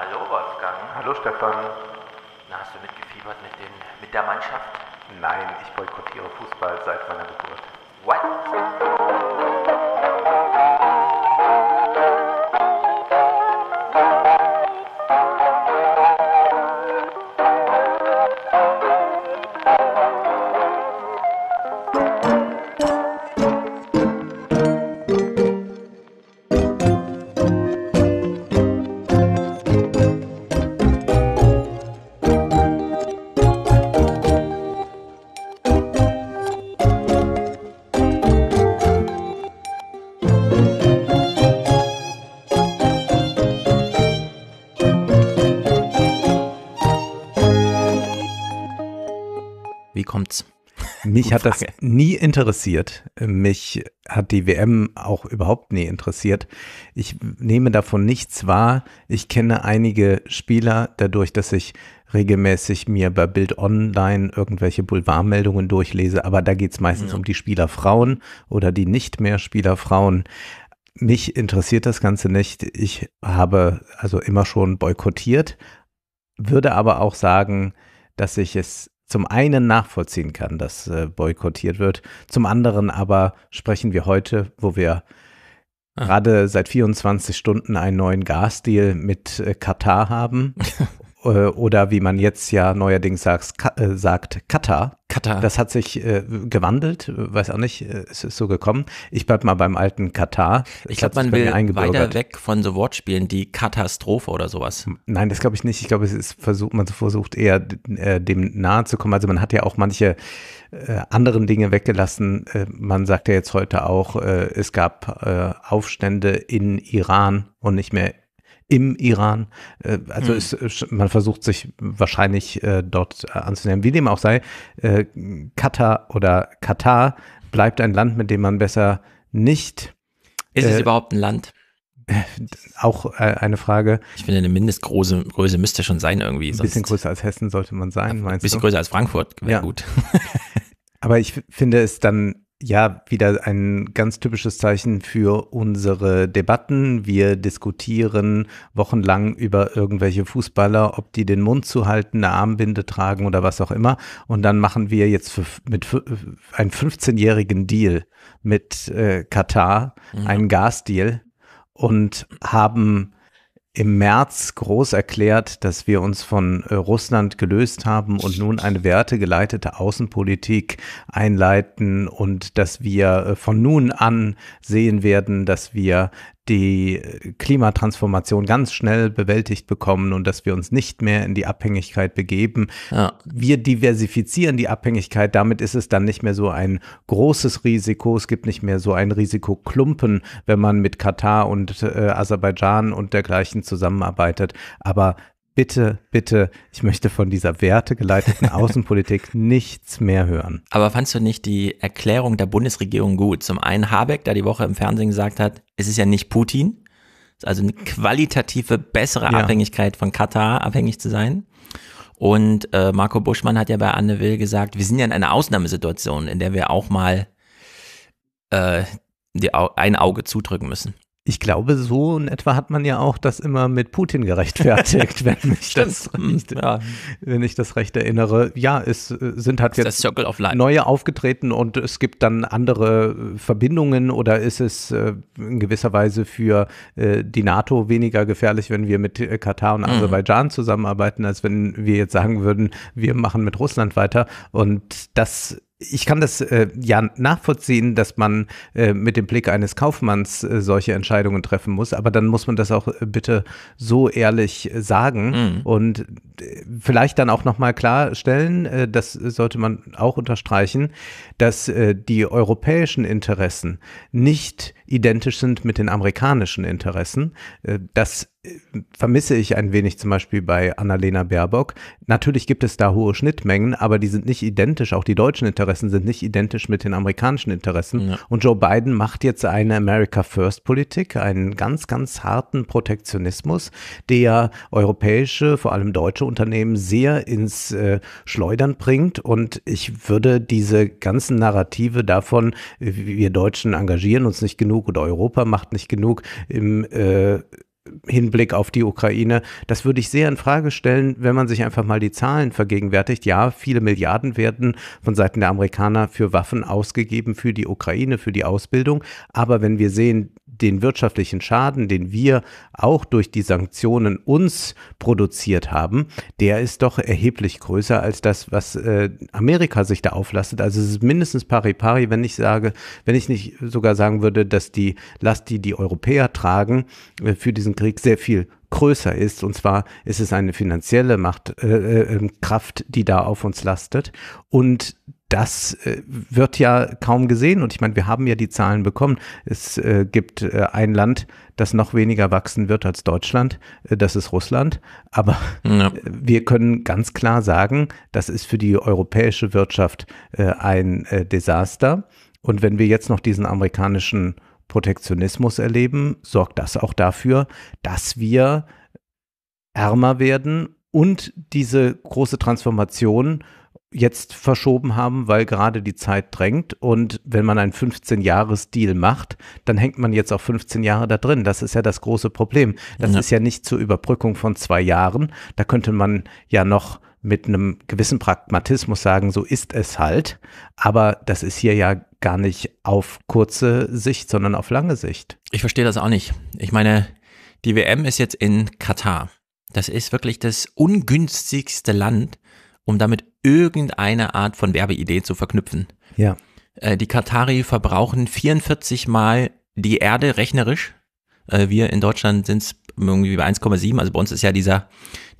Hallo Wolfgang. Hallo Stefan. Na, hast du mitgefiebert mit, den, mit der Mannschaft? Nein, ich boykottiere Fußball seit meiner Geburt. What? Mich hat Frage. das nie interessiert. Mich hat die WM auch überhaupt nie interessiert. Ich nehme davon nichts wahr. Ich kenne einige Spieler dadurch, dass ich regelmäßig mir bei Bild Online irgendwelche Boulevardmeldungen durchlese, aber da geht es meistens ja. um die Spielerfrauen oder die nicht mehr Spielerfrauen. Mich interessiert das Ganze nicht. Ich habe also immer schon boykottiert, würde aber auch sagen, dass ich es zum einen nachvollziehen kann, dass äh, boykottiert wird. Zum anderen aber sprechen wir heute, wo wir ah. gerade seit 24 Stunden einen neuen Gasdeal mit äh, Katar haben. Äh, oder wie man jetzt ja neuerdings sagt, Ka äh, sagt Katar. Katar. Das hat sich äh, gewandelt, weiß auch nicht, äh, es ist so gekommen. Ich bleib mal beim alten Katar. Es ich glaube, man will weiter weg von so Wortspielen, die Katastrophe oder sowas. Nein, das glaube ich nicht. Ich glaube, es ist versucht, man versucht eher äh, dem nahe zu kommen. Also man hat ja auch manche äh, anderen Dinge weggelassen. Äh, man sagt ja jetzt heute auch, äh, es gab äh, Aufstände in Iran und nicht mehr im Iran. Äh, also mhm. ist, äh, man versucht sich wahrscheinlich äh, dort äh, anzunehmen. Wie dem auch sei, äh, Katar oder Katar bleibt ein Land, mit dem man besser nicht. Ist es äh, überhaupt ein Land? Auch eine Frage. Ich finde, eine Mindestgröße Größe müsste schon sein irgendwie. Ein bisschen größer als Hessen sollte man sein, meinst du? Ein bisschen du? größer als Frankfurt wäre ja. gut. Aber ich finde es dann ja, wieder ein ganz typisches Zeichen für unsere Debatten. Wir diskutieren wochenlang über irgendwelche Fußballer, ob die den Mund zu halten, eine Armbinde tragen oder was auch immer. Und dann machen wir jetzt für, mit einem 15-jährigen Deal mit äh, Katar, mhm. einen Gasdeal und haben im März groß erklärt, dass wir uns von äh, Russland gelöst haben und nun eine wertegeleitete Außenpolitik einleiten und dass wir äh, von nun an sehen werden, dass wir die äh, Klimatransformation ganz schnell bewältigt bekommen und dass wir uns nicht mehr in die Abhängigkeit begeben. Ja. Wir diversifizieren die Abhängigkeit, damit ist es dann nicht mehr so ein großes Risiko, es gibt nicht mehr so ein Risikoklumpen, wenn man mit Katar und äh, Aserbaidschan und dergleichen zusammenarbeitet. Aber bitte, bitte, ich möchte von dieser wertegeleiteten Außenpolitik nichts mehr hören. Aber fandst du nicht die Erklärung der Bundesregierung gut? Zum einen Habeck, der die Woche im Fernsehen gesagt hat, es ist ja nicht Putin, es ist also eine qualitative bessere ja. Abhängigkeit von Katar, abhängig zu sein. Und äh, Marco Buschmann hat ja bei Anne Will gesagt, wir sind ja in einer Ausnahmesituation, in der wir auch mal äh, die, ein Auge zudrücken müssen. Ich glaube, so in etwa hat man ja auch das immer mit Putin gerechtfertigt, wenn, mich das mhm, recht, ja. wenn ich das recht erinnere. Ja, es äh, sind halt ist jetzt neue aufgetreten und es gibt dann andere äh, Verbindungen oder ist es äh, in gewisser Weise für die NATO weniger gefährlich, wenn wir mit Katar und mhm. Aserbaidschan mhm. zusammenarbeiten, als wenn wir jetzt sagen würden, wir machen mit Russland weiter. Und das ich kann das äh, ja nachvollziehen, dass man äh, mit dem Blick eines Kaufmanns äh, solche Entscheidungen treffen muss, aber dann muss man das auch äh, bitte so ehrlich äh, sagen mhm. und äh, vielleicht dann auch nochmal klarstellen, äh, das sollte man auch unterstreichen, dass äh, die europäischen Interessen nicht identisch sind mit den amerikanischen Interessen. Äh, das äh, vermisse ich ein wenig zum Beispiel bei Annalena Baerbock. Natürlich gibt es da hohe Schnittmengen, aber die sind nicht identisch. Auch die deutschen Interessen sind nicht identisch mit den amerikanischen Interessen. Ja. Und Joe Biden macht jetzt eine America First Politik, einen ganz, ganz harten Protektionismus, der europäische, vor allem deutsche Unternehmen sehr ins äh, Schleudern bringt. Und ich würde diese ganzen Narrative davon, wir Deutschen engagieren uns nicht genug, genug oder Europa macht nicht genug im äh, Hinblick auf die Ukraine. Das würde ich sehr in Frage stellen, wenn man sich einfach mal die Zahlen vergegenwärtigt. Ja, viele Milliarden werden von Seiten der Amerikaner für Waffen ausgegeben, für die Ukraine, für die Ausbildung. Aber wenn wir sehen, den wirtschaftlichen Schaden, den wir auch durch die Sanktionen uns produziert haben, der ist doch erheblich größer als das, was äh, Amerika sich da auflastet. Also es ist mindestens pari pari, wenn ich sage, wenn ich nicht sogar sagen würde, dass die Last, die die Europäer tragen äh, für diesen Krieg sehr viel größer ist. Und zwar ist es eine finanzielle Macht, äh, äh Kraft, die da auf uns lastet. Und das äh, wird ja kaum gesehen. Und ich meine, wir haben ja die Zahlen bekommen. Es äh, gibt äh, ein Land, das noch weniger wachsen wird als Deutschland. das ist Russland. Aber ja. wir können ganz klar sagen, das ist für die europäische Wirtschaft ein Desaster. Und wenn wir jetzt noch diesen amerikanischen Protektionismus erleben, sorgt das auch dafür, dass wir ärmer werden und diese große Transformation jetzt verschoben haben, weil gerade die Zeit drängt. Und wenn man einen 15-Jahres-Deal macht, dann hängt man jetzt auch 15 Jahre da drin. Das ist ja das große Problem. Das ja. ist ja nicht zur Überbrückung von zwei Jahren. Da könnte man ja noch mit einem gewissen Pragmatismus sagen, so ist es halt. Aber das ist hier ja gar nicht auf kurze Sicht, sondern auf lange Sicht. Ich verstehe das auch nicht. Ich meine, die WM ist jetzt in Katar. Das ist wirklich das ungünstigste Land, um damit irgendeine Art von Werbeidee zu verknüpfen. Ja. Äh, die Katari verbrauchen 44 Mal die Erde rechnerisch. Äh, wir in Deutschland sind es irgendwie bei 1,7. Also bei uns ist ja dieser,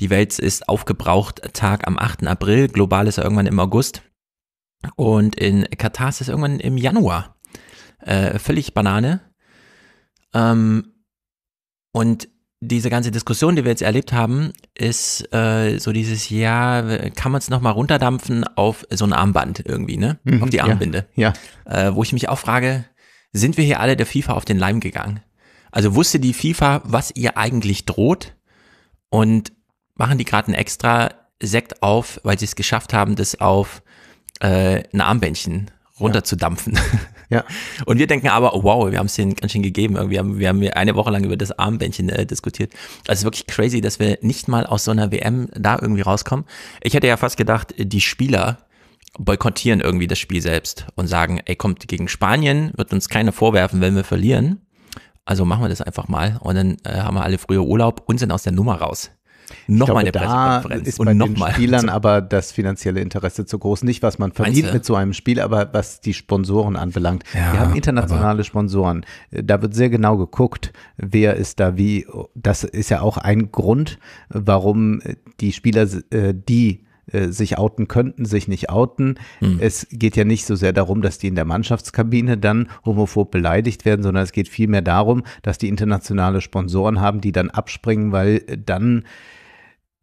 die Welt ist aufgebraucht Tag am 8. April. Global ist er irgendwann im August. Und in Katar ist es irgendwann im Januar. Äh, völlig Banane. Ähm, und diese ganze Diskussion, die wir jetzt erlebt haben, ist äh, so dieses Ja, kann man es nochmal runterdampfen auf so ein Armband irgendwie, ne? Mhm, auf die Armbinde. Ja. ja. Äh, wo ich mich auch frage, sind wir hier alle der FIFA auf den Leim gegangen? Also wusste die FIFA, was ihr eigentlich droht und machen die gerade einen extra Sekt auf, weil sie es geschafft haben, das auf äh, ein Armbändchen runterzudampfen. Ja. Ja. Und wir denken aber, oh, wow, wir haben es denen ganz schön gegeben. Wir haben, wir haben eine Woche lang über das Armbändchen äh, diskutiert. Also wirklich crazy, dass wir nicht mal aus so einer WM da irgendwie rauskommen. Ich hätte ja fast gedacht, die Spieler boykottieren irgendwie das Spiel selbst und sagen, ey, kommt gegen Spanien, wird uns keiner vorwerfen, wenn wir verlieren. Also machen wir das einfach mal und dann äh, haben wir alle früher Urlaub und sind aus der Nummer raus. Nochmal eine Pressekonferenz. Ist und bei den Spielern aber das finanzielle Interesse zu groß. Nicht, was man verdient mit so einem Spiel, aber was die Sponsoren anbelangt. Ja, Wir haben internationale Sponsoren. Da wird sehr genau geguckt, wer ist da wie. Das ist ja auch ein Grund, warum die Spieler, äh, die äh, sich outen könnten, sich nicht outen. Hm. Es geht ja nicht so sehr darum, dass die in der Mannschaftskabine dann homophob beleidigt werden, sondern es geht vielmehr darum, dass die internationale Sponsoren haben, die dann abspringen, weil dann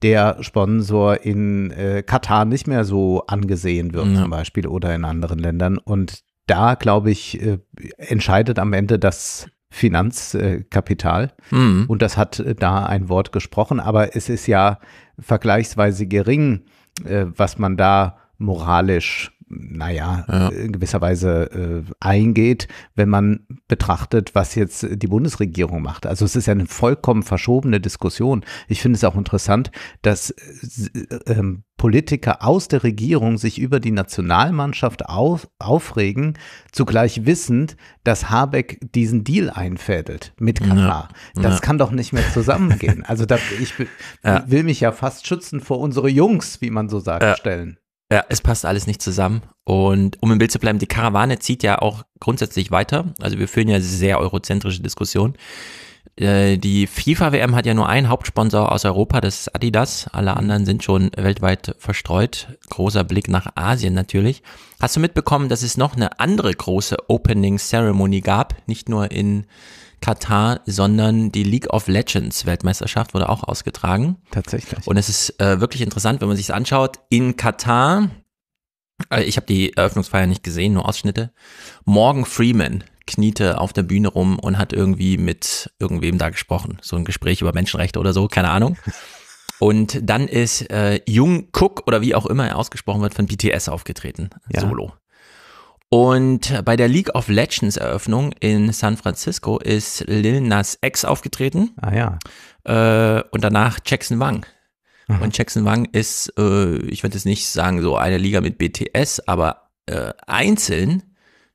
der Sponsor in äh, Katar nicht mehr so angesehen wird, ja. zum Beispiel, oder in anderen Ländern. Und da, glaube ich, äh, entscheidet am Ende das Finanzkapital. Mhm. Und das hat äh, da ein Wort gesprochen. Aber es ist ja vergleichsweise gering, äh, was man da moralisch naja, ja. in gewisser Weise äh, eingeht, wenn man betrachtet, was jetzt die Bundesregierung macht. Also es ist ja eine vollkommen verschobene Diskussion. Ich finde es auch interessant, dass äh, ähm, Politiker aus der Regierung sich über die Nationalmannschaft auf, aufregen, zugleich wissend, dass Habeck diesen Deal einfädelt mit Katar. Ja. Das ja. kann doch nicht mehr zusammengehen. also das, ich will mich ja fast schützen vor unsere Jungs, wie man so sagt, stellen. Ja, es passt alles nicht zusammen. Und um im Bild zu bleiben, die Karawane zieht ja auch grundsätzlich weiter. Also wir führen ja sehr eurozentrische Diskussionen. Äh, die FIFA-WM hat ja nur einen Hauptsponsor aus Europa, das ist Adidas. Alle anderen sind schon weltweit verstreut. Großer Blick nach Asien natürlich. Hast du mitbekommen, dass es noch eine andere große Opening Ceremony gab? Nicht nur in Katar, sondern die League of Legends Weltmeisterschaft wurde auch ausgetragen. Tatsächlich. Und es ist äh, wirklich interessant, wenn man sich das anschaut. In Katar, äh, ich habe die Eröffnungsfeier nicht gesehen, nur Ausschnitte. Morgan Freeman kniete auf der Bühne rum und hat irgendwie mit irgendwem da gesprochen. So ein Gespräch über Menschenrechte oder so, keine Ahnung. Und dann ist äh, Jung Cook oder wie auch immer er ausgesprochen wird, von BTS aufgetreten, ja. solo. Und bei der League of Legends Eröffnung in San Francisco ist Lil Nas X aufgetreten. Ah ja. Äh, und danach Jackson Wang. Aha. Und Jackson Wang ist, äh, ich würde jetzt nicht sagen so eine Liga mit BTS, aber äh, einzeln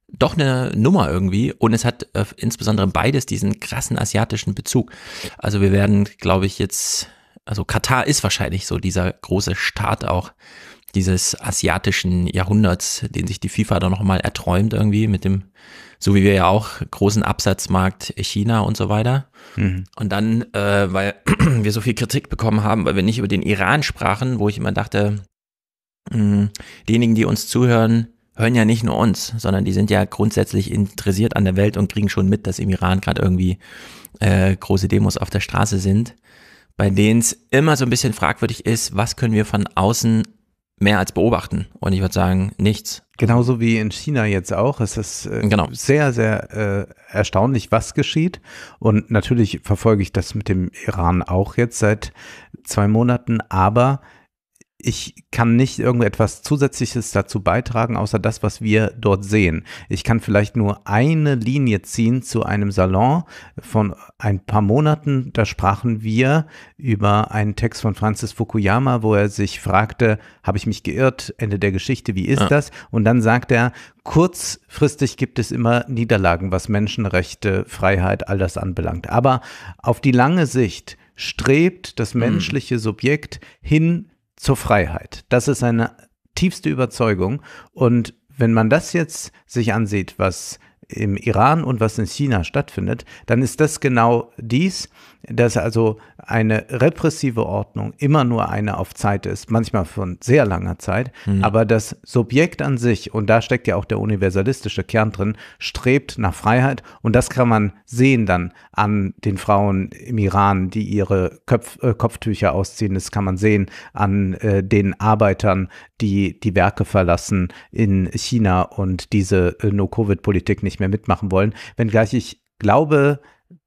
doch eine Nummer irgendwie. Und es hat äh, insbesondere beides diesen krassen asiatischen Bezug. Also wir werden, glaube ich, jetzt, also Katar ist wahrscheinlich so dieser große Start auch dieses asiatischen Jahrhunderts, den sich die FIFA da nochmal erträumt irgendwie mit dem, so wie wir ja auch, großen Absatzmarkt China und so weiter. Mhm. Und dann, äh, weil wir so viel Kritik bekommen haben, weil wir nicht über den Iran sprachen, wo ich immer dachte, mh, hm, diejenigen, die uns zuhören, hören ja nicht nur uns, sondern die sind ja grundsätzlich interessiert an der Welt und kriegen schon mit, dass im Iran gerade irgendwie äh, große Demos auf der Straße sind, bei denen es immer so ein bisschen fragwürdig ist, was können wir von außen mehr als beobachten. Und ich würde sagen, nichts. Genauso wie in China jetzt auch. Es ist äh, genau. sehr, sehr äh, erstaunlich, was geschieht. Und natürlich verfolge ich das mit dem Iran auch jetzt seit zwei Monaten. Aber ich kann nicht irgendetwas Zusätzliches dazu beitragen, außer das, was wir dort sehen. Ich kann vielleicht nur eine Linie ziehen zu einem Salon von ein paar Monaten. Da sprachen wir über einen Text von Francis Fukuyama, wo er sich fragte, habe ich mich geirrt? Ende der Geschichte, wie ist ja. das? Und dann sagt er, kurzfristig gibt es immer Niederlagen, was Menschenrechte, Freiheit, all das anbelangt. Aber auf die lange Sicht strebt das mhm. menschliche Subjekt hin zur Freiheit. Das ist eine tiefste Überzeugung. Und wenn man das jetzt sich ansieht, was im Iran und was in China stattfindet, dann ist das genau dies, dass also eine repressive Ordnung immer nur eine auf Zeit ist, manchmal von sehr langer Zeit, mhm. aber das Subjekt an sich, und da steckt ja auch der universalistische Kern drin, strebt nach Freiheit und das kann man sehen dann an den Frauen im Iran, die ihre Köpf, äh, Kopftücher ausziehen, das kann man sehen an äh, den Arbeitern, die die Werke verlassen in China und diese äh, No-Covid-Politik nicht mehr mitmachen wollen, wenngleich ich glaube,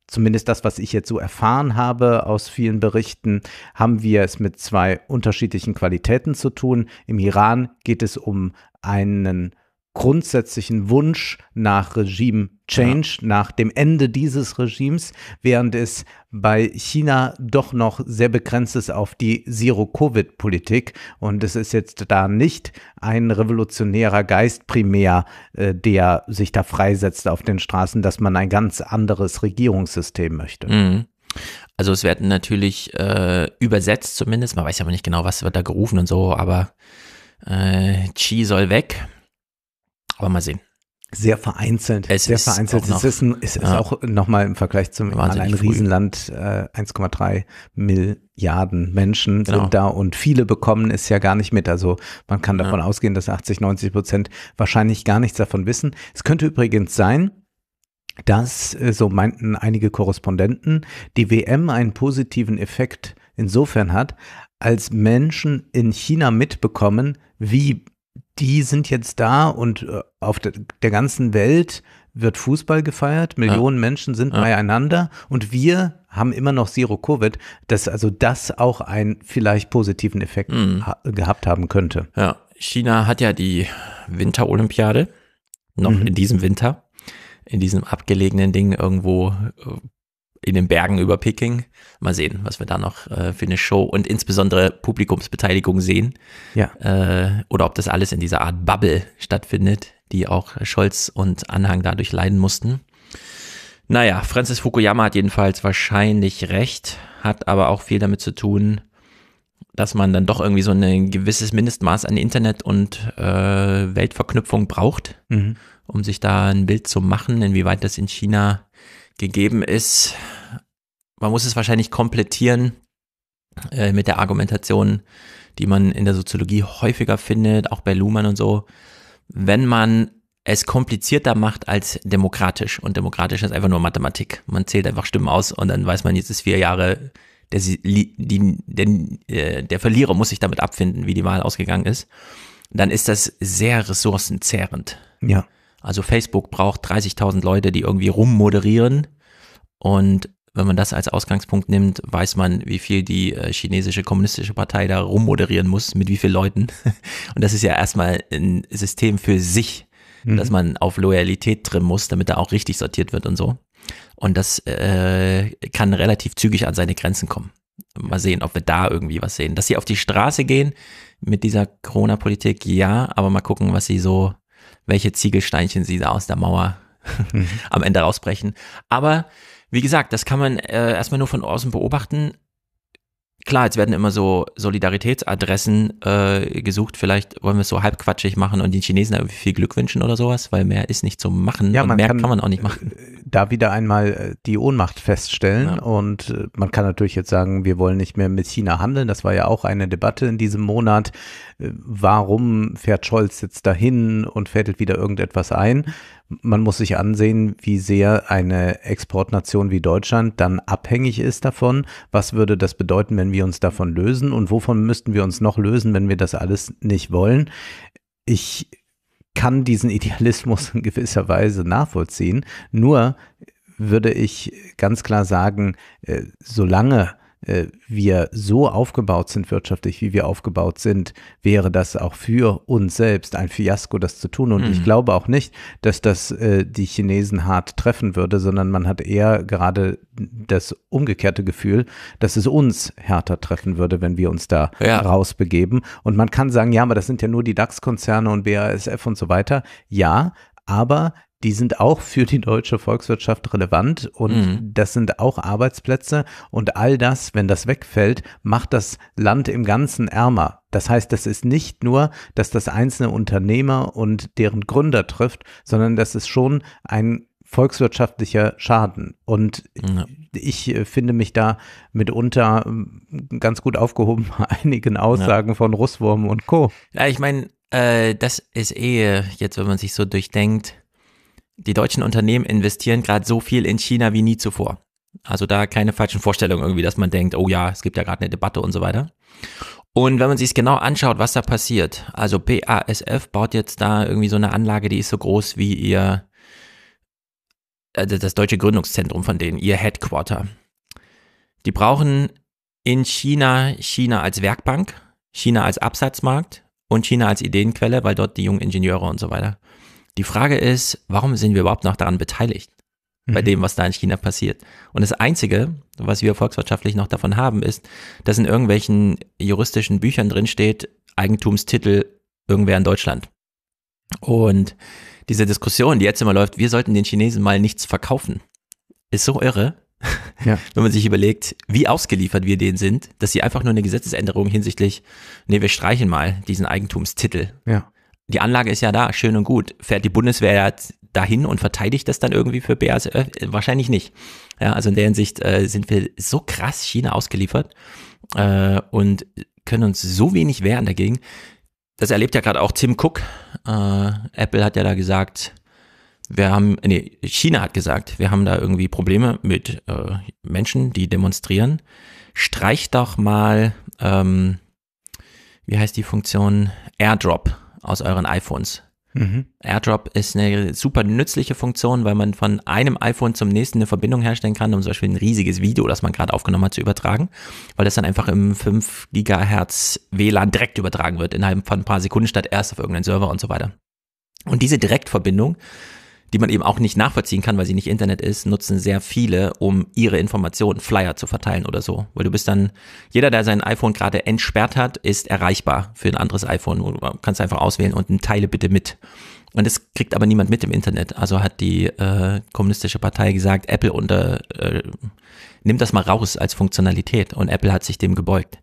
zumindest das, was ich jetzt so erfahren habe aus vielen Berichten, haben wir es mit zwei unterschiedlichen Qualitäten zu tun. Im Iran geht es um einen grundsätzlichen Wunsch nach Regime Change, ja. nach dem Ende dieses Regimes, während es bei China doch noch sehr begrenzt ist auf die Zero-Covid-Politik. Und es ist jetzt da nicht ein revolutionärer Geist primär, äh, der sich da freisetzt auf den Straßen, dass man ein ganz anderes Regierungssystem möchte. Mhm. Also es werden natürlich äh, übersetzt zumindest, man weiß ja aber nicht genau, was wird da gerufen und so, aber äh, Xi soll weg, aber mal sehen. Sehr vereinzelt. Es sehr ist vereinzelt. es ist, ist ja. auch nochmal im Vergleich zum allein Riesenland äh, 1,3 Milliarden Menschen genau. sind da und viele bekommen es ja gar nicht mit. Also man kann davon ja. ausgehen, dass 80, 90 Prozent wahrscheinlich gar nichts davon wissen. Es könnte übrigens sein, dass, äh, so meinten einige Korrespondenten, die WM einen positiven Effekt insofern hat, als Menschen in China mitbekommen, wie die sind jetzt da und äh, auf der, der ganzen Welt wird Fußball gefeiert, Millionen ja. Menschen sind ja. beieinander und wir haben immer noch Zero Covid, dass also das auch einen vielleicht positiven Effekt mhm. ha gehabt haben könnte. Ja, China hat ja die Winterolympiade noch mhm. in diesem Winter in diesem abgelegenen Ding irgendwo äh, in den Bergen über Peking. Mal sehen, was wir da noch äh, für eine Show und insbesondere Publikumsbeteiligung sehen. Ja. Äh, oder ob das alles in dieser Art Bubble stattfindet, die auch Scholz und Anhang dadurch leiden mussten. Naja, Francis Fukuyama hat jedenfalls wahrscheinlich recht, hat aber auch viel damit zu tun, dass man dann doch irgendwie so ein gewisses Mindestmaß an Internet und äh, Weltverknüpfung braucht, mhm. um sich da ein Bild zu machen, inwieweit das in China gegeben ist. Man muss es wahrscheinlich komplettieren äh, mit der Argumentation, die man in der Soziologie häufiger findet, auch bei Luhmann und so. Wenn man es komplizierter macht als demokratisch. Und demokratisch ist einfach nur Mathematik. Man zählt einfach Stimmen aus und dann weiß man, jetzt ist vier Jahre, der, die, der, äh, der Verlierer muss sich damit abfinden, wie die Wahl ausgegangen ist. Dann ist das sehr ressourcenzehrend. Ja. Also Facebook braucht 30.000 Leute, die irgendwie rummoderieren. Und wenn man das als Ausgangspunkt nimmt, weiß man, wie viel die äh, chinesische kommunistische Partei da rummoderieren muss, mit wie vielen Leuten. Und das ist ja erstmal ein System für sich, mhm. dass man auf Loyalität trimmen muss, damit da auch richtig sortiert wird und so. Und das äh, kann relativ zügig an seine Grenzen kommen. Mal sehen, ob wir da irgendwie was sehen. Dass sie auf die Straße gehen mit dieser Corona-Politik, ja, aber mal gucken, was sie so welche Ziegelsteinchen sie da aus der Mauer mhm. am Ende rausbrechen. Aber wie gesagt, das kann man äh, erstmal nur von außen beobachten klar, jetzt werden immer so Solidaritätsadressen äh, gesucht. Vielleicht wollen wir es so halbquatschig machen und den Chinesen irgendwie viel Glück wünschen oder sowas, weil mehr ist nicht zu Machen ja, und mehr kann, kann, man auch nicht machen. Äh, da wieder einmal äh, die Ohnmacht feststellen. Ja. Und äh, man kann natürlich jetzt sagen, wir wollen nicht mehr mit China handeln. Das war ja auch eine Debatte in diesem Monat. Warum fährt Scholz jetzt dahin und fädelt wieder irgendetwas ein? man muss sich ansehen, wie sehr eine Exportnation wie Deutschland dann abhängig ist davon. Was würde das bedeuten, wenn wir uns davon lösen? Und wovon müssten wir uns noch lösen, wenn wir das alles nicht wollen? Ich kann diesen Idealismus in gewisser Weise nachvollziehen. Nur würde ich ganz klar sagen, äh, solange äh, wir so aufgebaut sind wirtschaftlich, wie wir aufgebaut sind, wäre das auch für uns selbst ein Fiasko, das zu tun. Und mhm. ich glaube auch nicht, dass das äh, die Chinesen hart treffen würde, sondern man hat eher gerade das umgekehrte Gefühl, dass es uns härter treffen würde, wenn wir uns da ja. rausbegeben. Und man kann sagen, ja, aber das sind ja nur die DAX-Konzerne und BASF und so weiter. Ja, aber die sind auch für die deutsche Volkswirtschaft relevant und mhm. das sind auch Arbeitsplätze und all das, wenn das wegfällt, macht das Land im Ganzen ärmer. Das heißt, das ist nicht nur, dass das einzelne Unternehmer und deren Gründer trifft, sondern das ist schon ein volkswirtschaftlicher Schaden. Und ja. ich äh, finde mich da mitunter ähm, ganz gut aufgehoben bei einigen Aussagen ja. von Russwurm und Co. Ja, ich meine, äh, das ist eher jetzt, wenn man sich so durchdenkt, die deutschen Unternehmen investieren gerade so viel in China wie nie zuvor. Also da keine falschen Vorstellungen irgendwie, dass man denkt, oh ja, es gibt ja gerade eine Debatte und so weiter. Und wenn man sich es genau anschaut, was da passiert, also BASF baut jetzt da irgendwie so eine Anlage, die ist so groß wie ihr, also das deutsche Gründungszentrum von denen, ihr Headquarter. Die brauchen in China China als Werkbank, China als Absatzmarkt und China als Ideenquelle, weil dort die jungen Ingenieure und so weiter die Frage ist, warum sind wir überhaupt noch daran beteiligt? bei mhm. dem, was da in China passiert. Und das Einzige, was wir volkswirtschaftlich noch davon haben, ist, dass in irgendwelchen juristischen Büchern drin steht, Eigentumstitel irgendwer in Deutschland. Und diese Diskussion, die jetzt immer läuft, wir sollten den Chinesen mal nichts verkaufen, ist so irre, ja. wenn man sich überlegt, wie ausgeliefert wir denen sind, dass sie einfach nur eine Gesetzesänderung hinsichtlich, nee, wir streichen mal diesen Eigentumstitel ja die Anlage ist ja da, schön und gut. Fährt die Bundeswehr dahin und verteidigt das dann irgendwie für BASF? Wahrscheinlich nicht. Ja, also in der Hinsicht äh, sind wir so krass China ausgeliefert äh, und können uns so wenig wehren dagegen. Das erlebt ja gerade auch Tim Cook. Äh, Apple hat ja da gesagt, wir haben, nee, China hat gesagt, wir haben da irgendwie Probleme mit äh, Menschen, die demonstrieren. Streich doch mal, ähm, wie heißt die Funktion? Airdrop aus euren iPhones. Mhm. AirDrop ist eine super nützliche Funktion, weil man von einem iPhone zum nächsten eine Verbindung herstellen kann, um zum Beispiel ein riesiges Video, das man gerade aufgenommen hat, zu übertragen, weil das dann einfach im 5 Gigahertz WLAN direkt übertragen wird, innerhalb von ein paar Sekunden statt erst auf irgendeinen Server und so weiter. Und diese Direktverbindung die man eben auch nicht nachvollziehen kann, weil sie nicht Internet ist, nutzen sehr viele, um ihre Informationen, Flyer zu verteilen oder so. Weil du bist dann, jeder, der sein iPhone gerade entsperrt hat, ist erreichbar für ein anderes iPhone. Du kannst einfach auswählen und teile bitte mit. Und das kriegt aber niemand mit im Internet. Also hat die äh, kommunistische Partei gesagt, Apple unter, äh, nimmt das mal raus als Funktionalität. Und Apple hat sich dem gebeugt.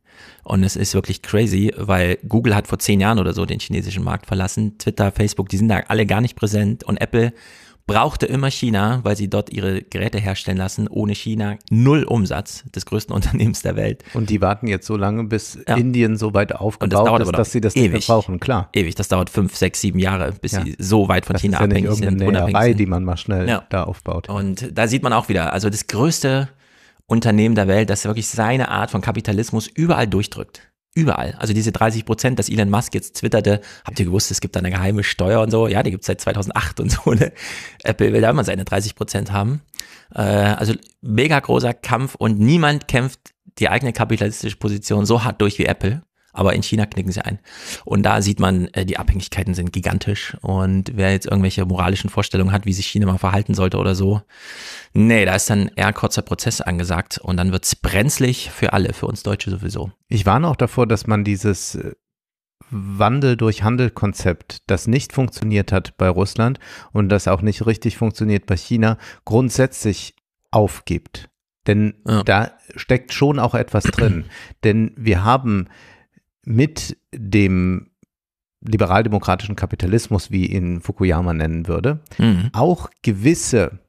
Und es ist wirklich crazy, weil Google hat vor zehn Jahren oder so den chinesischen Markt verlassen. Twitter, Facebook, die sind da alle gar nicht präsent. Und Apple brauchte immer China, weil sie dort ihre Geräte herstellen lassen. Ohne China null Umsatz des größten Unternehmens der Welt. Und die warten jetzt so lange, bis ja. Indien so weit aufgebaut das ist, dass sie das ewig. nicht brauchen. Klar. Ewig. Das dauert fünf, sechs, sieben Jahre, bis ja. sie so weit von das China ist ja abhängig nicht sind. Näherei, sind. die man mal schnell ja. da aufbaut. Und da sieht man auch wieder, also das größte Unternehmen der Welt, das wirklich seine Art von Kapitalismus überall durchdrückt. Überall. Also diese 30 Prozent, dass Elon Musk jetzt twitterte, habt ihr gewusst, es gibt da eine geheime Steuer und so? Ja, die gibt es seit 2008 und so. Ne? Apple will da immer seine 30 Prozent haben. Äh, also mega großer Kampf und niemand kämpft die eigene kapitalistische Position so hart durch wie Apple. Aber in China knicken sie ein. Und da sieht man, äh, die Abhängigkeiten sind gigantisch. Und wer jetzt irgendwelche moralischen Vorstellungen hat, wie sich China mal verhalten sollte oder so, nee, da ist dann eher ein kurzer Prozess angesagt. Und dann wird es brenzlig für alle, für uns Deutsche sowieso. Ich warne auch davor, dass man dieses äh, Wandel durch Handel-Konzept, das nicht funktioniert hat bei Russland und das auch nicht richtig funktioniert bei China, grundsätzlich aufgibt. Denn ja. da steckt schon auch etwas drin. Denn wir haben mit dem liberaldemokratischen Kapitalismus, wie ihn Fukuyama nennen würde, mhm. auch gewisse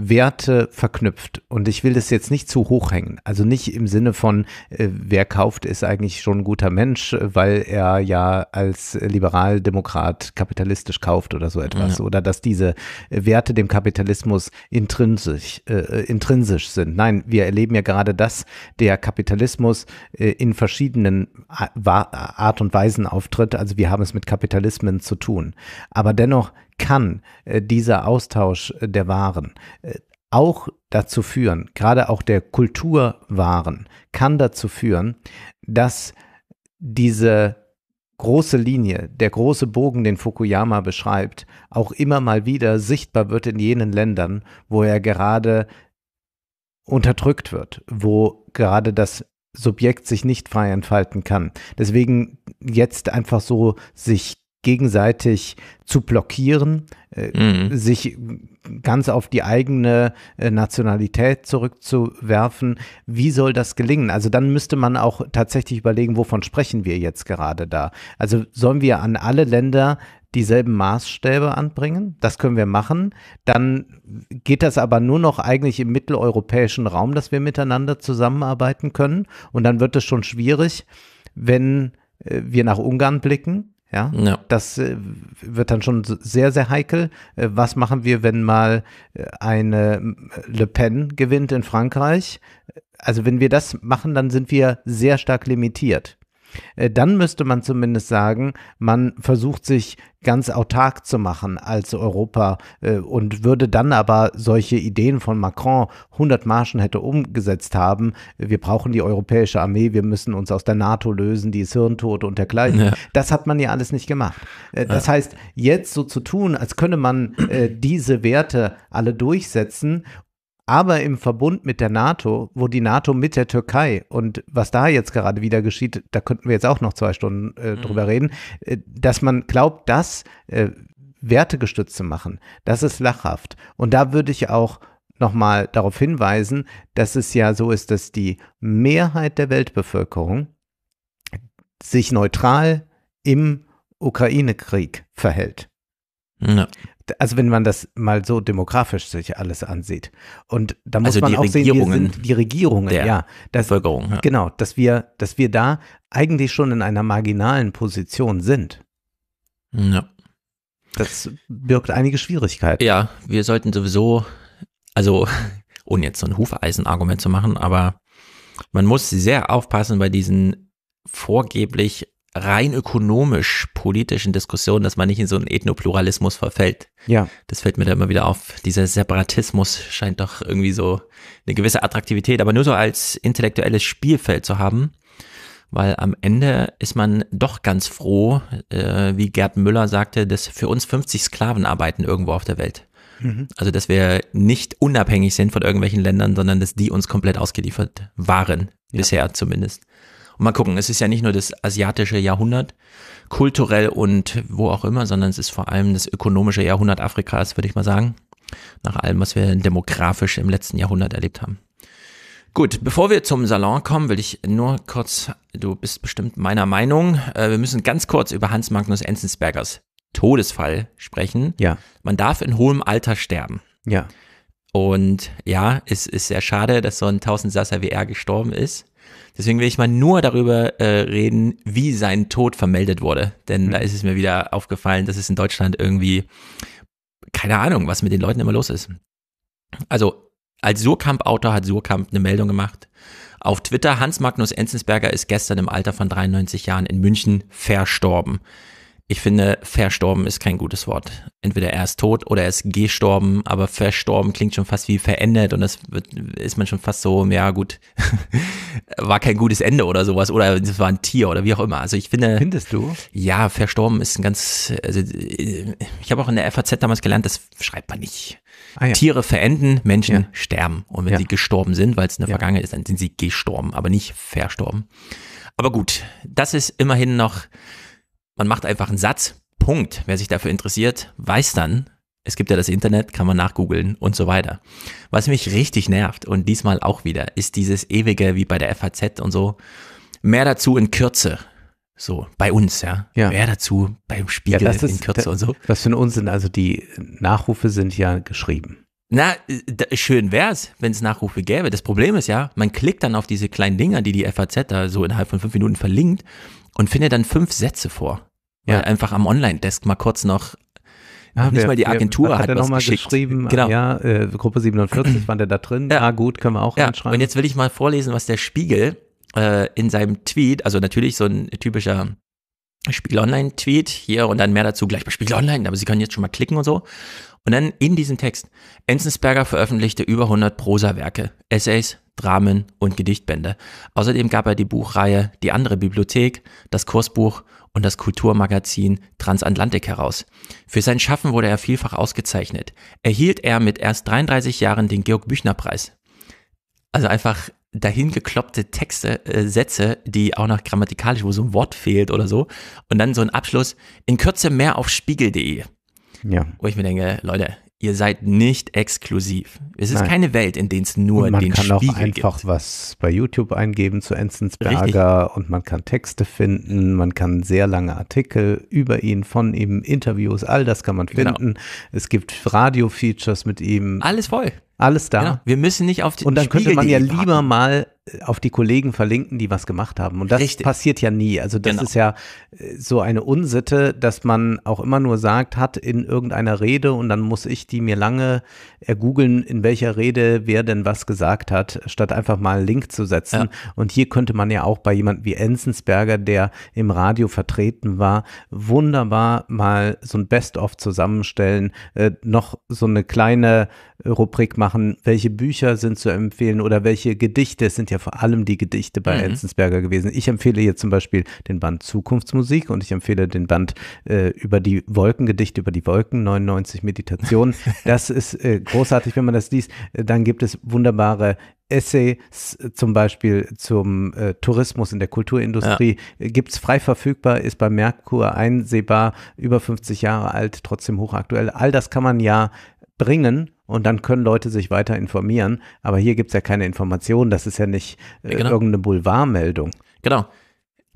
Werte verknüpft. Und ich will das jetzt nicht zu hoch hängen. Also nicht im Sinne von, äh, wer kauft, ist eigentlich schon ein guter Mensch, weil er ja als Liberaldemokrat kapitalistisch kauft oder so etwas. Ja. Oder dass diese Werte dem Kapitalismus intrinsisch, äh, äh intrinsisch sind. Nein, wir erleben ja gerade, dass der Kapitalismus äh, in verschiedenen Art und Weisen auftritt. Also wir haben es mit Kapitalismen zu tun. Aber dennoch kann äh, dieser Austausch äh, der Waren äh, auch dazu führen, gerade auch der Kulturwaren, kann dazu führen, dass diese große Linie, der große Bogen, den Fukuyama beschreibt, auch immer mal wieder sichtbar wird in jenen Ländern, wo er gerade unterdrückt wird, wo gerade das Subjekt sich nicht frei entfalten kann. Deswegen jetzt einfach so sich gegenseitig zu blockieren, äh, mhm. sich ganz auf die eigene äh, Nationalität zurückzuwerfen. Wie soll das gelingen? Also dann müsste man auch tatsächlich überlegen, wovon sprechen wir jetzt gerade da? Also sollen wir an alle Länder dieselben Maßstäbe anbringen. Das können wir machen. Dann geht das aber nur noch eigentlich im mitteleuropäischen Raum, dass wir miteinander zusammenarbeiten können. Und dann wird es schon schwierig, wenn äh, wir nach Ungarn blicken ja, ja. das äh, wird dann schon sehr, sehr heikel. Äh, was machen wir, wenn mal äh, eine Le Pen gewinnt in Frankreich? Also wenn wir das machen, dann sind wir sehr stark limitiert. Äh, dann müsste man zumindest sagen, man versucht sich ganz autark zu machen als Europa äh, und würde dann aber solche Ideen von Macron 100 Marschen hätte umgesetzt haben. Wir brauchen die europäische Armee, wir müssen uns aus der NATO lösen, die ist hirntot und dergleichen. Ja. Das hat man ja alles nicht gemacht. Äh, das ja. heißt, jetzt so zu tun, als könne man diese Werte alle durchsetzen aber im Verbund mit der NATO, wo die NATO mit der Türkei und was da jetzt gerade wieder geschieht, da könnten wir jetzt auch noch zwei Stunden äh, mhm. drüber reden, äh, dass man glaubt, das äh, wertegestützt zu machen, das ist lachhaft. Und da würde ich auch nochmal darauf hinweisen, dass es ja so ist, dass die Mehrheit der Weltbevölkerung sich neutral im Ukraine-Krieg verhält. Ja also wenn man das mal so demografisch sich alles ansieht. Und da muss also man auch Regierungen sehen, wir sind die Regierungen, ja, dass, Bevölkerung, ja. Genau, dass wir, dass wir da eigentlich schon in einer marginalen Position sind. Ja. Das birgt einige Schwierigkeiten. Ja, wir sollten sowieso, also ohne jetzt so ein Hufeisen-Argument zu machen, aber man muss sehr aufpassen bei diesen vorgeblich rein ökonomisch politischen Diskussionen, dass man nicht in so einen Ethnopluralismus verfällt. Ja. Das fällt mir da immer wieder auf. Dieser Separatismus scheint doch irgendwie so eine gewisse Attraktivität, aber nur so als intellektuelles Spielfeld zu haben. Weil am Ende ist man doch ganz froh, äh, wie Gerd Müller sagte, dass für uns 50 Sklaven arbeiten irgendwo auf der Welt. Mhm. Also, dass wir nicht unabhängig sind von irgendwelchen Ländern, sondern dass die uns komplett ausgeliefert waren. Ja. Bisher zumindest. Und mal gucken, es ist ja nicht nur das asiatische Jahrhundert, kulturell und wo auch immer, sondern es ist vor allem das ökonomische Jahrhundert Afrikas, würde ich mal sagen. Nach allem, was wir demografisch im letzten Jahrhundert erlebt haben. Gut, bevor wir zum Salon kommen, will ich nur kurz, du bist bestimmt meiner Meinung, äh, wir müssen ganz kurz über Hans Magnus Enzensbergers Todesfall sprechen. Ja. Man darf in hohem Alter sterben. Ja. Und ja, es ist sehr schade, dass so ein Tausendsasser wie er gestorben ist. Deswegen will ich mal nur darüber äh, reden, wie sein Tod vermeldet wurde. Denn mhm. da ist es mir wieder aufgefallen, dass es in Deutschland irgendwie, keine Ahnung, was mit den Leuten immer los ist. Also, als Surkamp-Autor hat Surkamp eine Meldung gemacht. Auf Twitter, Hans Magnus Enzensberger ist gestern im Alter von 93 Jahren in München verstorben ich finde, verstorben ist kein gutes Wort. Entweder er ist tot oder er ist gestorben, aber verstorben klingt schon fast wie verendet und das wird, ist man schon fast so, ja gut, war kein gutes Ende oder sowas oder es war ein Tier oder wie auch immer. Also ich finde. Findest du? Ja, verstorben ist ein ganz, also ich habe auch in der FAZ damals gelernt, das schreibt man nicht. Ah, ja. Tiere verenden, Menschen ja. sterben. Und wenn ja. sie gestorben sind, weil es eine Vergangenheit ist, dann sind sie gestorben, aber nicht verstorben. Aber gut, das ist immerhin noch man macht einfach einen Satz, Punkt. Wer sich dafür interessiert, weiß dann, es gibt ja das Internet, kann man nachgoogeln und so weiter. Was mich richtig nervt und diesmal auch wieder, ist dieses ewige, wie bei der FAZ und so, mehr dazu in Kürze. So, bei uns, ja. ja. Mehr dazu beim Spiegel ja, das ist, in Kürze das, und so. Was für ein Unsinn. Also die Nachrufe sind ja geschrieben. Na, schön wäre es, wenn es Nachrufe gäbe. Das Problem ist ja, man klickt dann auf diese kleinen Dinger, die die FAZ da so innerhalb von fünf Minuten verlinkt und findet dann fünf Sätze vor. Ja. einfach am Online-Desk mal kurz noch ja, nicht wer, mal die Agentur wer, hat, hat was nochmal geschrieben. Genau. Ja, äh, Gruppe 47 waren der da drin. Ja, ah, gut, können wir auch ja. reinschreiben. Und jetzt will ich mal vorlesen, was der Spiegel äh, in seinem Tweet, also natürlich so ein typischer Spiegel Online Tweet hier und dann mehr dazu gleich bei Spiegel Online, aber Sie können jetzt schon mal klicken und so. Und dann in diesem Text. Enzensberger veröffentlichte über 100 Prosawerke, Essays, Dramen und Gedichtbände. Außerdem gab er die Buchreihe Die andere Bibliothek, das Kursbuch und das Kulturmagazin Transatlantik heraus. Für sein Schaffen wurde er vielfach ausgezeichnet. Erhielt er mit erst 33 Jahren den Georg Büchner Preis. Also einfach dahin gekloppte Texte, äh, Sätze, die auch noch grammatikalisch, wo so ein Wort fehlt oder so. Und dann so ein Abschluss, in Kürze mehr auf spiegel.de. Ja. Wo ich mir denke, Leute, ihr seid nicht exklusiv. Es ist Nein. keine Welt, in der es nur den Spiegel gibt. Man kann auch einfach gibt. was bei YouTube eingeben zu Enzensberger und man kann Texte finden, man kann sehr lange Artikel über ihn, von ihm, Interviews, all das kann man genau. finden. Genau. Es gibt Radio-Features mit ihm. Alles voll. Alles da. Genau. Wir müssen nicht auf den Und dann Spiegel könnte man ja lieber warten. mal auf die Kollegen verlinken, die was gemacht haben. Und das Richtig. passiert ja nie. Also das genau. ist ja äh, so eine Unsitte, dass man auch immer nur sagt, hat in irgendeiner Rede und dann muss ich die mir lange ergoogeln, in welcher Rede wer denn was gesagt hat, statt einfach mal einen Link zu setzen. Ja. Und hier könnte man ja auch bei jemandem wie Enzensberger, der im Radio vertreten war, wunderbar mal so ein Best-of zusammenstellen, äh, noch so eine kleine Rubrik machen, welche Bücher sind zu empfehlen oder welche Gedichte es sind ja vor allem die Gedichte bei mhm. Enzensberger gewesen. Ich empfehle hier zum Beispiel den Band Zukunftsmusik und ich empfehle den Band äh, über die Wolkengedichte, über die Wolken, 99 Meditationen. Das ist äh, großartig, wenn man das liest. Dann gibt es wunderbare Essays äh, zum Beispiel zum äh, Tourismus in der Kulturindustrie ja. Äh, gibt es frei verfügbar, ist bei Merkur einsehbar, über 50 Jahre alt, trotzdem hochaktuell. All das kann man ja bringen und dann können Leute sich weiter informieren. Aber hier gibt es ja keine Informationen, das ist ja nicht äh, genau. irgendeine Boulevardmeldung. Genau.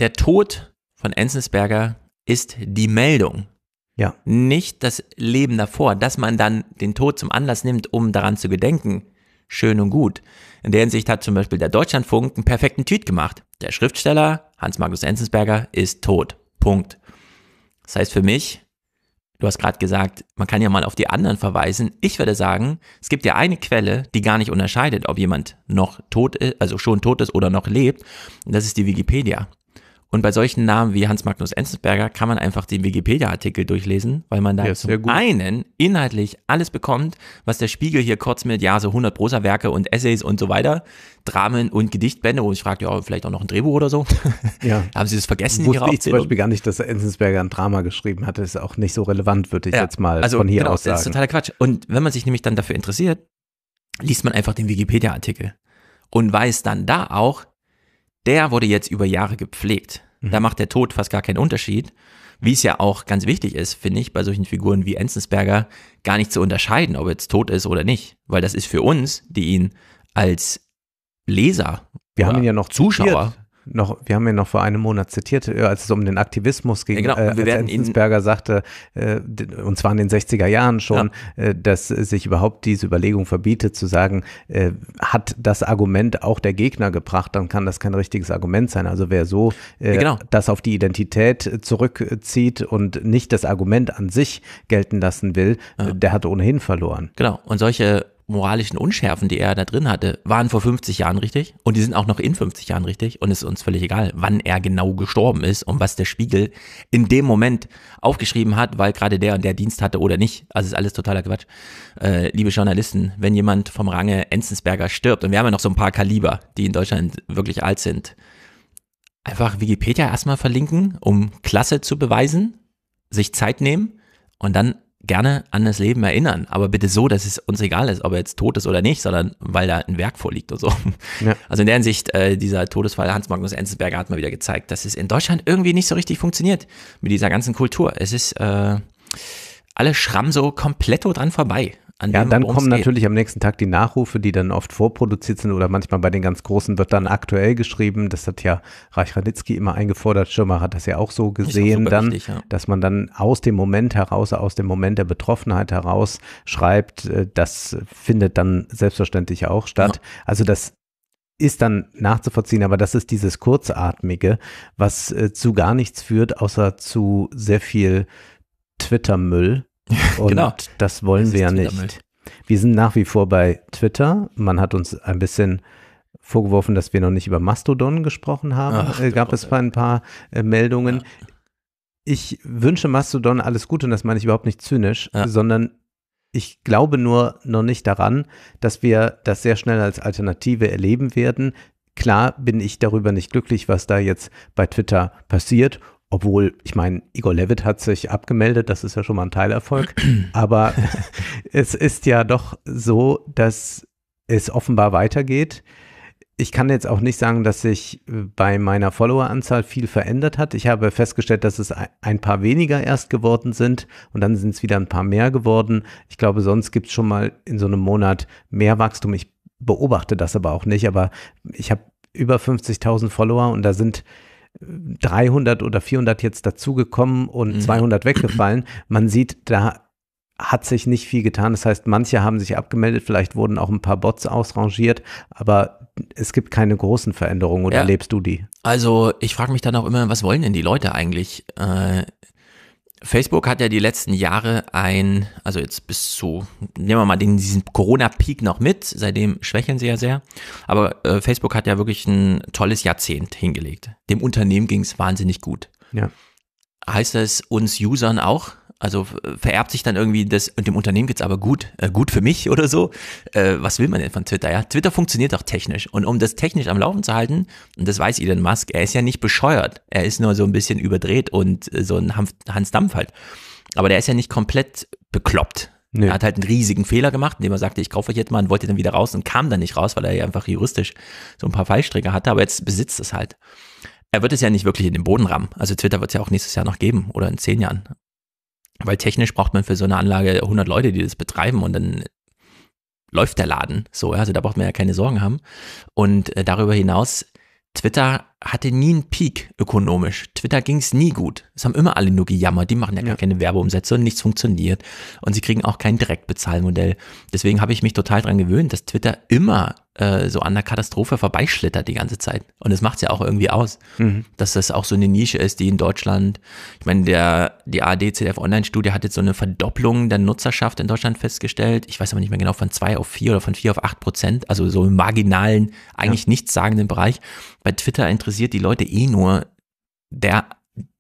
Der Tod von Enzensberger ist die Meldung. Ja. Nicht das Leben davor, dass man dann den Tod zum Anlass nimmt, um daran zu gedenken. Schön und gut. In der Hinsicht hat zum Beispiel der Deutschlandfunk einen perfekten Tweet gemacht. Der Schriftsteller Hans Magnus Enzensberger ist tot. Punkt. Das heißt für mich, Du hast gerade gesagt, man kann ja mal auf die anderen verweisen. Ich würde sagen, es gibt ja eine Quelle, die gar nicht unterscheidet, ob jemand noch tot ist, also schon tot ist oder noch lebt. Und das ist die Wikipedia. Und bei solchen Namen wie Hans Magnus Enzensberger kann man einfach den Wikipedia-Artikel durchlesen, weil man da ja, zum einen inhaltlich alles bekommt, was der Spiegel hier kurz mit, ja, so 100 Prosa-Werke und Essays und so weiter, Dramen und Gedichtbände, wo ich fragte, ja, vielleicht auch noch ein Drehbuch oder so. Ja. Haben Sie das vergessen? Wusste ich zum Beispiel gar nicht, dass Enzensberger ein Drama geschrieben hat, das ist auch nicht so relevant, würde ich ja, jetzt mal also, von hier genau, aus sagen. Das ist totaler Quatsch. Und wenn man sich nämlich dann dafür interessiert, liest man einfach den Wikipedia-Artikel und weiß dann da auch, der wurde jetzt über Jahre gepflegt. Da mhm. macht der Tod fast gar keinen Unterschied. Wie es ja auch ganz wichtig ist, finde ich, bei solchen Figuren wie Enzensberger gar nicht zu unterscheiden, ob er jetzt tot ist oder nicht. Weil das ist für uns, die ihn als Leser. Wir haben ihn ja noch Zuschauer noch, wir haben ja noch vor einem Monat zitiert, äh, als es um den Aktivismus ging, ja, genau. äh, wir werden Enzensberger sagte, äh, und zwar in den 60er Jahren schon, ja. Äh, dass sich überhaupt diese Überlegung verbietet, zu sagen, hat das Argument auch der Gegner gebracht, dann kann das kein richtiges Argument sein. Also wer so ja, genau. das auf die Identität zurückzieht und nicht das Argument an sich gelten lassen will, der hat ohnehin verloren. Genau, und solche moralischen Unschärfen, die er da drin hatte, waren vor 50 Jahren richtig und die sind auch noch in 50 Jahren richtig und es ist uns völlig egal, wann er genau gestorben ist und was der Spiegel in dem Moment aufgeschrieben hat, weil gerade der und der Dienst hatte oder nicht. Also ist alles totaler Quatsch. Äh, liebe Journalisten, wenn jemand vom Range Enzensberger stirbt und wir haben ja noch so ein paar Kaliber, die in Deutschland wirklich alt sind, einfach Wikipedia erstmal verlinken, um Klasse zu beweisen, sich Zeit nehmen und dann gerne an das Leben erinnern, aber bitte so, dass es uns egal ist, ob er jetzt tot ist oder nicht, sondern weil da ein Werk vorliegt oder so. Ja. Also in der Hinsicht, äh, dieser Todesfall Hans Magnus Enzensberger hat mal wieder gezeigt, dass es in Deutschland irgendwie nicht so richtig funktioniert mit dieser ganzen Kultur. Es ist, äh, alle Schramm so komplett dran vorbei ja, dann kommen geht. natürlich am nächsten Tag die Nachrufe, die dann oft vorproduziert sind oder manchmal bei den ganz Großen wird dann aktuell geschrieben. Das hat ja Reich Ranitzky immer eingefordert. Schirmer hat das ja auch so gesehen, auch dann, wichtig, ja. dass man dann aus dem Moment heraus, aus dem Moment der Betroffenheit heraus schreibt. Äh, das findet dann selbstverständlich auch statt. Ja. Also das ist dann nachzuvollziehen, aber das ist dieses Kurzatmige, was äh, zu gar nichts führt, außer zu sehr viel Twitter-Müll und genau. das wollen das wir ja nicht. Wir sind nach wie vor bei Twitter. Man hat uns ein bisschen vorgeworfen, dass wir noch nicht über Mastodon gesprochen haben. Ach, äh, gab es ein paar äh, Meldungen. Ja. Ich wünsche Mastodon alles Gute und das meine ich überhaupt nicht zynisch, ja. sondern ich glaube nur noch nicht daran, dass wir das sehr schnell als Alternative erleben werden. Klar bin ich darüber nicht glücklich, was da jetzt bei Twitter passiert obwohl, ich meine, Igor Levitt hat sich abgemeldet, das ist ja schon mal ein Teilerfolg, aber es ist ja doch so, dass es offenbar weitergeht. Ich kann jetzt auch nicht sagen, dass sich äh, bei meiner Followeranzahl viel verändert hat. Ich habe festgestellt, dass es ein paar weniger erst geworden sind und dann sind es wieder ein paar mehr geworden. Ich glaube, sonst gibt es schon mal in so einem Monat mehr Wachstum. Ich beobachte das aber auch nicht, aber ich habe über 50.000 Follower und da sind 300 oder 400 jetzt dazugekommen und mhm. 200 weggefallen. Man sieht, da hat sich nicht viel getan. Das heißt, manche haben sich abgemeldet, vielleicht wurden auch ein paar Bots ausrangiert, aber es gibt keine großen Veränderungen oder ja. lebst du die? Also ich frage mich dann auch immer, was wollen denn die Leute eigentlich? Äh, Facebook hat ja die letzten Jahre ein, also jetzt bis zu, nehmen wir mal den, diesen Corona-Peak noch mit, seitdem schwächeln sie ja sehr, aber äh, Facebook hat ja wirklich ein tolles Jahrzehnt hingelegt. Dem Unternehmen ging es wahnsinnig gut. Ja. Heißt das uns Usern auch? Also äh, vererbt sich dann irgendwie das, und dem Unternehmen geht's aber gut, äh, gut für mich oder so. Äh, was will man denn von Twitter? Ja, Twitter funktioniert auch technisch. Und um das technisch am Laufen zu halten, und das weiß Elon Musk, er ist ja nicht bescheuert. Er ist nur so ein bisschen überdreht und äh, so ein Hans Dampf halt. Aber der ist ja nicht komplett bekloppt. Nee. Er hat halt einen riesigen Fehler gemacht, indem er sagte, ich kaufe euch jetzt mal und wollte dann wieder raus und kam dann nicht raus, weil er ja einfach juristisch so ein paar Fallstricke hatte, aber jetzt besitzt es halt er wird es ja nicht wirklich in den Boden rammen. Also Twitter wird es ja auch nächstes Jahr noch geben oder in zehn Jahren. Weil technisch braucht man für so eine Anlage 100 Leute, die das betreiben und dann läuft der Laden. So, also da braucht man ja keine Sorgen haben. Und äh, darüber hinaus, Twitter hatte nie einen Peak ökonomisch. Twitter ging es nie gut. Es haben immer alle nur gejammert, die machen ja gar keine Werbeumsätze und nichts funktioniert. Und sie kriegen auch kein Direktbezahlmodell. Deswegen habe ich mich total dran gewöhnt, dass Twitter immer äh, so an der Katastrophe vorbeischlittert die ganze Zeit. Und es macht es ja auch irgendwie aus, mhm. dass das auch so eine Nische ist, die in Deutschland, ich meine, der, die ARD ZDF Online-Studie hat jetzt so eine Verdopplung der Nutzerschaft in Deutschland festgestellt. Ich weiß aber nicht mehr genau, von zwei auf vier oder von vier auf acht Prozent, also so im marginalen, eigentlich ja. nichtssagenden Bereich. Bei Twitter interessiert interessiert die Leute eh nur der,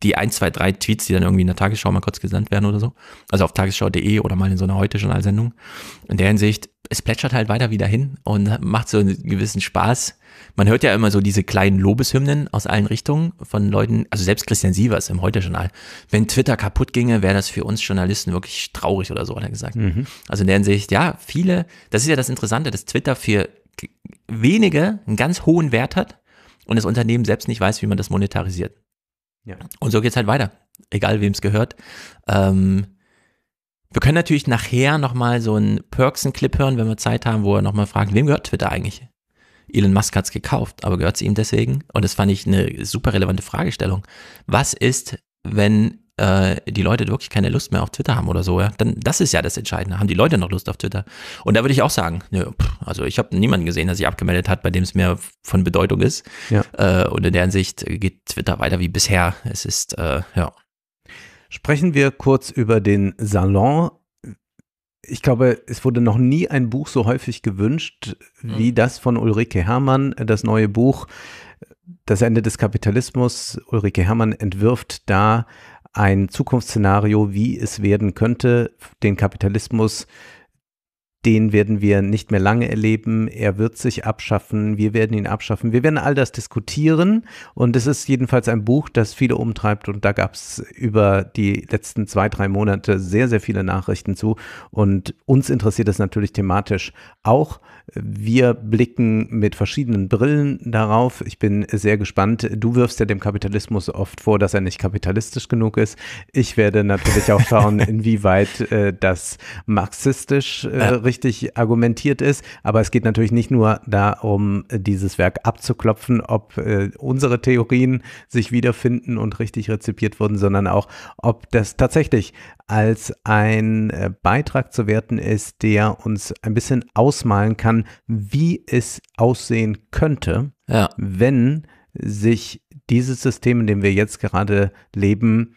die ein, zwei, drei Tweets, die dann irgendwie in der Tagesschau mal kurz gesandt werden oder so. Also auf tagesschau.de oder mal in so einer heute Journalsendung. In der Hinsicht, es plätschert halt weiter wieder hin und macht so einen gewissen Spaß. Man hört ja immer so diese kleinen Lobeshymnen aus allen Richtungen von Leuten, also selbst Christian Sievers im Heute-Journal. Wenn Twitter kaputt ginge, wäre das für uns Journalisten wirklich traurig oder so, hat er gesagt. Mhm. Also in der Hinsicht, ja, viele, das ist ja das Interessante, dass Twitter für wenige einen ganz hohen Wert hat und das Unternehmen selbst nicht weiß, wie man das monetarisiert. Ja. Und so geht's halt weiter, egal wem es gehört. Ähm, wir können natürlich nachher nochmal so einen Perksen-Clip hören, wenn wir Zeit haben, wo er nochmal fragt, wem gehört Twitter eigentlich? Elon Musk hat's gekauft, aber gehört's ihm deswegen? Und das fand ich eine super relevante Fragestellung. Was ist, wenn äh, die Leute wirklich keine Lust mehr auf Twitter haben oder so, ja, dann das ist ja das Entscheidende. Haben die Leute noch Lust auf Twitter? Und da würde ich auch sagen, nö, pff, also ich habe niemanden gesehen, der sich abgemeldet hat, bei dem es mehr von Bedeutung ist. Ja. Äh, und in der Hinsicht geht Twitter weiter wie bisher. Es ist, äh, ja. Sprechen wir kurz über den Salon ich glaube, es wurde noch nie ein Buch so häufig gewünscht hm. wie mhm. das von Ulrike Herrmann, das neue Buch Das Ende des Kapitalismus. Ulrike Herrmann entwirft da ein Zukunftsszenario, wie es werden könnte, den Kapitalismus den werden wir nicht mehr lange erleben. Er wird sich abschaffen. Wir werden ihn abschaffen. Wir werden all das diskutieren. Und es ist jedenfalls ein Buch, das viele umtreibt. Und da gab es über die letzten zwei, drei Monate sehr, sehr viele Nachrichten zu. Und uns interessiert das natürlich thematisch auch. Wir blicken mit verschiedenen Brillen darauf. Ich bin sehr gespannt. Du wirfst ja dem Kapitalismus oft vor, dass er nicht kapitalistisch genug ist. Ich werde natürlich auch schauen, inwieweit äh, das marxistisch äh, ja äh, richtig argumentiert ist. Aber es geht natürlich nicht nur darum, dieses Werk abzuklopfen, ob äh, unsere Theorien sich wiederfinden und richtig rezipiert wurden, sondern auch, ob das tatsächlich als ein äh, Beitrag zu werten ist, der uns ein bisschen ausmalen kann, wie es aussehen könnte, ja. wenn sich dieses System, in dem wir jetzt gerade leben,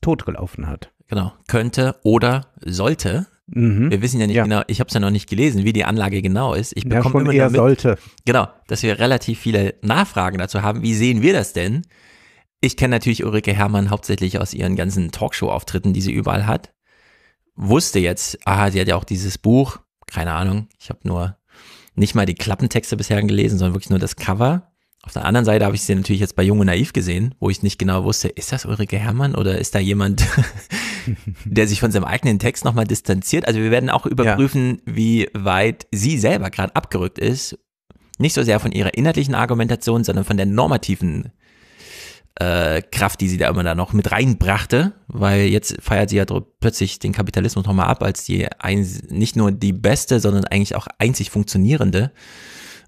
totgelaufen hat. Genau, könnte oder sollte Mhm. Wir wissen ja nicht ja. genau, ich habe es ja noch nicht gelesen, wie die Anlage genau ist. Ich bekomme ja, immer eher mit, sollte. Genau, dass wir relativ viele Nachfragen dazu haben. Wie sehen wir das denn? Ich kenne natürlich Ulrike Hermann hauptsächlich aus ihren ganzen Talkshow-Auftritten, die sie überall hat. Wusste jetzt, aha, sie hat ja auch dieses Buch, keine Ahnung, ich habe nur nicht mal die Klappentexte bisher gelesen, sondern wirklich nur das Cover. Auf der anderen Seite habe ich sie natürlich jetzt bei Jung und Naiv gesehen, wo ich nicht genau wusste, ist das Ulrike Hermann oder ist da jemand, der sich von seinem eigenen Text nochmal distanziert. Also wir werden auch überprüfen, ja. wie weit sie selber gerade abgerückt ist. Nicht so sehr von ihrer inhaltlichen Argumentation, sondern von der normativen äh, Kraft, die sie da immer da noch mit reinbrachte, weil jetzt feiert sie ja plötzlich den Kapitalismus nochmal ab als die ein, nicht nur die beste, sondern eigentlich auch einzig funktionierende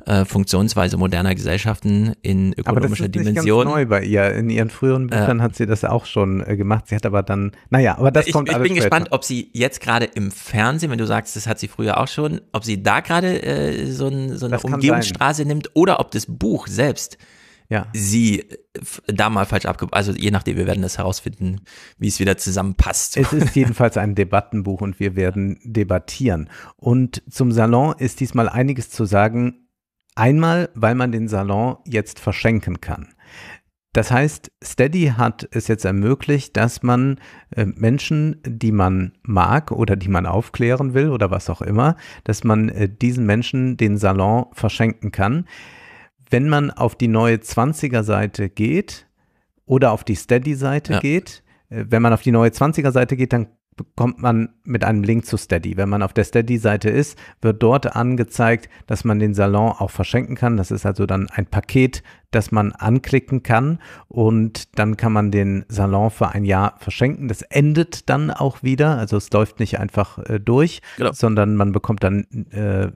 äh, Funktionsweise moderner Gesellschaften in ökonomischer aber das ist Dimension. Nicht ganz neu bei ihr. In ihren früheren äh, Büchern äh, hat sie das auch schon äh, gemacht. Sie hat aber dann, naja, aber das ich, kommt Ich bin später. gespannt, ob sie jetzt gerade im Fernsehen, wenn du sagst, das hat sie früher auch schon, ob sie da gerade äh, so, ein, so, eine das Umgehungsstraße nimmt oder ob das Buch selbst ja. sie da mal falsch abge... Also je nachdem, wir werden das herausfinden, wie es wieder zusammenpasst. Es ist jedenfalls ein Debattenbuch und wir werden debattieren. Und zum Salon ist diesmal einiges zu sagen. Einmal, weil man den Salon jetzt verschenken kann. Das heißt, Steady hat es jetzt ermöglicht, dass man äh, Menschen, die man mag oder die man aufklären will oder was auch immer, dass man äh, diesen Menschen den Salon verschenken kann. Wenn man auf die neue 20er-Seite geht oder auf die Steady-Seite ja. geht, äh, wenn man auf die neue 20er-Seite geht, dann bekommt man mit einem Link zu Steady. Wenn man auf der Steady-Seite ist, wird dort angezeigt, dass man den Salon auch verschenken kann. Das ist also dann ein Paket, das man anklicken kann und dann kann man den Salon für ein Jahr verschenken. Das endet dann auch wieder, also es läuft nicht einfach äh, durch, genau. sondern man bekommt dann äh,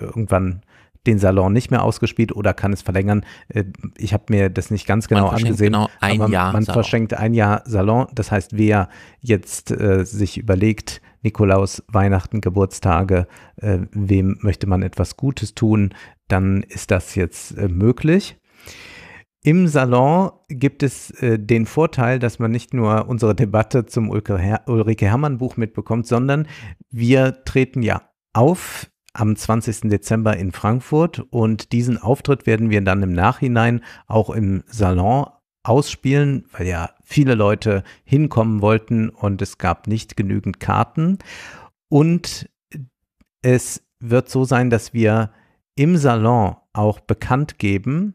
irgendwann den Salon nicht mehr ausgespielt oder kann es verlängern. Äh, ich habe mir das nicht ganz genau angesehen. Genau ein aber Jahr man Salon. verschenkt ein Jahr Salon. Das heißt, wer jetzt äh, sich überlegt, Nikolaus, Weihnachten, Geburtstage, äh, wem möchte man etwas Gutes tun, dann ist das jetzt äh, möglich. Im Salon gibt es äh, den Vorteil, dass man nicht nur unsere Debatte zum Ulrike, herrmann Buch mitbekommt, sondern wir treten ja auf am 20. Dezember in Frankfurt und diesen Auftritt werden wir dann im Nachhinein auch im Salon ausspielen, weil ja viele Leute hinkommen wollten und es gab nicht genügend Karten. Und es wird so sein, dass wir im Salon auch bekannt geben,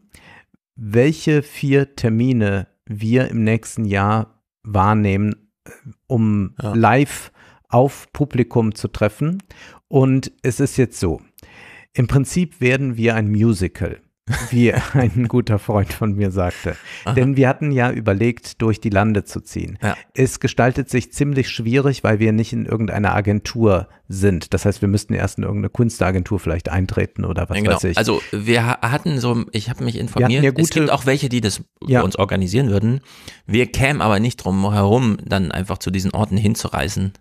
welche vier Termine wir im nächsten Jahr wahrnehmen, äh, um ja. live auf Publikum zu treffen. Und es ist jetzt so, im Prinzip werden wir ein Musical, wie ein guter Freund von mir sagte. Aha. Denn wir hatten ja überlegt, durch die Lande zu ziehen. Ja. Es gestaltet sich ziemlich schwierig, weil wir nicht in irgendeiner Agentur sind. Das heißt, wir müssten erst in irgendeine Kunstagentur vielleicht eintreten oder was ja, genau. weiß ich. Also wir hatten so, ich habe mich informiert, ja gute, es gibt auch welche, die das ja. uns organisieren würden. Wir kämen aber nicht drum herum, dann einfach zu diesen Orten hinzureisen.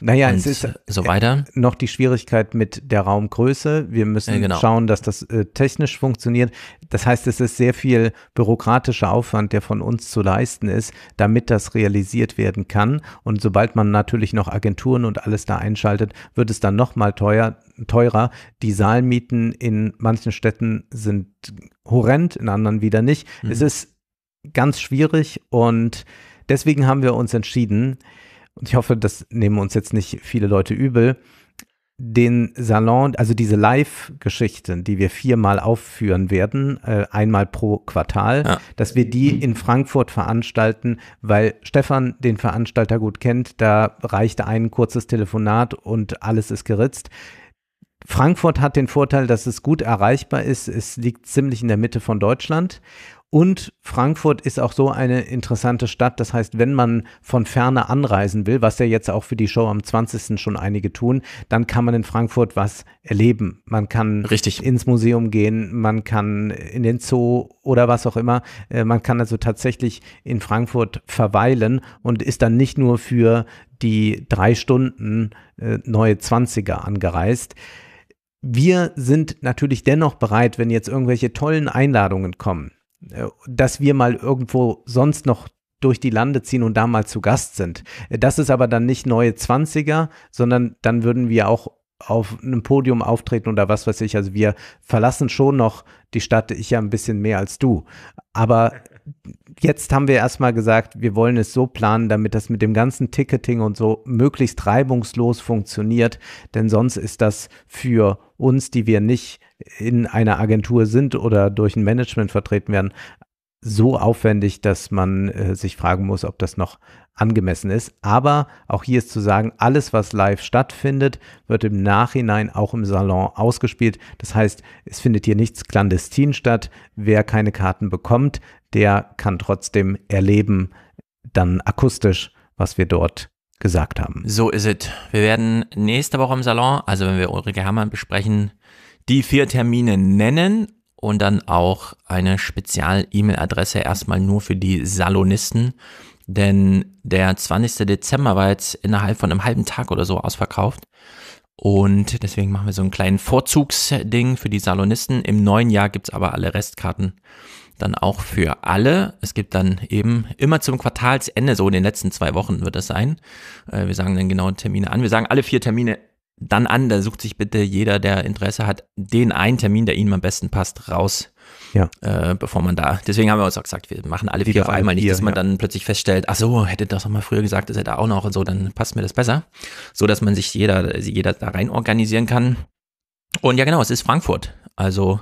Naja, und es ist so äh, weiter. noch die Schwierigkeit mit der Raumgröße. Wir müssen genau. schauen, dass das äh, technisch funktioniert. Das heißt, es ist sehr viel bürokratischer Aufwand, der von uns zu leisten ist, damit das realisiert werden kann. Und sobald man natürlich noch Agenturen und alles da einschaltet, wird es dann nochmal teuer, teurer. Die Saalmieten in manchen Städten sind horrend, in anderen wieder nicht. Mhm. Es ist ganz schwierig und deswegen haben wir uns entschieden, und ich hoffe, das nehmen uns jetzt nicht viele Leute übel, den Salon, also diese Live-Geschichten, die wir viermal aufführen werden, äh, einmal pro Quartal, ja. dass wir die in Frankfurt veranstalten, weil Stefan den Veranstalter gut kennt, da reichte ein kurzes Telefonat und alles ist geritzt. Frankfurt hat den Vorteil, dass es gut erreichbar ist. Es liegt ziemlich in der Mitte von Deutschland und Frankfurt ist auch so eine interessante Stadt. Das heißt, wenn man von ferne anreisen will, was ja jetzt auch für die Show am 20. schon einige tun, dann kann man in Frankfurt was erleben. Man kann Richtig. ins Museum gehen, man kann in den Zoo oder was auch immer. Äh, man kann also tatsächlich in Frankfurt verweilen und ist dann nicht nur für die drei Stunden äh, neue 20er angereist. Wir sind natürlich dennoch bereit, wenn jetzt irgendwelche tollen Einladungen kommen äh, dass wir mal irgendwo sonst noch durch die Lande ziehen und da mal zu Gast sind. Äh, das ist aber dann nicht neue 20er, sondern dann würden wir auch auf einem Podium auftreten oder was weiß ich. Also wir verlassen schon noch die Stadt, ich ja ein bisschen mehr als du. Aber jetzt haben wir erstmal gesagt, wir wollen es so planen, damit das mit dem ganzen Ticketing und so möglichst reibungslos funktioniert, denn sonst ist das für uns, die wir nicht in einer Agentur sind oder durch ein Management vertreten werden, so aufwendig, dass man äh, sich fragen muss, ob das noch angemessen ist. Aber auch hier ist zu sagen, alles, was live stattfindet, wird im Nachhinein auch im Salon ausgespielt. Das heißt, es findet hier nichts klandestin statt. Wer keine Karten bekommt, der kann trotzdem erleben, dann akustisch, was wir dort gesagt haben. So ist es. Wir werden nächste Woche im Salon, also wenn wir Ulrike Hermann besprechen, die vier Termine nennen und dann auch eine Spezial-E-Mail-Adresse erstmal nur für die Salonisten. Denn der 20. Dezember war jetzt innerhalb von einem halben Tag oder so ausverkauft. Und deswegen machen wir so einen kleinen Vorzugsding für die Salonisten. Im neuen Jahr gibt es aber alle Restkarten dann auch für alle. Es gibt dann eben immer zum Quartalsende, so in den letzten zwei Wochen wird das sein. Äh, wir sagen dann genaue Termine an. Wir sagen alle vier Termine dann an. Da sucht sich bitte jeder, der Interesse hat, den einen Termin, der Ihnen am besten passt, raus. Ja. Äh, bevor man da, deswegen haben wir uns auch gesagt, wir machen alle vier, vier auf einmal vier, nicht, dass man ja. dann plötzlich feststellt, ach so, hätte das auch mal früher gesagt, ist er da auch noch und so, dann passt mir das besser. So, dass man sich jeder, jeder da rein organisieren kann. Und ja, genau, es ist Frankfurt. Also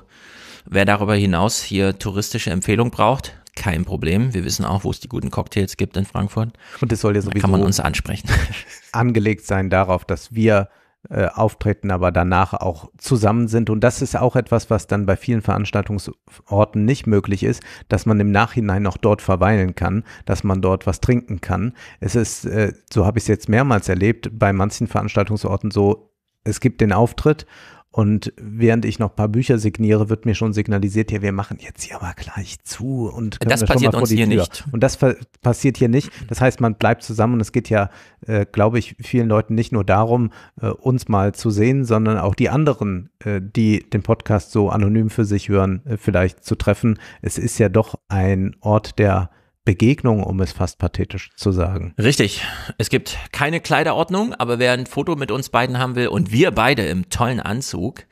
Wer darüber hinaus hier touristische Empfehlung braucht, kein Problem. Wir wissen auch, wo es die guten Cocktails gibt in Frankfurt. Und das soll ja sowieso da kann man uns ansprechen. angelegt sein darauf, dass wir äh, auftreten, aber danach auch zusammen sind. Und das ist auch etwas, was dann bei vielen Veranstaltungsorten nicht möglich ist, dass man im Nachhinein noch dort verweilen kann, dass man dort was trinken kann. Es ist, äh, so habe ich es jetzt mehrmals erlebt, bei manchen Veranstaltungsorten so, es gibt den Auftritt und während ich noch ein paar Bücher signiere, wird mir schon signalisiert, ja, wir machen jetzt hier aber gleich zu und können das, passiert schon mal vor uns hier Tür. nicht. Und das passiert hier nicht. Das heißt, man bleibt zusammen und es geht ja, äh, glaube ich, vielen Leuten nicht nur darum, äh, uns mal zu sehen, sondern auch die anderen, äh, die den Podcast so anonym für sich hören, äh, vielleicht zu treffen. Es ist ja doch ein Ort der Begegnung, um es fast pathetisch zu sagen. Richtig. Es gibt keine Kleiderordnung, aber wer ein Foto mit uns beiden haben will und wir beide im tollen Anzug,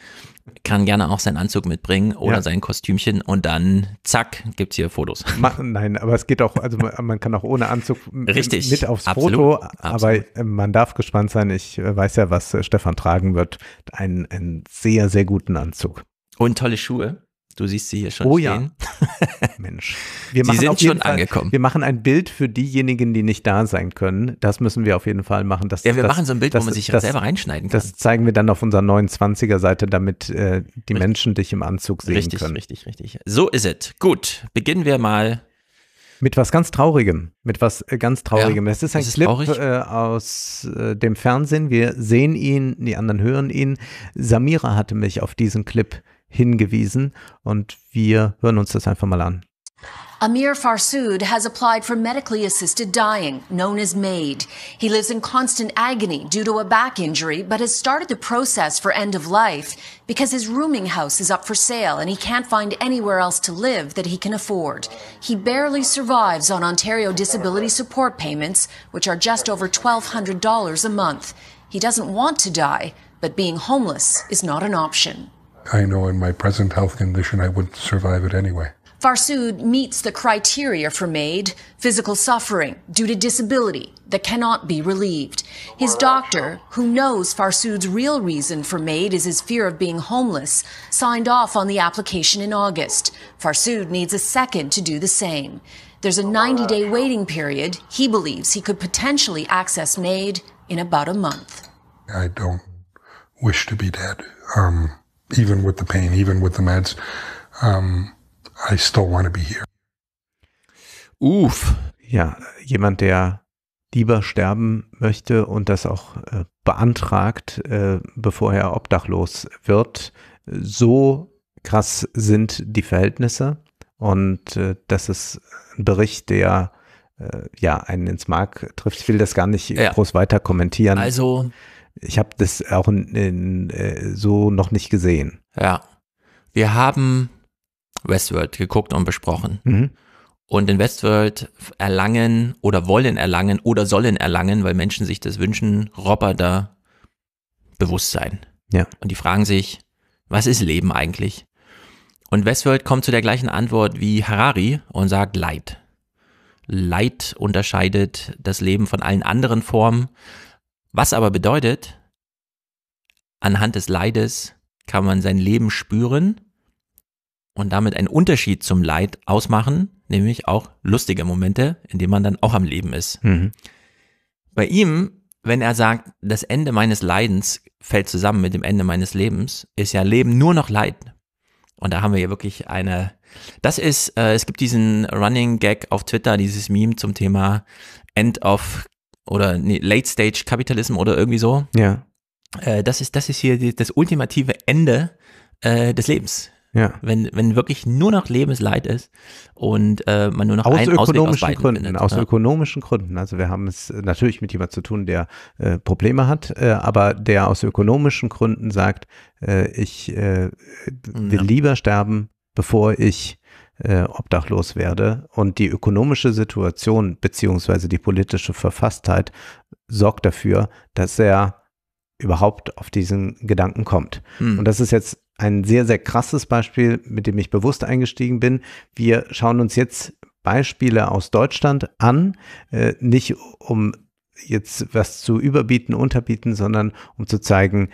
kann gerne auch seinen Anzug mitbringen oder ja. sein Kostümchen und dann zack, gibt es hier Fotos. Man, nein, aber es geht auch, also man, kann auch ohne Anzug Richtig, mit aufs absolut, Foto, absolut. aber ähm, man darf gespannt sein. Ich äh, weiß ja, was äh, Stefan tragen wird. Einen, einen sehr, sehr guten Anzug. Und tolle Schuhe. Du siehst sie hier schon oh, stehen. Ja. Mensch. Wir sie sind schon Fall, angekommen. Wir machen ein Bild für diejenigen, die nicht da sein können. Das müssen wir auf jeden Fall machen. Das, ja, wir das, machen so ein Bild, das, wo man sich das, selber reinschneiden kann. Das zeigen wir dann auf unserer 29er-Seite, damit äh, die richtig. Menschen dich im Anzug sehen richtig, können. Richtig, richtig, richtig. So ist es. Gut, beginnen wir mal mit was ganz Traurigem. Mit was äh, ganz Traurigem. Ja, es ist ein ist Clip äh, aus äh, dem Fernsehen. Wir sehen ihn, die anderen hören ihn. Samira hatte mich auf diesen Clip hingewiesen und wir hören uns das einfach mal an. Amir Farsoud has applied for medically assisted dying, known as MAID. He lives in constant agony due to a back injury, but has started the process for end of life because his rooming house is up for sale and he can't find anywhere else to live that he can afford. He barely survives on Ontario disability support payments, which are just over $1,200 a month. He doesn't want to die, but being homeless is not an option. I know in my present health condition I wouldn't survive it anyway. Farsood meets the criteria for MAID physical suffering due to disability that cannot be relieved. His doctor, who knows Farsood's real reason for MAID is his fear of being homeless, signed off on the application in August. Farsood needs a second to do the same. There's a 90 day waiting period. He believes he could potentially access MAID in about a month. I don't wish to be dead. Um, even with the pain, even with the meds, um, I still want to be here. Uff, ja, jemand, der lieber sterben möchte und das auch äh, beantragt, äh, bevor er obdachlos wird. So krass sind die Verhältnisse und äh, das ist ein Bericht, der äh, ja einen ins Mark trifft. Ich will das gar nicht ja. groß weiter kommentieren. Also ich habe das auch in, in, äh, so noch nicht gesehen. Ja. Wir haben Westworld geguckt und besprochen. Mhm. Und in Westworld erlangen oder wollen erlangen oder sollen erlangen, weil Menschen sich das wünschen, Roboter Bewusstsein. Ja. Und die fragen sich, was ist Leben eigentlich? Und Westworld kommt zu der gleichen Antwort wie Harari und sagt Leid. Leid unterscheidet das Leben von allen anderen Formen. Was aber bedeutet, anhand des Leides kann man sein Leben spüren und damit einen Unterschied zum Leid ausmachen, nämlich auch lustige Momente, in denen man dann auch am Leben ist. Mhm. Bei ihm, wenn er sagt, das Ende meines Leidens fällt zusammen mit dem Ende meines Lebens, ist ja Leben nur noch Leid. Und da haben wir ja wirklich eine, das ist, äh, es gibt diesen Running Gag auf Twitter, dieses Meme zum Thema End of oder nee, Late Stage Kapitalism oder irgendwie so. Ja. Äh, das ist das ist hier die, das ultimative Ende äh, des Lebens. Ja. Wenn, wenn wirklich nur noch Lebensleid ist und äh, man nur noch aus einen ökonomischen Ausweg aus Gründen, findet, aus ja. ökonomischen Gründen. Also wir haben es natürlich mit jemandem zu tun, der äh, Probleme hat, äh, aber der aus ökonomischen Gründen sagt, äh, ich äh, will ja. lieber sterben, bevor ich äh, obdachlos werde. Und die ökonomische Situation bzw. die politische Verfasstheit sorgt dafür, dass er überhaupt auf diesen Gedanken kommt. Mhm. Und das ist jetzt ein sehr, sehr krasses Beispiel, mit dem ich bewusst eingestiegen bin. Wir schauen uns jetzt Beispiele aus Deutschland an, äh, nicht um jetzt was zu überbieten, unterbieten, sondern um zu zeigen,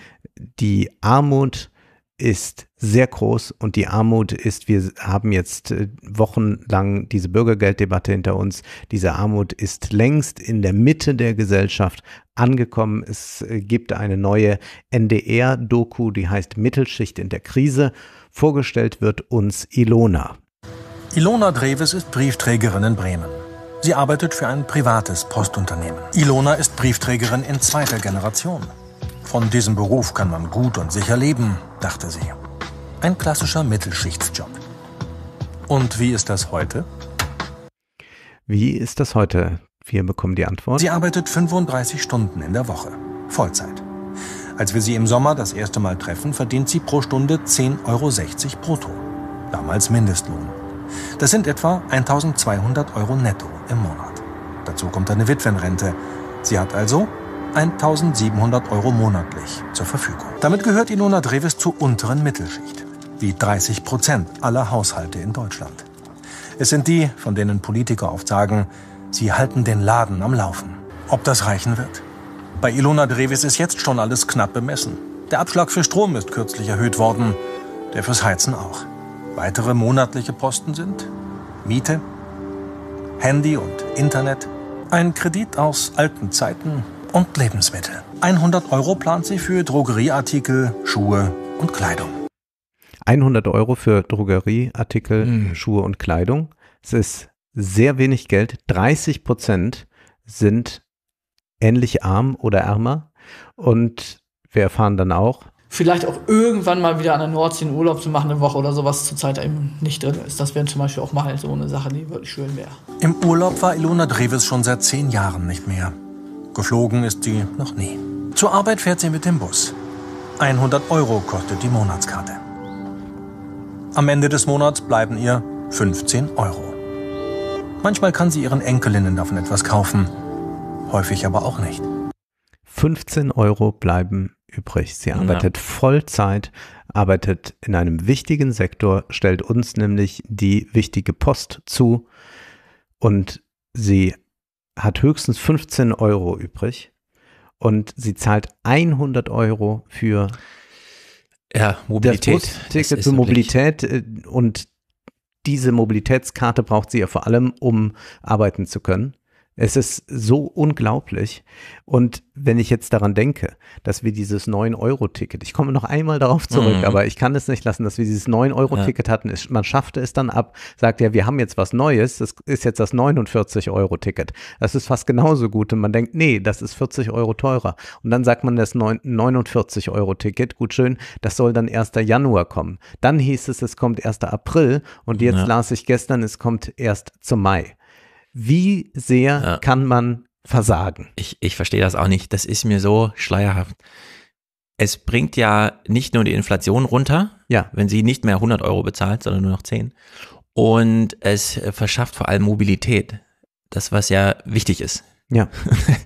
die Armut ist sehr groß und die Armut ist, wir haben jetzt äh, wochenlang diese Bürgergelddebatte hinter uns, diese Armut ist längst in der Mitte der Gesellschaft angekommen. Es äh, gibt eine neue NDR-Doku, die heißt Mittelschicht in der Krise. Vorgestellt wird uns Ilona. Ilona Dreves ist Briefträgerin in Bremen. Sie arbeitet für ein privates Postunternehmen. Ilona ist Briefträgerin in zweiter Generation. Von diesem Beruf kann man gut und sicher leben, dachte sie. Ein klassischer Mittelschichtsjob. Und wie ist das heute? Wie ist das heute? Wir bekommen die Antwort. Sie arbeitet 35 Stunden in der Woche. Vollzeit. Als wir sie im Sommer das erste Mal treffen, verdient sie pro Stunde 10,60 Euro brutto. Damals Mindestlohn. Das sind etwa 1200 Euro netto im Monat. Dazu kommt eine Witwenrente. Sie hat also 1700 Euro monatlich zur Verfügung. Damit gehört Ilona Dreves zur unteren Mittelschicht, wie 30 Prozent aller Haushalte in Deutschland. Es sind die, von denen Politiker oft sagen, sie halten den Laden am Laufen. Ob das reichen wird? Bei Ilona Dreves ist jetzt schon alles knapp bemessen. Der Abschlag für Strom ist kürzlich erhöht worden, der fürs Heizen auch. Weitere monatliche Posten sind Miete, Handy und Internet, ein Kredit aus alten Zeiten und Lebensmittel. 100 Euro plant sie für Drogerieartikel, Schuhe und Kleidung. 100 Euro für Drogerieartikel, mhm. Schuhe und Kleidung. Es ist sehr wenig Geld. 30 Prozent sind ähnlich arm oder ärmer. Und wir erfahren dann auch, vielleicht auch irgendwann mal wieder an der Nordsee einen Urlaub zu machen, eine Woche oder sowas zurzeit eben nicht drin ist. Das wäre zum Beispiel auch mal so eine Sache, die wirklich schön wäre. Im Urlaub war Ilona Dreves schon seit zehn Jahren nicht mehr. Geflogen ist sie noch nie. Zur Arbeit fährt sie mit dem Bus. 100 Euro kostet die Monatskarte. Am Ende des Monats bleiben ihr 15 Euro. Manchmal kann sie ihren Enkelinnen davon etwas kaufen, häufig aber auch nicht. 15 Euro bleiben übrig. Sie arbeitet ja. Vollzeit, arbeitet in einem wichtigen Sektor, stellt uns nämlich die wichtige Post zu und sie hat höchstens 15 Euro übrig und sie zahlt 100 Euro für ja, Mobilität. Das Busticket für Mobilität äh, und diese Mobilitätskarte braucht sie ja vor allem, um arbeiten zu können. Es ist so unglaublich. Und wenn ich jetzt daran denke, dass wir dieses 9-Euro-Ticket, ich komme noch einmal darauf zurück, mhm. aber ich kann es nicht lassen, dass wir dieses 9-Euro-Ticket ja. hatten. Ist, man schaffte es dann ab, sagt ja, wir haben jetzt was Neues, das ist jetzt das 49-Euro-Ticket. Das ist fast genauso gut. Und man denkt, nee, das ist 40 Euro teurer. Und dann sagt man das 49-Euro-Ticket, gut schön, das soll dann 1. Januar kommen. Dann hieß es, es kommt 1. April und jetzt ja. las ich gestern, es kommt erst zum Mai. Wie sehr ja. kann man versagen? Ich, ich verstehe das auch nicht. Das ist mir so schleierhaft. Es bringt ja nicht nur die Inflation runter, ja. wenn sie nicht mehr 100 Euro bezahlt, sondern nur noch 10. Und es verschafft vor allem Mobilität. Das, was ja wichtig ist. Ja.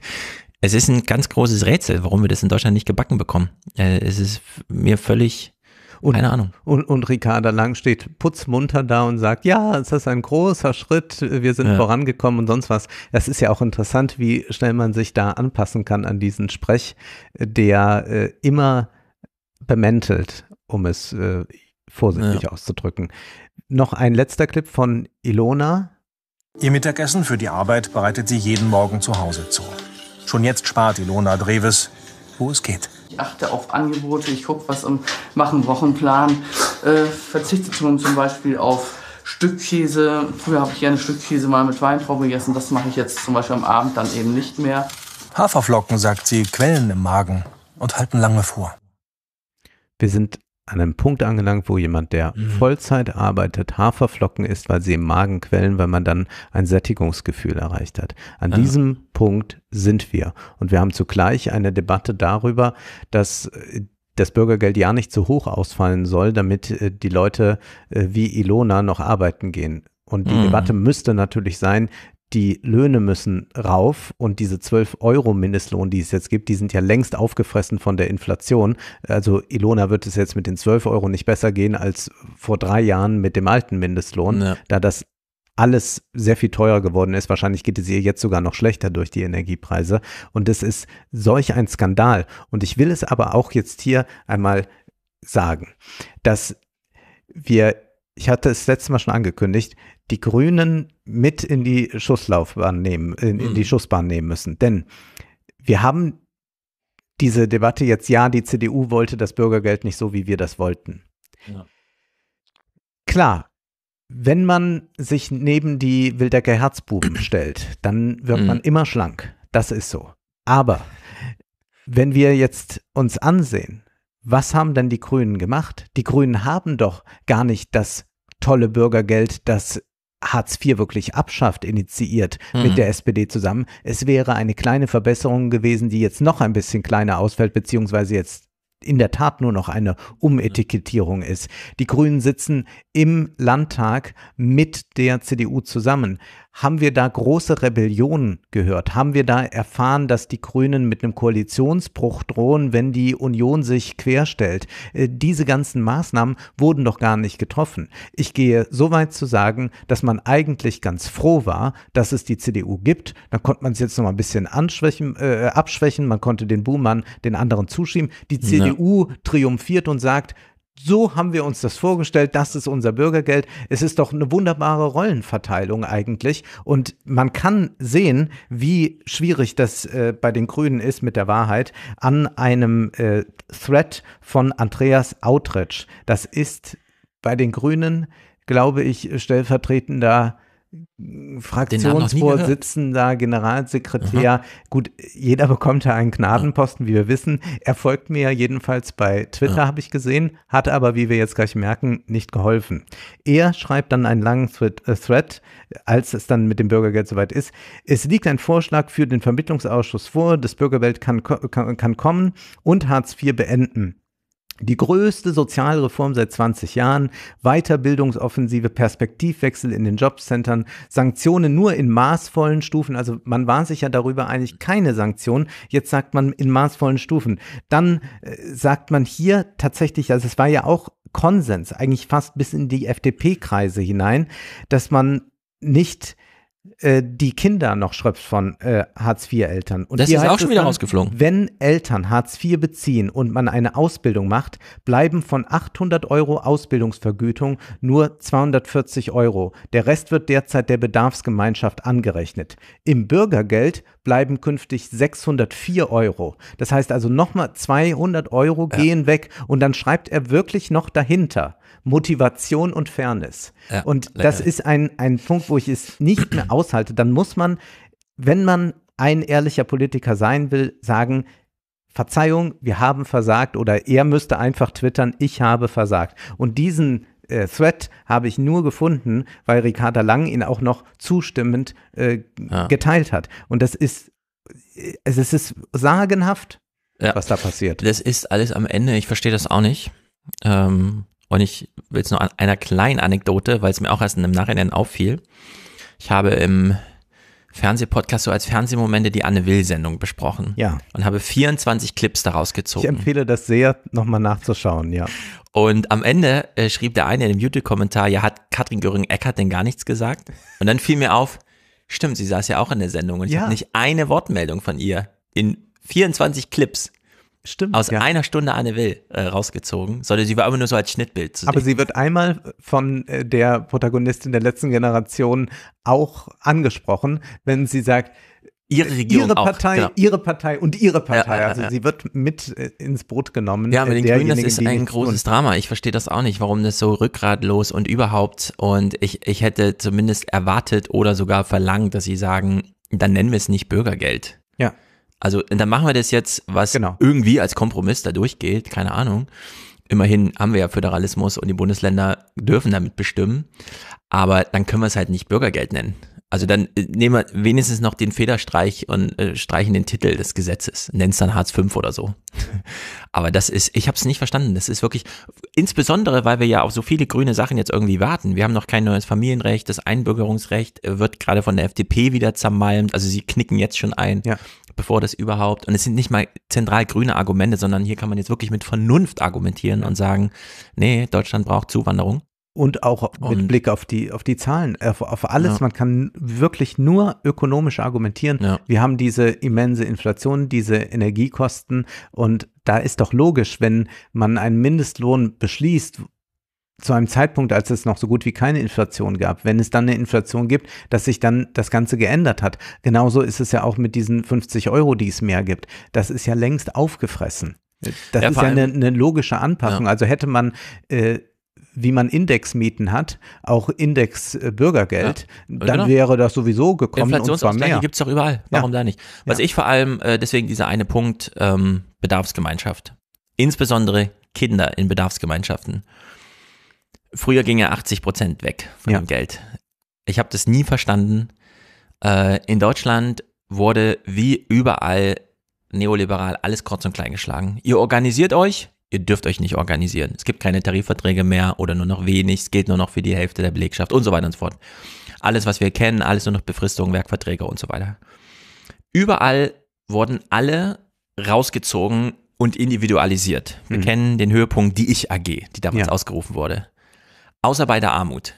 es ist ein ganz großes Rätsel, warum wir das in Deutschland nicht gebacken bekommen. Äh, es ist mir völlig und, Keine Ahnung. Und, und Ricarda Lang steht putzmunter da und sagt, ja, es ist ein großer Schritt, wir sind ja. vorangekommen und sonst was. Es ist ja auch interessant, wie schnell man sich da anpassen kann an diesen Sprech, der äh, immer bemäntelt, um es äh, vorsichtig ja. auszudrücken. Noch ein letzter Clip von Ilona. Ihr Mittagessen für die Arbeit bereitet sie jeden Morgen zu Hause zu. Schon jetzt spart Ilona Dreves, wo es geht ich achte auf Angebote, ich gucke was und mache einen Wochenplan. Äh, verzichte zum, zum Beispiel auf Stückkäse. Früher habe ich gerne Stückkäse mal mit Weintrauben gegessen. Das mache ich jetzt zum Beispiel am Abend dann eben nicht mehr. Haferflocken, sagt sie, quellen im Magen und halten lange vor. Wir sind an einem Punkt angelangt, wo jemand, der mhm. Vollzeit arbeitet, Haferflocken isst, weil sie im Magen quellen, weil man dann ein Sättigungsgefühl erreicht hat. An ah. diesem Punkt sind wir. Und wir haben zugleich eine Debatte darüber, dass äh, das Bürgergeld ja nicht zu hoch ausfallen soll, damit äh, die Leute äh, wie Ilona noch arbeiten gehen. Und die mhm. Debatte müsste natürlich sein, die Löhne müssen rauf und diese 12 Euro Mindestlohn, die es jetzt gibt, die sind ja längst aufgefressen von der Inflation. Also Ilona wird es jetzt mit den 12 Euro nicht besser gehen als vor drei Jahren mit dem alten Mindestlohn, ja. da das alles sehr viel teurer geworden ist. Wahrscheinlich geht es ihr jetzt sogar noch schlechter durch die Energiepreise. Und es ist solch ein Skandal. Und ich will es aber auch jetzt hier einmal sagen, dass wir ich hatte es letztes Mal schon angekündigt, die Grünen mit in die Schusslaufbahn nehmen, in, in die mhm. Schussbahn nehmen müssen. Denn wir haben diese Debatte jetzt, ja, die CDU wollte das Bürgergeld nicht so, wie wir das wollten. Ja. Klar, wenn man sich neben die Wildecker Herzbuben stellt, dann wird mhm. man immer schlank. Das ist so. Aber wenn wir jetzt uns ansehen, was haben denn die Grünen gemacht? Die Grünen haben doch gar nicht das tolle Bürgergeld, das Hartz IV wirklich abschafft, initiiert mhm. mit der SPD zusammen. Es wäre eine kleine Verbesserung gewesen, die jetzt noch ein bisschen kleiner ausfällt, beziehungsweise jetzt in der Tat nur noch eine Umetikettierung ist. Die Grünen sitzen im Landtag mit der CDU zusammen, haben wir da große Rebellionen gehört? Haben wir da erfahren, dass die Grünen mit einem Koalitionsbruch drohen, wenn die Union sich querstellt? Äh, diese ganzen Maßnahmen wurden doch gar nicht getroffen. Ich gehe so weit zu sagen, dass man eigentlich ganz froh war, dass es die CDU gibt. Da konnte man es jetzt noch mal ein bisschen äh, abschwächen. Man konnte den Buhmann den anderen zuschieben. Die CDU ja. triumphiert und sagt, so haben wir uns das vorgestellt, das ist unser Bürgergeld. Es ist doch eine wunderbare Rollenverteilung eigentlich. Und man kann sehen, wie schwierig das äh, bei den Grünen ist mit der Wahrheit an einem äh, Thread von Andreas Outretsch. Das ist bei den Grünen, glaube ich, stellvertretender Fraktionsvorsitzender, Generalsekretär. Aha. Gut, jeder bekommt ja einen Gnadenposten, wie wir wissen. Er folgt mir jedenfalls bei Twitter, habe ich gesehen, hat aber, wie wir jetzt gleich merken, nicht geholfen. Er schreibt dann einen langen äh, Thread, als es dann mit dem Bürgergeld soweit ist. Es liegt ein Vorschlag für den Vermittlungsausschuss vor, das Bürgergeld kann, kann, kann kommen und Hartz IV beenden. Die größte Sozialreform seit 20 Jahren, Weiterbildungsoffensive, Perspektivwechsel in den Jobcentern, Sanktionen nur in maßvollen Stufen. Also man war sich ja darüber eigentlich keine Sanktionen. Jetzt sagt man in maßvollen Stufen. Dann äh, sagt man hier tatsächlich, also es war ja auch Konsens, eigentlich fast bis in die FDP-Kreise hinein, dass man nicht äh, die Kinder noch schröpft von äh, Hartz-IV-Eltern. Und das ist auch schon wieder dann, rausgeflogen. Wenn Eltern Hartz IV beziehen und man eine Ausbildung macht, bleiben von 800 Euro Ausbildungsvergütung nur 240 Euro. Der Rest wird derzeit der Bedarfsgemeinschaft angerechnet. Im Bürgergeld bleiben künftig 604 Euro. Das heißt also nochmal 200 Euro ja. gehen weg und dann schreibt er wirklich noch dahinter. Motivation und Fairness. Ja, und das ist ein, ein Punkt, wo ich es nicht mehr aushalte. Dann muss man, wenn man ein ehrlicher Politiker sein will, sagen, Verzeihung, wir haben versagt oder er müsste einfach twittern, ich habe versagt. Und diesen äh, Thread habe ich nur gefunden, weil Ricarda Lang ihn auch noch zustimmend äh, ja. geteilt hat. Und das ist, äh, es ist sagenhaft, ja. was da passiert. Das ist alles am Ende, ich verstehe das auch nicht. Ähm, und ich will jetzt nur an einer kleinen Anekdote, weil es mir auch erst im Nachhinein auffiel. Ich habe im Fernsehpodcast so als Fernsehmomente die Anne Will-Sendung besprochen. Ja. Und habe 24 Clips daraus gezogen. Ich empfehle das sehr, nochmal nachzuschauen, ja. Und am Ende äh, schrieb der eine in dem YouTube-Kommentar, ja, hat Katrin Göring-Eckert denn gar nichts gesagt? Und dann fiel mir auf, stimmt, sie saß ja auch in der Sendung und ich ja. habe nicht eine Wortmeldung von ihr in 24 Clips. Stimmt. Aus ja. einer Stunde Anne Will äh, rausgezogen, sondern sie war immer nur so als Schnittbild zu sehen. Aber sie wird einmal von äh, der Protagonistin der letzten Generation auch angesprochen, wenn sie sagt, Ihre äh, Regierung. Ihre Partei, genau. ihre Partei und ihre Partei. Ja, also ja, sie wird mit äh, ins Boot genommen. Ja, mit den Grünen, das ist ein großes Drama. Ich verstehe das auch nicht, warum das so rückgratlos und überhaupt. Und ich, ich hätte zumindest erwartet oder sogar verlangt, dass sie sagen, dann nennen wir es nicht Bürgergeld. Ja. Also dann machen wir das jetzt, was genau. irgendwie als Kompromiss da durchgeht, keine Ahnung. Immerhin haben wir ja Föderalismus und die Bundesländer dürfen damit bestimmen, aber dann können wir es halt nicht Bürgergeld nennen. Also dann äh, nehmen wir wenigstens noch den Federstreich und äh, streichen den Titel des Gesetzes, nennen es dann Hartz V oder so. Aber das ist, ich habe es nicht verstanden. Das ist wirklich, insbesondere weil wir ja auf so viele grüne Sachen jetzt irgendwie warten. Wir haben noch kein neues Familienrecht, das Einbürgerungsrecht wird gerade von der FDP wieder zermalmt. Also sie knicken jetzt schon ein. Ja bevor das überhaupt, und es sind nicht mal zentral grüne Argumente, sondern hier kann man jetzt wirklich mit Vernunft argumentieren und sagen, nee, Deutschland braucht Zuwanderung. Und auch mit und, Blick auf die, auf die Zahlen, auf, auf alles. Ja. Man kann wirklich nur ökonomisch argumentieren. Ja. Wir haben diese immense Inflation, diese Energiekosten und da ist doch logisch, wenn man einen Mindestlohn beschließt, zu einem Zeitpunkt, als es noch so gut wie keine Inflation gab, wenn es dann eine Inflation gibt, dass sich dann das Ganze geändert hat. Genauso ist es ja auch mit diesen 50 Euro, die es mehr gibt. Das ist ja längst aufgefressen. Das ja, ist ja eine, eine, logische Anpassung. Ja. Also hätte man äh, wie man Indexmieten hat, auch Indexbürgergeld, äh, ja, dann genau. wäre das sowieso gekommen. Inflationsausgleiche gibt es doch überall. Warum ja. da nicht? Was ja. ich vor allem, äh, deswegen dieser eine Punkt, ähm, Bedarfsgemeinschaft. Insbesondere Kinder in Bedarfsgemeinschaften früher ging ja 80 Prozent weg von ja. dem Geld. Ich habe das nie verstanden. Äh, in Deutschland wurde wie überall neoliberal alles kurz und klein geschlagen. Ihr organisiert euch, ihr dürft euch nicht organisieren. Es gibt keine Tarifverträge mehr oder nur noch wenig, es gilt nur noch für die Hälfte der Belegschaft und so weiter und so fort. Alles, was wir kennen, alles nur noch Befristungen, Werkverträge und so weiter. Überall wurden alle rausgezogen und individualisiert. Wir mhm. kennen den Höhepunkt Die Ich AG, die damals ja. ausgerufen wurde außer bei der Armut.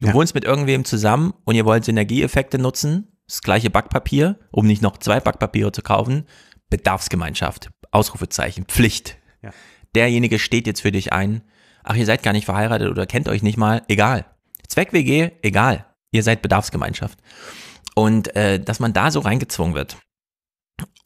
Du ja. wohnst mit irgendwem zusammen und ihr wollt Synergieeffekte nutzen, das gleiche Backpapier, um nicht noch zwei Backpapiere zu kaufen, Bedarfsgemeinschaft, Ausrufezeichen, Pflicht. Ja. Derjenige steht jetzt für dich ein. Ach, ihr seid gar nicht verheiratet oder kennt euch nicht mal, egal. Zweck WG, egal. Ihr seid Bedarfsgemeinschaft. Und äh, dass man da so reingezwungen wird,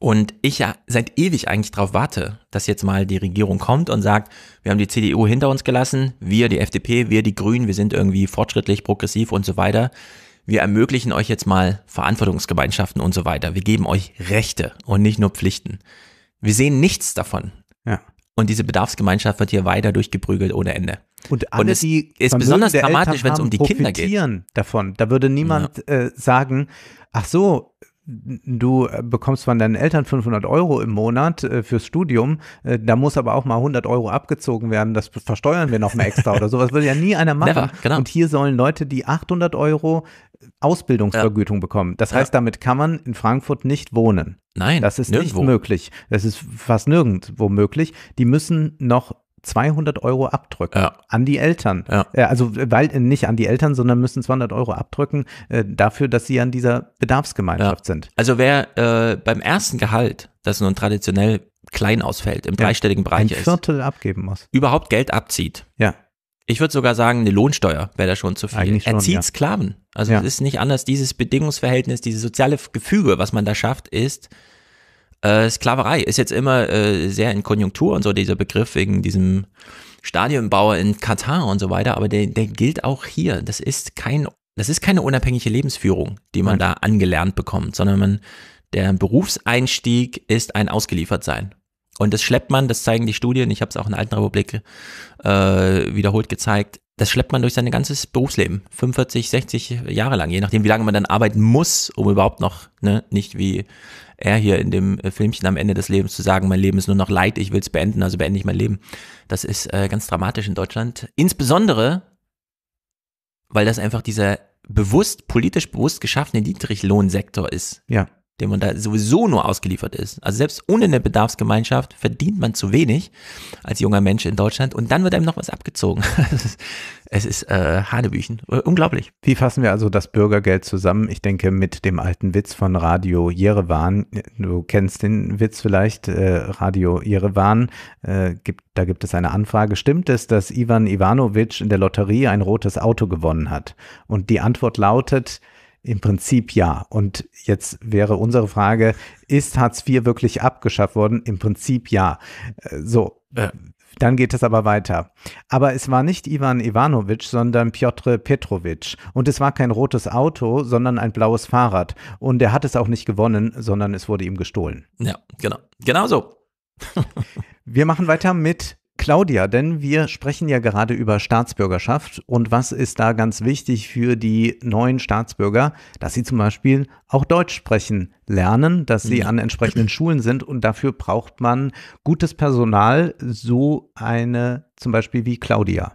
und ich ja seit ewig eigentlich darauf warte, dass jetzt mal die Regierung kommt und sagt, wir haben die CDU hinter uns gelassen, wir die FDP, wir die Grünen, wir sind irgendwie fortschrittlich, progressiv und so weiter. Wir ermöglichen euch jetzt mal Verantwortungsgemeinschaften und so weiter. Wir geben euch Rechte und nicht nur Pflichten. Wir sehen nichts davon. Ja. Und diese Bedarfsgemeinschaft wird hier weiter durchgeprügelt ohne Ende. Und alle, und es die ist besonders dramatisch, wenn es um die Kinder geht. davon. Da würde niemand ja. äh, sagen, ach so, du äh, bekommst von deinen Eltern 500 Euro im Monat äh, fürs Studium, äh, da muss aber auch mal 100 Euro abgezogen werden, das versteuern wir noch mal extra oder sowas, würde ja nie einer machen. Never, genau. Und hier sollen Leute, die 800 Euro Ausbildungsvergütung ja. bekommen. Das ja. heißt, damit kann man in Frankfurt nicht wohnen. Nein, das ist nirgendwo. nicht möglich. Das ist fast nirgendwo möglich. Die müssen noch 200 Euro abdrücken ja. an die Eltern. Ja. Äh, also weil nicht an die Eltern, sondern müssen 200 Euro abdrücken äh, dafür, dass sie an dieser Bedarfsgemeinschaft ja. sind. Also wer äh, beim ersten Gehalt, das nun traditionell klein ausfällt, im dreistelligen Bereich ist. Ein Viertel ist, abgeben muss. Überhaupt Geld abzieht. Ja. Ich würde sogar sagen, eine Lohnsteuer wäre da schon zu viel. Eigentlich er schon, zieht Sklaven. Also es ist nicht anders. Dieses Bedingungsverhältnis, dieses soziale Gefüge, was man da schafft, ist äh, Sklaverei ist jetzt immer äh, sehr in Konjunktur und so dieser Begriff wegen diesem Stadionbauer in Katar und so weiter, aber der, der gilt auch hier. Das ist kein, das ist keine unabhängige Lebensführung, die man mhm. da angelernt bekommt, sondern man, der Berufseinstieg ist ein Ausgeliefertsein. Und das schleppt man, das zeigen die Studien, ich habe es auch in der Alten Republik äh, wiederholt gezeigt, das schleppt man durch sein ganzes Berufsleben. 45, 60 Jahre lang, je nachdem, wie lange man dann arbeiten muss, um überhaupt noch, ne, nicht wie er hier in dem äh, Filmchen am Ende des Lebens zu sagen, mein Leben ist nur noch Leid, ich will es beenden, also beende ich mein Leben. Das ist äh, ganz dramatisch in Deutschland. Insbesondere, weil das einfach dieser bewusst, politisch bewusst geschaffene Niedriglohnsektor ist. Ja dem man da sowieso nur ausgeliefert ist. Also selbst ohne eine Bedarfsgemeinschaft verdient man zu wenig als junger Mensch in Deutschland und dann wird einem noch was abgezogen. es ist äh, Hanebüchen. Äh, unglaublich. Wie fassen wir also das Bürgergeld zusammen? Ich denke mit dem alten Witz von Radio Jerewan. Du kennst den Witz vielleicht. Äh, Radio Jerewan. Äh, gibt, da gibt es eine Anfrage. Stimmt es, dass Ivan Ivanovic in der Lotterie ein rotes Auto gewonnen hat? Und die Antwort lautet, im Prinzip ja. Und jetzt wäre unsere Frage, ist Hartz IV wirklich abgeschafft worden? Im Prinzip ja. Äh, so. Ja. Dann geht es aber weiter. Aber es war nicht Ivan Ivanovic, sondern Piotr Petrovic. Und es war kein rotes Auto, sondern ein blaues Fahrrad. Und er hat es auch nicht gewonnen, sondern es wurde ihm gestohlen. Ja, genau. Genau so. Wir machen weiter mit Claudia, denn wir sprechen ja gerade über Staatsbürgerschaft und was ist da ganz wichtig für die neuen Staatsbürger, dass sie zum Beispiel auch Deutsch sprechen lernen, dass sie mhm. an entsprechenden Schulen sind und dafür braucht man gutes Personal, so eine zum Beispiel wie Claudia.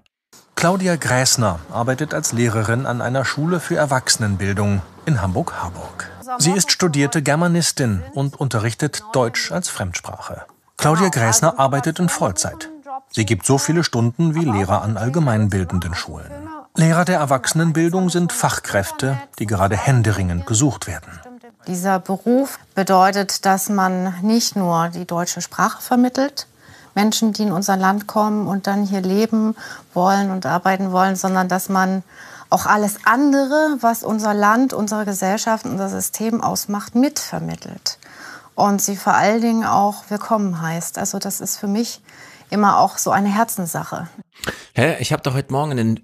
Claudia Gräßner arbeitet als Lehrerin an einer Schule für Erwachsenenbildung in Hamburg-Harburg. Sie ist studierte Germanistin und unterrichtet Deutsch als Fremdsprache. Claudia Gräßner arbeitet in Vollzeit. Sie gibt so viele Stunden wie Lehrer an allgemeinbildenden Schulen. Lehrer der Erwachsenenbildung sind Fachkräfte, die gerade händeringend gesucht werden. Dieser Beruf bedeutet, dass man nicht nur die deutsche Sprache vermittelt, Menschen, die in unser Land kommen und dann hier leben wollen und arbeiten wollen, sondern dass man auch alles andere, was unser Land, unsere Gesellschaft, unser System ausmacht, mitvermittelt. Und sie vor allen Dingen auch willkommen heißt. Also das ist für mich immer auch so eine Herzenssache. Hä, ich habe doch heute Morgen einen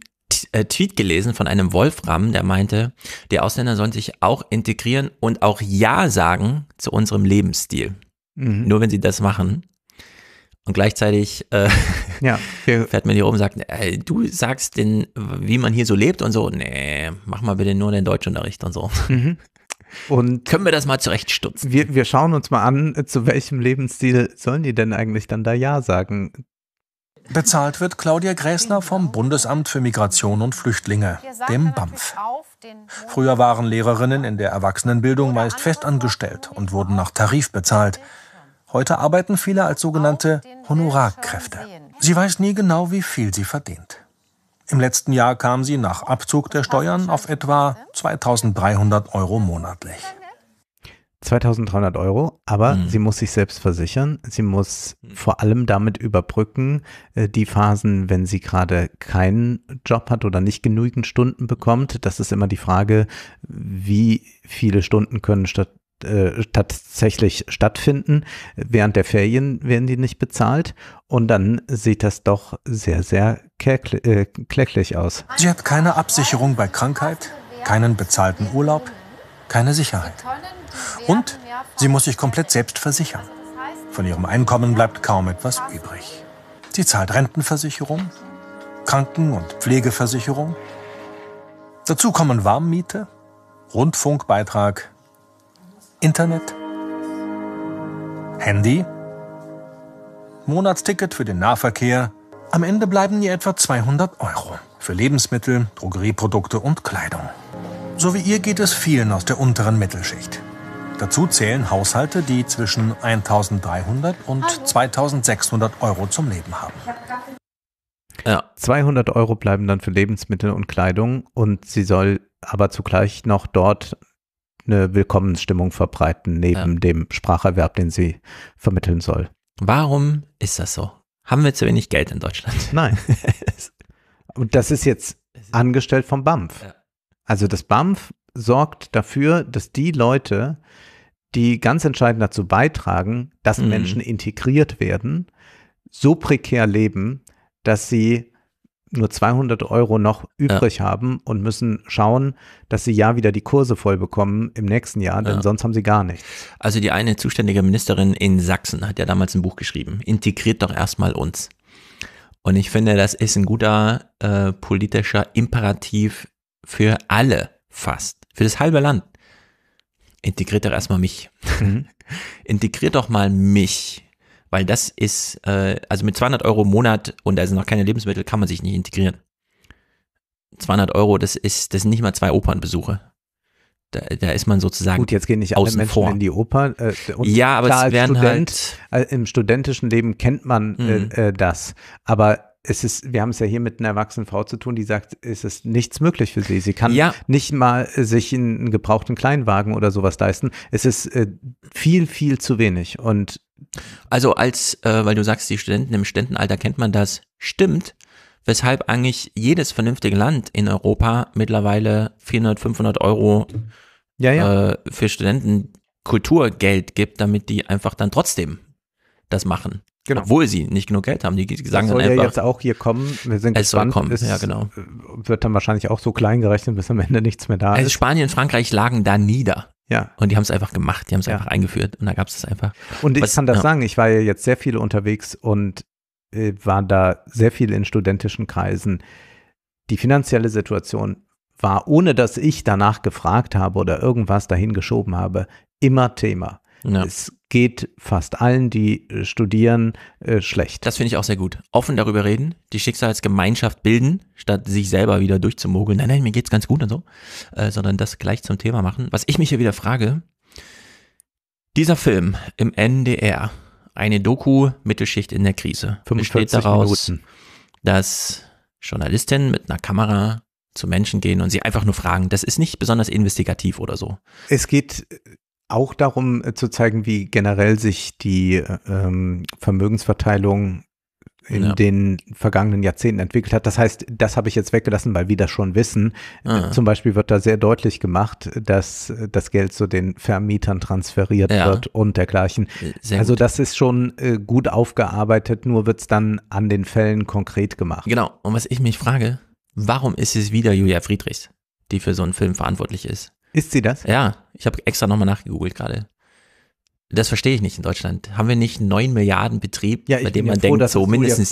äh, Tweet gelesen von einem Wolfram, der meinte, die Ausländer sollen sich auch integrieren und auch Ja sagen zu unserem Lebensstil. Mhm. Nur wenn sie das machen. Und gleichzeitig äh, ja, fährt man hier rum und sagt, ey, du sagst den, wie man hier so lebt und so, nee, mach mal bitte nur den Deutschunterricht und so. Mhm. Und Können wir das mal zurechtstutzen? Wir, wir schauen uns mal an, zu welchem Lebensstil sollen die denn eigentlich dann da Ja sagen? Bezahlt wird Claudia Gräßner vom Bundesamt für Migration und Flüchtlinge, dem BAMF. Früher waren Lehrerinnen in der Erwachsenenbildung meist festangestellt und wurden nach Tarif bezahlt. Heute arbeiten viele als sogenannte Honorarkräfte. Sie weiß nie genau, wie viel sie verdient. Im letzten Jahr kam sie nach Abzug der Steuern auf etwa 2300 Euro monatlich. 2300 Euro, aber mhm. sie muss sich selbst versichern. Sie muss hm. vor allem damit überbrücken, äh, die Phasen, wenn sie gerade keinen Job hat oder nicht genügend Stunden bekommt. Das ist immer die Frage, wie viele Stunden können statt äh, tatsächlich stattfinden. Während der Ferien werden die nicht bezahlt und dann sieht das doch sehr, sehr äh, kläglich aus. Sie hat keine Absicherung bei Krankheit, keinen bezahlten Urlaub, keine Sicherheit. Und sie muss sich komplett selbst versichern. Von ihrem Einkommen bleibt kaum etwas übrig. Sie zahlt Rentenversicherung, Kranken- und Pflegeversicherung. Dazu kommen Warmmiete, Rundfunkbeitrag, Internet, Handy, Monatsticket für den Nahverkehr, am Ende bleiben ihr etwa 200 Euro für Lebensmittel, Drogerieprodukte und Kleidung. So wie ihr geht es vielen aus der unteren Mittelschicht. Dazu zählen Haushalte, die zwischen 1300 und 2600 Euro zum Leben haben. Ja. 200 Euro bleiben dann für Lebensmittel und Kleidung und sie soll aber zugleich noch dort eine Willkommensstimmung verbreiten, neben ja. dem Spracherwerb, den sie vermitteln soll. Warum ist das so? Haben wir zu wenig Geld in Deutschland? Nein. Und das ist jetzt angestellt vom BAMF. Also das BAMF sorgt dafür, dass die Leute, die ganz entscheidend dazu beitragen, dass mhm. Menschen integriert werden, so prekär leben, dass sie nur 200 Euro noch übrig ja. haben und müssen schauen, dass sie ja wieder die Kurse voll bekommen im nächsten Jahr, denn ja. sonst haben sie gar nichts. Also die eine zuständige Ministerin in Sachsen hat ja damals ein Buch geschrieben, integriert doch erstmal uns. Und ich finde, das ist ein guter äh, politischer Imperativ für alle fast, für das halbe Land. Integriert doch erstmal mich. Mhm. integriert doch mal mich weil das ist, äh, also mit 200 Euro im Monat und da sind noch keine Lebensmittel kann man sich nicht integrieren. 200 Euro, das ist, das sind nicht mal zwei Opernbesuche. Da, da ist man sozusagen Gut, jetzt gehen nicht alle Menschen vor. in die Oper. Äh, ja, aber klar, es werden Student, halt äh, Im studentischen Leben kennt man mhm. Äh, äh, das. Aber es ist, wir haben es ja hier mit einer erwachsenen Frau zu tun, die sagt, es ist nichts möglich für sie. Sie kann ja. nicht mal äh, sich einen gebrauchten Kleinwagen oder sowas leisten. Es ist äh, viel, viel zu wenig. Und also als, äh, weil du sagst, die Studenten im Studentenalter kennt man das, stimmt, weshalb eigentlich jedes vernünftige Land in Europa mittlerweile 400, 500 Euro ja, ja. Äh, für Studenten Kulturgeld gibt, damit die einfach dann trotzdem das machen. Genau. Obwohl sie nicht genug Geld haben. Die sagen das soll einfach, ja jetzt auch hier kommen. Wir sind es gespannt. soll kommen, es ja genau. Äh, wird dann wahrscheinlich auch so klein gerechnet, bis am Ende nichts mehr da also ist. Also Spanien und Frankreich lagen da nieder. Ja. Und die haben es einfach gemacht, die haben es ja. einfach eingeführt und da gab es das einfach. Und Was, ich kann das ja. sagen, ich war ja jetzt sehr viel unterwegs und äh, war da sehr viel in studentischen Kreisen. Die finanzielle Situation war, ohne dass ich danach gefragt habe oder irgendwas dahin geschoben habe, immer Thema. Ja. Es geht fast allen, die äh, studieren, äh, schlecht. Das finde ich auch sehr gut. Offen darüber reden, die Schicksalsgemeinschaft bilden, statt sich selber wieder durchzumogeln. Nein, nein, mir geht's ganz gut und so, äh, sondern das gleich zum Thema machen. Was ich mich hier wieder frage, dieser Film im NDR, eine Doku Mittelschicht in der Krise, besteht daraus, Minuten. dass Journalistinnen mit einer Kamera zu Menschen gehen und sie einfach nur fragen. Das ist nicht besonders investigativ oder so. Es geht äh, auch darum äh, zu zeigen, wie generell sich die äh, ähm, Vermögensverteilung in ja. den vergangenen Jahrzehnten entwickelt hat. Das heißt, das habe ich jetzt weggelassen, weil wir das schon wissen. Ah. Zum Beispiel wird da sehr deutlich gemacht, dass äh, das Geld zu den Vermietern transferiert ja. wird und dergleichen. Äh, sehr also gut. das ist schon äh, gut aufgearbeitet, nur wird es dann an den Fällen konkret gemacht. Genau. Und was ich mich frage, warum ist es wieder Julia Friedrichs, die für so einen Film verantwortlich ist? Ist sie das? Ja, ich habe extra nochmal nachgegoogelt gerade. Das verstehe ich nicht in Deutschland. Haben wir nicht einen 9 Milliarden Betrieb, ja, bei dem man froh, denkt, so mindestens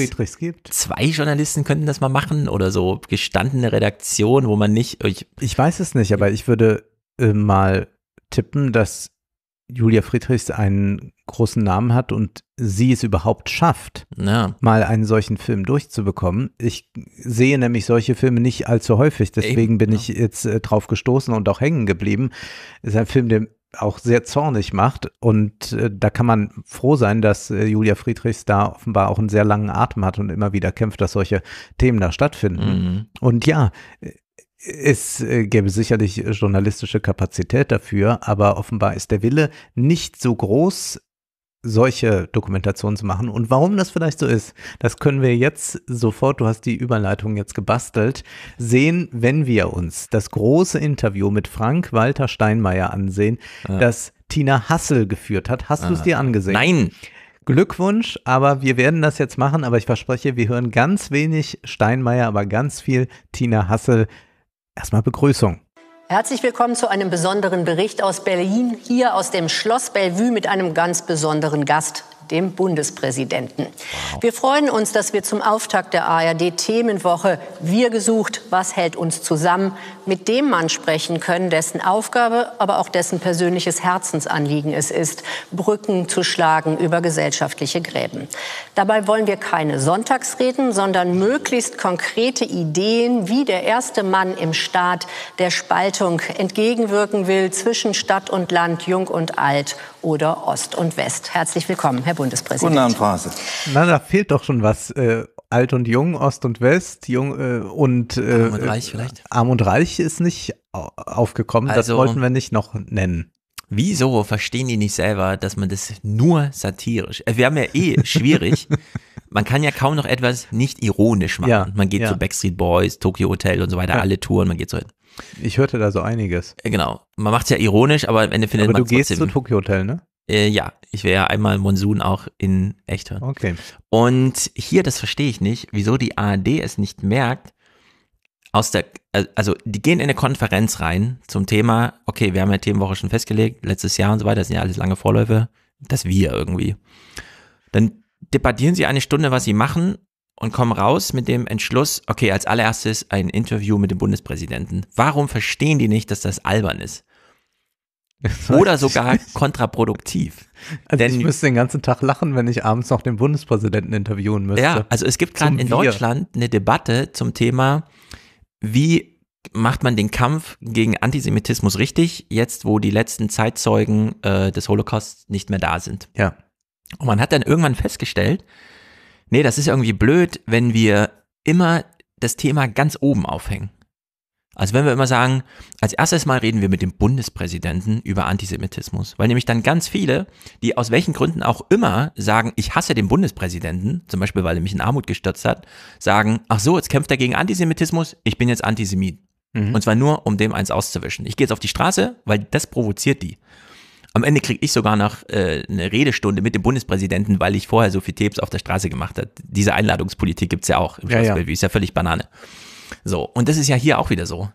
zwei Journalisten könnten das mal machen oder so gestandene Redaktion, wo man nicht. Ich, ich weiß es nicht, aber ich würde äh, mal tippen, dass Julia Friedrichs einen großen Namen hat und sie es überhaupt schafft, ja. mal einen solchen Film durchzubekommen. Ich sehe nämlich solche Filme nicht allzu häufig, deswegen Eben, bin ja. ich jetzt äh, drauf gestoßen und auch hängen geblieben. Ist ein Film, der auch sehr zornig macht und äh, da kann man froh sein, dass äh, Julia Friedrichs da offenbar auch einen sehr langen Atem hat und immer wieder kämpft, dass solche Themen da stattfinden. Mhm. Und ja, es äh, gäbe sicherlich äh, journalistische Kapazität dafür, aber offenbar ist der Wille nicht so groß, solche Dokumentationen zu machen. Und warum das vielleicht so ist, das können wir jetzt sofort, du hast die Überleitung jetzt gebastelt, sehen, wenn wir uns das große Interview mit Frank-Walter Steinmeier ansehen, ah. das Tina Hassel geführt hat. Hast ah. du es dir angesehen? Nein. Glückwunsch, aber wir werden das jetzt machen, aber ich verspreche, wir hören ganz wenig Steinmeier, aber ganz viel Tina Hassel Erstmal Begrüßung. Herzlich willkommen zu einem besonderen Bericht aus Berlin, hier aus dem Schloss Bellevue mit einem ganz besonderen Gast dem Bundespräsidenten. Wir freuen uns, dass wir zum Auftakt der ARD-Themenwoche Wir gesucht, was hält uns zusammen, mit dem Mann sprechen können, dessen Aufgabe, aber auch dessen persönliches Herzensanliegen es ist, Brücken zu schlagen über gesellschaftliche Gräben. Dabei wollen wir keine Sonntagsreden, sondern möglichst konkrete Ideen, wie der erste Mann im Staat der Spaltung entgegenwirken will zwischen Stadt und Land, Jung und Alt oder Ost und West. Herzlich willkommen, Herr Bundespräsident. Guten Abend, Frau Na, da fehlt doch schon was. Äh, Alt und Jung, Ost und West, Jung äh, und äh, Arm und Reich vielleicht. Äh, Arm und Reich ist nicht aufgekommen. Also, das wollten wir nicht noch nennen. Wieso verstehen die nicht selber, dass man das nur satirisch? Äh, wir haben ja eh schwierig. man kann ja kaum noch etwas nicht ironisch machen. Ja, man geht ja. zu Backstreet Boys, Tokyo Hotel und so weiter, ja. alle Touren, man geht so hin. Ich hörte da so einiges. Äh, genau. Man macht es ja ironisch, aber am Ende findet man es trotzdem. Aber du gehst zu Tokyo Hotel, ne? Äh, ja, ich wäre ja einmal Monsun auch in echt hören. Okay. Und hier, das verstehe ich nicht, wieso die ARD es nicht merkt, aus der, äh, also die gehen in eine Konferenz rein zum Thema, okay, wir haben ja Themenwoche schon festgelegt, letztes Jahr und so weiter, das sind ja alles lange Vorläufe, das wir irgendwie. Dann debattieren sie eine Stunde, was sie machen und komme raus mit dem Entschluss, okay, als allererstes ein Interview mit dem Bundespräsidenten. Warum verstehen die nicht, dass das albern ist? Oder sogar kontraproduktiv. Also Denn, ich müsste den ganzen Tag lachen, wenn ich abends noch den Bundespräsidenten interviewen müsste. Ja, also es gibt gerade in Deutschland eine Debatte zum Thema, wie macht man den Kampf gegen Antisemitismus richtig, jetzt wo die letzten Zeitzeugen äh, des Holocaust nicht mehr da sind. Ja. Und man hat dann irgendwann festgestellt, nee, das ist irgendwie blöd, wenn wir immer das Thema ganz oben aufhängen. Also wenn wir immer sagen, als erstes Mal reden wir mit dem Bundespräsidenten über Antisemitismus, weil nämlich dann ganz viele, die aus welchen Gründen auch immer sagen, ich hasse den Bundespräsidenten, zum Beispiel weil er mich in Armut gestürzt hat, sagen, ach so, jetzt kämpft er gegen Antisemitismus, ich bin jetzt Antisemit. Mhm. Und zwar nur, um dem eins auszuwischen. Ich gehe jetzt auf die Straße, weil das provoziert die. Am Ende kriege ich sogar noch äh, eine Redestunde mit dem Bundespräsidenten, weil ich vorher so viel Tapes auf der Straße gemacht habe. Diese Einladungspolitik gibt es ja auch im ja, ja. Ist ja völlig Banane. So, und das ist ja hier auch wieder so.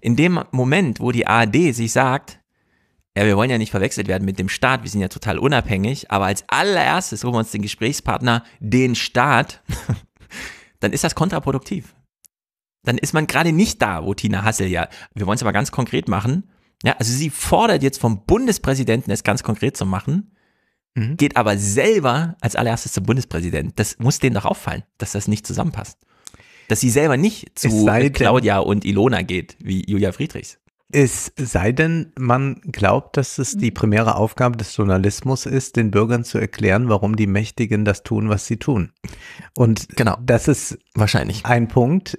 In dem Moment, wo die ARD sich sagt, ja, wir wollen ja nicht verwechselt werden mit dem Staat, wir sind ja total unabhängig, aber als allererstes holen wir uns den Gesprächspartner, den Staat, dann ist das kontraproduktiv. Dann ist man gerade nicht da, wo Tina Hassel ja, wir wollen es aber ganz konkret machen, ja, also sie fordert jetzt vom Bundespräsidenten, es ganz konkret zu machen, mhm. geht aber selber als allererstes zum Bundespräsidenten. Das muss denen doch auffallen, dass das nicht zusammenpasst. Dass sie selber nicht zu denn, Claudia und Ilona geht, wie Julia Friedrichs. Es sei denn, man glaubt, dass es die primäre Aufgabe des Journalismus ist, den Bürgern zu erklären, warum die Mächtigen das tun, was sie tun. Und genau. das ist wahrscheinlich ein Punkt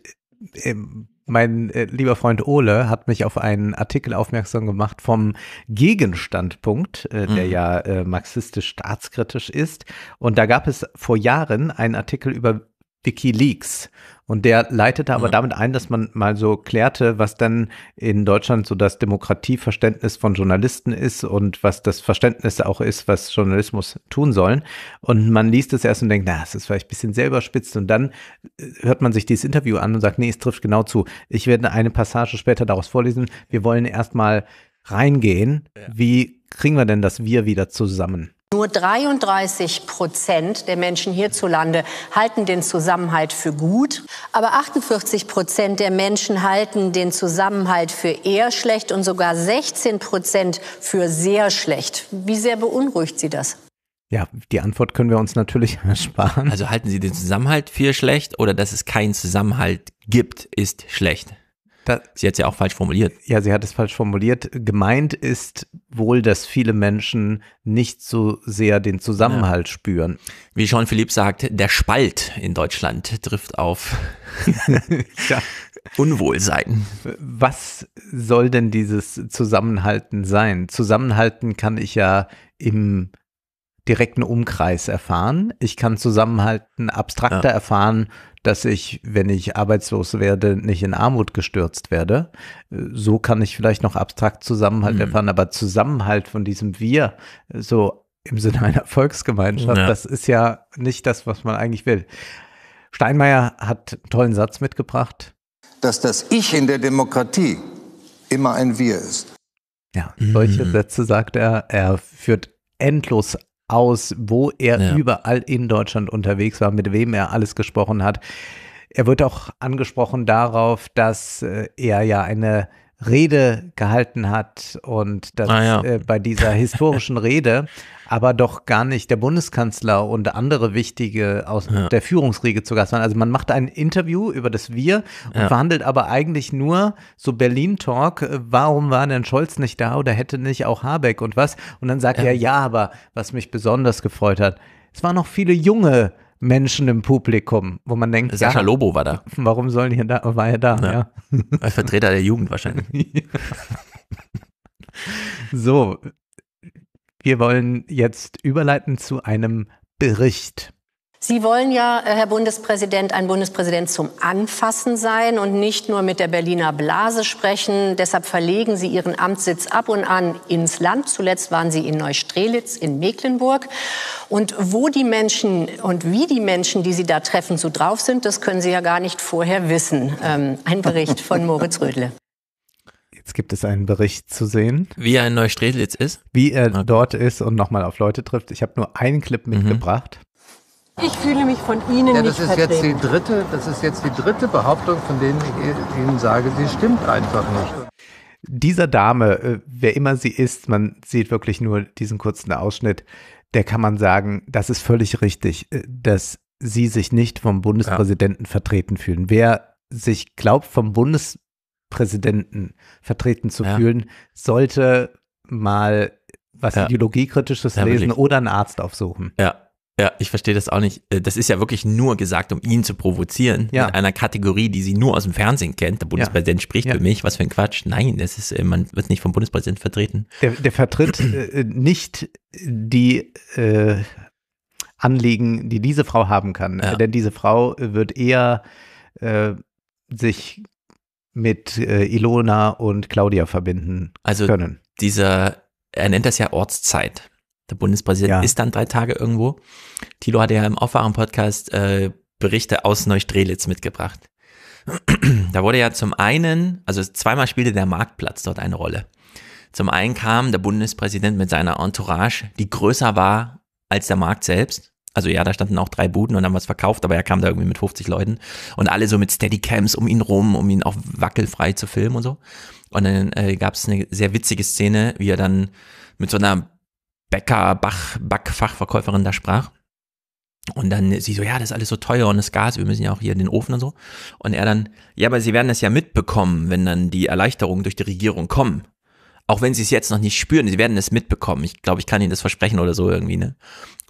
mein äh, lieber Freund Ole hat mich auf einen Artikel aufmerksam gemacht vom Gegenstandpunkt, äh, mhm. der ja äh, marxistisch-staatskritisch ist. Und da gab es vor Jahren einen Artikel über WikiLeaks. Und der leitete aber ja. damit ein, dass man mal so klärte, was dann in Deutschland so das Demokratieverständnis von Journalisten ist und was das Verständnis auch ist, was Journalismus tun sollen. Und man liest es erst und denkt, na, es ist vielleicht ein bisschen sehr überspitzt. Und dann äh, hört man sich dieses Interview an und sagt, nee, es trifft genau zu. Ich werde eine Passage später daraus vorlesen. Wir wollen erstmal reingehen. Ja. Wie kriegen wir denn das Wir wieder zusammen? Nur 33 Prozent der Menschen hierzulande halten den Zusammenhalt für gut, aber 48 Prozent der Menschen halten den Zusammenhalt für eher schlecht und sogar 16 Prozent für sehr schlecht. Wie sehr beunruhigt Sie das? Ja, die Antwort können wir uns natürlich ersparen. Also halten Sie den Zusammenhalt für schlecht oder dass es keinen Zusammenhalt gibt, ist schlecht. Das, sie hat es ja auch falsch formuliert. Ja, sie hat es falsch formuliert. Gemeint ist wohl, dass viele Menschen nicht so sehr den Zusammenhalt ja. spüren. Wie Jean-Philippe sagt, der Spalt in Deutschland trifft auf ja. Unwohlsein. Was soll denn dieses Zusammenhalten sein? Zusammenhalten kann ich ja im direkten Umkreis erfahren. Ich kann Zusammenhalten abstrakter ja. erfahren dass ich, wenn ich arbeitslos werde, nicht in Armut gestürzt werde. So kann ich vielleicht noch abstrakt Zusammenhalt mhm. erfahren, aber Zusammenhalt von diesem Wir, so im Sinne einer Volksgemeinschaft, ja. das ist ja nicht das, was man eigentlich will. Steinmeier hat einen tollen Satz mitgebracht. Dass das Ich in der Demokratie immer ein Wir ist. Ja, solche mhm. Sätze sagt er. Er führt endlos aus, wo er ja. überall in Deutschland unterwegs war, mit wem er alles gesprochen hat. Er wird auch angesprochen darauf, dass äh, er ja eine Rede gehalten hat und dass ah, ja. Äh, bei dieser historischen Rede aber doch gar nicht der Bundeskanzler und andere wichtige aus ja. der Führungsriege zu Gast waren. Also man macht ein Interview über das Wir und ja. verhandelt aber eigentlich nur so Berlin-Talk, äh, warum war denn Scholz nicht da oder hätte nicht auch Habeck und was? Und dann sagt ja. er, ja, aber was mich besonders gefreut hat, es waren noch viele junge Menschen im Publikum, wo man denkt, Sascha ja, Lobo war da. Warum sollen hier da, war er da? Ja. Als Vertreter der Jugend wahrscheinlich. So, wir wollen jetzt überleiten zu einem Bericht. Sie wollen ja, äh, Herr Bundespräsident, ein Bundespräsident zum Anfassen sein und nicht nur mit der Berliner Blase sprechen. Deshalb verlegen Sie Ihren Amtssitz ab und an ins Land. Zuletzt waren Sie in Neustrelitz in Mecklenburg. Und wo die Menschen und wie die Menschen, die Sie da treffen, so drauf sind, das können Sie ja gar nicht vorher wissen. Ähm, ein Bericht von Moritz Rödle. Strelitz gibt es einen Bericht zu sehen. Wie er in Neustrelitz ist? Wie er okay. dort ist und nochmal auf Leute trifft. Ich habe nur einen Clip mhm. mitgebracht. Ich fühle mich von Ihnen ja, das nicht ist vertreten. jetzt die dritte, Das ist jetzt die dritte Behauptung, von denen ich eh Ihnen sage, sie stimmt einfach nicht. Dieser Dame, äh, wer immer sie ist, man sieht wirklich nur diesen kurzen Ausschnitt, der kann man sagen, das ist völlig richtig, äh, dass sie sich nicht vom Bundespräsidenten ja. vertreten fühlen. Wer sich glaubt, vom Bundespräsidenten Präsidenten vertreten zu ja. fühlen, sollte mal was ja. ideologiekritisches ja, lesen wirklich. oder einen Arzt aufsuchen. Ja. Ja, ich verstehe das auch nicht. Äh, das ist ja wirklich nur gesagt, um ihn zu provozieren. Ja. In einer Kategorie, die sie nur aus dem Fernsehen kennt. Der Bundespräsident spricht für mich. Was für ein Quatsch. Nein, das ist, äh, man wird nicht vom Bundespräsidenten vertreten. Der, der vertritt äh, nicht die äh, Anliegen, die diese Frau haben kann. Denn diese Frau wird eher äh, sich mit äh, Ilona und Claudia verbinden also können. Dieser, er nennt das ja Ortszeit. Der Bundespräsident ja. ist dann drei Tage irgendwo. Thilo hatte ja im Aufwachen-Podcast äh, Berichte aus Neustrelitz mitgebracht. da wurde ja zum einen, also zweimal spielte der Marktplatz dort eine Rolle. Zum einen kam der Bundespräsident mit seiner Entourage, die größer war als der Markt selbst. Also ja, da standen auch drei Buden und haben was verkauft, aber er kam da irgendwie mit 50 Leuten und alle so mit Steadycams um ihn rum, um ihn auch wackelfrei zu filmen und so. Und dann äh, gab es eine sehr witzige Szene, wie er dann mit so einer Bäcker, Bach, Backfachverkäuferin da sprach. Und dann sie so, ja, das ist alles so teuer und das Gas, wir müssen ja auch hier in den Ofen und so. Und er dann, ja, aber sie werden das ja mitbekommen, wenn dann die Erleichterungen durch die Regierung kommen. Auch wenn sie es jetzt noch nicht spüren, sie werden es mitbekommen. Ich glaube, ich kann ihnen das versprechen oder so irgendwie, ne?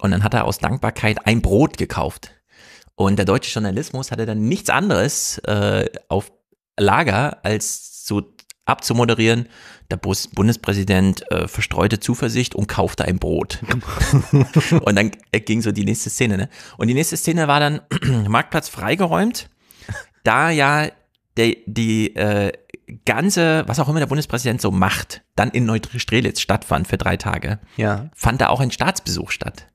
Und dann hat er aus Dankbarkeit ein Brot gekauft. Und der deutsche Journalismus hatte dann nichts anderes äh, auf Lager, als zu, abzumoderieren, der Bus Bundespräsident äh, verstreute Zuversicht und kaufte ein Brot. und dann äh, ging so die nächste Szene. Ne? Und die nächste Szene war dann Marktplatz freigeräumt, da ja der, die äh, ganze, was auch immer der Bundespräsident so macht, dann in Neustrelitz stattfand für drei Tage, ja. fand da auch ein Staatsbesuch statt.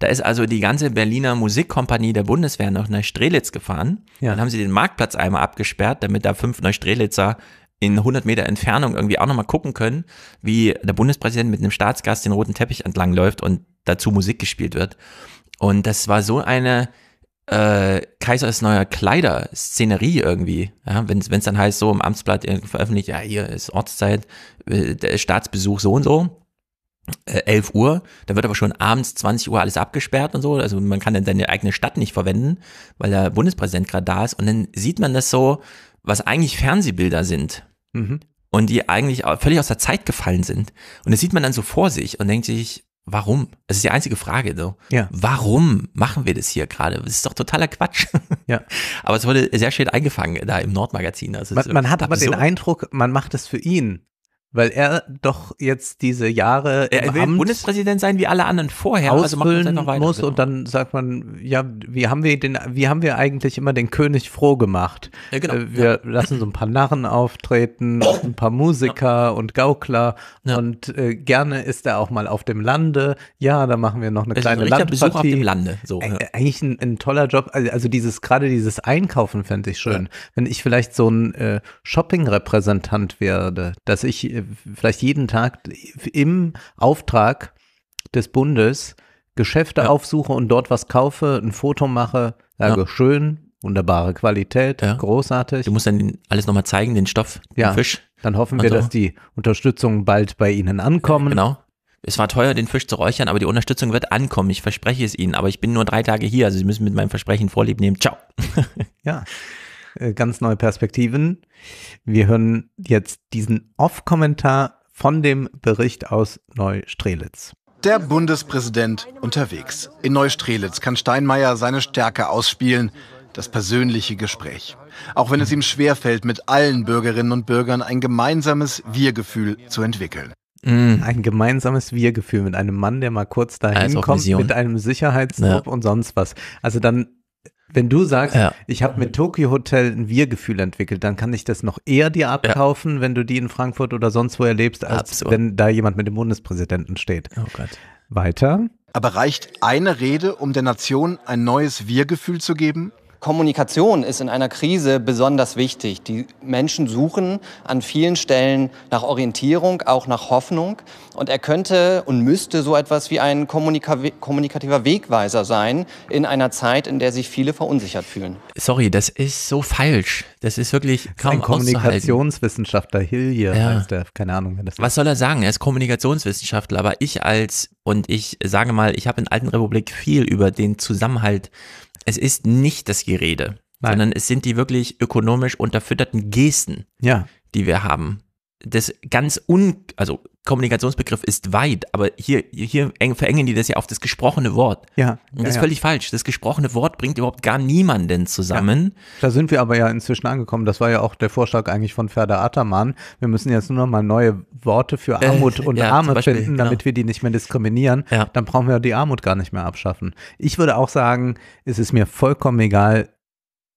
Da ist also die ganze Berliner Musikkompanie der Bundeswehr nach Neustrelitz gefahren. Ja. Dann haben sie den Marktplatz einmal abgesperrt, damit da fünf Neustrelitzer in 100 Meter Entfernung irgendwie auch nochmal gucken können, wie der Bundespräsident mit einem Staatsgast den roten Teppich entlang läuft und dazu Musik gespielt wird. Und das war so eine äh, Kaiser ist neuer Kleider-Szenerie irgendwie. Ja, wenn es dann heißt, so im Amtsblatt veröffentlicht, ja, hier ist Ortszeit, äh, Staatsbesuch so und so äh, 11 Uhr, da wird aber schon abends 20 Uhr alles abgesperrt und so, also man kann dann seine eigene Stadt nicht verwenden, weil der Bundespräsident gerade da ist und dann sieht man das so, was eigentlich Fernsehbilder sind. Mhm. Und die eigentlich völlig aus der Zeit gefallen sind. Und das sieht man dann so vor sich und denkt sich, warum? Das ist die einzige Frage. So. Ja. Warum machen wir das hier gerade? Das ist doch totaler Quatsch. Ja. Aber es wurde sehr schön eingefangen da im Nordmagazin. Also man, man hat aber absurd. den Eindruck, man macht das für ihn weil er doch jetzt diese Jahre er will Amt Bundespräsident sein wie alle anderen vorher, also macht man noch weiter muss und dann sagt man, ja, wie haben wir den, wie haben wir eigentlich immer den König froh gemacht? Ja, genau. Äh, wir ja. lassen so ein paar Narren auftreten, ein paar Musiker ja. und Gaukler und äh, gerne ist er auch mal auf dem Lande. Ja, da machen wir noch eine es kleine ist ein Besuch auf dem Lande. So, Eig äh, Eigentlich ein, ein, toller Job. Also, also dieses gerade dieses Einkaufen fände ich schön, wenn ich vielleicht so ein äh, Shopping-Repräsentant werde, dass ich äh, vielleicht jeden Tag im Auftrag des Bundes Geschäfte ja. aufsuche und dort was kaufe, ein Foto mache, sage ja. schön, wunderbare Qualität, ja. großartig. Du musst dann alles nochmal zeigen, den Stoff, ja. den Fisch. Dann hoffen also. wir, dass die Unterstützung bald bei Ihnen ankommen. Genau. Es war teuer, den Fisch zu räuchern, aber die Unterstützung wird ankommen. Ich verspreche es Ihnen. Aber ich bin nur drei Tage hier, also Sie müssen mit meinem Versprechen Vorlieb nehmen. Ciao. ja. Äh, ganz neue Perspektiven. Wir hören jetzt diesen Off-Kommentar von dem Bericht aus Neustrelitz. Der Bundespräsident unterwegs. In Neustrelitz kann Steinmeier seine Stärke ausspielen, das persönliche Gespräch. Auch wenn es ihm schwerfällt, mit allen Bürgerinnen und Bürgern ein gemeinsames Wir-Gefühl zu entwickeln. Mm, ein gemeinsames Wir-Gefühl mit einem Mann, der mal kurz dahin kommt, mit einem Sicherheitsdruck ja. und sonst was. Also dann wenn du sagst, ja. ich habe mit Tokyo Hotel ein Wir-Gefühl entwickelt, dann kann ich das noch eher dir abkaufen, ja. wenn du die in Frankfurt oder sonst wo erlebst, als Absolut. wenn da jemand mit dem Bundespräsidenten steht. Oh Gott. Weiter. Aber reicht eine Rede, um der Nation ein neues Wir-Gefühl zu geben? Kommunikation ist in einer Krise besonders wichtig. Die Menschen suchen an vielen Stellen nach Orientierung, auch nach Hoffnung. Und er könnte und müsste so etwas wie ein Kommunika kommunikativer Wegweiser sein in einer Zeit, in der sich viele verunsichert fühlen. Sorry, das ist so falsch. Das ist wirklich kaum ein Kommunikationswissenschaftler Hilje ja. heißt der, keine Ahnung. Wer das Was soll er sagen? Er ist Kommunikationswissenschaftler, aber ich als und ich sage mal, ich habe in Alten Republik viel über den Zusammenhalt es ist nicht das Gerede, Nein. sondern es sind die wirklich ökonomisch unterfütterten Gesten, ja. die wir haben das ganz un, also Kommunikationsbegriff ist weit, aber hier, hier verengen die das ja auf das gesprochene Wort. Ja. Und das ja, ist völlig ja. falsch. Das gesprochene Wort bringt überhaupt gar niemanden zusammen. Ja. Da sind wir aber ja inzwischen angekommen. Das war ja auch der Vorschlag eigentlich von Ferda Ataman. Wir müssen jetzt nur noch mal neue Worte für äh, Armut äh, und Arme Beispiel, finden, genau. damit genau. wir die nicht mehr diskriminieren. Ja. Dann brauchen wir die Armut gar nicht mehr abschaffen. Ich würde auch sagen, es ist mir vollkommen egal,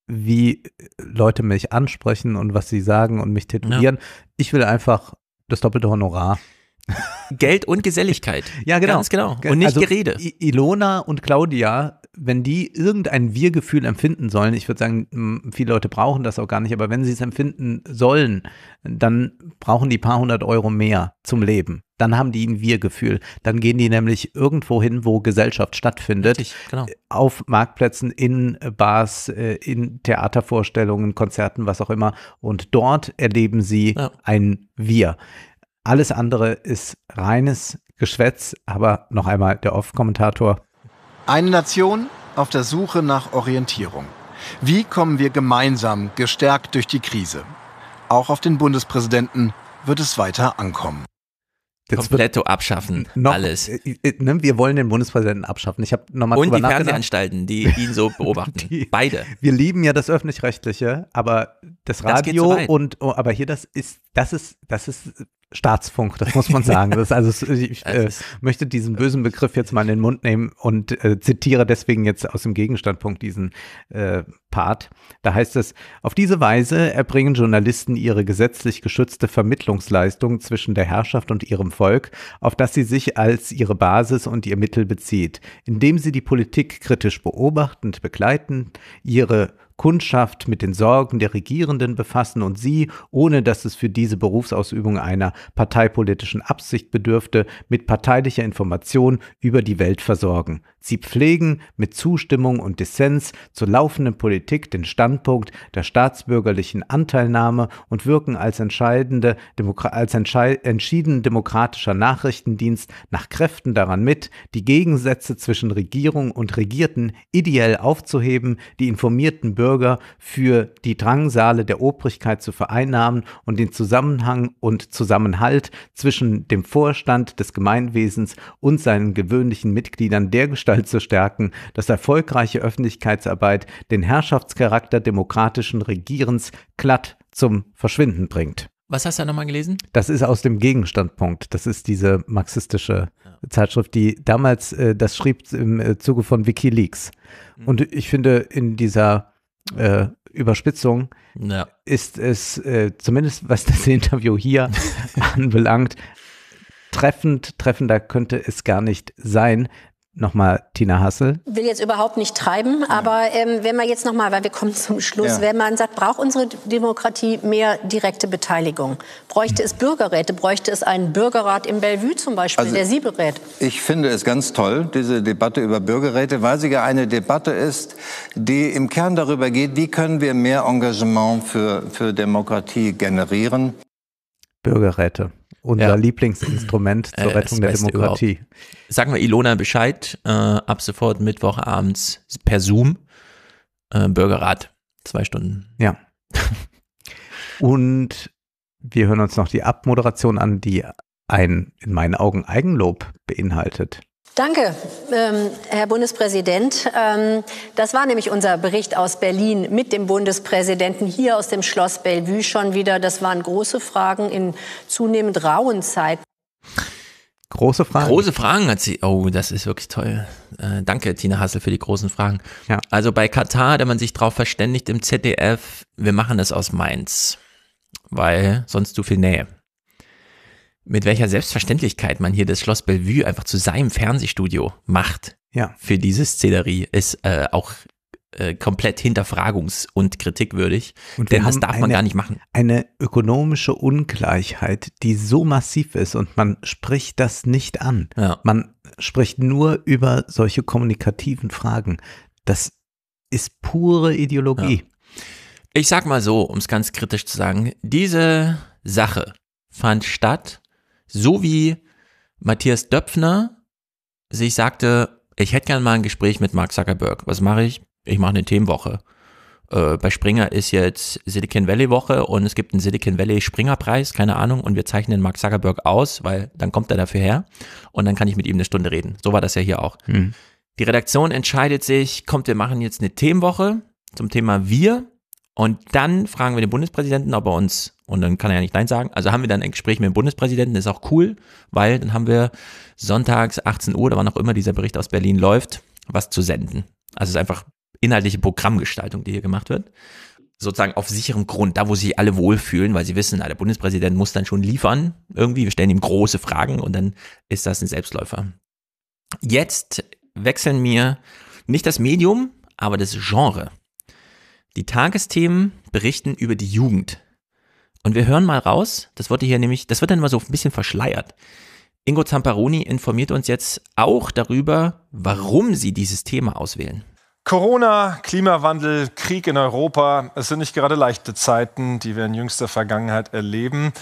wie äh, Leute mich ansprechen und was sie sagen und mich tätowieren. Ja. Ich will einfach das doppelte Honorar. Geld und Geselligkeit. ja, genau. Ganz genau. Und nicht also, Gerede. Ilona und Claudia, wenn die irgendein Wir-Gefühl empfinden sollen, ich würde sagen, hm, viele Leute brauchen das auch gar nicht, aber wenn sie es empfinden sollen, dann brauchen die paar hundert Euro mehr zum Leben dann haben die ein Wir-Gefühl. Dann gehen die nämlich irgendwo hin, wo Gesellschaft stattfindet. Richtig, genau. Auf Marktplätzen, in äh, Bars, äh, in Theatervorstellungen, Konzerten, was auch immer. Und dort erleben sie ja. ein Wir. Alles andere ist reines Geschwätz, aber noch einmal der Off-Kommentator. Eine Nation auf der Suche nach Orientierung. Wie kommen wir gemeinsam gestärkt durch die Krise? Auch auf den Bundespräsidenten wird es weiter ankommen. Kompletto abschaffen, noch, alles. Äh, äh, äh, ne, wir wollen den Bundespräsidenten abschaffen. Ich habe nochmal Und die Fernsehanstalten, die ihn so beobachten. die, Beide. Wir lieben ja das öffentlich-rechtliche, aber das Radio das und oh, aber hier das ist das ist das ist Staatsfunk, das muss man sagen. Das also, ich äh, möchte diesen bösen Begriff jetzt mal in den Mund nehmen und äh, zitiere deswegen jetzt aus dem Gegenstandpunkt diesen äh, Part. Da heißt es, auf diese Weise erbringen Journalisten ihre gesetzlich geschützte Vermittlungsleistung zwischen der Herrschaft und ihrem Volk, auf das sie sich als ihre Basis und ihr Mittel bezieht, indem sie die Politik kritisch beobachtend begleiten, ihre Kundschaft mit den Sorgen der Regierenden befassen und sie, ohne dass es für diese Berufsausübung einer parteipolitischen Absicht bedürfte, mit parteilicher Information über die Welt versorgen. Sie pflegen mit Zustimmung und Dissens zur laufenden Politik den Standpunkt der staatsbürgerlichen Anteilnahme und wirken als, entscheidende, als entschieden demokratischer Nachrichtendienst nach Kräften daran mit, die Gegensätze zwischen Regierung und Regierten ideell aufzuheben, die informierten Bürger für die Drangsale der Obrigkeit zu vereinnahmen und den Zusammenhang und Zusammenhalt zwischen dem Vorstand des Gemeinwesens und seinen gewöhnlichen Mitgliedern dergestalt Gestalt zu stärken, dass erfolgreiche Öffentlichkeitsarbeit den Herrschaftscharakter demokratischen Regierens glatt zum Verschwinden bringt. Was hast du da nochmal gelesen? Das ist aus dem Gegenstandpunkt. Das ist diese marxistische ja. Zeitschrift, die damals äh, das schrieb im äh, Zuge von Wikileaks. Mhm. Und ich finde, in dieser äh, Überspitzung ja. ist es, äh, zumindest was das Interview hier anbelangt, treffend, treffender könnte es gar nicht sein, nochmal Tina Hassel? Will jetzt überhaupt nicht treiben, aber ähm, wenn man jetzt nochmal, weil wir kommen zum Schluss, ja. wenn man sagt, braucht unsere Demokratie mehr direkte Beteiligung? Bräuchte hm. es Bürgerräte? Bräuchte es einen Bürgerrat in Bellevue zum Beispiel, also, der Sie berät? Ich finde es ganz toll, diese Debatte über Bürgerräte, weil sie ja eine Debatte ist, die im Kern darüber geht, wie können wir mehr Engagement für, für Demokratie generieren. Bürgerräte. Unser ja. Lieblingsinstrument zur äh, Rettung der Demokratie. Überhaupt. Sagen wir Ilona Bescheid, äh, ab sofort Mittwochabends per Zoom, äh, Bürgerrat, zwei Stunden. Ja. Und wir hören uns noch die Abmoderation an, die ein, in meinen Augen, Eigenlob beinhaltet. Danke, ähm, Herr Bundespräsident. Ähm, das war nämlich unser Bericht aus Berlin mit dem Bundespräsidenten hier aus dem Schloss Bellevue schon wieder. Das waren große Fragen in zunehmend rauen Zeiten. Große Fragen. Große Fragen hat sie. Oh, das ist wirklich toll. Äh, danke, Tina Hassel, für die großen Fragen. Ja. Also bei Katar hatte man sich drauf verständigt im ZDF, wir machen das aus Mainz, weil sonst zu viel Nähe mit welcher Selbstverständlichkeit man hier das Schloss Bellevue einfach zu seinem Fernsehstudio macht ja. für diese Szenerie, ist äh, auch äh, komplett hinterfragungs- und kritikwürdig. Und denn das darf eine, man gar nicht machen. Eine ökonomische Ungleichheit, die so massiv ist und man spricht das nicht an. Ja. Man spricht nur über solche kommunikativen Fragen. Das ist pure Ideologie. Ja. Ich sag mal so, um es ganz kritisch zu sagen, diese Sache fand statt so wie Matthias Döpfner sich sagte, ich hätte gerne mal ein Gespräch mit Mark Zuckerberg. Was mache ich? Ich mache eine Themenwoche. Äh, bei Springer ist jetzt Silicon Valley Woche und es gibt einen Silicon Valley Springer Preis, keine Ahnung, und wir zeichnen Mark Zuckerberg aus, weil dann kommt er dafür her und dann kann ich mit ihm eine Stunde reden. So war das ja hier auch. Hm. Die Redaktion entscheidet sich, kommt, wir machen jetzt eine Themenwoche zum Thema Wir und dann fragen wir den Bundespräsidenten, ob er uns, und dann kann er ja nicht Nein sagen, also haben wir dann ein Gespräch mit dem Bundespräsidenten, ist auch cool, weil dann haben wir sonntags 18 Uhr da wann auch immer dieser Bericht aus Berlin läuft, was zu senden. Also es ist einfach inhaltliche Programmgestaltung, die hier gemacht wird. Sozusagen auf sicherem Grund, da wo sich alle wohlfühlen, weil sie wissen, na, der Bundespräsident muss dann schon liefern irgendwie. Wir stellen ihm große Fragen und dann ist das ein Selbstläufer. Jetzt wechseln wir nicht das Medium, aber das Genre. Die Tagesthemen berichten über die Jugend. Und wir hören mal raus, das wurde hier nämlich, das wird dann immer so ein bisschen verschleiert. Ingo Zamparoni informiert uns jetzt auch darüber, warum sie dieses Thema auswählen. Corona, Klimawandel, Krieg in Europa, es sind nicht gerade leichte Zeiten, die wir in jüngster Vergangenheit erleben.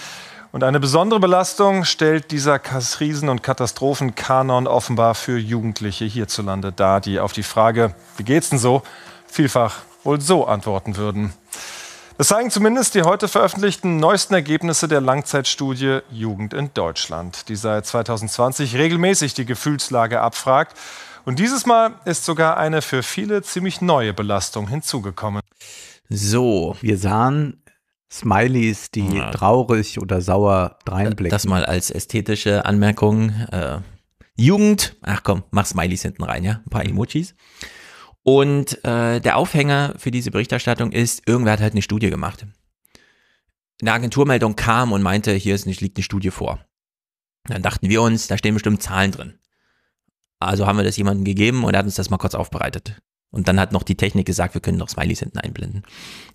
Und eine besondere Belastung stellt dieser Krisen- und Katastrophenkanon offenbar für Jugendliche hierzulande dar, die auf die Frage, wie geht's denn so, vielfach wohl so antworten würden. Das zeigen zumindest die heute veröffentlichten neuesten Ergebnisse der Langzeitstudie Jugend in Deutschland, die seit 2020 regelmäßig die Gefühlslage abfragt. Und dieses Mal ist sogar eine für viele ziemlich neue Belastung hinzugekommen. So, wir sahen Smileys, die ja. traurig oder sauer dreinblicken. Das mal als ästhetische Anmerkung. Äh, Jugend, ach komm, mach Smileys hinten rein, ja? Ein paar Emojis. Mhm. Und äh, der Aufhänger für diese Berichterstattung ist, irgendwer hat halt eine Studie gemacht. Eine Agenturmeldung kam und meinte, hier ist, nicht, liegt eine Studie vor. Dann dachten wir uns, da stehen bestimmt Zahlen drin. Also haben wir das jemandem gegeben und er hat uns das mal kurz aufbereitet. Und dann hat noch die Technik gesagt, wir können noch Smileys hinten einblenden.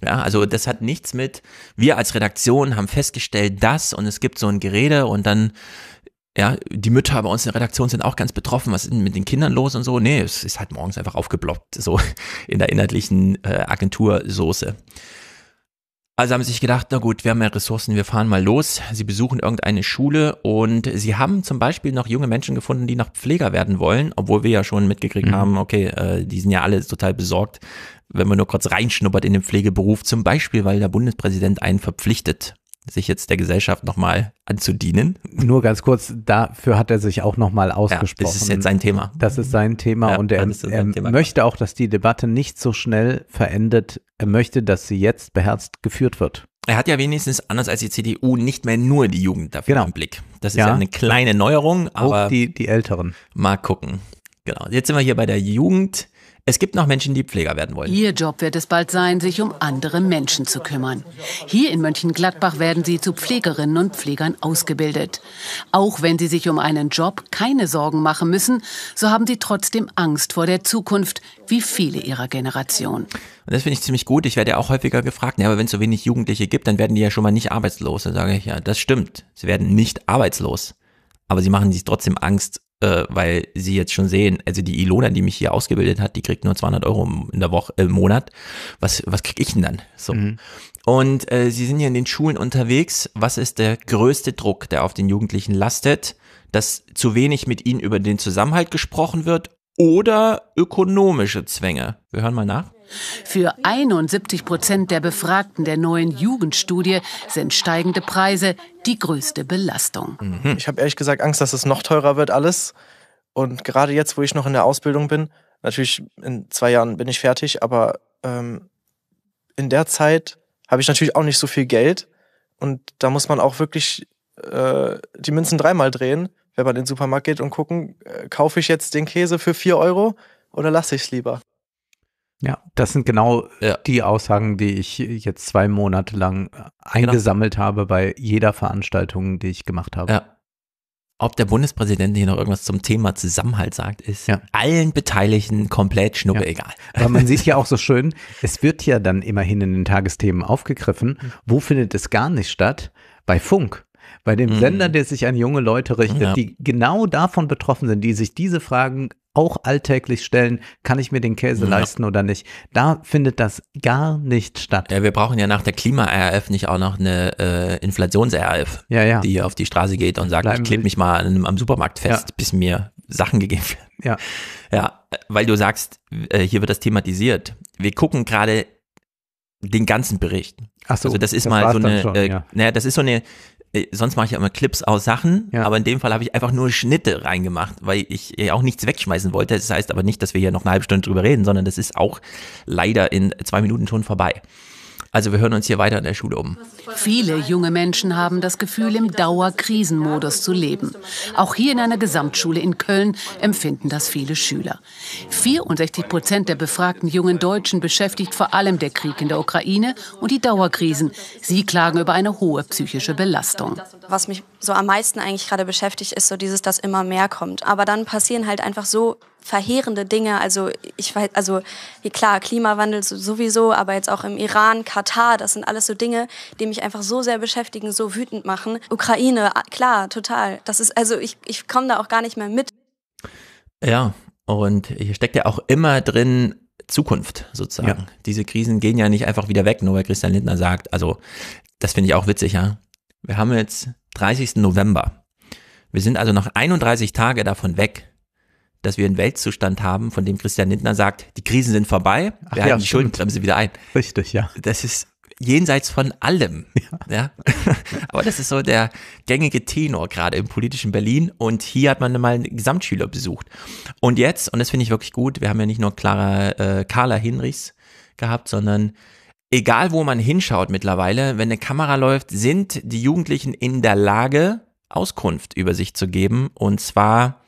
Ja, also das hat nichts mit, wir als Redaktion haben festgestellt das und es gibt so ein Gerede und dann ja, die Mütter bei uns in der Redaktion sind auch ganz betroffen. Was ist denn mit den Kindern los und so? Nee, es ist halt morgens einfach aufgebloppt, so in der inhaltlichen äh, Agentursoße. Also haben sie sich gedacht, na gut, wir haben ja Ressourcen, wir fahren mal los. Sie besuchen irgendeine Schule und sie haben zum Beispiel noch junge Menschen gefunden, die noch Pfleger werden wollen, obwohl wir ja schon mitgekriegt mhm. haben, okay, äh, die sind ja alle total besorgt, wenn man nur kurz reinschnuppert in den Pflegeberuf, zum Beispiel, weil der Bundespräsident einen verpflichtet, sich jetzt der Gesellschaft nochmal anzudienen. Nur ganz kurz, dafür hat er sich auch nochmal ausgesprochen. Ja, das ist jetzt sein Thema. Das ist sein Thema ja, und er, er Thema. möchte auch, dass die Debatte nicht so schnell verendet. Er möchte, dass sie jetzt beherzt geführt wird. Er hat ja wenigstens, anders als die CDU, nicht mehr nur die Jugend dafür genau. im Blick. Das ist ja, ja eine kleine Neuerung, aber. Auch die, die Älteren. Mal gucken. Genau. Jetzt sind wir hier bei der Jugend. Es gibt noch Menschen, die Pfleger werden wollen. Ihr Job wird es bald sein, sich um andere Menschen zu kümmern. Hier in Mönchengladbach werden sie zu Pflegerinnen und Pflegern ausgebildet. Auch wenn sie sich um einen Job keine Sorgen machen müssen, so haben sie trotzdem Angst vor der Zukunft, wie viele ihrer Generation. Und das finde ich ziemlich gut. Ich werde ja auch häufiger gefragt, ja, aber wenn es so wenig Jugendliche gibt, dann werden die ja schon mal nicht arbeitslos. Da sage ich, ja, das stimmt. Sie werden nicht arbeitslos. Aber sie machen sich trotzdem Angst äh, weil sie jetzt schon sehen, also die Ilona, die mich hier ausgebildet hat, die kriegt nur 200 Euro in der Woche, im Monat. Was, was krieg ich denn dann? So. Mhm. Und äh, sie sind ja in den Schulen unterwegs. Was ist der größte Druck, der auf den Jugendlichen lastet? Dass zu wenig mit ihnen über den Zusammenhalt gesprochen wird oder ökonomische Zwänge. Wir hören mal nach. Für 71 Prozent der Befragten der neuen Jugendstudie sind steigende Preise die größte Belastung. Mhm. Ich habe ehrlich gesagt Angst, dass es noch teurer wird alles. Und gerade jetzt, wo ich noch in der Ausbildung bin, natürlich in zwei Jahren bin ich fertig, aber ähm, in der Zeit habe ich natürlich auch nicht so viel Geld. Und da muss man auch wirklich äh, die Münzen dreimal drehen, wenn man in den Supermarkt geht und gucken, äh, kaufe ich jetzt den Käse für 4 Euro oder lasse ich es lieber? Ja, das sind genau ja. die Aussagen, die ich jetzt zwei Monate lang eingesammelt genau. habe bei jeder Veranstaltung, die ich gemacht habe. Ja. Ob der Bundespräsident hier noch irgendwas zum Thema Zusammenhalt sagt, ist ja. allen Beteiligten komplett schnuppe ja. egal. Aber man sieht ja auch so schön, es wird ja dann immerhin in den Tagesthemen aufgegriffen. Mhm. Wo findet es gar nicht statt? Bei Funk. Bei dem mhm. Sender, der sich an junge Leute richtet, die genau davon betroffen sind, die sich diese Fragen auch alltäglich stellen, kann ich mir den Käse ja. leisten oder nicht. Da findet das gar nicht statt. Ja, wir brauchen ja nach der Klima-RF nicht auch noch eine äh, Inflations-RF, ja, ja. die auf die Straße geht und sagt, Bleiben ich klebe mich mal an, am Supermarkt fest, bis mir Sachen gegeben werden. Ja. ja, weil du sagst, äh, hier wird das thematisiert. Wir gucken gerade den ganzen Bericht. Ach so, also das ist das mal so eine, schon, äh, naja, das ist so eine äh, sonst mache ich ja immer Clips aus Sachen, ja. aber in dem Fall habe ich einfach nur Schnitte reingemacht, weil ich ja äh, auch nichts wegschmeißen wollte. Das heißt aber nicht, dass wir hier noch eine halbe Stunde drüber reden, sondern das ist auch leider in zwei Minuten schon vorbei. Also wir hören uns hier weiter in der Schule um. Viele junge Menschen haben das Gefühl, im Dauerkrisenmodus zu leben. Auch hier in einer Gesamtschule in Köln empfinden das viele Schüler. 64 Prozent der befragten jungen Deutschen beschäftigt vor allem der Krieg in der Ukraine und die Dauerkrisen. Sie klagen über eine hohe psychische Belastung. Was mich so am meisten eigentlich gerade beschäftigt, ist so dieses, dass immer mehr kommt. Aber dann passieren halt einfach so verheerende Dinge. Also ich weiß, also klar, Klimawandel sowieso, aber jetzt auch im Iran, Katar, das sind alles so Dinge, die mich einfach so sehr beschäftigen, so wütend machen. Ukraine, klar, total. Das ist, also ich, ich komme da auch gar nicht mehr mit. Ja, und hier steckt ja auch immer drin, Zukunft sozusagen. Ja. Diese Krisen gehen ja nicht einfach wieder weg, nur weil Christian Lindner sagt. Also, das finde ich auch witzig, ja. Wir haben jetzt 30. November. Wir sind also noch 31 Tage davon weg, dass wir einen Weltzustand haben, von dem Christian Lindner sagt, die Krisen sind vorbei, wir Ach halten ja, die Schuldenbremse wieder ein. Richtig, ja. Das ist jenseits von allem. Ja. ja. Aber das ist so der gängige Tenor gerade im politischen Berlin. Und hier hat man mal einen Gesamtschüler besucht. Und jetzt, und das finde ich wirklich gut, wir haben ja nicht nur Clara äh, Carla Hinrichs gehabt, sondern egal wo man hinschaut mittlerweile, wenn eine Kamera läuft, sind die Jugendlichen in der Lage, Auskunft über sich zu geben und zwar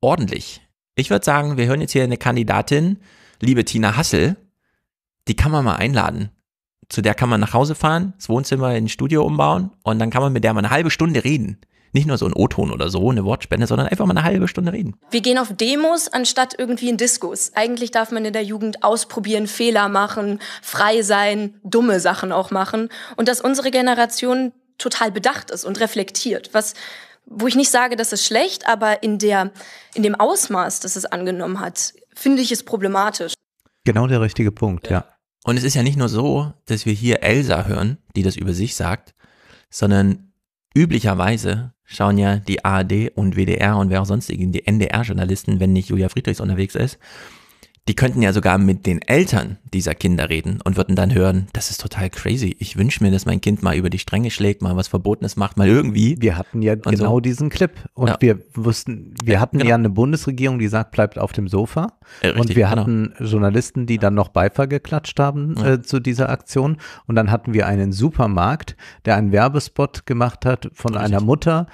ordentlich. Ich würde sagen, wir hören jetzt hier eine Kandidatin, liebe Tina Hassel, die kann man mal einladen. Zu der kann man nach Hause fahren, das Wohnzimmer in ein Studio umbauen und dann kann man mit der mal eine halbe Stunde reden nicht nur so ein O-Ton oder so, eine Wortspende, sondern einfach mal eine halbe Stunde reden. Wir gehen auf Demos anstatt irgendwie in Diskos. Eigentlich darf man in der Jugend ausprobieren, Fehler machen, frei sein, dumme Sachen auch machen. Und dass unsere Generation total bedacht ist und reflektiert, was wo ich nicht sage, das ist schlecht, aber in der in dem Ausmaß, das es angenommen hat, finde ich es problematisch. Genau der richtige Punkt, ja. ja. Und es ist ja nicht nur so, dass wir hier Elsa hören, die das über sich sagt, sondern üblicherweise schauen ja die ARD und WDR und wer auch sonst die NDR-Journalisten, wenn nicht Julia Friedrichs unterwegs ist. Die könnten ja sogar mit den Eltern dieser Kinder reden und würden dann hören, das ist total crazy. Ich wünsche mir, dass mein Kind mal über die Stränge schlägt, mal was Verbotenes macht, mal irgendwie. Wir hatten ja und genau so. diesen Clip und ja. wir wussten, wir hatten genau. ja eine Bundesregierung, die sagt, bleibt auf dem Sofa. Ja, richtig, und wir genau. hatten Journalisten, die dann noch Beifall geklatscht haben äh, zu dieser Aktion. Und dann hatten wir einen Supermarkt, der einen Werbespot gemacht hat von richtig. einer Mutter,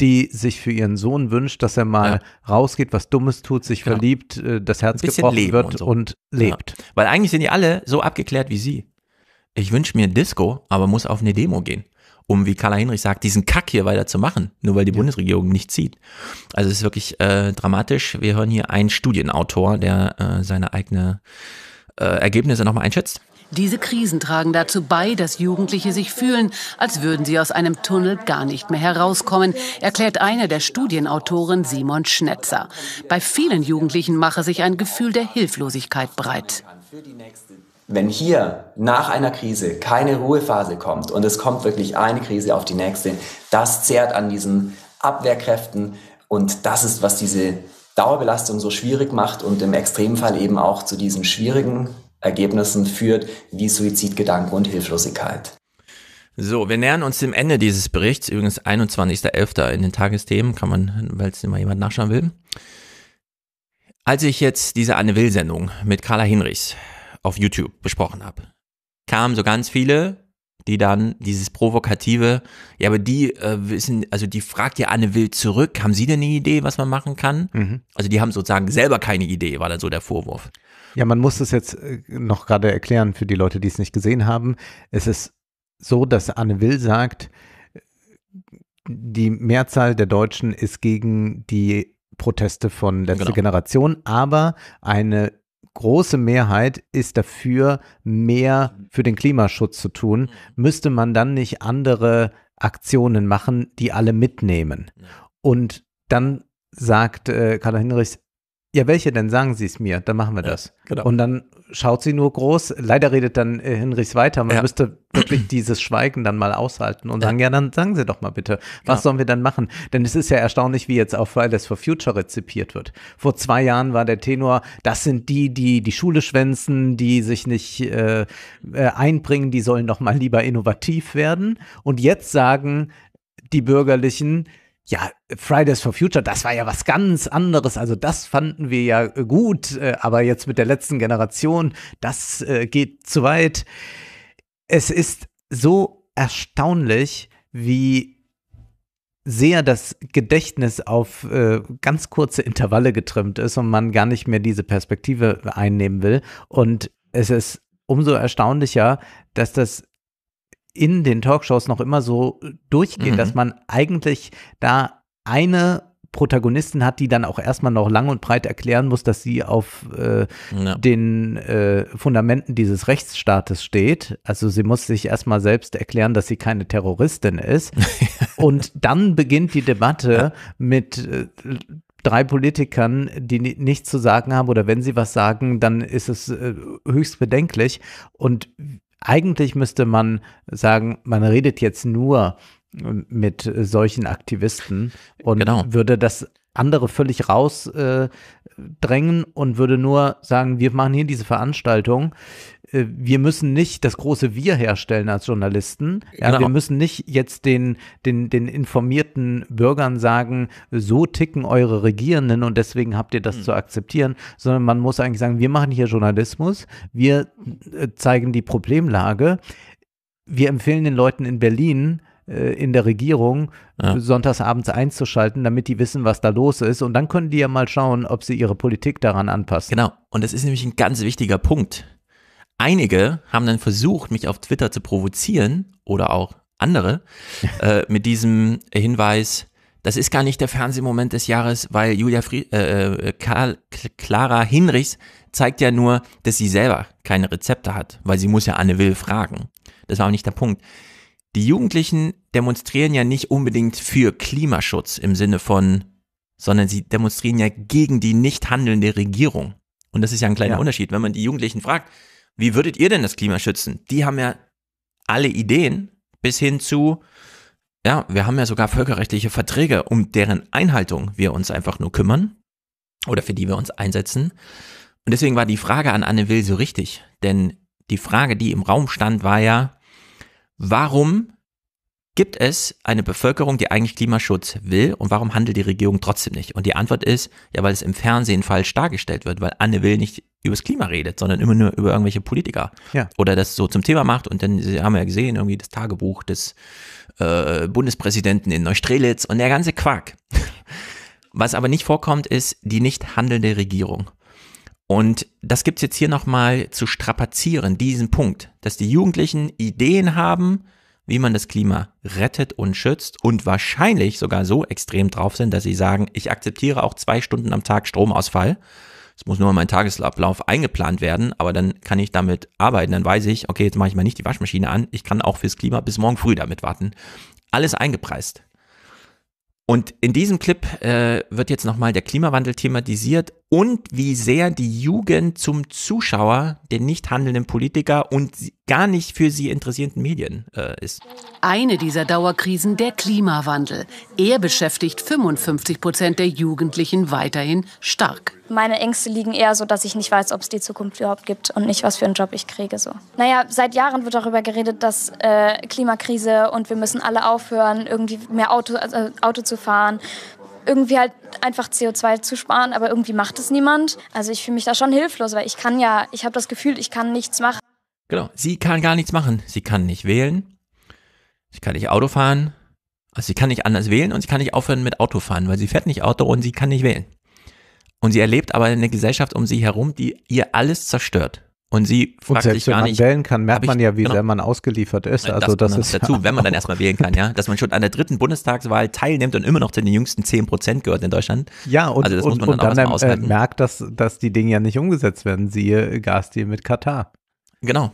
die sich für ihren Sohn wünscht, dass er mal ja. rausgeht, was Dummes tut, sich genau. verliebt, äh, das Herz gebrochen wird und, so. und lebt. Ja. Weil eigentlich sind die alle so abgeklärt wie sie. Ich wünsche mir Disco, aber muss auf eine Demo gehen, um, wie Carla Hinrich sagt, diesen Kack hier weiter zu machen, nur weil die ja. Bundesregierung nicht zieht. Also es ist wirklich äh, dramatisch. Wir hören hier einen Studienautor, der äh, seine eigene äh, Ergebnisse nochmal einschätzt. Diese Krisen tragen dazu bei, dass Jugendliche sich fühlen, als würden sie aus einem Tunnel gar nicht mehr herauskommen, erklärt einer der Studienautoren Simon Schnetzer. Bei vielen Jugendlichen mache sich ein Gefühl der Hilflosigkeit breit. Wenn hier nach einer Krise keine Ruhephase kommt und es kommt wirklich eine Krise auf die nächste, das zehrt an diesen Abwehrkräften und das ist, was diese Dauerbelastung so schwierig macht und im Extremfall eben auch zu diesen schwierigen Ergebnissen führt, wie Suizidgedanken und Hilflosigkeit. So, wir nähern uns dem Ende dieses Berichts, übrigens 21.11. in den Tagesthemen, kann man, weil es immer jemand nachschauen will. Als ich jetzt diese Anne-Will-Sendung mit Carla Hinrichs auf YouTube besprochen habe, kamen so ganz viele, die dann dieses provokative, ja, aber die äh, wissen, also die fragt ja Anne Will zurück, haben Sie denn eine Idee, was man machen kann? Mhm. Also die haben sozusagen selber keine Idee, war dann so der Vorwurf. Ja, man muss es jetzt äh, noch gerade erklären für die Leute, die es nicht gesehen haben. Es ist so, dass Anne Will sagt, die Mehrzahl der Deutschen ist gegen die Proteste von letzter genau. Generation, aber eine große Mehrheit ist dafür, mehr für den Klimaschutz zu tun. Mhm. Müsste man dann nicht andere Aktionen machen, die alle mitnehmen? Und dann sagt äh, Karl Hinrichs, ja, welche denn? Sagen Sie es mir, dann machen wir das. genau. Und dann schaut sie nur groß. Leider redet dann äh, Hinrichs weiter. Man ja. müsste wirklich dieses Schweigen dann mal aushalten und sagen, ja, dann sagen Sie doch mal bitte, was genau. sollen wir dann machen? Denn es ist ja erstaunlich, wie jetzt auch Fridays for Future rezipiert wird. Vor zwei Jahren war der Tenor, das sind die, die die Schule schwänzen, die sich nicht äh, äh einbringen, die sollen doch mal lieber innovativ werden. Und jetzt sagen die Bürgerlichen, ja, Fridays for Future, das war ja was ganz anderes. Also das fanden wir ja äh, gut, äh, aber jetzt mit der letzten Generation, das äh, geht zu weit. Es ist so erstaunlich, wie sehr das Gedächtnis auf äh, ganz kurze Intervalle getrimmt ist und man gar nicht mehr diese Perspektive einnehmen will. Und es ist umso erstaunlicher, dass das in den Talkshows noch immer so äh, durchgeht, mhm. dass man eigentlich da eine Protagonistin hat, die dann auch erstmal noch lang und breit erklären muss, dass sie auf äh, ja. den äh, Fundamenten dieses Rechtsstaates steht. Also sie muss sich erstmal selbst erklären, dass sie keine Terroristin ist. und dann beginnt die Debatte mit äh, drei Politikern, die nichts zu sagen haben oder wenn sie was sagen, dann ist es äh, höchst bedenklich. Und eigentlich müsste man sagen, man redet jetzt nur äh, mit äh, solchen Aktivisten und genau. würde das andere völlig rausdrängen äh, und würde nur sagen, wir machen hier diese Veranstaltung äh, wir müssen nicht das große Wir herstellen als Journalisten. Ja, genau. Wir müssen nicht jetzt den, den, den informierten Bürgern sagen, so ticken eure Regierenden und deswegen habt ihr das mhm. zu akzeptieren, sondern man muss eigentlich sagen, wir machen hier Journalismus, wir äh, zeigen die Problemlage. Wir empfehlen den Leuten in Berlin, äh, in der Regierung ja. sonntagsabends einzuschalten, damit die wissen, was da los ist. Und dann können die ja mal schauen, ob sie ihre Politik daran anpassen. Genau. Und das ist nämlich ein ganz wichtiger Punkt einige haben dann versucht, mich auf Twitter zu provozieren oder auch andere äh, mit diesem Hinweis, das ist gar nicht der Fernsehmoment des Jahres, weil Julia Fried, äh, äh, Karl, Clara Hinrichs zeigt ja nur, dass sie selber keine Rezepte hat, weil sie muss ja Anne Will fragen. Das war auch nicht der Punkt. Die Jugendlichen demonstrieren ja nicht unbedingt für Klimaschutz im Sinne von, sondern sie demonstrieren ja gegen die nicht handelnde Regierung. Und das ist ja ein kleiner ja. Unterschied. Wenn man die Jugendlichen fragt, wie würdet ihr denn das Klima schützen? Die haben ja alle Ideen bis hin zu, ja, wir haben ja sogar völkerrechtliche Verträge, um deren Einhaltung wir uns einfach nur kümmern oder für die wir uns einsetzen. Und deswegen war die Frage an Anne Will so richtig, denn die Frage, die im Raum stand, war ja, warum gibt es eine Bevölkerung, die eigentlich Klimaschutz will und warum handelt die Regierung trotzdem nicht? Und die Antwort ist, ja, weil es im Fernsehen falsch dargestellt wird, weil Anne Will nicht über das Klima redet, sondern immer nur über irgendwelche Politiker. Ja. Oder das so zum Thema macht und dann, Sie haben ja gesehen, irgendwie das Tagebuch des äh, Bundespräsidenten in Neustrelitz und der ganze Quark. Was aber nicht vorkommt, ist die nicht handelnde Regierung. Und das gibt es jetzt hier nochmal zu strapazieren, diesen Punkt, dass die Jugendlichen Ideen haben, wie man das Klima rettet und schützt und wahrscheinlich sogar so extrem drauf sind, dass sie sagen, ich akzeptiere auch zwei Stunden am Tag Stromausfall es muss nur mein Tagesablauf eingeplant werden, aber dann kann ich damit arbeiten. Dann weiß ich, okay, jetzt mache ich mal nicht die Waschmaschine an. Ich kann auch fürs Klima bis morgen früh damit warten. Alles eingepreist. Und in diesem Clip äh, wird jetzt nochmal der Klimawandel thematisiert, und wie sehr die Jugend zum Zuschauer der nicht handelnden Politiker und gar nicht für sie interessierten Medien äh, ist. Eine dieser Dauerkrisen der Klimawandel. Er beschäftigt 55 Prozent der Jugendlichen weiterhin stark. Meine Ängste liegen eher so, dass ich nicht weiß, ob es die Zukunft überhaupt gibt und nicht, was für einen Job ich kriege. So. Naja, seit Jahren wird darüber geredet, dass äh, Klimakrise und wir müssen alle aufhören, irgendwie mehr Auto, äh, Auto zu fahren, irgendwie halt einfach CO2 zu sparen, aber irgendwie macht es niemand. Also ich fühle mich da schon hilflos, weil ich kann ja, ich habe das Gefühl, ich kann nichts machen. Genau, sie kann gar nichts machen. Sie kann nicht wählen, sie kann nicht Auto fahren, also sie kann nicht anders wählen und sie kann nicht aufhören mit Auto fahren, weil sie fährt nicht Auto und sie kann nicht wählen. Und sie erlebt aber eine Gesellschaft um sie herum, die ihr alles zerstört. Und sie fragt und selbst, sich gar wenn man nicht, wählen kann, merkt man ja, wie genau, sehr man ausgeliefert ist. Also das, das ist dazu, ja wenn man dann erstmal wählen kann, ja, dass man schon an der dritten Bundestagswahl teilnimmt und immer noch zu den jüngsten 10 Prozent gehört in Deutschland. Ja, und, also das und, muss man und dann, dann, auch dann äh, merkt, dass, dass die Dinge ja nicht umgesetzt werden. Siehe Gasdeal mit Katar. Genau.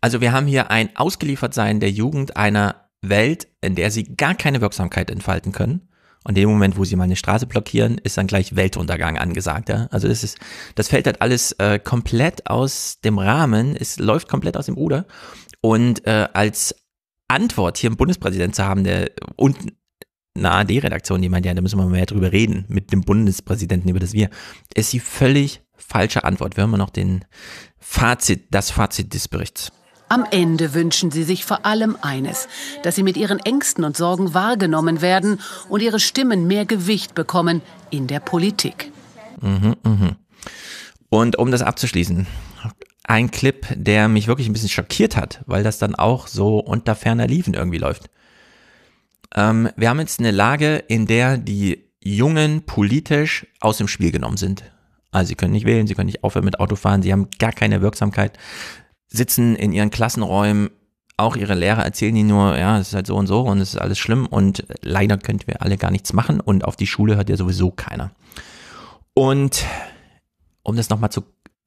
Also wir haben hier ein Ausgeliefertsein der Jugend einer Welt, in der sie gar keine Wirksamkeit entfalten können und in dem Moment, wo sie mal eine Straße blockieren, ist dann gleich Weltuntergang angesagt. Ja? Also das ist, das fällt halt alles äh, komplett aus dem Rahmen, es läuft komplett aus dem Ruder. Und äh, als Antwort hier einen Bundespräsident zu haben, der und eine ARD-Redaktion, die meint, ja, da müssen wir mal mehr drüber reden, mit dem Bundespräsidenten über das Wir, ist die völlig falsche Antwort. Wir haben noch den Fazit, das Fazit des Berichts. Am Ende wünschen sie sich vor allem eines, dass sie mit ihren Ängsten und Sorgen wahrgenommen werden und ihre Stimmen mehr Gewicht bekommen in der Politik. Mhm, mh. Und um das abzuschließen, ein Clip, der mich wirklich ein bisschen schockiert hat, weil das dann auch so unter ferner Liefen irgendwie läuft. Ähm, wir haben jetzt eine Lage, in der die Jungen politisch aus dem Spiel genommen sind. Also sie können nicht wählen, sie können nicht aufhören mit Autofahren, sie haben gar keine Wirksamkeit sitzen in ihren Klassenräumen, auch ihre Lehrer erzählen ihnen nur, ja, es ist halt so und so und es ist alles schlimm und leider könnt wir alle gar nichts machen und auf die Schule hört ja sowieso keiner. Und um das nochmal zu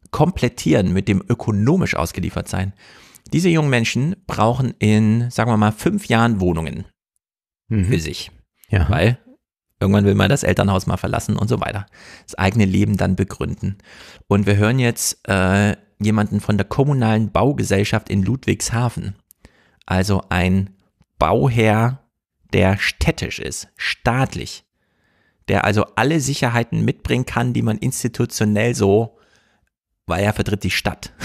komplettieren mit dem ökonomisch ausgeliefert sein, diese jungen Menschen brauchen in, sagen wir mal, fünf Jahren Wohnungen mhm. für sich. Ja. Weil irgendwann will man das Elternhaus mal verlassen und so weiter. Das eigene Leben dann begründen. Und wir hören jetzt äh, jemanden von der kommunalen Baugesellschaft in Ludwigshafen. Also ein Bauherr, der städtisch ist, staatlich, der also alle Sicherheiten mitbringen kann, die man institutionell so, weil er vertritt die Stadt.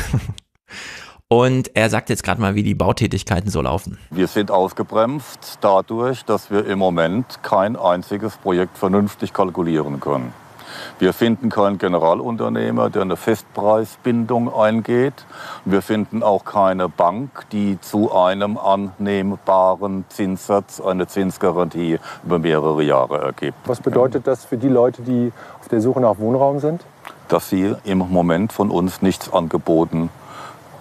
Und er sagt jetzt gerade mal, wie die Bautätigkeiten so laufen. Wir sind ausgebremst dadurch, dass wir im Moment kein einziges Projekt vernünftig kalkulieren können. Wir finden keinen Generalunternehmer, der eine Festpreisbindung eingeht. Wir finden auch keine Bank, die zu einem annehmbaren Zinssatz eine Zinsgarantie über mehrere Jahre ergibt. Was bedeutet das für die Leute, die auf der Suche nach Wohnraum sind? Dass sie im Moment von uns nichts angeboten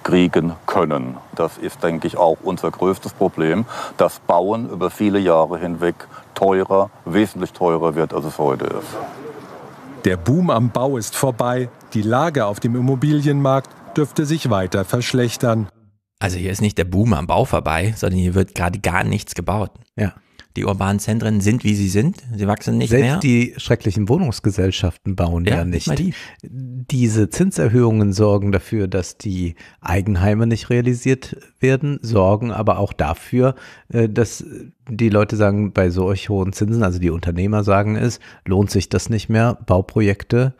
kriegen können. Das ist, denke ich, auch unser größtes Problem, dass Bauen über viele Jahre hinweg teurer, wesentlich teurer wird, als es heute ist. Der Boom am Bau ist vorbei, die Lage auf dem Immobilienmarkt dürfte sich weiter verschlechtern. Also hier ist nicht der Boom am Bau vorbei, sondern hier wird gerade gar nichts gebaut. Ja die urbanen Zentren sind, wie sie sind. Sie wachsen nicht Selbst mehr. Selbst die schrecklichen Wohnungsgesellschaften bauen ja, ja nicht. nicht die. Diese Zinserhöhungen sorgen dafür, dass die Eigenheime nicht realisiert werden, sorgen aber auch dafür, äh, dass die Leute sagen, bei solch hohen Zinsen, also die Unternehmer sagen es, lohnt sich das nicht mehr, Bauprojekte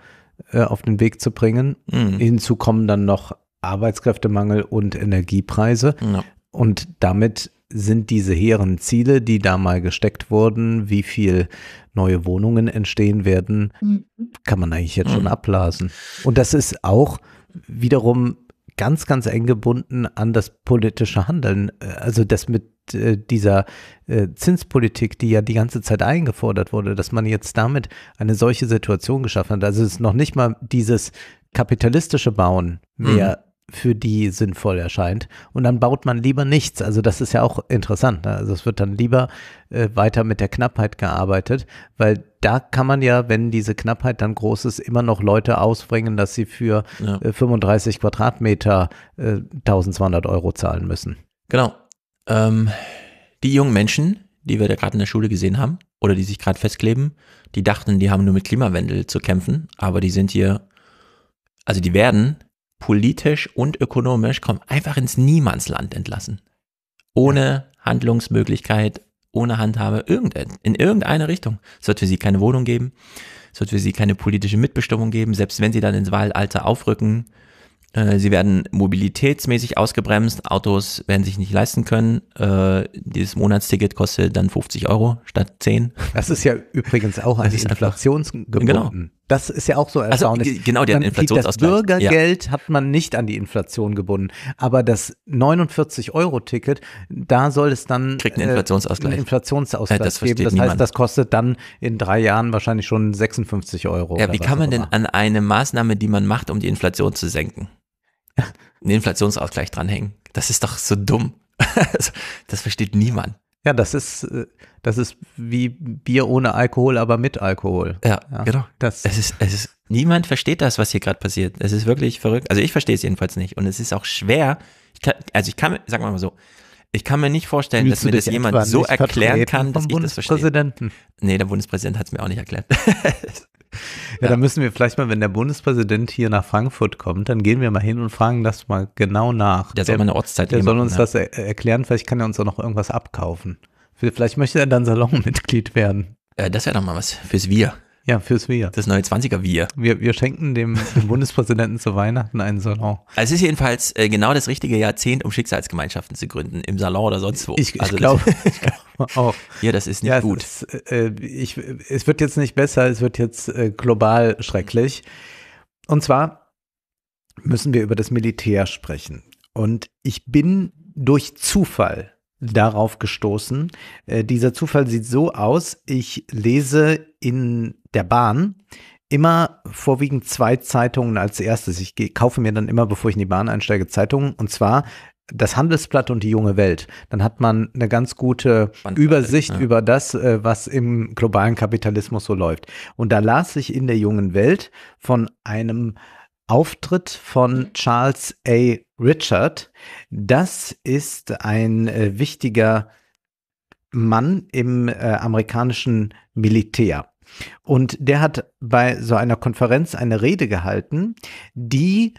äh, auf den Weg zu bringen. Mhm. Hinzu kommen dann noch Arbeitskräftemangel und Energiepreise. Ja. Und damit sind diese hehren Ziele, die da mal gesteckt wurden, wie viel neue Wohnungen entstehen werden, mhm. kann man eigentlich jetzt schon mhm. abblasen. Und das ist auch wiederum ganz, ganz eng gebunden an das politische Handeln. Äh, also das mit äh, dieser äh, Zinspolitik, die ja die ganze Zeit eingefordert wurde, dass man jetzt damit eine solche Situation geschaffen hat. Also es ist noch nicht mal dieses kapitalistische Bauen mehr. Mhm für die sinnvoll erscheint. Und dann baut man lieber nichts. Also das ist ja auch interessant. Ne? Also es wird dann lieber äh, weiter mit der Knappheit gearbeitet, weil da kann man ja, wenn diese Knappheit dann groß ist, immer noch Leute ausbringen, dass sie für ja. äh, 35 Quadratmeter äh, 1200 Euro zahlen müssen. Genau. Ähm, die jungen Menschen, die wir da gerade in der Schule gesehen haben oder die sich gerade festkleben, die dachten, die haben nur mit Klimawandel zu kämpfen, aber die sind hier, also die werden politisch und ökonomisch kommen, einfach ins Niemandsland entlassen. Ohne Handlungsmöglichkeit, ohne Handhabe in irgendeine Richtung. Es wird für sie keine Wohnung geben, es wird für sie keine politische Mitbestimmung geben, selbst wenn sie dann ins Wahlalter aufrücken. Äh, sie werden mobilitätsmäßig ausgebremst, Autos werden sich nicht leisten können. Äh, dieses Monatsticket kostet dann 50 Euro statt 10. Das ist ja übrigens auch an die Inflationsgebunden. Genau. Das ist ja auch so also, erstaunlich. Also, genau, der Inflationsausgleich. Das Bürgergeld ja. hat man nicht an die Inflation gebunden. Aber das 49-Euro-Ticket, da soll es dann. Kriegt einen äh, Inflationsausgleich. Einen Inflationsausgleich ja, äh, das geben. Das heißt, das kostet dann in drei Jahren wahrscheinlich schon 56 Euro. Ja, wie kann man denn an eine Maßnahme, die man macht, um die Inflation zu senken, einen Inflationsausgleich dranhängen? Das ist doch so dumm. das versteht niemand. Ja, das ist, äh, das ist wie Bier ohne Alkohol, aber mit Alkohol. Ja, ja genau. Das es ist, es ist, niemand versteht das, was hier gerade passiert. Es ist wirklich verrückt. Also ich verstehe es jedenfalls nicht. Und es ist auch schwer. Ich kann, also ich kann, sagen wir mal so, ich kann mir nicht vorstellen, Willst dass mir das jemand so erklären kann, dass ich das verstehe. Nee, der Bundespräsident hat es mir auch nicht erklärt. ja, dann müssen wir vielleicht mal, wenn der Bundespräsident hier nach Frankfurt kommt, dann gehen wir mal hin und fragen das mal genau nach. Der, soll mal eine Ortszeit Der soll uns ne? das er erklären, vielleicht kann er uns auch noch irgendwas abkaufen. Vielleicht möchte er dann Salonmitglied werden. Ja, äh, das wäre doch mal was fürs Wir. Ja, fürs Wir. Das neue 20er Wir. Wir, wir schenken dem, dem Bundespräsidenten zu Weihnachten einen Salon. Also es ist jedenfalls äh, genau das richtige Jahrzehnt, um Schicksalsgemeinschaften zu gründen, im Salon oder sonst wo. Ich, also ich glaube, mal auf. Ja, das ist nicht ja, gut. Es, ist, äh, äh, ich, es wird jetzt nicht besser, es wird jetzt äh, global schrecklich. Und zwar müssen wir über das Militär sprechen. Und ich bin durch Zufall darauf gestoßen. Äh, dieser Zufall sieht so aus, ich lese in der Bahn immer vorwiegend zwei Zeitungen als erstes. Ich kaufe mir dann immer, bevor ich in die Bahn einsteige, Zeitungen. Und zwar das Handelsblatt und die junge Welt, dann hat man eine ganz gute Bandbreite, Übersicht ja. über das, äh, was im globalen Kapitalismus so läuft. Und da las ich in der jungen Welt von einem Auftritt von Charles A. Richard. Das ist ein äh, wichtiger Mann im äh, amerikanischen Militär. Und der hat bei so einer Konferenz eine Rede gehalten, die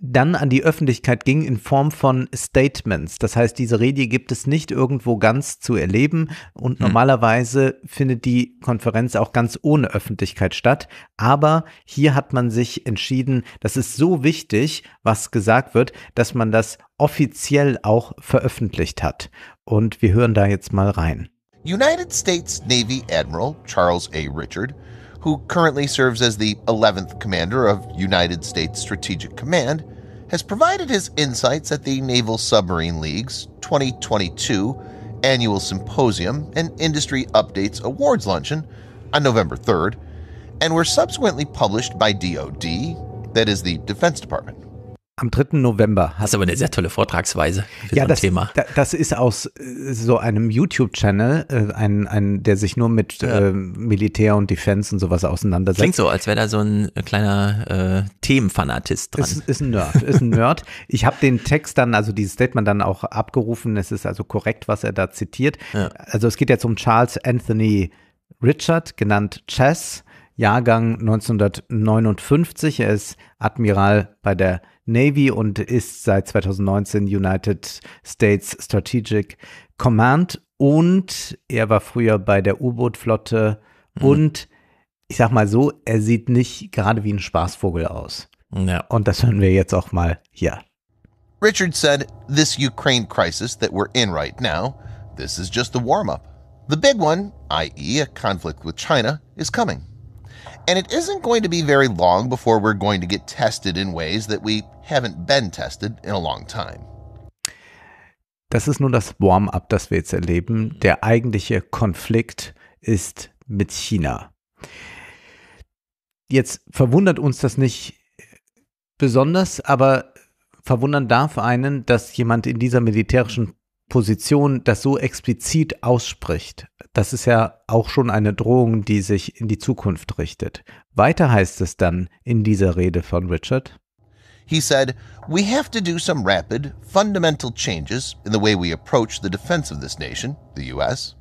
dann an die Öffentlichkeit ging in Form von Statements. Das heißt, diese Rede gibt es nicht irgendwo ganz zu erleben und hm. normalerweise findet die Konferenz auch ganz ohne Öffentlichkeit statt. Aber hier hat man sich entschieden, das ist so wichtig, was gesagt wird, dass man das offiziell auch veröffentlicht hat. Und wir hören da jetzt mal rein. United States Navy Admiral Charles A. Richard who currently serves as the 11th Commander of United States Strategic Command, has provided his insights at the Naval Submarine League's 2022 Annual Symposium and Industry Updates Awards Luncheon on November 3rd, and were subsequently published by DoD, that is, the Defense Department. am 3. November. Hast aber eine sehr tolle Vortragsweise für ja, so ein das, Thema. Da, das ist aus äh, so einem YouTube-Channel, äh, ein, ein, der sich nur mit ja. äh, Militär und Defense und sowas auseinandersetzt. Klingt so, als wäre da so ein äh, kleiner äh, Themenfanatist dran. Ist, ist ein Nerd, ist ein Nerd. ich habe den Text dann, also dieses Statement dann auch abgerufen. Es ist also korrekt, was er da zitiert. Ja. Also es geht jetzt um Charles Anthony Richard, genannt Chess, Jahrgang 1959. Er ist Admiral bei der Navy und ist seit 2019 United States Strategic Command und er war früher bei der U-Boot-Flotte mhm. und ich sag mal so, er sieht nicht gerade wie ein Spaßvogel aus. Ja. Und das hören wir jetzt auch mal hier. Richard said, This Ukraine crisis that we're in right now, this is just the warm up. The big one, i.e., a conflict with China, is coming. And it isn't going to be very long before we're going to get tested in ways that we haven't been tested in a long time. Das ist nun das Warm-up, das wir jetzt erleben. Der eigentliche Konflikt ist mit China. Jetzt verwundert uns das nicht besonders, aber verwundern darf einen, dass jemand in dieser militärischen Position das so explizit ausspricht. Das ist ja auch schon eine Drohung, die sich in die Zukunft richtet. Weiter heißt es dann in dieser Rede von Richard. He said, We have to do some rapid, fundamental changes in the way we approach the defense of this nation, the U.S.,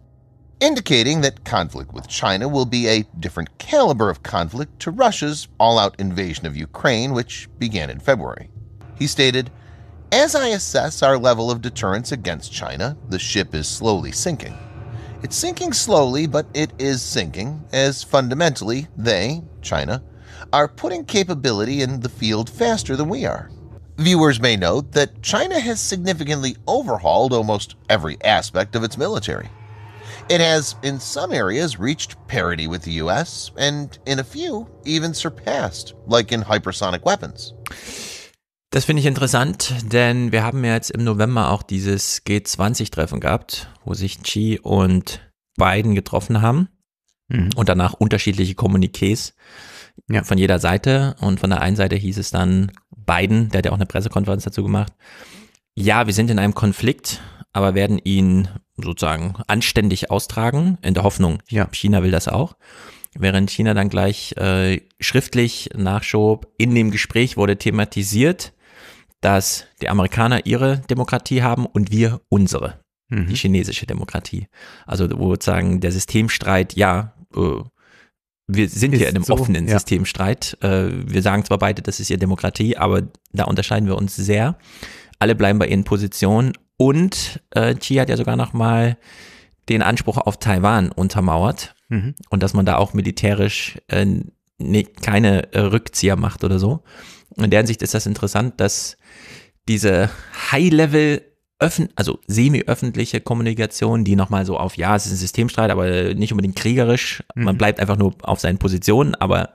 indicating that conflict with China will be a different caliber of conflict to Russia's all-out invasion of Ukraine, which began in February. He stated, As I assess our level of deterrence against China, the ship is slowly sinking. It's sinking slowly, but it is sinking, as fundamentally they, China, are putting capability in the field faster than we are. Viewers may note that China has significantly overhauled almost every aspect of its military. It has, in some areas, reached parity with the US, and in a few, even surpassed, like in hypersonic weapons. Das finde ich interessant, denn wir haben ja jetzt im November auch dieses G20-Treffen gehabt, wo sich Xi und Biden getroffen haben mhm. und danach unterschiedliche Kommuniqués ja. von jeder Seite. Und von der einen Seite hieß es dann Biden, der hat ja auch eine Pressekonferenz dazu gemacht. Ja, wir sind in einem Konflikt, aber werden ihn sozusagen anständig austragen, in der Hoffnung, ja. China will das auch. Während China dann gleich äh, schriftlich nachschob, in dem Gespräch wurde thematisiert, dass die Amerikaner ihre Demokratie haben und wir unsere, mhm. die chinesische Demokratie. Also wo sozusagen der Systemstreit, ja, äh, wir sind ist hier in einem so, offenen ja. Systemstreit. Äh, wir sagen zwar beide, das ist hier Demokratie, aber da unterscheiden wir uns sehr. Alle bleiben bei ihren Positionen und äh, Chi hat ja sogar nochmal den Anspruch auf Taiwan untermauert mhm. und dass man da auch militärisch äh, ne, keine äh, Rückzieher macht oder so. In der Hinsicht ist das interessant, dass diese High-Level öffn also semi-öffentliche Kommunikation, die nochmal so auf, ja, es ist ein Systemstreit, aber nicht unbedingt kriegerisch. Man mhm. bleibt einfach nur auf seinen Positionen, aber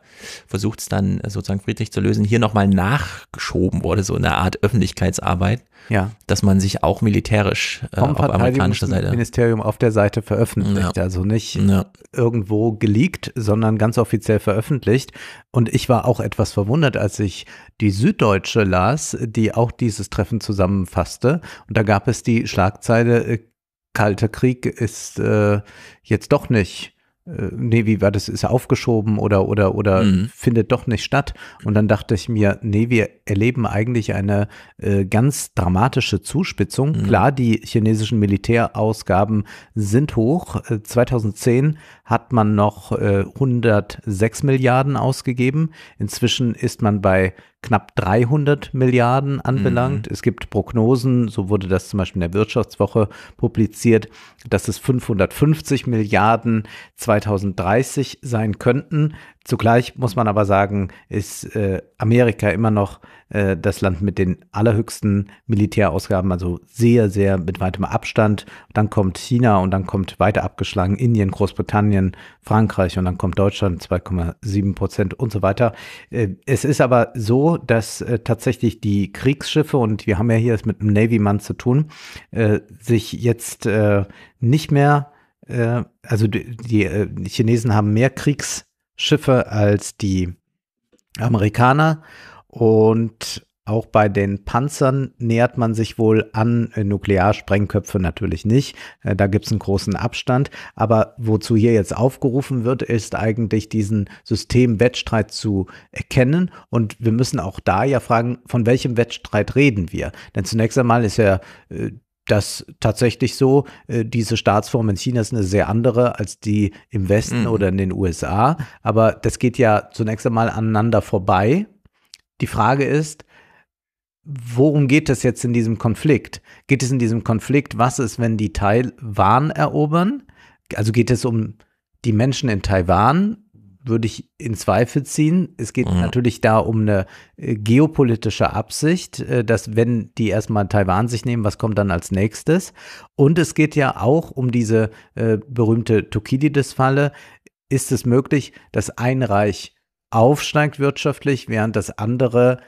versucht es dann sozusagen friedlich zu lösen. Hier nochmal nachgeschoben wurde, so eine Art Öffentlichkeitsarbeit ja. dass man sich auch militärisch äh, auf amerikanischer Seite. Ministerium auf der Seite veröffentlicht. Ja. Also nicht ja. irgendwo geleakt, sondern ganz offiziell veröffentlicht. Und ich war auch etwas verwundert, als ich die Süddeutsche las, die auch dieses Treffen zusammenfasste. Und da gab es die Schlagzeile, äh, Kalter Krieg ist äh, jetzt doch nicht äh, nee, wie war das, ist aufgeschoben oder, oder, oder mhm. findet doch nicht statt. Und dann dachte ich mir, nee, wir erleben eigentlich eine äh, ganz dramatische Zuspitzung. Mhm. Klar, die chinesischen Militärausgaben sind hoch. 2010 äh, hat man noch äh, 106 Milliarden ausgegeben. Inzwischen ist man bei knapp 300 Milliarden anbelangt. Mhm. Es gibt Prognosen, so wurde das zum Beispiel in der Wirtschaftswoche publiziert, dass es 550 Milliarden 2030 sein könnten. Zugleich muss man aber sagen, ist äh, Amerika immer noch äh, das Land mit den allerhöchsten Militärausgaben, also sehr, sehr mit weitem Abstand. Dann kommt China und dann kommt weiter abgeschlagen Indien, Großbritannien, Frankreich und dann kommt Deutschland 2,7 Prozent und so weiter. Äh, es ist aber so, dass äh, tatsächlich die Kriegsschiffe, und wir haben ja hier es mit einem Navy-Mann zu tun, äh, sich jetzt äh, nicht mehr äh, also die, die, äh, Chinesen haben mehr Kriegs Schiffe als die Amerikaner. Und auch bei den Panzern nähert man sich wohl an äh, Nuklearsprengköpfe natürlich nicht. Äh, da gibt es einen großen Abstand. Aber wozu hier jetzt aufgerufen wird, ist eigentlich diesen Systemwettstreit zu erkennen. Und wir müssen auch da ja fragen, von welchem Wettstreit reden wir? Denn zunächst einmal ist ja äh, das tatsächlich so. Äh, diese Staatsform in China ist eine sehr andere als die im Westen mhm. oder in den USA. Aber das geht ja zunächst einmal aneinander vorbei. Die Frage ist, worum geht es jetzt in diesem Konflikt? Geht es in diesem Konflikt, was ist, wenn die Taiwan erobern? Also geht es um die Menschen in Taiwan, würde ich in Zweifel ziehen. Es geht mhm. natürlich da um eine äh, geopolitische Absicht, äh, dass wenn die erstmal Taiwan sich nehmen, was kommt dann als nächstes? Und es geht ja auch um diese äh, berühmte Thukydides-Falle. Ist es möglich, dass ein Reich aufsteigt wirtschaftlich, während das andere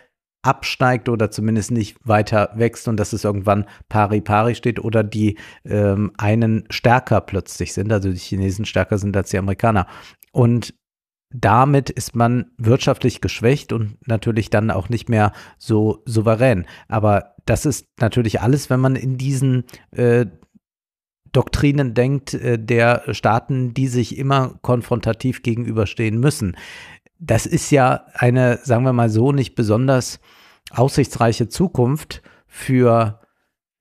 absteigt oder zumindest nicht weiter wächst und dass es irgendwann pari pari steht oder die ähm, einen stärker plötzlich sind, also die Chinesen stärker sind als die Amerikaner. Und damit ist man wirtschaftlich geschwächt und natürlich dann auch nicht mehr so souverän. Aber das ist natürlich alles, wenn man in diesen äh, Doktrinen denkt, äh, der Staaten, die sich immer konfrontativ gegenüberstehen müssen. Das ist ja eine, sagen wir mal so, nicht besonders aussichtsreiche Zukunft für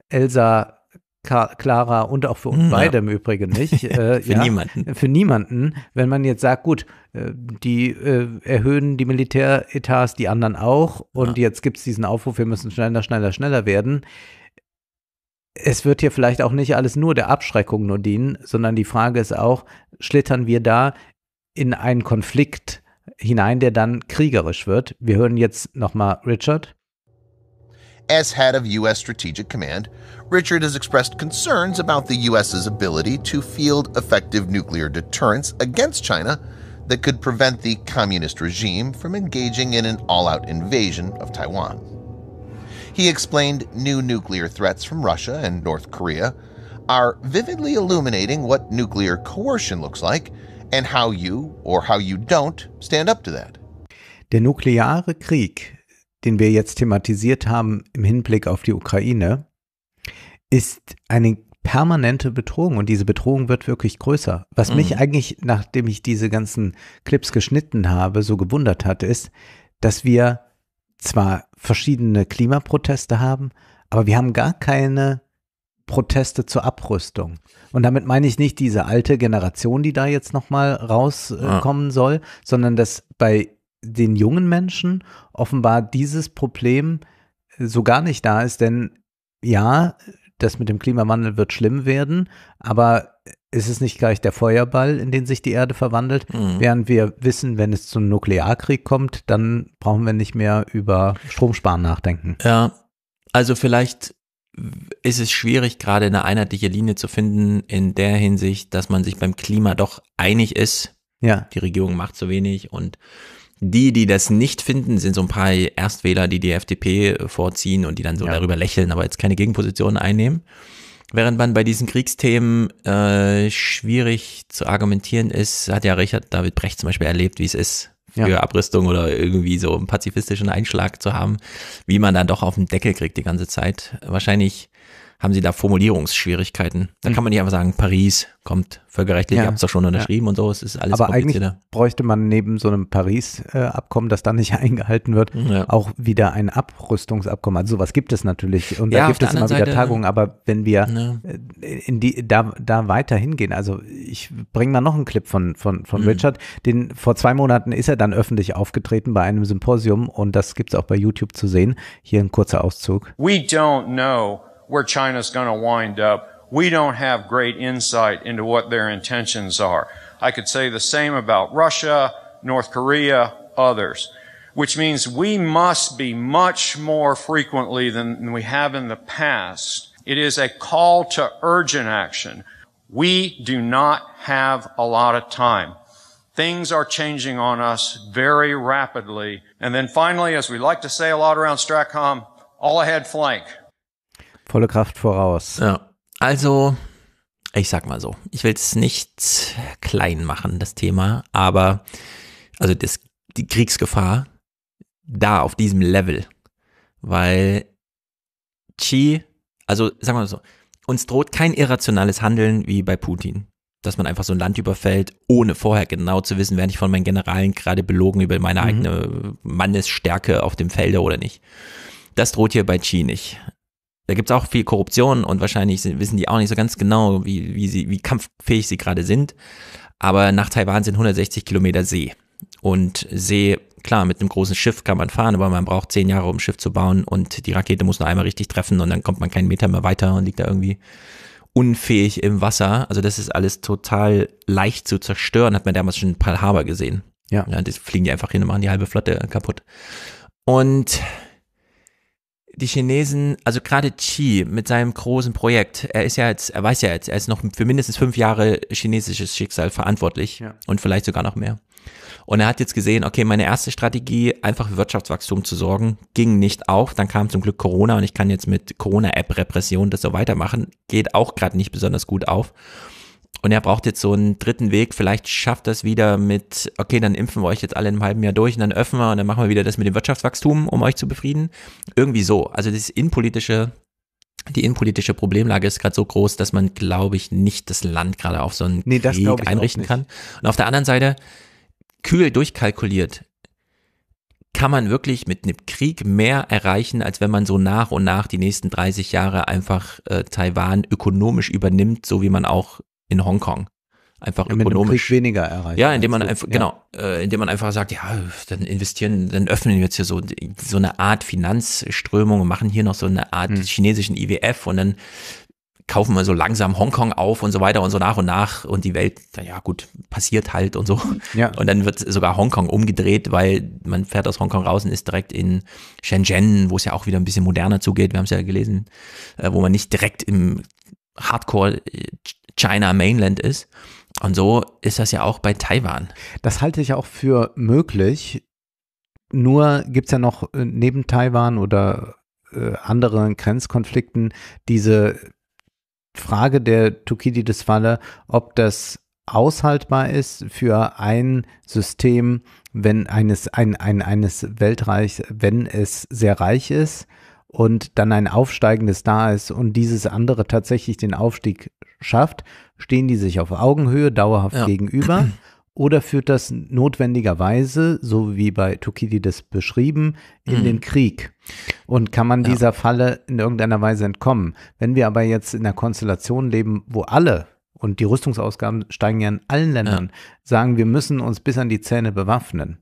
Elsa Clara und auch für uns hm, beide im Übrigen nicht. Äh, für ja, niemanden. Für niemanden. Wenn man jetzt sagt, gut, äh, die äh, erhöhen die Militäretats, die anderen auch, und ja. jetzt gibt es diesen Aufruf, wir müssen schneller, schneller, schneller werden. Es wird hier vielleicht auch nicht alles nur der Abschreckung nur dienen, sondern die Frage ist auch, schlittern wir da in einen Konflikt hinein, der dann kriegerisch wird? Wir hören jetzt nochmal Richard. As head of U.S. Strategic Command, Richard has expressed concerns about the U.S.'s ability to field effective nuclear deterrence against China that could prevent the communist regime from engaging in an all-out invasion of Taiwan. He explained new nuclear threats from Russia and North Korea are vividly illuminating what nuclear coercion looks like and how you, or how you don't, stand up to that. Der nukleare Krieg den wir jetzt thematisiert haben im Hinblick auf die Ukraine, ist eine permanente Bedrohung und diese Bedrohung wird wirklich größer. Was mhm. mich eigentlich, nachdem ich diese ganzen Clips geschnitten habe, so gewundert hat, ist, dass wir zwar verschiedene Klimaproteste haben, aber wir haben gar keine Proteste zur Abrüstung. Und damit meine ich nicht diese alte Generation, die da jetzt nochmal rauskommen äh, ah. soll, sondern dass bei den jungen Menschen offenbar dieses Problem äh, so gar nicht da ist, denn ja, das mit dem Klimawandel wird schlimm werden, aber ist es nicht gleich der Feuerball, in den sich die Erde verwandelt? Mhm. Während wir wissen, wenn es zum Nuklearkrieg kommt, dann brauchen wir nicht mehr über Stromsparen nachdenken. Ja, also vielleicht ist es schwierig, gerade eine einheitliche Linie zu finden in der Hinsicht, dass man sich beim Klima doch einig ist. Ja. Die Regierung macht zu wenig und die, die das nicht finden, sind so ein paar Erstwähler, die die FDP äh, vorziehen und die dann so ja. darüber lächeln, aber jetzt keine Gegenpositionen einnehmen. Während man bei diesen Kriegsthemen äh, schwierig zu argumentieren ist, hat ja Richard David Brecht zum Beispiel erlebt, wie es ist, für ja. Abrüstung oder irgendwie so einen pazifistischen Einschlag zu haben, wie man dann doch auf den Deckel kriegt die ganze Zeit. Wahrscheinlich haben sie da Formulierungsschwierigkeiten. Da mhm. kann man nicht einfach sagen, Paris kommt völkerrechtlich, ja. ihr habt es doch schon unterschrieben ja. und so, es ist alles Aber eigentlich bräuchte man neben so einem Paris-Abkommen, das dann nicht eingehalten wird, ja. auch wieder ein Abrüstungsabkommen. Also sowas gibt es natürlich und da gibt es immer Seite, wieder Tagungen, aber wenn wir äh, in die, da, da weiter hingehen, also ich bringe mal noch einen Clip von, von, von mhm. Richard, den vor zwei Monaten ist er dann öffentlich aufgetreten bei einem Symposium und das gibt es auch bei YouTube zu sehen. Hier ein kurzer Auszug. We don't know where China's going to wind up. We don't have great insight into what their intentions are. I could say the same about Russia, North Korea, others, which means we must be much more frequently than we have in the past. It is a call to urgent action. We do not have a lot of time. Things are changing on us very rapidly. And then finally, as we like to say a lot around STRATCOM, all ahead flank. Volle Kraft voraus. Ja. Also, ich sag mal so, ich will es nicht klein machen, das Thema, aber also das, die Kriegsgefahr da auf diesem Level, weil Chi, also sagen wir mal so, uns droht kein irrationales Handeln wie bei Putin, dass man einfach so ein Land überfällt, ohne vorher genau zu wissen, werde ich von meinen Generalen gerade belogen über meine mhm. eigene Mannesstärke auf dem Felde oder nicht. Das droht hier bei Chi nicht da gibt's auch viel Korruption und wahrscheinlich sind, wissen die auch nicht so ganz genau, wie, wie, sie, wie kampffähig sie gerade sind. Aber nach Taiwan sind 160 Kilometer See. Und See, klar, mit einem großen Schiff kann man fahren, aber man braucht zehn Jahre, um ein Schiff zu bauen und die Rakete muss nur einmal richtig treffen und dann kommt man keinen Meter mehr weiter und liegt da irgendwie unfähig im Wasser. Also das ist alles total leicht zu zerstören, hat man damals schon in Pearl Harbor gesehen. Ja. ja das fliegen die einfach hin und machen die halbe Flotte kaputt. Und die Chinesen, also gerade Qi mit seinem großen Projekt, er ist ja jetzt, er weiß ja jetzt, er ist noch für mindestens fünf Jahre chinesisches Schicksal verantwortlich ja. und vielleicht sogar noch mehr. Und er hat jetzt gesehen, okay, meine erste Strategie, einfach für Wirtschaftswachstum zu sorgen, ging nicht auf. Dann kam zum Glück Corona und ich kann jetzt mit Corona-App-Repression das so weitermachen. Geht auch gerade nicht besonders gut auf. Und er braucht jetzt so einen dritten Weg. Vielleicht schafft das wieder mit, okay, dann impfen wir euch jetzt alle in einem halben Jahr durch und dann öffnen wir und dann machen wir wieder das mit dem Wirtschaftswachstum, um euch zu befrieden. Irgendwie so. Also das innenpolitische, die innenpolitische Problemlage ist gerade so groß, dass man, glaube ich, nicht das Land gerade auf so einen nee, Krieg einrichten kann. Und auf der anderen Seite, kühl durchkalkuliert, kann man wirklich mit einem Krieg mehr erreichen, als wenn man so nach und nach die nächsten 30 Jahre einfach äh, Taiwan ökonomisch übernimmt, so wie man auch in Hongkong. Einfach ja, ökonomisch. weniger erreicht. Ja, indem man einfach, ja. genau, äh, indem man einfach sagt, ja, dann investieren, dann öffnen wir jetzt hier so, so eine Art Finanzströmung und machen hier noch so eine Art hm. chinesischen IWF und dann kaufen wir so langsam Hongkong auf und so weiter und so nach und nach und die Welt, naja gut, passiert halt und so. Ja. Und dann wird sogar Hongkong umgedreht, weil man fährt aus Hongkong raus und ist direkt in Shenzhen, wo es ja auch wieder ein bisschen moderner zugeht, wir haben es ja gelesen, äh, wo man nicht direkt im Hardcore äh, China Mainland ist. Und so ist das ja auch bei Taiwan. Das halte ich auch für möglich. Nur gibt es ja noch äh, neben Taiwan oder äh, anderen Grenzkonflikten diese Frage der Thukydides-Falle, ob das aushaltbar ist für ein System, wenn eines, ein, ein, eines Weltreichs, wenn es sehr reich ist und dann ein aufsteigendes da ist und dieses andere tatsächlich den Aufstieg schafft, stehen die sich auf Augenhöhe dauerhaft ja. gegenüber? Oder führt das notwendigerweise, so wie bei Tukidi das beschrieben, in mhm. den Krieg? Und kann man ja. dieser Falle in irgendeiner Weise entkommen? Wenn wir aber jetzt in einer Konstellation leben, wo alle und die Rüstungsausgaben steigen ja in allen Ländern, ja. sagen, wir müssen uns bis an die Zähne bewaffnen,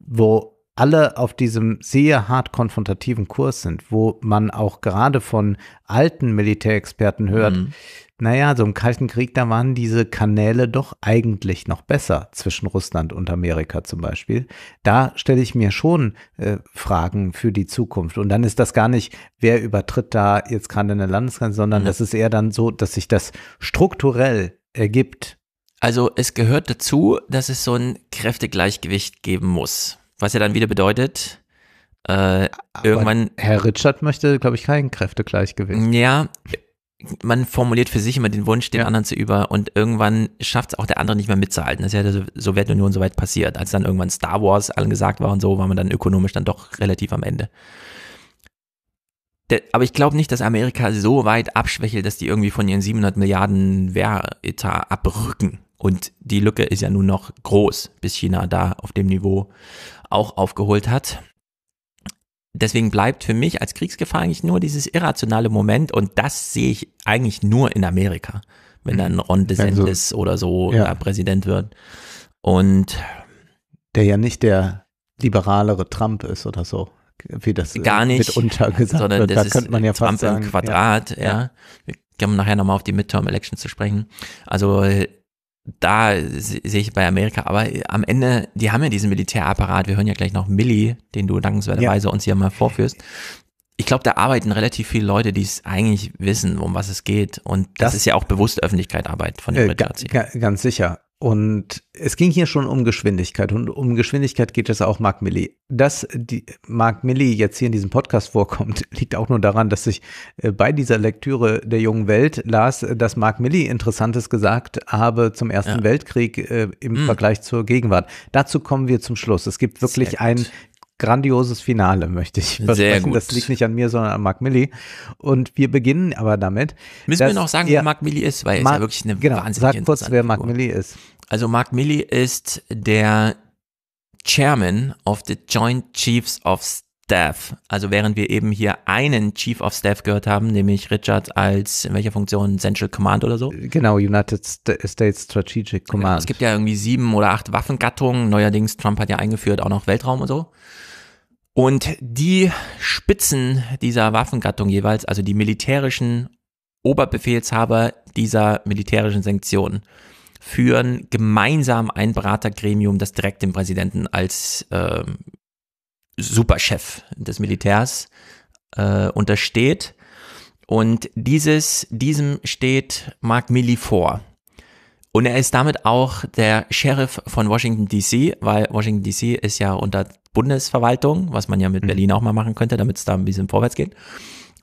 wo alle auf diesem sehr hart konfrontativen Kurs sind, wo man auch gerade von alten Militärexperten hört, mhm. naja, so im Kalten Krieg, da waren diese Kanäle doch eigentlich noch besser zwischen Russland und Amerika zum Beispiel. Da stelle ich mir schon äh, Fragen für die Zukunft. Und dann ist das gar nicht, wer übertritt da jetzt gerade eine Landesgrenze, sondern mhm. das ist eher dann so, dass sich das strukturell ergibt. Also es gehört dazu, dass es so ein Kräftegleichgewicht geben muss. Was ja dann wieder bedeutet, äh, irgendwann. Herr Richard möchte, glaube ich, kein Kräftegleichgewicht. Ja, man formuliert für sich immer den Wunsch, den ja. anderen zu über und irgendwann schafft es auch der andere nicht mehr mitzuhalten. Das ist ja der Sowjetunion soweit passiert. Als dann irgendwann Star Wars allen gesagt war und so, war man dann ökonomisch dann doch relativ am Ende. Der, aber ich glaube nicht, dass Amerika so weit abschwächelt, dass die irgendwie von ihren 700 Milliarden Wehretat abrücken. Und die Lücke ist ja nun noch groß, bis China da auf dem Niveau auch aufgeholt hat. Deswegen bleibt für mich als Kriegsgefahr eigentlich nur dieses irrationale Moment und das sehe ich eigentlich nur in Amerika, wenn mhm. dann Ron also DeSantis so, oder so ja. Präsident wird. Und der ja nicht der liberalere Trump ist oder so wie das gar nicht mitunter gesagt sondern wird. Das da ist könnte man ja Trump fast sagen, im Quadrat, ja. ja. Wir kommen nachher nochmal auf die Midterm-Election zu sprechen. Also da sehe ich bei Amerika, aber äh, am Ende, die haben ja diesen Militärapparat, wir hören ja gleich noch Milli, den du dankenswerterweise ja. uns hier mal vorführst. Ich glaube, da arbeiten relativ viele Leute, die es eigentlich wissen, um was es geht. Und das, das ist ja auch bewusste Öffentlichkeitsarbeit von der äh, Militärziel. Ganz sicher. Und es ging hier schon um Geschwindigkeit und um Geschwindigkeit geht es auch Mark Milley. Dass die Mark Milley jetzt hier in diesem Podcast vorkommt, liegt auch nur daran, dass ich äh, bei dieser Lektüre der jungen Welt las, dass Mark Milley Interessantes gesagt habe zum Ersten ja. Weltkrieg äh, im mhm. Vergleich zur Gegenwart. Dazu kommen wir zum Schluss. Es gibt wirklich einen grandioses Finale, möchte ich versprechen. Sehr gut. Das liegt nicht an mir, sondern an Mark Milley. Und wir beginnen aber damit. Müssen wir noch sagen, wer Mark Milley ist, weil er ist ja wirklich eine genau, wahnsinnige Sag kurz, wer Mark Milley ist. Also Mark Milley ist der Chairman of the Joint Chiefs of Staff. Also während wir eben hier einen Chief of Staff gehört haben, nämlich Richard als in welcher Funktion Central Command oder so? Genau, United States Strategic Command. Genau, es gibt ja irgendwie sieben oder acht Waffengattungen. Neuerdings Trump hat ja eingeführt auch noch Weltraum und so. Und die Spitzen dieser Waffengattung jeweils, also die militärischen Oberbefehlshaber dieser militärischen Sanktionen, führen gemeinsam ein Beratergremium, das direkt dem Präsidenten als äh, Superchef des Militärs äh, untersteht. Und dieses, diesem steht Mark Milley vor. Und er ist damit auch der Sheriff von Washington DC, weil Washington DC ist ja unter Bundesverwaltung, was man ja mit mhm. Berlin auch mal machen könnte, damit es da ein bisschen vorwärts geht.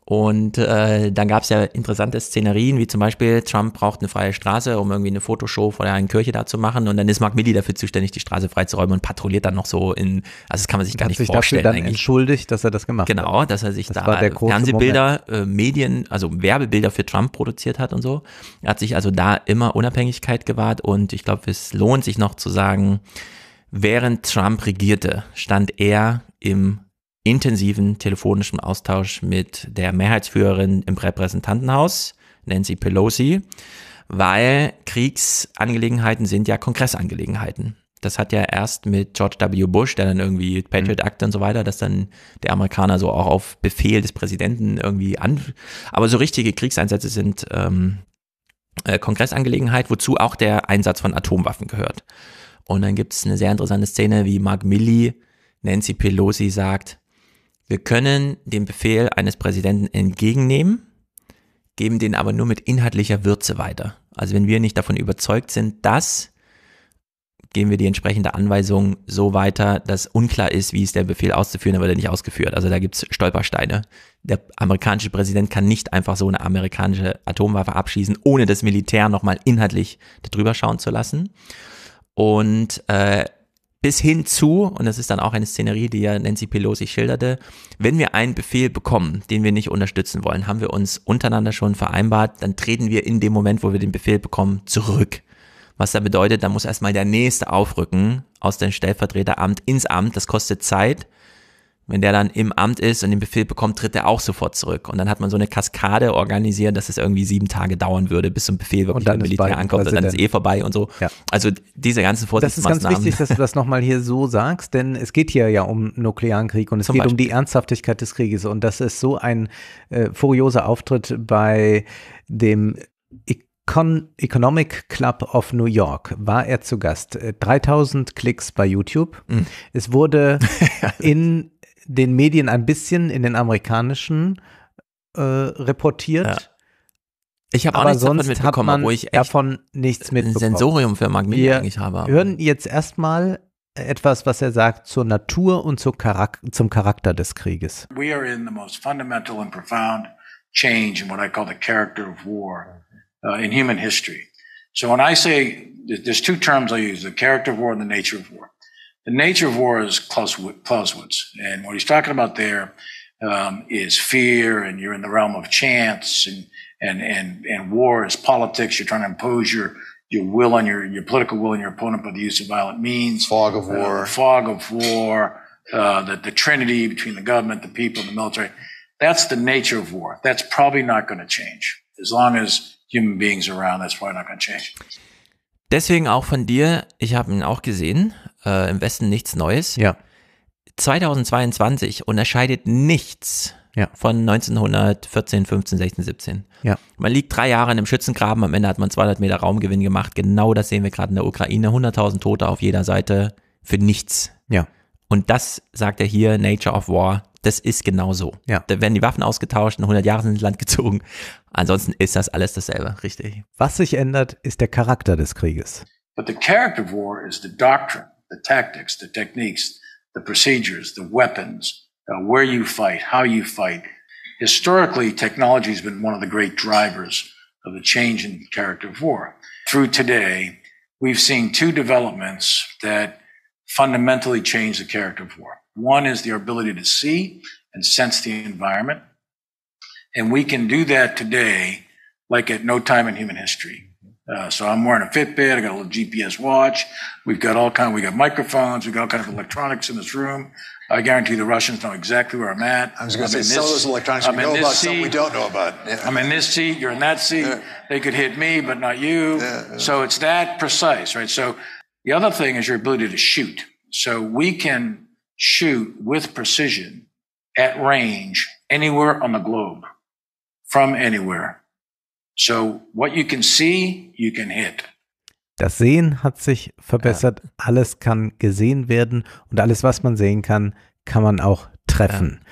Und äh, dann gab es ja interessante Szenerien, wie zum Beispiel Trump braucht eine freie Straße, um irgendwie eine Fotoshow vor der einen Kirche da zu machen. Und dann ist Mark Milley dafür zuständig, die Straße freizuräumen und patrouilliert dann noch so in, also das kann man sich gar nicht sich vorstellen. Dafür dann eigentlich. entschuldigt, dass er das gemacht genau, hat. Genau, dass er sich das da Fernsehbilder, äh, Medien, also Werbebilder für Trump produziert hat und so. Er hat sich also da immer Unabhängigkeit gewahrt und ich glaube, es lohnt sich noch zu sagen, während Trump regierte, stand er im intensiven telefonischen Austausch mit der Mehrheitsführerin im Repräsentantenhaus, Nancy Pelosi, weil Kriegsangelegenheiten sind ja Kongressangelegenheiten. Das hat ja erst mit George W. Bush, der dann irgendwie Patriot mhm. Act und so weiter, dass dann der Amerikaner so auch auf Befehl des Präsidenten irgendwie an. Aber so richtige Kriegseinsätze sind ähm, äh, Kongressangelegenheit, wozu auch der Einsatz von Atomwaffen gehört. Und dann gibt es eine sehr interessante Szene, wie Mark Milley Nancy Pelosi sagt, wir können den Befehl eines Präsidenten entgegennehmen, geben den aber nur mit inhaltlicher Würze weiter. Also wenn wir nicht davon überzeugt sind, dass, geben wir die entsprechende Anweisung so weiter, dass unklar ist, wie ist der Befehl auszuführen, aber der nicht ausgeführt. Also da gibt es Stolpersteine. Der amerikanische Präsident kann nicht einfach so eine amerikanische Atomwaffe abschießen, ohne das Militär nochmal inhaltlich darüber schauen zu lassen. Und äh, bis hin zu, und das ist dann auch eine Szenerie, die ja Nancy Pelosi schilderte, wenn wir einen Befehl bekommen, den wir nicht unterstützen wollen, haben wir uns untereinander schon vereinbart, dann treten wir in dem Moment, wo wir den Befehl bekommen, zurück. Was da bedeutet, da muss erstmal der Nächste aufrücken aus dem Stellvertreteramt ins Amt. Das kostet Zeit. Wenn der dann im Amt ist und den Befehl bekommt, tritt er auch sofort zurück. Und dann hat man so eine Kaskade organisiert, dass es irgendwie sieben Tage dauern würde, bis so ein Befehl wirklich beim Militär ankommt. Und dann ist eh vorbei und so. Ja. Also diese ganzen Vorsichtsmaßnahmen. Das ist ganz wichtig, dass du das nochmal hier so sagst, denn es geht hier ja um nuklearen Krieg und es Zum geht Beispiel. um die Ernsthaftigkeit des Krieges. Und das ist so ein äh, furioser Auftritt bei dem Econ Economic Club of New York war er zu Gast. 3000 äh, Klicks bei YouTube. Mhm. Es wurde in den Medien ein bisschen in den amerikanischen äh, reportiert. Ja. Ich habe aber sonst davon mitbekommen, hat man wo ich davon nichts mitbekommen. Sensorium für Magnet eigentlich habe. Wir hören jetzt erstmal etwas, was er sagt zur Natur und zur Charak zum Charakter des Krieges. We are in the most fundamental and profound change in what I call the character of war uh, in human history. So when I say there's two terms I use, the character of war and the nature of war. The nature of war is close, close woods. And what he's talking about there um, is fear, and you're in the realm of chance, and, and, and, and war is politics. You're trying to impose your, your will on your, your political will on your opponent by the use of violent means. Fog of uh, war. Uh, fog of war. Uh, the, the trinity between the government, the people, and the military. That's the nature of war. That's probably not going to change. As long as human beings are around, that's probably not going to change. Deswegen auch von dir, ich habe ihn auch gesehen, äh, im Westen nichts Neues. Ja. 2022 unterscheidet nichts ja. von 1914, 15, 16, 17. Ja. Man liegt drei Jahre in einem Schützengraben, am Ende hat man 200 Meter Raumgewinn gemacht. Genau das sehen wir gerade in der Ukraine. 100.000 Tote auf jeder Seite für nichts. Ja. Und das sagt er hier, Nature of War, das ist genau so. Ja. Da werden die Waffen ausgetauscht, 100 Jahre sind ins Land gezogen. Ansonsten ist das alles dasselbe, richtig. Was sich ändert, ist der Charakter des Krieges. But the character of war is the doctrine, the tactics, the techniques, the procedures, the weapons, uh, where you fight, how you fight. Historically, technology has been one of the great drivers of the change in the character of war. Through today, we've seen two developments that fundamentally change the character of war. One is their ability to see and sense the environment. And we can do that today like at no time in human history. Uh, so I'm wearing a Fitbit. I got a little GPS watch. We've got all kind. Of, we got microphones. We got all kinds of electronics in this room. I guarantee the Russians know exactly where I'm at. I was going to say this, some of those electronics I'm we know about, seat. some we don't know about. Yeah. I'm in this seat. You're in that seat. Yeah. They could hit me, but not you. Yeah, so it's that precise, right? So the other thing is your ability to shoot. So we can shoot with precision at range anywhere on the globe from anywhere. So what you can see, you can hit. Das Sehen hat sich verbessert. Ja. Alles kann gesehen werden und alles, was man sehen kann, kann man auch treffen. Ja.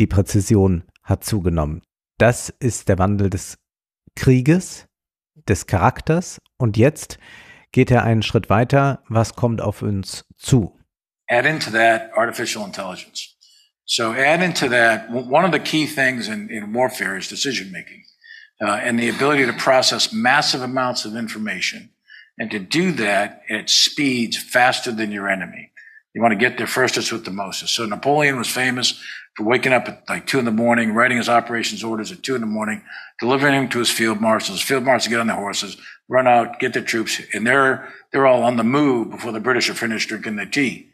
Die Präzision hat zugenommen. Das ist der Wandel des Krieges, des Charakters. Und jetzt geht er einen Schritt weiter. Was kommt auf uns zu? add into that artificial intelligence. So add into that one of the key things in, in warfare is decision making uh, and the ability to process massive amounts of information and to do that at speeds faster than your enemy. You want to get there first, it's with the most, So Napoleon was famous for waking up at like two in the morning, writing his operations orders at two in the morning, delivering them to his field marshals. Field marshals get on their horses, run out, get the troops, and they're, they're all on the move before the British are finished drinking their tea.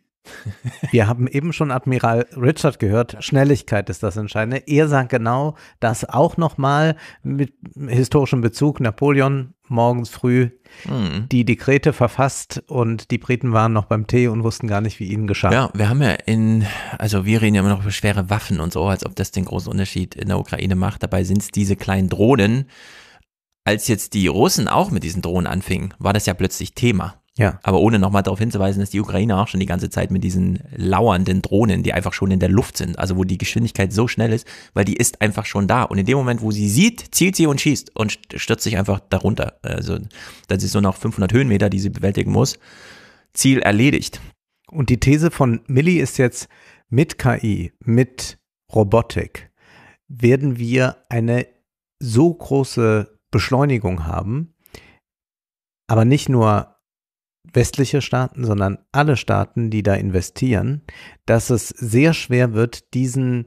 Wir haben eben schon Admiral Richard gehört. Schnelligkeit ist das Entscheidende. Er sagt genau das auch nochmal mit historischem Bezug. Napoleon morgens früh mhm. die Dekrete verfasst und die Briten waren noch beim Tee und wussten gar nicht, wie ihnen geschah. Ja, wir haben ja in, also wir reden ja immer noch über schwere Waffen und so, als ob das den großen Unterschied in der Ukraine macht. Dabei sind es diese kleinen Drohnen. Als jetzt die Russen auch mit diesen Drohnen anfingen, war das ja plötzlich Thema. Ja. Aber ohne nochmal darauf hinzuweisen, dass die Ukraine auch schon die ganze Zeit mit diesen lauernden Drohnen, die einfach schon in der Luft sind, also wo die Geschwindigkeit so schnell ist, weil die ist einfach schon da. Und in dem Moment, wo sie sieht, zielt sie und schießt und stürzt sich einfach darunter. Also das ist so noch 500 Höhenmeter, die sie bewältigen muss. Ziel erledigt. Und die These von Millie ist jetzt, mit KI, mit Robotik werden wir eine so große Beschleunigung haben, aber nicht nur westliche Staaten, sondern alle Staaten, die da investieren, dass es sehr schwer wird, diesen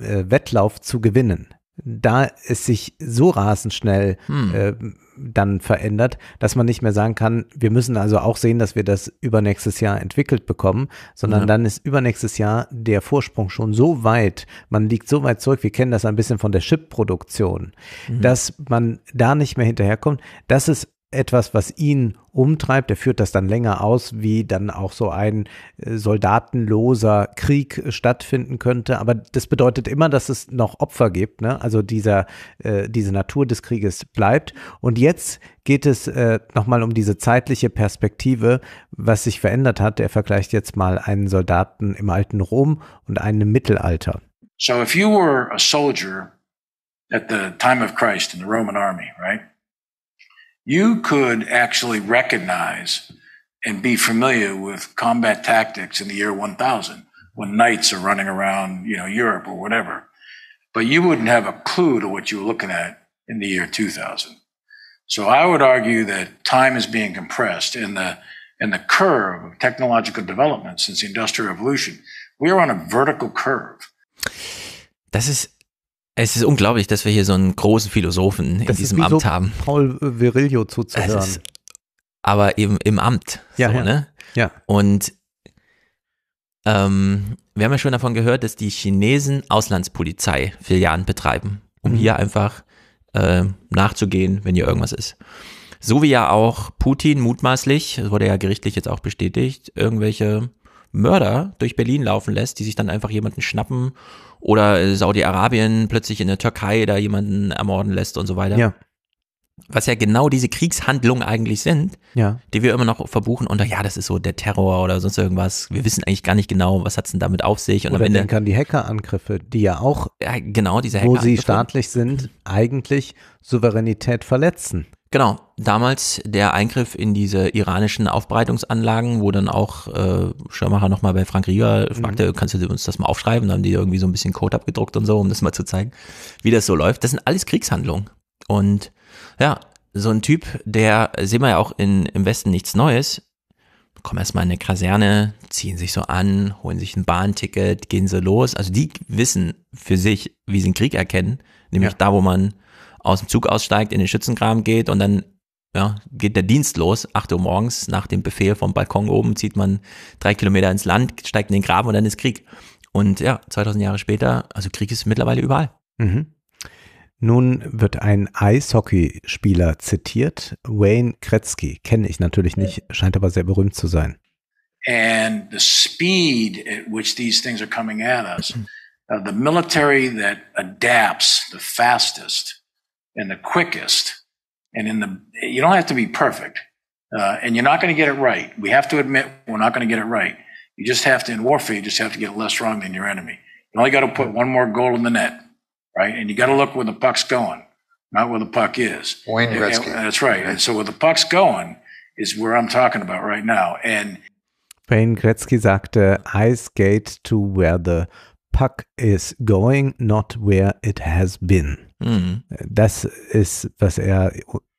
äh, Wettlauf zu gewinnen. Da es sich so rasend schnell hm. äh, dann verändert, dass man nicht mehr sagen kann, wir müssen also auch sehen, dass wir das übernächstes Jahr entwickelt bekommen, sondern ja. dann ist übernächstes Jahr der Vorsprung schon so weit, man liegt so weit zurück, wir kennen das ein bisschen von der Chip-Produktion, mhm. dass man da nicht mehr hinterherkommt. Das ist etwas, was ihn umtreibt. Er führt das dann länger aus, wie dann auch so ein äh, soldatenloser Krieg äh, stattfinden könnte. Aber das bedeutet immer, dass es noch Opfer gibt. Ne? Also dieser, äh, diese Natur des Krieges bleibt. Und jetzt geht es äh, nochmal um diese zeitliche Perspektive, was sich verändert hat. Er vergleicht jetzt mal einen Soldaten im alten Rom und einen im Mittelalter. So if you were a soldier at the time of Christ in the Roman army, right? you could actually recognize and be familiar with combat tactics in the year 1000 when knights are running around, you know, Europe or whatever. But you wouldn't have a clue to what you were looking at in the year 2000. So I would argue that time is being compressed in the in the curve of technological development since the industrial revolution. We are on a vertical curve. Das ist Es ist unglaublich, dass wir hier so einen großen Philosophen in das diesem Amt so haben. Paul Virilio zuzuhören. Ist, aber eben im Amt. Ja, so, ja. Ne? ja. Und ähm, wir haben ja schon davon gehört, dass die Chinesen Auslandspolizei-Filialen betreiben, um mhm. hier einfach äh, nachzugehen, wenn hier irgendwas ist. So wie ja auch Putin mutmaßlich, das wurde ja gerichtlich jetzt auch bestätigt, irgendwelche Mörder durch Berlin laufen lässt, die sich dann einfach jemanden schnappen oder äh, Saudi-Arabien plötzlich in der Türkei da jemanden ermorden lässt und so weiter. Ja. Was ja genau diese Kriegshandlungen eigentlich sind, ja. die wir immer noch verbuchen unter, ja, das ist so der Terror oder sonst irgendwas. Wir wissen eigentlich gar nicht genau, was hat es denn damit auf sich. Und oder am Ende, an die Hackerangriffe, die ja auch, ja, genau diese wo sie staatlich sind, eigentlich Souveränität verletzen. Genau, damals der Eingriff in diese iranischen Aufbereitungsanlagen, wo dann auch äh, Schirmacher nochmal bei Frank Rieger fragte, mhm. kannst du uns das mal aufschreiben? Dann haben die irgendwie so ein bisschen Code abgedruckt und so, um das mal zu zeigen, wie das so läuft. Das sind alles Kriegshandlungen. Und ja, so ein Typ, der sehen wir ja auch in, im Westen nichts Neues, kommen erstmal in eine Kaserne, ziehen sich so an, holen sich ein Bahnticket, gehen so los. Also die wissen für sich, wie sie einen Krieg erkennen, nämlich ja. da, wo man aus dem Zug aussteigt, in den Schützengraben geht und dann ja, geht der Dienst los, 8 Uhr morgens, nach dem Befehl vom Balkon oben, zieht man drei Kilometer ins Land, steigt in den Graben und dann ist Krieg. Und ja, 2000 Jahre später, also Krieg ist mittlerweile überall. Mhm. Nun wird ein Eishockeyspieler zitiert. Wayne Kretzky, kenne ich natürlich nicht, scheint aber sehr berühmt zu sein. And the speed at which these things are coming at us, uh, the military that adapts the fastest and the quickest and in the, you don't have to be perfect. Uh, and you're not going to get it right. We have to admit we're not going to get it right. You just have to, in warfare, you just have to get less wrong than your enemy. You only got to put one more goal in the net, right? And you got to look where the puck's going, not where the puck is. Wayne Gretzky. that's right. And so where the puck's going is where I'm talking about right now. And Wayne Gretzky sagte, I skate to where the puck is going, not where it has been. Mhm. Das ist, was er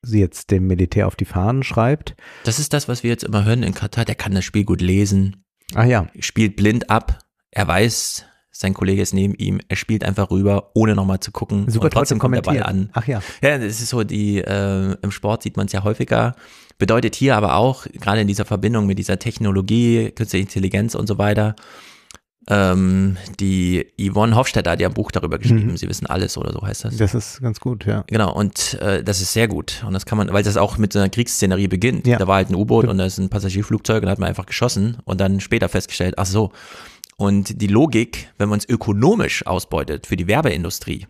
jetzt dem Militär auf die Fahnen schreibt. Das ist das, was wir jetzt immer hören in Katar. Der kann das Spiel gut lesen. Ah ja. Spielt blind ab. Er weiß, sein Kollege ist neben ihm. Er spielt einfach rüber, ohne nochmal zu gucken. Super, und trotzdem kommt der Ball an. Ach ja. Ja, das ist so die, äh, im Sport sieht man es ja häufiger. Bedeutet hier aber auch, gerade in dieser Verbindung mit dieser Technologie, künstliche Intelligenz und so weiter, ähm, die Yvonne Hofstadter hat ja ein Buch darüber geschrieben, mhm. Sie wissen alles oder so heißt das. Das ist ganz gut, ja. Genau, und äh, das ist sehr gut. Und das kann man, weil das auch mit so einer Kriegsszenerie beginnt. Ja. Da war halt ein U-Boot und da ist ein Passagierflugzeug und da hat man einfach geschossen und dann später festgestellt, ach so. Und die Logik, wenn man es ökonomisch ausbeutet für die Werbeindustrie,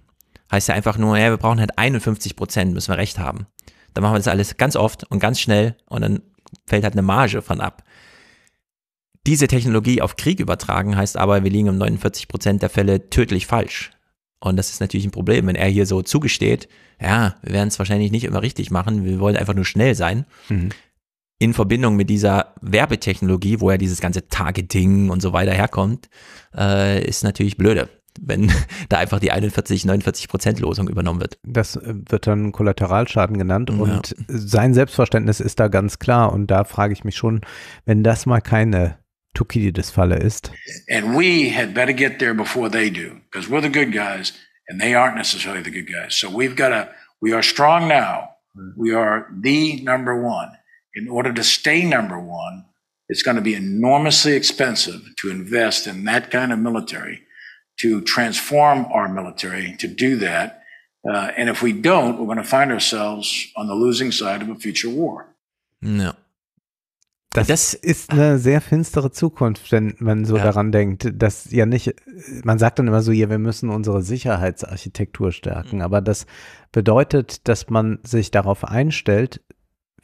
heißt ja einfach nur, ja, wir brauchen halt 51 Prozent, müssen wir recht haben. Dann machen wir das alles ganz oft und ganz schnell und dann fällt halt eine Marge von ab. Diese Technologie auf Krieg übertragen heißt aber, wir liegen um 49 Prozent der Fälle tödlich falsch. Und das ist natürlich ein Problem, wenn er hier so zugesteht, ja, wir werden es wahrscheinlich nicht immer richtig machen, wir wollen einfach nur schnell sein. Mhm. In Verbindung mit dieser Werbetechnologie, wo ja dieses ganze Targeting und so weiter herkommt, äh, ist natürlich blöde wenn da einfach die 41, 49 Prozent Losung übernommen wird. Das äh, wird dann Kollateralschaden genannt ja. und sein Selbstverständnis ist da ganz klar und da frage ich mich schon, wenn das mal keine Falle ist. And we had better get there before they do, because we're the good guys and they aren't necessarily the good guys. So we've got to, we are strong now. Mm-hmm. We are the number one. In order to stay number one, it's going to be enormously expensive to invest in that kind of military, to transform our military, to do that. Uh, and if we don't, we're going to find ourselves on the losing side of a future war. No. Das, das, ist eine sehr finstere Zukunft, wenn man so ja. daran denkt, dass ja nicht, man sagt dann immer so, ja, wir müssen unsere Sicherheitsarchitektur stärken, mhm. aber das bedeutet, dass man sich darauf einstellt,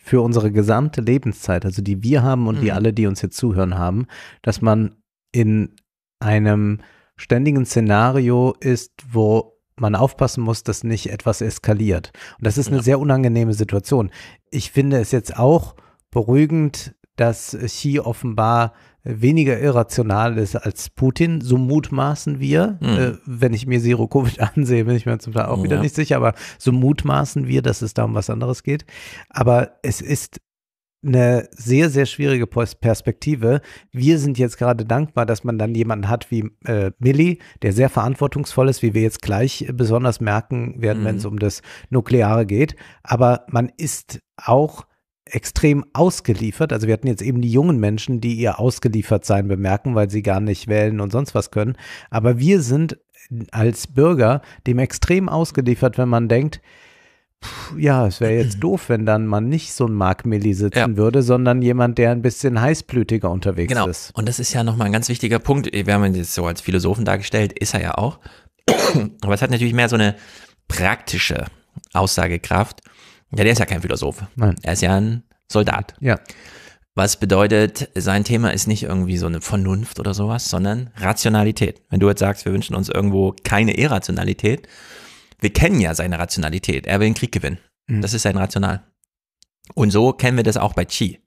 für unsere gesamte Lebenszeit, also die wir haben und mhm. die alle, die uns jetzt zuhören haben, dass man in einem ständigen Szenario ist, wo man aufpassen muss, dass nicht etwas eskaliert. Und das ist eine ja. sehr unangenehme Situation. Ich finde es jetzt auch beruhigend, dass Xi offenbar weniger irrational ist als Putin, so mutmaßen wir, mhm. äh, wenn ich mir Zero Covid ansehe, bin ich mir zum Teil auch ja. wieder nicht sicher, aber so mutmaßen wir, dass es da um was anderes geht. Aber es ist eine sehr, sehr schwierige Perspektive. Wir sind jetzt gerade dankbar, dass man dann jemanden hat wie äh, Milli, der sehr verantwortungsvoll ist, wie wir jetzt gleich äh, besonders merken werden, mhm. wenn es hm. um das Nukleare geht. Aber man ist auch extrem ausgeliefert. Also wir hatten jetzt eben die jungen Menschen, die ihr Ausgeliefertsein bemerken, weil sie gar nicht wählen und sonst was können. Aber wir sind als Bürger dem extrem ausgeliefert, wenn man denkt, ja, es wäre jetzt doof, wenn dann man nicht so ein Mark Milli sitzen ja. würde, sondern jemand, der ein bisschen heißblütiger unterwegs genau. ist. Genau. Und das ist ja nochmal ein ganz wichtiger Punkt. Wir haben ihn jetzt so als Philosophen dargestellt, ist er ja auch. Aber es hat natürlich mehr so eine praktische Aussagekraft. Ja, der ist ja kein Philosoph. Nein. Er ist ja ein Soldat. Ja. Was bedeutet, sein Thema ist nicht irgendwie so eine Vernunft oder sowas, sondern Rationalität. Wenn du jetzt sagst, wir wünschen uns irgendwo keine Irrationalität, wir kennen ja seine Rationalität. Er will den Krieg gewinnen. Mhm. Das ist sein Rational. Und so kennen wir das auch bei Chi.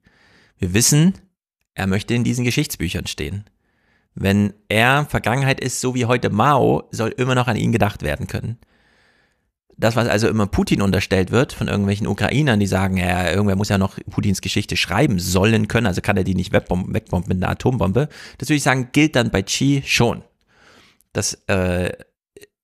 Wir wissen, er möchte in diesen Geschichtsbüchern stehen. Wenn er Vergangenheit ist, so wie heute Mao, soll immer noch an ihn gedacht werden können das, was also immer Putin unterstellt wird von irgendwelchen Ukrainern, die sagen, ja, irgendwer muss ja noch Putins Geschichte schreiben sollen können, also kann er die nicht wegbomben, wegbomben mit einer Atombombe, das würde ich sagen, gilt dann bei Xi schon. Dass äh,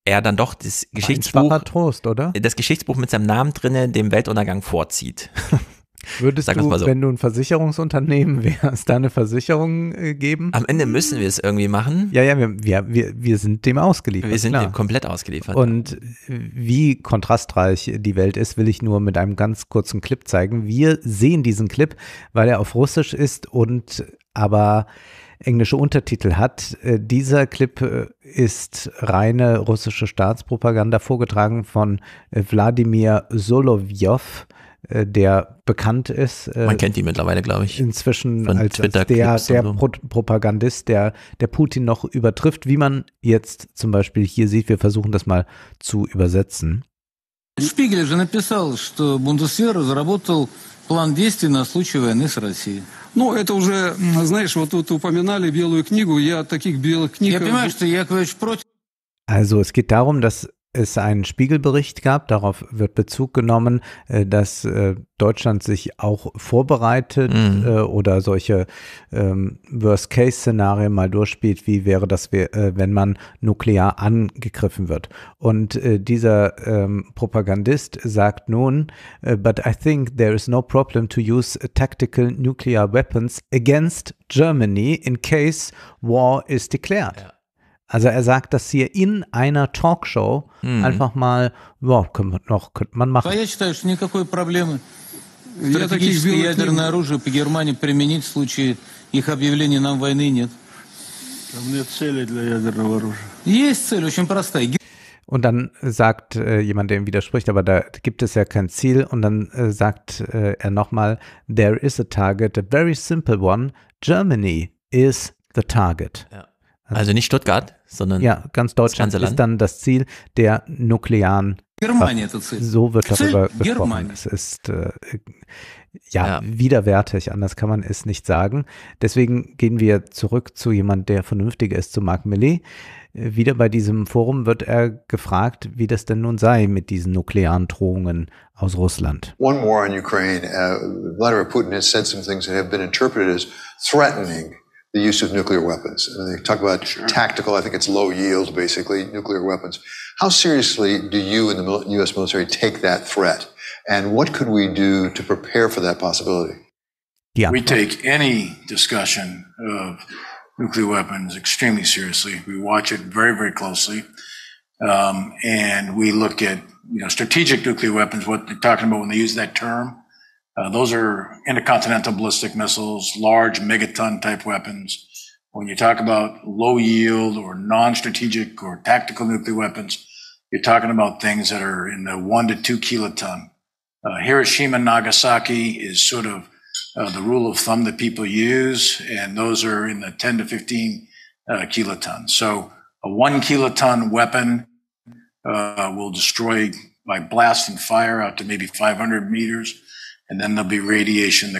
er dann doch das Geschichtsbuch, Trost, das Geschichtsbuch mit seinem Namen drinnen dem Weltuntergang vorzieht. Würdest Sag du, so. wenn du ein Versicherungsunternehmen wärst, da eine Versicherung äh, geben? Am Ende müssen wir es irgendwie machen. Ja, ja, wir, wir, wir sind dem ausgeliefert. Wir sind klar. dem komplett ausgeliefert. Und wie kontrastreich die Welt ist, will ich nur mit einem ganz kurzen Clip zeigen. Wir sehen diesen Clip, weil er auf Russisch ist und aber englische Untertitel hat. Äh, dieser Clip äh, ist reine russische Staatspropaganda vorgetragen von äh, Wladimir Solovyov äh, der bekannt ist. Äh, man kennt ihn mittlerweile, glaube ich. Inzwischen als, als, der, der so. Pro Propagandist, der, der Putin noch übertrifft, wie man jetzt zum Beispiel hier sieht. Wir versuchen das mal zu übersetzen. Шпигель же написал, что Бундесвер разработал план действий на случай войны с Россией. Ну, это уже, знаешь, вот тут упоминали белую книгу, я таких белых книг... Я понимаю, что Яковлевич против... Also es geht darum, dass es einen Spiegelbericht gab, darauf wird Bezug genommen, äh, dass äh, Deutschland sich auch vorbereitet mhm. Äh, oder solche ähm, Worst-Case-Szenarien mal durchspielt, wie wäre das, wenn man nuklear angegriffen wird. Und dieser ähm, Propagandist sagt nun, but I think there is no problem to use tactical nuclear weapons against Germany in case war is declared. Ja. Also er sagt das hier in einer Talkshow mhm. einfach mal, ja, können wir noch, könnte man machen. Ja, ich считаю, что Стратегическое ядерное оружие по Германии применить в случае их объявления нам войны нет. Там нет цели для ядерного оружия. Есть цель, очень простая. Und dann sagt äh, jemand, der ihm widerspricht, aber da gibt es ja kein Ziel. Und dann äh, sagt äh, er nochmal, there is a target, a very simple one. Germany is the target. Ja. Also nicht Stuttgart, sondern ja, ganz Deutschland ist dann das Ziel der nuklearen So wird darüber gesprochen. Es ist äh, ja, ja, widerwärtig, anders kann man es nicht sagen. Deswegen gehen wir zurück zu jemand, der vernünftig ist, zu Mark Milley. Äh, wieder bei diesem Forum wird er gefragt, wie das denn nun sei mit diesen nuklearen Drohungen aus Russland. One war in Ukraine. Uh, Vladimir Putin has said some things that have been interpreted as threatening. the use of nuclear weapons. I mean, they talk about sure. tactical, I think it's low yield, basically, nuclear weapons. How seriously do you and the U.S. military take that threat? And what could we do to prepare for that possibility? Yeah. We take any discussion of nuclear weapons extremely seriously. We watch it very, very closely. Um, and we look at you know strategic nuclear weapons, what they're talking about when they use that term. Uh, those are intercontinental ballistic missiles, large megaton type weapons. When you talk about low yield or non-strategic or tactical nuclear weapons, you're talking about things that are in the one to two kiloton. Uh, Hiroshima and Nagasaki is sort of uh, the rule of thumb that people use, and those are in the 10 to 15 uh, kiloton. So a one kiloton weapon uh, will destroy by blast and fire out to maybe 500 meters radiation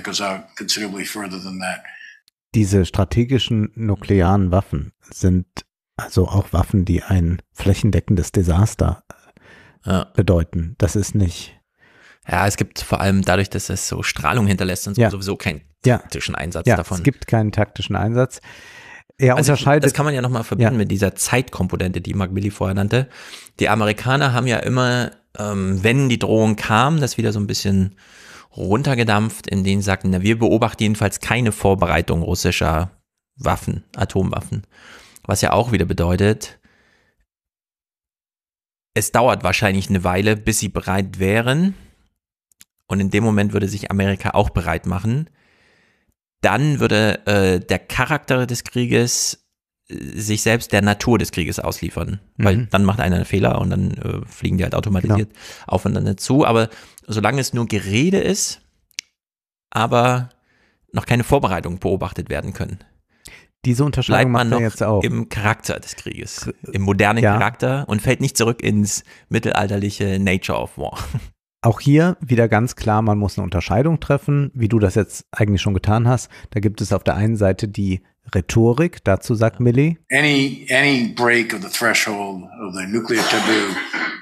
Diese strategischen nuklearen Waffen sind also auch Waffen, die ein flächendeckendes Desaster äh, ja. bedeuten. Das ist nicht. Ja, es gibt vor allem dadurch, dass es so Strahlung hinterlässt und ja. sowieso keinen taktischen ja. Einsatz davon. Es gibt keinen taktischen Einsatz. Er also unterscheidet. Das kann man ja nochmal verbinden mit dieser Zeitkomponente, die Mark Billy vorher nannte. Die Amerikaner haben ja immer, ähm, wenn die Drohung kam, das wieder so ein bisschen runtergedampft, in denen sie sagten, na, wir beobachten jedenfalls keine Vorbereitung russischer Waffen, Atomwaffen. Was ja auch wieder bedeutet, es dauert wahrscheinlich eine Weile, bis sie bereit wären. Und in dem Moment würde sich Amerika auch bereit machen. Dann würde äh, der Charakter des Krieges sich selbst der Natur des Krieges ausliefern. Mhm. Weil dann macht einer einen Fehler und dann äh, fliegen die halt automatisiert genau. aufeinander zu. Aber solange es nur Gerede ist, aber noch keine Vorbereitungen beobachtet werden können. Diese Unterscheidung bleibt man macht noch jetzt auch. im Charakter des Krieges, im modernen ja. Charakter und fällt nicht zurück ins mittelalterliche Nature of War. Auch hier wieder ganz klar, man muss eine Unterscheidung treffen, wie du das jetzt eigentlich schon getan hast. Da gibt es auf der einen Seite die Rhetorik, dazu sagt Millet. Any, any break of the threshold of the nuclear taboo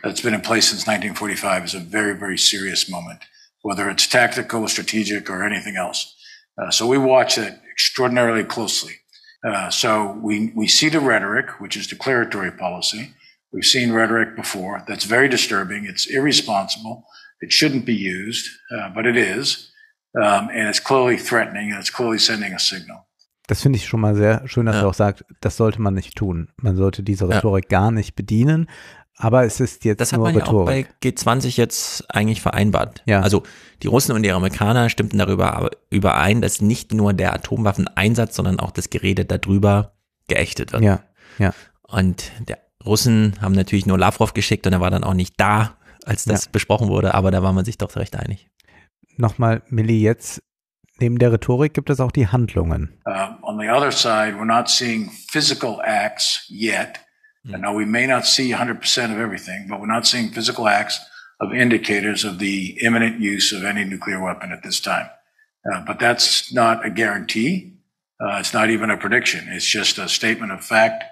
that's been in place since 1945 is a very, very serious moment, whether it's tactical, strategic, or anything else. Uh, so we watch it extraordinarily closely. Uh, so we, we see the rhetoric, which is declaratory policy. We've seen rhetoric before. That's very disturbing. It's irresponsible. It shouldn't be used, uh, but it is. Um, and it's clearly threatening and it's clearly sending a signal. Das finde ich schon mal sehr schön, dass ja. er auch sagt, das sollte man nicht tun. Man sollte diese Rhetorik ja. gar nicht bedienen. Aber es ist jetzt das nur Rhetorik. Das hat man Rhetorik. ja auch bei G20 jetzt eigentlich vereinbart. Ja. Also die Russen und die Amerikaner stimmten darüber überein, dass nicht nur der Atomwaffeneinsatz, sondern auch das Gerede darüber geächtet wird. Ja. ja. Und die Russen haben natürlich nur Lavrov geschickt und er war dann auch nicht da, als das ja. besprochen wurde, aber da war man sich doch recht einig. Nochmal, Milli, jetzt Neben der Rhetorik gibt es auch die Handlungen. Uh, on the other side, we're not seeing physical acts yet. And mhm. now we may not see 100% of everything, but we're not seeing physical acts of indicators of the imminent use of any nuclear weapon at this time. Uh, but that's not a guarantee. Uh, it's not even a prediction. It's just a statement of fact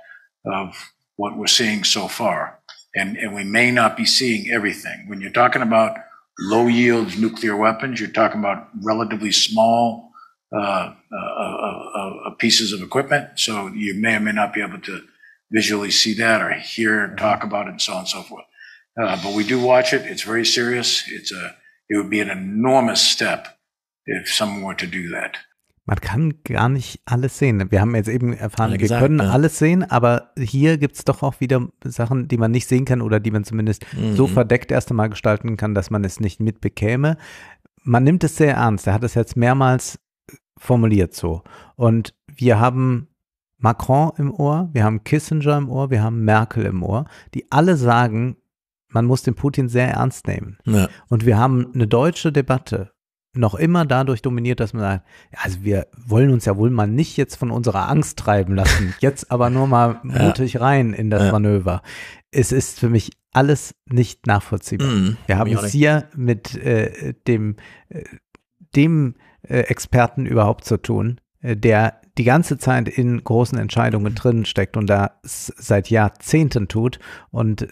of what we're seeing so far. And, and we may not be seeing everything. When you're talking about low yield nuclear weapons. You're talking about relatively small uh uh, uh, uh, uh, pieces of equipment. So you may or may not be able to visually see that or hear and talk about it and so on and so forth. but we do watch it. It's very serious. It's a, it would be an enormous step if someone were to do that. Man kann gar nicht alles sehen. Wir haben jetzt eben erfahren, gesagt, wir können ja. Ne? alles sehen, aber hier gibt es doch auch wieder Sachen, die man nicht sehen kann oder die man zumindest mhm. so verdeckt erst einmal gestalten kann, dass man es nicht mitbekäme. Man nimmt es sehr ernst. Er hat es jetzt mehrmals formuliert so. Und wir haben Macron im Ohr, wir haben Kissinger im Ohr, wir haben Merkel im Ohr, die alle sagen, man muss den Putin sehr ernst nehmen. Ja. Und wir haben eine deutsche Debatte, noch immer dadurch dominiert, dass man sagt, also wir wollen uns ja wohl mal nicht jetzt von unserer Angst treiben lassen, jetzt aber nur mal mutig ja. rein in das ja. Manöver. Es ist für mich alles nicht nachvollziehbar. Mhm, wir haben es hier mit äh, dem, äh, dem äh, Experten überhaupt zu tun, äh, der die ganze Zeit in großen Entscheidungen mhm. drin steckt und da seit Jahrzehnten tut und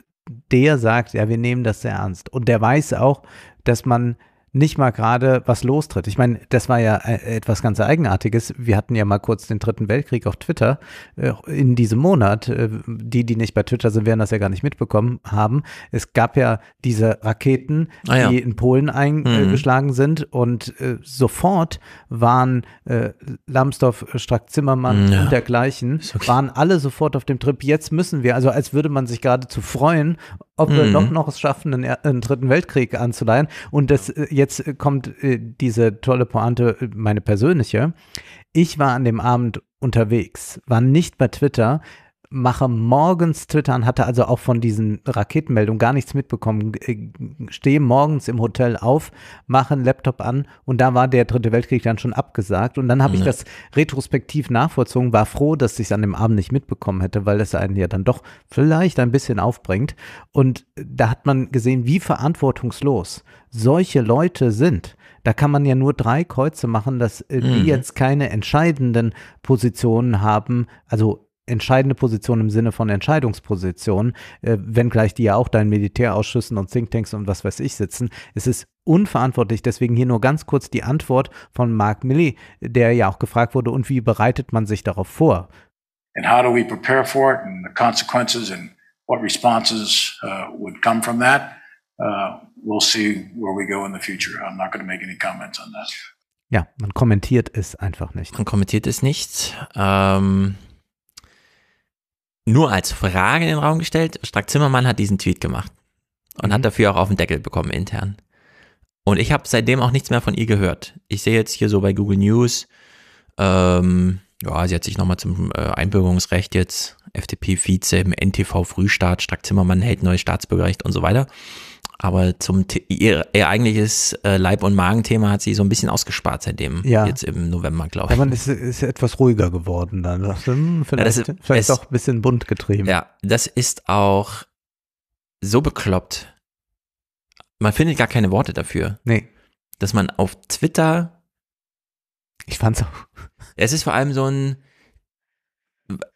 der sagt, ja, wir nehmen das sehr ernst. Und der weiß auch, dass man nicht mal gerade was lostritt. Ich meine, das war ja äh, etwas ganz Eigenartiges. Wir hatten ja mal kurz den Dritten Weltkrieg auf Twitter äh, in diesem Monat. Äh, die, die nicht bei Twitter sind, werden das ja gar nicht mitbekommen haben. Es gab ja diese Raketen, ah, ja. die in Polen eingeschlagen mhm. sind und sofort waren Lambsdorff, Strack Zimmermann ja. und dergleichen, okay. waren alle sofort auf dem Trip. Jetzt müssen wir, also als würde man sich geradezu freuen, ob mhm. wir doch mhm. noch es schaffen, einen, einen, dritten Weltkrieg anzuleihen. Und das äh, jetzt äh, kommt äh, diese tolle Pointe, meine persönliche. Ich war an dem Abend unterwegs, war nicht bei Twitter, Mache morgens twittern, hatte also auch von diesen Raketenmeldungen gar nichts mitbekommen. Äh, Stehe morgens im Hotel auf, mache einen Laptop an und da war der Dritte Weltkrieg dann schon abgesagt. Und dann habe ich mhm. das retrospektiv nachvollzogen, war froh, dass ich es an dem Abend nicht mitbekommen hätte, weil das einen ja dann doch vielleicht ein bisschen aufbringt. Und da hat man gesehen, wie verantwortungslos solche Leute sind. Da kann man ja nur drei Kreuze machen, dass äh, die mhm. jetzt keine entscheidenden Positionen haben. Also entscheidende Position im Sinne von Entscheidungsposition, äh, wenngleich die ja auch da in Militärausschüssen und Thinktanks und was weiß ich sitzen. Es ist unverantwortlich. Deswegen hier nur ganz kurz die Antwort von Mark Milley, der ja auch gefragt wurde, und wie bereitet man sich darauf vor? And how do we prepare for it and the consequences and what responses uh, would come from that? Uh, we'll see where we go in the future. I'm not going to make any comments on that. Ja, man kommentiert es einfach nicht. Man kommentiert es nicht. Ähm nur als Frage in den Raum gestellt. Strack Zimmermann hat diesen Tweet gemacht und mhm. hat dafür auch auf den Deckel bekommen intern. Und ich habe seitdem auch nichts mehr von ihr gehört. Ich sehe jetzt hier so bei Google News, ähm, ja, sie hat sich nochmal zum äh, Einbürgerungsrecht jetzt, FDP-Vize im NTV-Frühstart, Strack Zimmermann hält neues Staatsbürgerrecht und so weiter. Aber zum ihr, ihr eigentliches äh, Leib- und Magenthema hat sie so ein bisschen ausgespart seitdem. Ja. Jetzt im November, glaube ich. Ja, man ist, ist etwas ruhiger geworden dann. Hm, vielleicht ja, das vielleicht es, auch ein bisschen bunt getrieben. Ja, das ist auch so bekloppt. Man findet gar keine Worte dafür. Nee. Dass man auf Twitter. Ich fand's auch. Es ist vor allem so ein.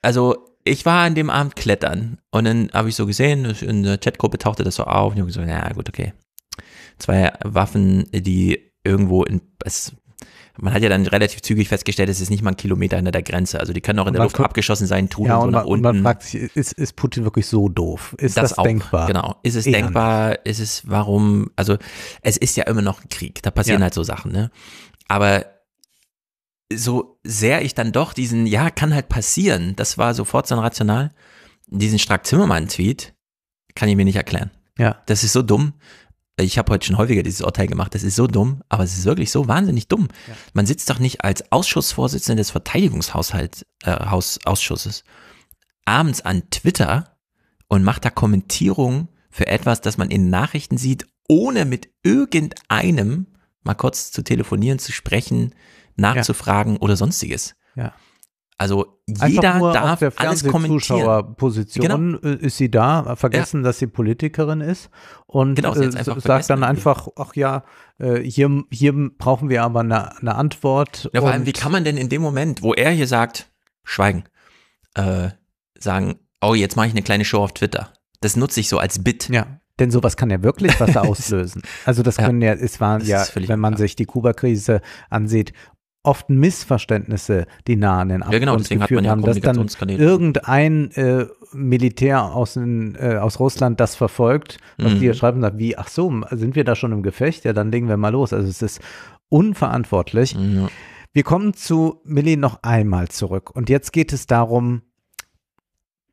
Also, ich war an dem Abend klettern und dann habe ich so gesehen, in der Chatgruppe tauchte das so auf und ich habe gesagt, naja, gut, okay. Zwei Waffen, die irgendwo in, es, man hat ja dann relativ zügig festgestellt, es ist nicht mal ein Kilometer hinter der Grenze. Also die können auch in der Luft abgeschossen sein, tun ja, und, so nach man, unten. Man fragt sich, ist, ist Putin wirklich so doof? Ist das, das auch, denkbar? Genau. Ist es Eher denkbar? Nicht. Ist es warum? Also es ist ja immer noch ein Krieg. Da passieren ja. halt so Sachen. Ne? Aber so sehr ich dann doch diesen, ja, kann halt passieren, das war sofort so rational, diesen Strack Zimmermann-Tweet kann ich mir nicht erklären. Ja. Das ist so dumm. Ich habe heute schon häufiger dieses Urteil gemacht, das ist so dumm, aber es ist wirklich so wahnsinnig dumm. Ja. Man sitzt doch nicht als Ausschussvorsitzender des Verteidigungshaushalts, äh, Ausschusses abends an Twitter und macht da Kommentierungen für etwas, das man in Nachrichten sieht, ohne mit irgendeinem mal kurz zu telefonieren, zu sprechen, nachzufragen ja. oder sonstiges. Ja. Also jeder darf auf der alles kommentieren. Position genau. Äh, ist sie da, vergessen, ja. dass sie Politikerin ist und genau, äh, sagt dann einfach, ach ja, äh, hier, hier brauchen wir aber eine, eine Antwort. Ja, vor allem, wie kann man denn in dem Moment, wo er hier sagt, schweigen, äh, sagen, oh, jetzt mache ich eine kleine Show auf Twitter. Das nutze ich so als Bit. Ja. Denn sowas kann ja wirklich was auslösen. Also das können ja, es waren ja, wenn man klar. sich die Kuba-Krise ansieht oft Missverständnisse, die nahen an den Abgrund ja, genau, deswegen geführt hat man ja haben, dass dann irgendein äh, Militär aus, den, äh, aus Russland das verfolgt, was mhm. die hier schreiben und sagt, wie, ach so, sind wir da schon im Gefecht? Ja, dann legen wir mal los. Also es ist unverantwortlich. Mhm. Wir kommen zu Millie noch einmal zurück und jetzt geht es darum,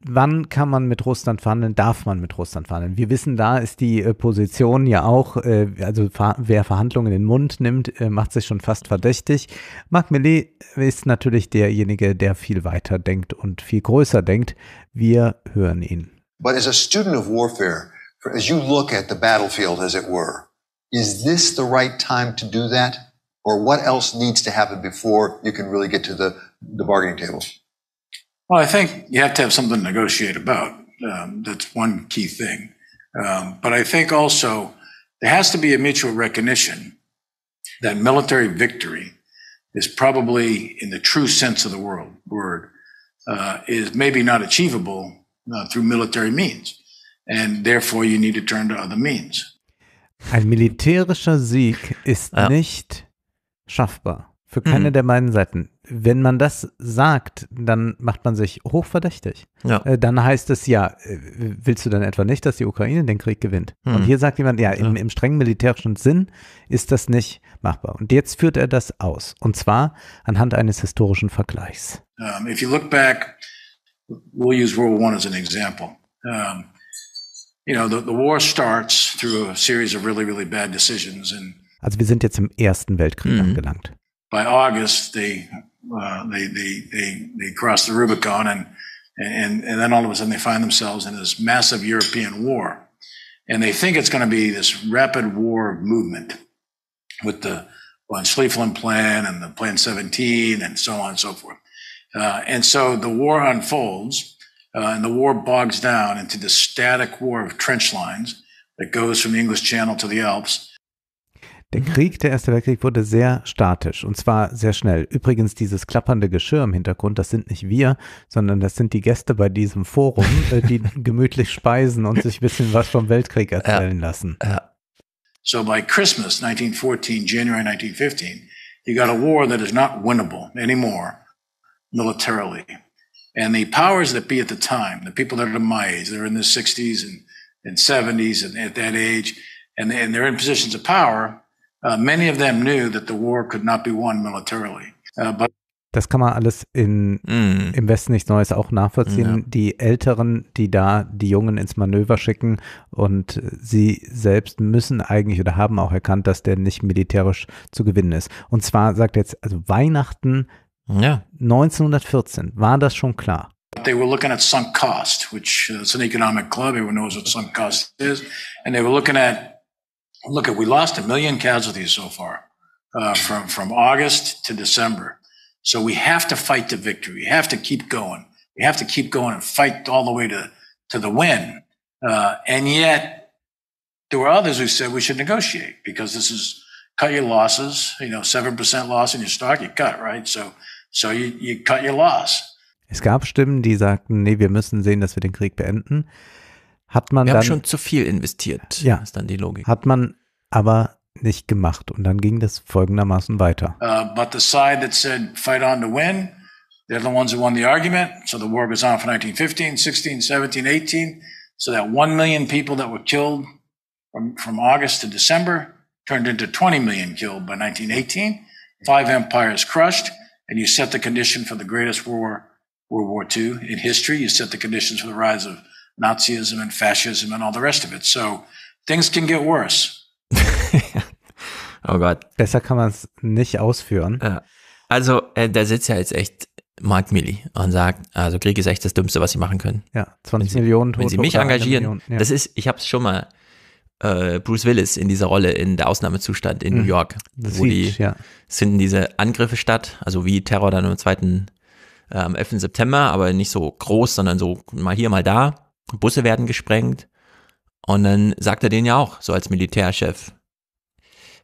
wann kann man mit Russland verhandeln, darf man mit Russland verhandeln. Wir wissen, da ist die äh, Position ja auch, äh, also wer Verhandlungen in den Mund nimmt, äh, macht sich schon fast verdächtig. Marc Millet ist natürlich derjenige, der viel weiter denkt und viel größer denkt. Wir hören ihn. But as a student of warfare, as you look at the battlefield, as it were, is this the right time to do that? Or what else needs to happen before you can really get to the, the bargaining table? Well, I think you have to have something to negotiate about. Um, that's one key thing. Um, but I think also there has to be a mutual recognition that military victory is probably, in the true sense of the world, word, uh, is maybe not achievable uh, through military means. And therefore, you need to turn to other means. Ein militärischer Sieg ist ja. nicht schaffbar. Für keine mhm. der beiden Seiten. wenn man das sagt, dann macht man sich hochverdächtig. Ja. Äh, dann heißt es ja, äh, willst du dann etwa nicht, dass die Ukraine den Krieg gewinnt? Mhm. Und hier sagt jemand, ja, im, im strengen militärischen Sinn ist das nicht machbar. Und jetzt führt er das aus. Und zwar anhand eines historischen Vergleichs. Um, if you look back, we'll use World War I as an example. Um, you know, the, the war starts through a series of really, really bad decisions. And also wir sind jetzt im Ersten Weltkrieg mhm. angelangt. By August, they Uh, they, they, they, they cross the Rubicon and, and, and then all of a sudden they find themselves in this massive European war. And they think it's going to be this rapid war movement with the Schlieffen plan and the Plan 17 and so on and so forth. Uh, and so the war unfolds uh, and the war bogs down into this static war of trench lines that goes from the English Channel to the Alps Der mhm. Krieg, der Erste Weltkrieg, wurde sehr statisch und zwar sehr schnell. Übrigens, dieses klappernde Geschirr im Hintergrund, das sind nicht wir, sondern das sind die Gäste bei diesem Forum, äh, die gemütlich speisen und sich ein bisschen was vom Weltkrieg erzählen lassen. So by Christmas 1914, January 1915, you got a war that is not winnable anymore militarily. And the powers that be at the time, the people that are my age, they're in the 60s and, and 70s and at that age, and, and they're in positions of power, Uh, many of them knew that the war could not be won militarily. Uh, but das kann man alles in, mm. im Westen nichts Neues auch nachvollziehen. Ja. Die Älteren, die da die Jungen ins Manöver schicken und sie selbst müssen eigentlich oder haben auch erkannt, dass der nicht militärisch zu gewinnen ist. Und zwar sagt jetzt, also Weihnachten ja. 1914, war das schon klar? They were looking at sunk cost, which uh, is an economic club, everyone knows what sunk cost is. And they were looking at look at we lost a million casualties so far uh, from from August to December. So we have to fight to victory. We have to keep going. We have to keep going and fight all the way to to the win. Uh, and yet, there were others who said we should negotiate because this is cut your losses. You know, seven percent loss in your stock, you cut right. So so you you cut your loss. Es gab Stimmen, die sagten, nee, wir müssen sehen, dass wir den Krieg beenden. hat man Wir dann. schon zu viel investiert, ja, ist dann die Logik. Hat man aber nicht gemacht. Und dann ging das folgendermaßen weiter. Uh, but the side that said fight on to win, they're the ones who won the argument. So the war goes on for 1915, 16, 17, 18. So that one million people that were killed from, from August to December turned into 20 million killed by 1918. Five empires crushed, and you set the condition for the greatest war, World War II in history. You set the conditions for the rise of Nazism and fascism and all the rest of it. So things can get worse. oh Gott. Besser kann man es nicht ausführen. Ja. Also, äh, da sitzt ja jetzt echt Mark Milley und sagt, also Krieg ist echt das Dümmste, was sie machen können. Ja, 20 wenn Millionen Tote. Wenn sie mich engagieren, ja. das ist, ich habe es schon mal, äh, Bruce Willis in dieser Rolle in der Ausnahmezustand in mhm. New York, das wo Siege, die, ja. finden diese Angriffe statt, also wie Terror dann am 2., äh, 11. September, aber nicht so groß, sondern so mal hier, mal da. Busse werden gesprengt. Und dann sagt er denen ja auch, so als Militärchef,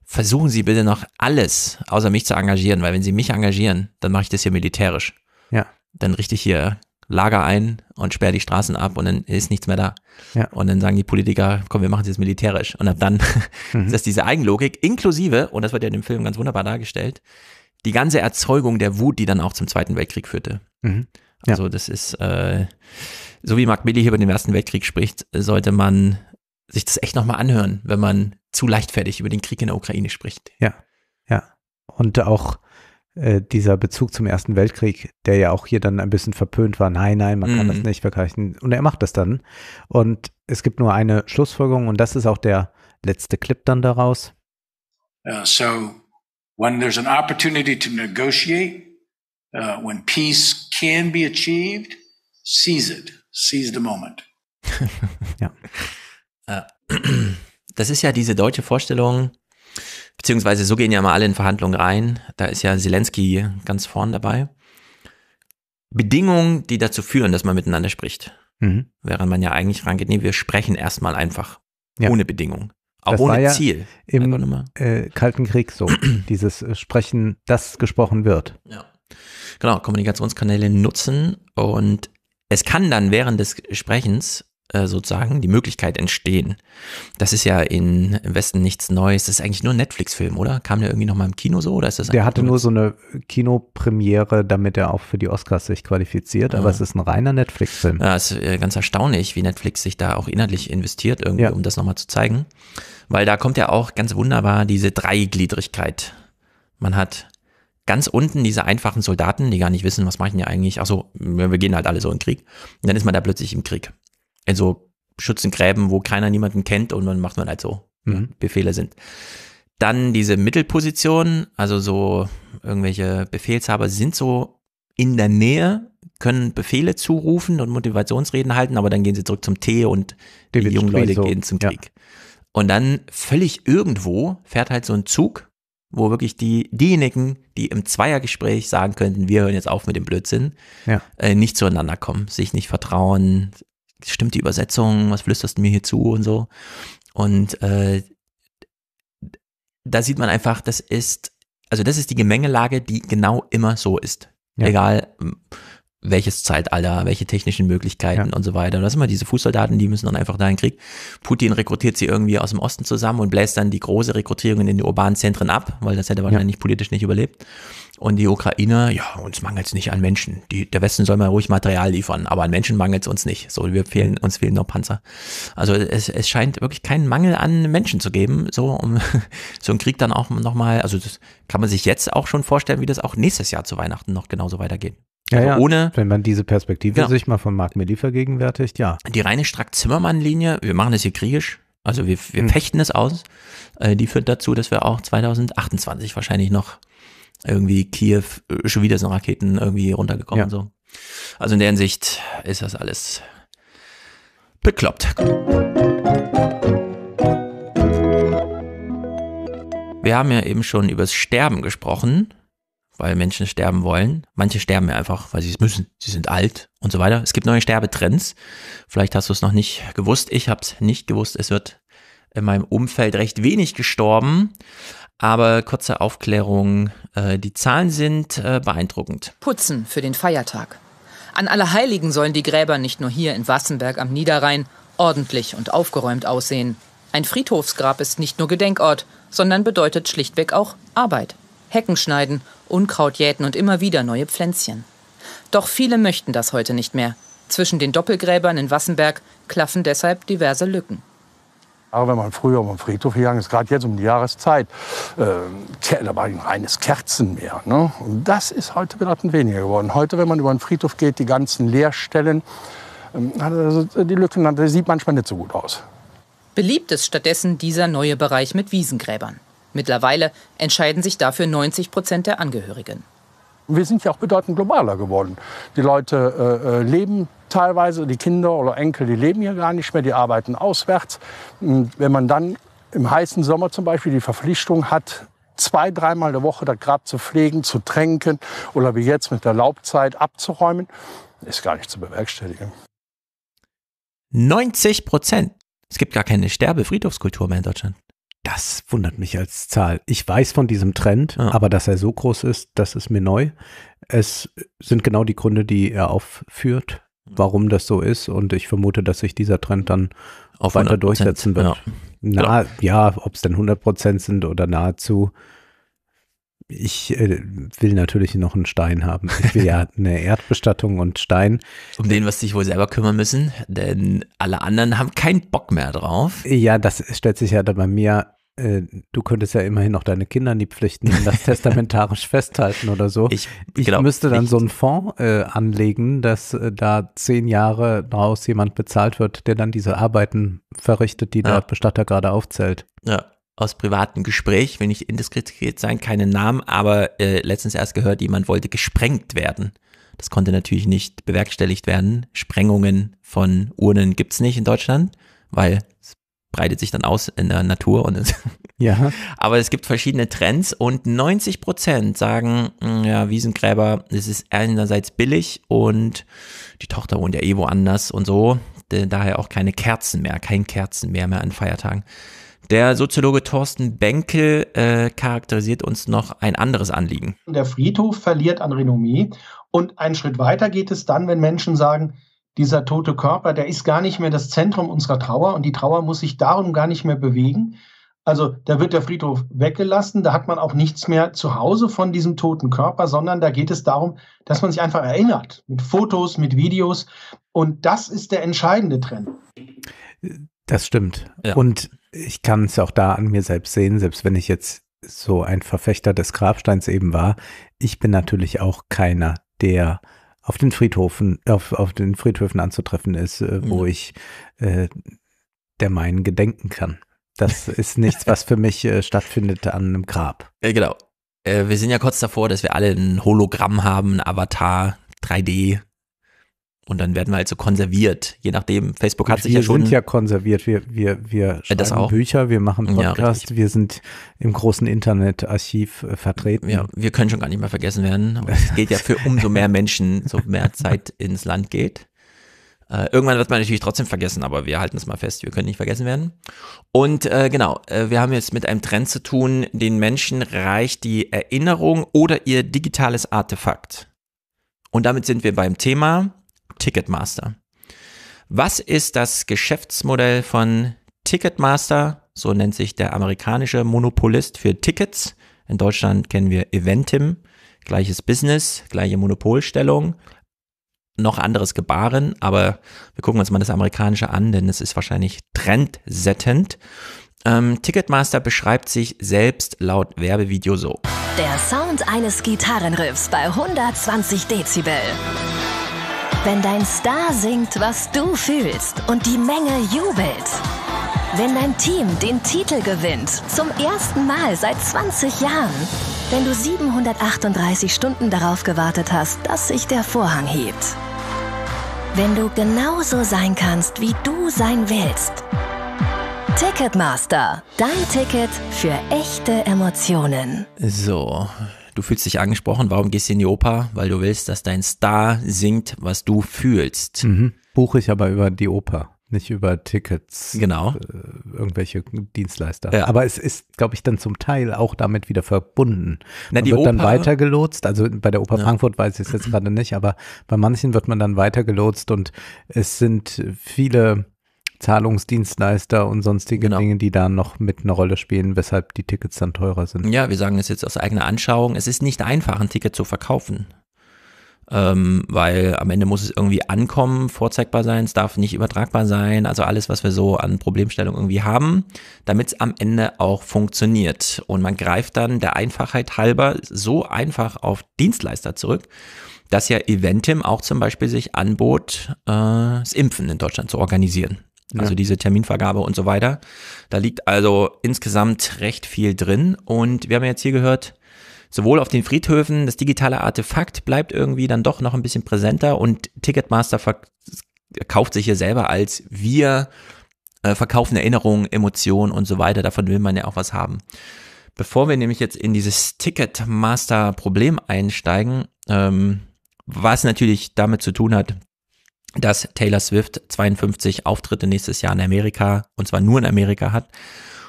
versuchen Sie bitte noch alles, außer mich zu engagieren, weil wenn Sie mich engagieren, dann mache ich das hier militärisch. Ja. Dann richte ich hier Lager ein und sperre die Straßen ab und dann ist nichts mehr da. Ja. Und dann sagen die Politiker, komm, wir machen es jetzt militärisch. Und ab dann mhm. ist das diese Eigenlogik inklusive, und das wird ja in dem Film ganz wunderbar dargestellt, die ganze Erzeugung der Wut, die dann auch zum Zweiten Weltkrieg führte. Mhm. Also ja. das ist, äh, so wie Mark Milley hier über den Ersten Weltkrieg spricht, sollte man sich das echt nochmal anhören, wenn man zu leichtfertig über den Krieg in der Ukraine spricht. Ja, ja. Und auch äh, dieser Bezug zum Ersten Weltkrieg, der ja auch hier dann ein bisschen verpönt war, nein, nein, man kann das mhm. nicht vergleichen. Und er macht das dann. Und es gibt nur eine Schlussfolgerung und das ist auch der letzte Clip dann daraus. Uh, so, when there's an opportunity to negotiate, uh, when peace can be achieved, seize it, seize the moment. ja. Äh, das ist ja diese deutsche Vorstellung, beziehungsweise so gehen ja mal alle in Verhandlungen rein. Da ist ja Zelensky ganz vorn dabei. Bedingungen, die dazu führen, dass man miteinander spricht. Mhm. Während man ja eigentlich rangeht, nee, wir sprechen erstmal einfach. Ja. Ohne Bedingungen. Auch das ohne ja Ziel. Im äh, Kalten Krieg so. Dieses äh, Sprechen, das gesprochen wird. Ja. Genau, Kommunikationskanäle nutzen und es kann dann während des Sprechens äh, sozusagen die Möglichkeit entstehen. Das ist ja in, im Westen nichts Neues. Das ist eigentlich nur ein Netflix-Film, oder? Kam der irgendwie nochmal im Kino so? Oder ist das der hatte nur so eine Kinopremiere, damit er auch für die Oscars sich qualifiziert, aber ja. Ah. es ist ein reiner Netflix-Film. Ja, ist äh, ganz erstaunlich, wie Netflix sich da auch inhaltlich investiert, irgendwie, ja. um das nochmal zu zeigen. Weil da kommt ja auch ganz wunderbar diese Dreigliedrigkeit. Man hat ganz unten diese einfachen Soldaten, die gar nicht wissen, was mache ich denn hier eigentlich? Achso, wir gehen halt alle so in den Krieg. Und dann ist man da plötzlich im Krieg. Also Schützengräben, wo keiner niemanden kennt und dann macht man halt so ne, mhm. Befehle sind. Dann diese Mittelpositionen, also so irgendwelche Befehlshaber sind so in der Nähe, können Befehle zurufen und Motivationsreden halten, aber dann gehen sie zurück zum Tee und die, die jungen Leute so. gehen zum Krieg. Ja. Und dann völlig irgendwo fährt halt so ein Zug wo wirklich die, diejenigen, die im Zweiergespräch sagen könnten, wir hören jetzt auf mit dem Blödsinn, ja. äh, nicht zueinander kommen, sich nicht vertrauen, stimmt die Übersetzung, was flüsterst du mir hier zu und so. Und äh, da sieht man einfach, das ist, also das ist die Gemengelage, die genau immer so ist. Ja. Egal, welches Zeitalter, welche technischen Möglichkeiten ja. und so weiter. Und das sind immer diese Fußsoldaten, die müssen dann einfach da in den Krieg. Putin rekrutiert sie irgendwie aus dem Osten zusammen und bläst dann die große Rekrutierung in den urbanen Zentren ab, weil das hätte wahrscheinlich politisch nicht überlebt. Und die Ukrainer, ja, uns mangelt es nicht an Menschen. Die, der Westen soll mal ruhig Material liefern, aber an Menschen mangelt es uns nicht. So, wir fehlen, uns fehlen nur Panzer. Also es, es scheint wirklich keinen Mangel an Menschen zu geben, so um so einen Krieg dann auch nochmal, also das kann man sich jetzt auch schon vorstellen, wie das auch nächstes Jahr zu Weihnachten noch genauso weitergeht. Ja, also ja. ohne. Wenn man diese Perspektive genau. sich mal von Mark Milli vergegenwärtigt, ja. Die reine Strack-Zimmermann-Linie, wir machen das hier kriegisch, also wir, wir hm. fechten es aus, äh, die führt dazu, dass wir auch 2028 wahrscheinlich noch irgendwie Kiew äh, schon wieder sind Raketen irgendwie runtergekommen ja. so. Also in der Hinsicht ist das alles bekloppt. Wir haben ja eben schon über das Sterben gesprochen weil Menschen sterben wollen. Manche sterben ja einfach, weil sie es müssen. Sie sind alt und so weiter. Es gibt neue Sterbetrends. Vielleicht hast du es noch nicht gewusst. Ich habe es nicht gewusst. Es wird in meinem Umfeld recht wenig gestorben. Aber kurze Aufklärung. Äh, die Zahlen sind äh, beeindruckend. Putzen für den Feiertag. An alle Heiligen sollen die Gräber nicht nur hier in Wassenberg am Niederrhein ordentlich und aufgeräumt aussehen. Ein Friedhofsgrab ist nicht nur Gedenkort, sondern bedeutet schlichtweg auch Arbeit. Hecken schneiden, Unkraut jäten und immer wieder neue Pflänzchen. Doch viele möchten das heute nicht mehr. Zwischen den Doppelgräbern in Wassenberg klaffen deshalb diverse Lücken. Aber wenn man früher um den Friedhof gegangen ist, gerade jetzt um die Jahreszeit, äh, da war ein reines Kerzenmeer. Ne? Und das ist heute bedeutend weniger geworden. Heute, wenn man über den Friedhof geht, die ganzen Leerstellen, ähm, also die Lücken, die sieht manchmal nicht so gut aus. Beliebt ist stattdessen dieser neue Bereich mit Wiesengräbern. Mittlerweile entscheiden sich dafür 90 Prozent der Angehörigen. Wir sind ja auch bedeutend globaler geworden. Die Leute äh, äh, leben teilweise, die Kinder oder Enkel, die leben hier gar nicht mehr, die arbeiten auswärts. Und hm, wenn man dann im heißen Sommer zum Beispiel die Verpflichtung hat, zwei, dreimal der Woche das Grab zu pflegen, zu tränken oder wie jetzt mit der Laubzeit abzuräumen, ist gar nicht zu bewerkstelligen. 90 Prozent. Es gibt gar keine Sterbefriedhofskultur mehr in Deutschland. Das wundert mich als Zahl. Ich weiß von diesem Trend, ja. Ah. aber dass er so groß ist, das ist mir neu. Es sind genau die Gründe, die er aufführt, hm. warum das so ist. Und ich vermute, dass sich dieser Trend dann auf weiter durchsetzen wird. Ja. ja, ob es denn 100 Prozent sind oder nahezu ich äh, will natürlich noch einen Stein haben. Ich will ja eine Erdbestattung und Stein. Um den wirst du dich wohl selber kümmern müssen, denn alle anderen haben keinen Bock mehr drauf. Ja, das stellt sich ja da bei mir äh, du könntest ja immerhin noch deine Kinder in die Pflicht das testamentarisch festhalten oder so. Ich, ich müsste dann nicht. so einen Fonds äh, anlegen, dass äh, da zehn Jahre draus jemand bezahlt wird, der dann diese Arbeiten verrichtet, die ja. der Bestatter gerade aufzählt. Ja, aus privatem Gespräch, wenn ich indiskret sein, keinen Namen, aber äh, letztens erst gehört, jemand wollte gesprengt werden. Das konnte natürlich nicht bewerkstelligt werden. Sprengungen von Urnen gibt es nicht in Deutschland, weil es breitet sich dann aus in der Natur und es ja. aber es gibt verschiedene Trends und 90 Prozent sagen, hm, ja, Wiesengräber, es ist einerseits billig und die Tochter wohnt ja eh woanders und so, daher auch keine Kerzen mehr, kein Kerzenmeer mehr an Feiertagen. Der Soziologe Thorsten Benkel äh, charakterisiert uns noch ein anderes Anliegen. Der Friedhof verliert an Renommee und einen Schritt weiter geht es dann, wenn Menschen sagen, dieser tote Körper, der ist gar nicht mehr das Zentrum unserer Trauer und die Trauer muss sich darum gar nicht mehr bewegen. Also da wird der Friedhof weggelassen, da hat man auch nichts mehr zu Hause von diesem toten Körper, sondern da geht es darum, dass man sich einfach erinnert mit Fotos, mit Videos und das ist der entscheidende Trend. Das stimmt. Ja. Und ich kann es auch da an mir selbst sehen, selbst wenn ich jetzt so ein Verfechter des Grabsteins eben war. Ich bin natürlich auch keiner, der auf den Friedhofen, auf, auf den Friedhöfen anzutreffen ist, äh, wo mhm. ich äh, der meinen gedenken kann. Das ist nichts, was für mich äh, stattfindet an einem Grab. Ja, äh, genau. Äh, wir sind ja kurz davor, dass wir alle ein Hologramm haben, ein Avatar, 3D, und dann werden wir halt so konserviert, je nachdem. Facebook hat sich ja schon. Wir sind ja konserviert. Wir, wir, wir schreiben Bücher, wir machen Podcasts, ja, wir sind im großen Internetarchiv äh, vertreten. Ja, wir können schon gar nicht mehr vergessen werden. es geht ja für umso mehr Menschen, so mehr Zeit ins Land geht. Äh, irgendwann wird man natürlich trotzdem vergessen, aber wir halten es mal fest, wir können nicht vergessen werden. Und äh, genau, äh, wir haben jetzt mit einem Trend zu tun, den Menschen reicht die Erinnerung oder ihr digitales Artefakt. Und damit sind wir beim Thema Ticketmaster. Was ist das Geschäftsmodell von Ticketmaster? So nennt sich der amerikanische Monopolist für Tickets. In Deutschland kennen wir Eventim. Gleiches Business, gleiche Monopolstellung, noch anderes Gebaren, aber wir gucken uns mal das amerikanische an, denn es ist wahrscheinlich trendsettend. Ähm, Ticketmaster beschreibt sich selbst laut Werbevideo so. Der Sound eines Gitarrenriffs bei 120 Dezibel. Wenn dein Star singt, was du fühlst und die Menge jubelt. Wenn dein Team den Titel gewinnt, zum ersten Mal seit 20 Jahren. Wenn du 738 Stunden darauf gewartet hast, dass sich der Vorhang hebt. Wenn du genauso sein kannst, wie du sein willst. Ticketmaster, dein Ticket für echte Emotionen. So, Du fühlst dich angesprochen, warum gehst du in die Oper? Weil du willst, dass dein Star singt, was du fühlst. Mhm. Buche ich aber über die Oper nicht über Tickets. Genau. Äh, irgendwelche Dienstleister. Ja. Aber es ist, glaube ich, dann zum Teil auch damit wieder verbunden. Na, man wird Oper, dann weitergelotst. Also bei der Oper ja. Frankfurt weiß ich es jetzt gerade nicht, aber bei manchen wird man dann weitergelotst und es sind viele Zahlungsdienstleister und sonstige genau. Dinge, die da noch mit einer Rolle spielen, weshalb die Tickets dann teurer sind. Ja, wir sagen es jetzt aus eigener Anschauung. Es ist nicht einfach, ein Ticket zu verkaufen. Ähm, weil am Ende muss es irgendwie ankommen, vorzeigbar sein, es darf nicht übertragbar sein, also alles, was wir so an Problemstellungen irgendwie haben, damit es am Ende auch funktioniert. Und man greift dann der Einfachheit halber so einfach auf Dienstleister zurück, dass ja Eventim auch zum Beispiel sich anbot, äh, das Impfen in Deutschland zu organisieren also ja. diese Terminvergabe und so weiter. Da liegt also insgesamt recht viel drin. Und wir haben jetzt hier gehört, sowohl auf den Friedhöfen, das digitale Artefakt bleibt irgendwie dann doch noch ein bisschen präsenter und Ticketmaster verkauft sich hier selber als wir äh, verkaufen Erinnerungen, Emotionen und so weiter. Davon will man ja auch was haben. Bevor wir nämlich jetzt in dieses Ticketmaster-Problem einsteigen, ähm, was natürlich damit zu tun hat, dass Taylor Swift 52 Auftritte nächstes Jahr in Amerika, und zwar nur in Amerika hat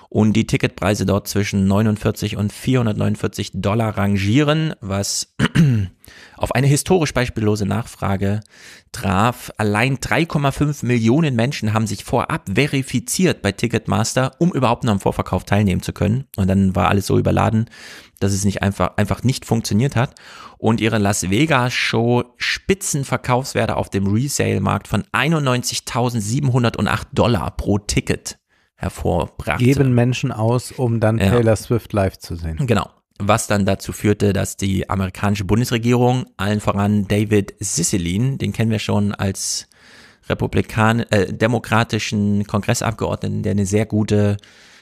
und die Ticketpreise dort zwischen 49 und 449 Dollar rangieren, was auf eine historisch beispiellose Nachfrage traf, allein 3,5 Millionen Menschen haben sich vorab verifiziert bei Ticketmaster, um überhaupt noch am Vorverkauf teilnehmen zu können. Und dann war alles so überladen, dass es nicht einfach, einfach nicht funktioniert hat. Und ihre Las Vegas Show Spitzenverkaufswerte auf dem Resale-Markt von 91.708 Dollar pro Ticket hervorbrachte. Geben Menschen aus, um dann ja. Taylor Swift live zu sehen. Genau was dann dazu führte, dass die amerikanische Bundesregierung, allen voran David Sicilin, den kennen wir schon als Republikan äh, demokratischen Kongressabgeordneten, der eine sehr gute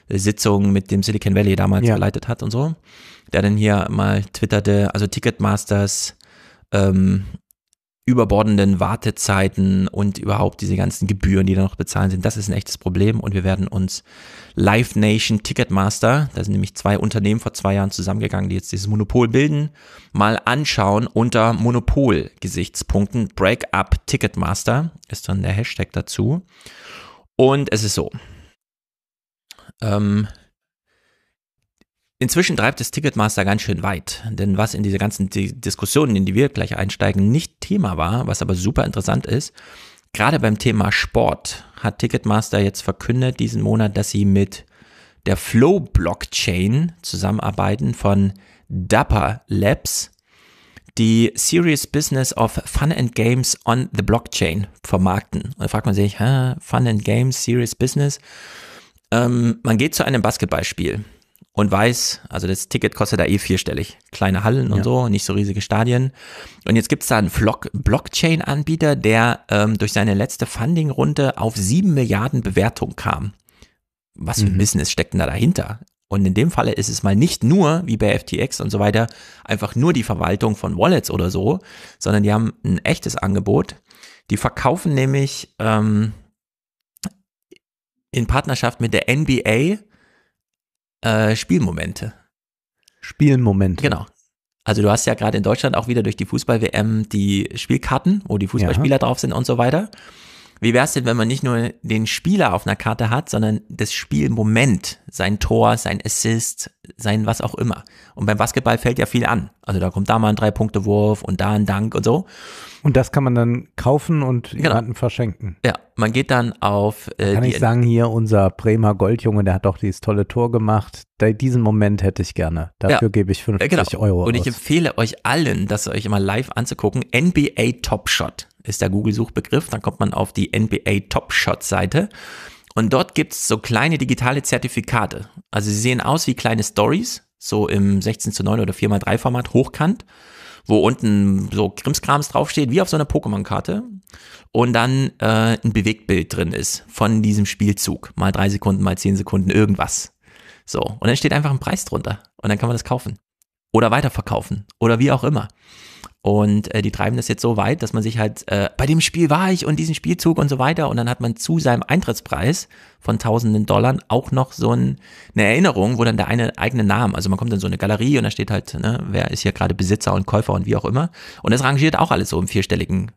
Sitzung mit dem Silicon Valley damals ja. geleitet hat und so, der dann hier mal twitterte, also Ticketmasters ähm, überbordenden Wartezeiten und überhaupt diese ganzen Gebühren, die da noch bezahlen sind. Das ist ein echtes Problem und wir werden uns Live Nation Ticketmaster, da sind nämlich zwei Unternehmen vor zwei Jahren zusammengegangen, die jetzt dieses Monopol bilden, mal anschauen unter Monopol-Gesichtspunkten. Breakup Ticketmaster ist dann der Hashtag dazu. Und es ist so. Ähm, Inzwischen treibt es Ticketmaster ganz schön weit, denn was in diese ganzen Diskussionen, in die wir gleich einsteigen, nicht Thema war, was aber super interessant ist, gerade beim Thema Sport hat Ticketmaster jetzt verkündet diesen Monat, dass sie mit der Flow Blockchain zusammenarbeiten von Dapper Labs, die Serious Business of Fun and Games on the Blockchain vermarkten. Und da fragt man sich, Hä, Fun and Games, Serious Business? Ähm, man geht zu einem Basketballspiel und weiß, also das Ticket kostet da eh vierstellig. Kleine Hallen und ja. so, nicht so riesige Stadien. Und jetzt gibt's da einen Blockchain-Anbieter, der ähm, durch seine letzte Funding-Runde auf sieben Milliarden Bewertung kam. Was für ein mhm. Business steckt denn da dahinter? Und in dem Falle ist es mal nicht nur, wie bei FTX und so weiter, einfach nur die Verwaltung von Wallets oder so, sondern die haben ein echtes Angebot. Die verkaufen nämlich ähm, in Partnerschaft mit der NBA äh, Spielmomente. Spielmomente. Genau. Also du hast ja gerade in Deutschland auch wieder durch die Fußball-WM die Spielkarten, wo die Fußballspieler ja. drauf sind und so weiter. Wie wäre es denn, wenn man nicht nur den Spieler auf einer Karte hat, sondern das Spielmoment, sein Tor, sein Assist, sein was auch immer. Und beim Basketball fällt ja viel an. Also da kommt da mal ein Drei-Punkte-Wurf und da ein Dank und so. Und das kann man dann kaufen und genau. jemanden verschenken. Ja, man geht dann auf. Äh, kann ich sagen, hier unser Bremer Goldjunge, der hat doch dieses tolle Tor gemacht. diesen Moment hätte ich gerne. Dafür ja. gebe ich 50 äh, genau. Euro. Und ich aus. empfehle euch allen, das euch immer live anzugucken. NBA Top Shot ist der Google-Suchbegriff. Dann kommt man auf die NBA Top Shot-Seite. Und dort gibt es so kleine digitale Zertifikate. Also sie sehen aus wie kleine Stories, so im 16 zu 9 oder 4x3 Format, hochkant, wo unten so Krimskrams draufsteht, wie auf so einer Pokémon-Karte. Und dann äh, ein Bewegtbild drin ist von diesem Spielzug. Mal drei Sekunden, mal zehn Sekunden, irgendwas. So. Und dann steht einfach ein Preis drunter. Und dann kann man das kaufen. Oder weiterverkaufen. Oder wie auch immer. Und äh, die treiben das jetzt so weit, dass man sich halt, äh, bei dem Spiel war ich und diesen Spielzug und so weiter. Und dann hat man zu seinem Eintrittspreis von tausenden Dollar auch noch so ein, eine Erinnerung, wo dann der eine eigene Name, also man kommt in so eine Galerie und da steht halt, ne, wer ist hier gerade Besitzer und Käufer und wie auch immer. Und es rangiert auch alles so im vierstelligen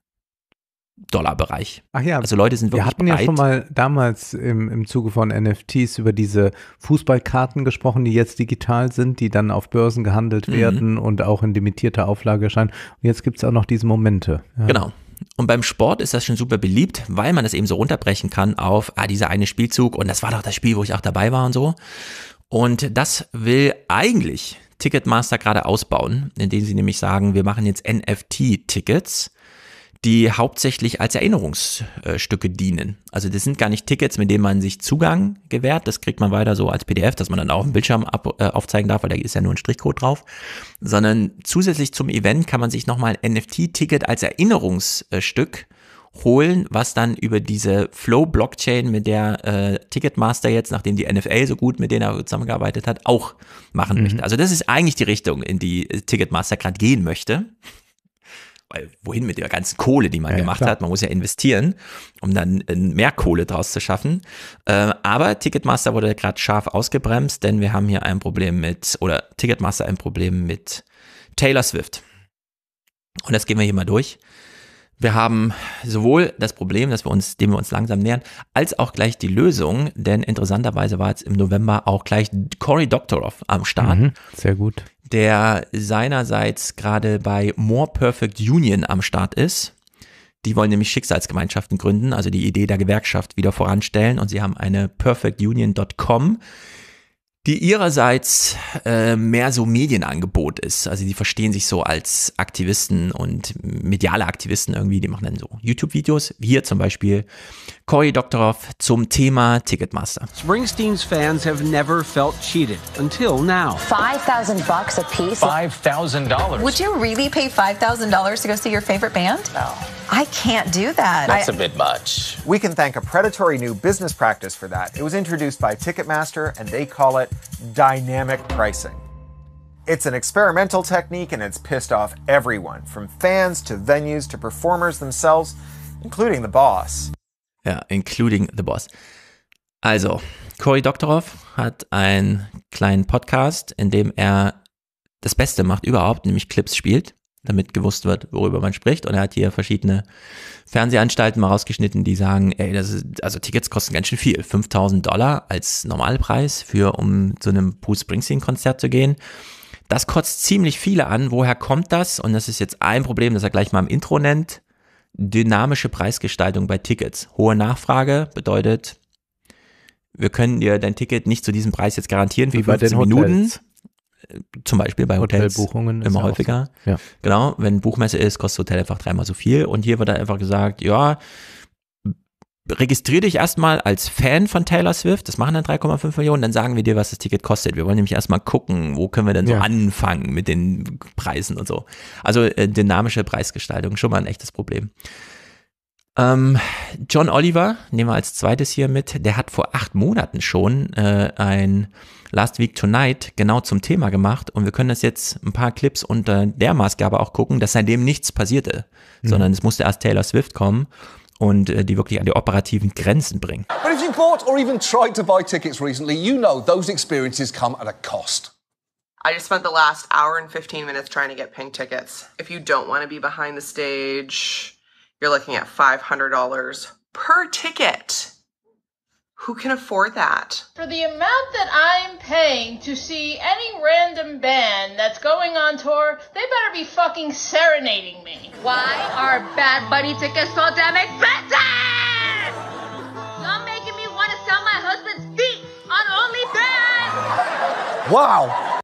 Dollarbereich. Ach ja, also Leute sind wirklich wir hatten bereit. ja schon mal damals im, im Zuge von NFTs über diese Fußballkarten gesprochen, die jetzt digital sind, die dann auf Börsen gehandelt mhm. werden und auch in limitierter Auflage erscheinen. Und jetzt gibt es auch noch diese Momente. Ja. Genau. Und beim Sport ist das schon super beliebt, weil man das eben so runterbrechen kann auf, ah, dieser eine Spielzug und das war doch das Spiel, wo ich auch dabei war und so. Und das will eigentlich Ticketmaster gerade ausbauen, indem sie nämlich sagen, wir machen jetzt NFT-Tickets die hauptsächlich als Erinnerungsstücke dienen. Also das sind gar nicht Tickets, mit denen man sich Zugang gewährt. Das kriegt man weiter so als PDF, dass man dann auch auf dem Bildschirm ab, äh, aufzeigen darf, weil da ist ja nur ein Strichcode drauf. Sondern zusätzlich zum Event kann man sich nochmal ein NFT-Ticket als Erinnerungsstück holen, was dann über diese Flow-Blockchain, mit der äh, Ticketmaster jetzt, nachdem die NFL so gut mit denen er zusammengearbeitet hat, auch machen mhm. möchte. Also das ist eigentlich die Richtung, in die Ticketmaster gerade gehen möchte weil wohin mit der ganzen Kohle, die man ja, gemacht klar. hat? Man muss ja investieren, um dann äh, mehr Kohle draus zu schaffen. Äh, aber Ticketmaster wurde gerade scharf ausgebremst, denn wir haben hier ein Problem mit, oder Ticketmaster ein Problem mit Taylor Swift. Und das gehen wir hier mal durch. Wir haben sowohl das Problem, dass wir uns, dem wir uns langsam nähern, als auch gleich die Lösung, denn interessanterweise war jetzt im November auch gleich Cory Doctorow am Start. Mhm, sehr gut der seinerseits gerade bei More Perfect Union am Start ist. Die wollen nämlich Schicksalsgemeinschaften gründen, also die Idee der Gewerkschaft wieder voranstellen. Und sie haben eine perfectunion.com, die ihrerseits äh, mehr so Medienangebot ist. Also die verstehen sich so als Aktivisten und mediale Aktivisten irgendwie. Die machen dann so YouTube-Videos, wie hier zum Beispiel Cory Doktorov zum Thema Ticketmaster. Springsteen's fans have never felt cheated until now. 5000 bucks a piece. $5000. Would you really pay $5000 to go see your favorite band? No. I can't do that. That's I, a bit much. We can thank a predatory new business practice for that. It was introduced by Ticketmaster and they call it dynamic pricing. It's an experimental technique and it's pissed off everyone, from fans to venues to performers themselves, including the boss. Ja, including the boss. Also, Cory Doktorow hat einen kleinen Podcast, in dem er das Beste macht überhaupt, nämlich Clips spielt, damit gewusst wird, worüber man spricht. Und er hat hier verschiedene Fernsehanstalten mal rausgeschnitten, die sagen, ey, das ist, also Tickets kosten ganz schön viel. 5000 Dollar als Normalpreis für, um zu einem Bruce Springsteen Konzert zu gehen. Das kotzt ziemlich viele an. Woher kommt das? Und das ist jetzt ein Problem, das er gleich mal im Intro nennt dynamische Preisgestaltung bei Tickets. Hohe Nachfrage bedeutet, wir können dir dein Ticket nicht zu diesem Preis jetzt garantieren, wie bei 15 Minuten. Äh, zum Beispiel bei Hotels Hotelbuchungen immer häufiger. So. Ja. Genau, wenn Buchmesse ist, kostet Hotel einfach dreimal so viel. Und hier wird dann einfach gesagt, ja, registriere dich erstmal als Fan von Taylor Swift, das machen dann 3,5 Millionen, dann sagen wir dir, was das Ticket kostet. Wir wollen nämlich erstmal gucken, wo können wir denn so ja. anfangen mit den Preisen und so. Also äh, dynamische Preisgestaltung, schon mal ein echtes Problem. Ähm, John Oliver, nehmen wir als zweites hier mit, der hat vor acht Monaten schon äh, ein Last Week Tonight genau zum Thema gemacht und wir können das jetzt ein paar Clips unter der Maßgabe auch gucken, dass seitdem nichts passierte, mhm. sondern es musste erst Taylor Swift kommen und äh, die wirklich an die operativen Grenzen bringen. But if you bought or even tried to buy tickets recently, you know those experiences come at a cost. I just spent the last hour and 15 minutes trying to get pink tickets. If you don't want to be behind the stage, you're looking at $500 per ticket. Who can afford that? For the amount that I'm paying to see any random band that's going on tour, they better be fucking serenading me. Why are Bad Bunny tickets so damn expensive? Y'all making me want to sell my husband's feet on OnlyFans! Wow!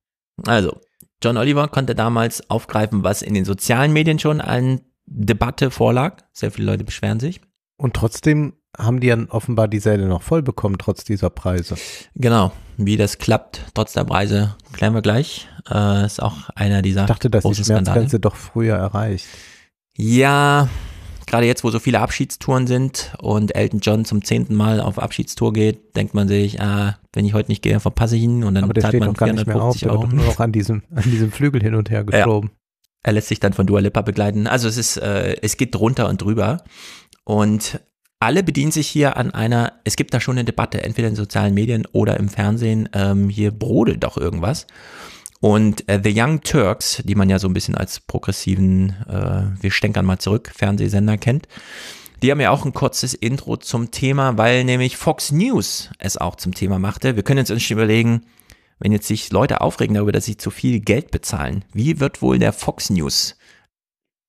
Also, John Oliver konnte damals aufgreifen, was in den sozialen Medien schon an Debatte vorlag. Sehr viele Leute beschweren sich. Und trotzdem haben die dann offenbar die Säle noch voll bekommen, trotz dieser Preise. Genau. Wie das klappt, trotz der Preise, klären wir gleich. Äh, ist auch einer dieser. Ich dachte, dass die Schmerzgrenze doch früher erreicht. Ja, gerade jetzt, wo so viele Abschiedstouren sind und Elton John zum zehnten Mal auf Abschiedstour geht, denkt man sich, ah, wenn ich heute nicht gehe, verpasse ich ihn. Und dann Aber der zahlt steht man gar nicht mehr auf, der wird nur noch an diesem, an diesem Flügel hin und her geschoben. Ja. Er lässt sich dann von Dua Lipa begleiten. Also es ist, äh, es geht drunter und drüber. Und alle bedienen sich hier an einer, es gibt da schon eine Debatte, entweder in sozialen Medien oder im Fernsehen, ähm, hier brodelt doch irgendwas. Und äh, The Young Turks, die man ja so ein bisschen als progressiven, äh, wir stänkern mal zurück, Fernsehsender kennt, die haben ja auch ein kurzes Intro zum Thema, weil nämlich Fox News es auch zum Thema machte. Wir können uns überlegen, wenn jetzt sich Leute aufregen darüber, dass sie zu viel Geld bezahlen, wie wird wohl der Fox News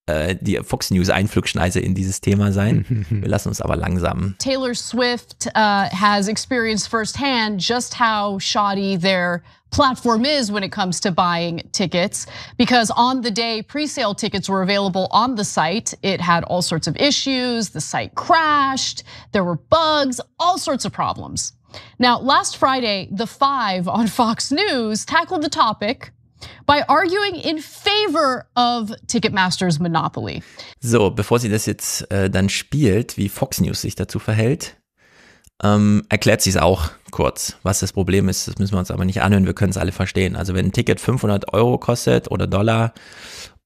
Äh, die Fox News Einflugschneise in dieses Thema sein. Wir lassen uns aber langsam. Taylor Swift uh, has experienced firsthand just how shoddy their platform is when it comes to buying tickets because on the day pre-sale tickets were available on the site, it had all sorts of issues, the site crashed, there were bugs, all sorts of problems. Now, last Friday, The Five on Fox News tackled the topic by arguing in favor of Ticketmaster's monopoly. So, bevor sie das jetzt äh, dann spielt, wie Fox News sich dazu verhält, ähm, erklärt sie es auch kurz, was das Problem ist. Das müssen wir uns aber nicht anhören, wir können es alle verstehen. Also wenn ein Ticket 500 Euro kostet oder Dollar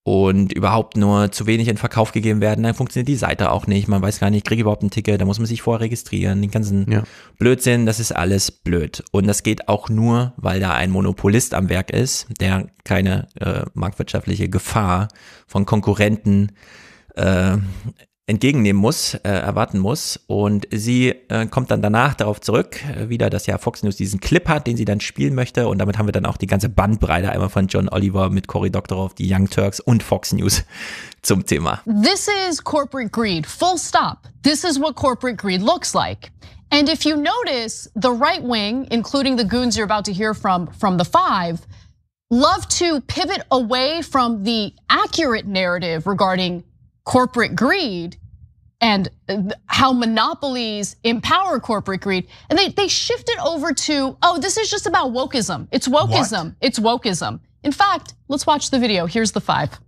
und überhaupt nur zu wenig in Verkauf gegeben werden, dann funktioniert die Seite auch nicht. Man weiß gar nicht, kriege ich überhaupt ein Ticket, da muss man sich vorher registrieren, den ganzen ja. Blödsinn, das ist alles blöd. Und das geht auch nur, weil da ein Monopolist am Werk ist, der keine äh, marktwirtschaftliche Gefahr von Konkurrenten äh, entgegennehmen muss, äh, erwarten muss. Und sie äh, kommt dann danach darauf zurück, äh, wieder, dass ja Fox News diesen Clip hat, den sie dann spielen möchte. Und damit haben wir dann auch die ganze Bandbreite einmal von John Oliver mit Cory Doctorow, die Young Turks und Fox News zum Thema. This is corporate greed, full stop. This is what corporate greed looks like. And if you notice, the right wing, including the goons you're about to hear from, from the five, love to pivot away from the accurate narrative regarding corporate greed and how monopolies empower corporate greed. And they, they shift it over to, oh, this is just about wokeism. It's wokeism. What? It's wokeism. In fact, let's watch the video. Here's the five.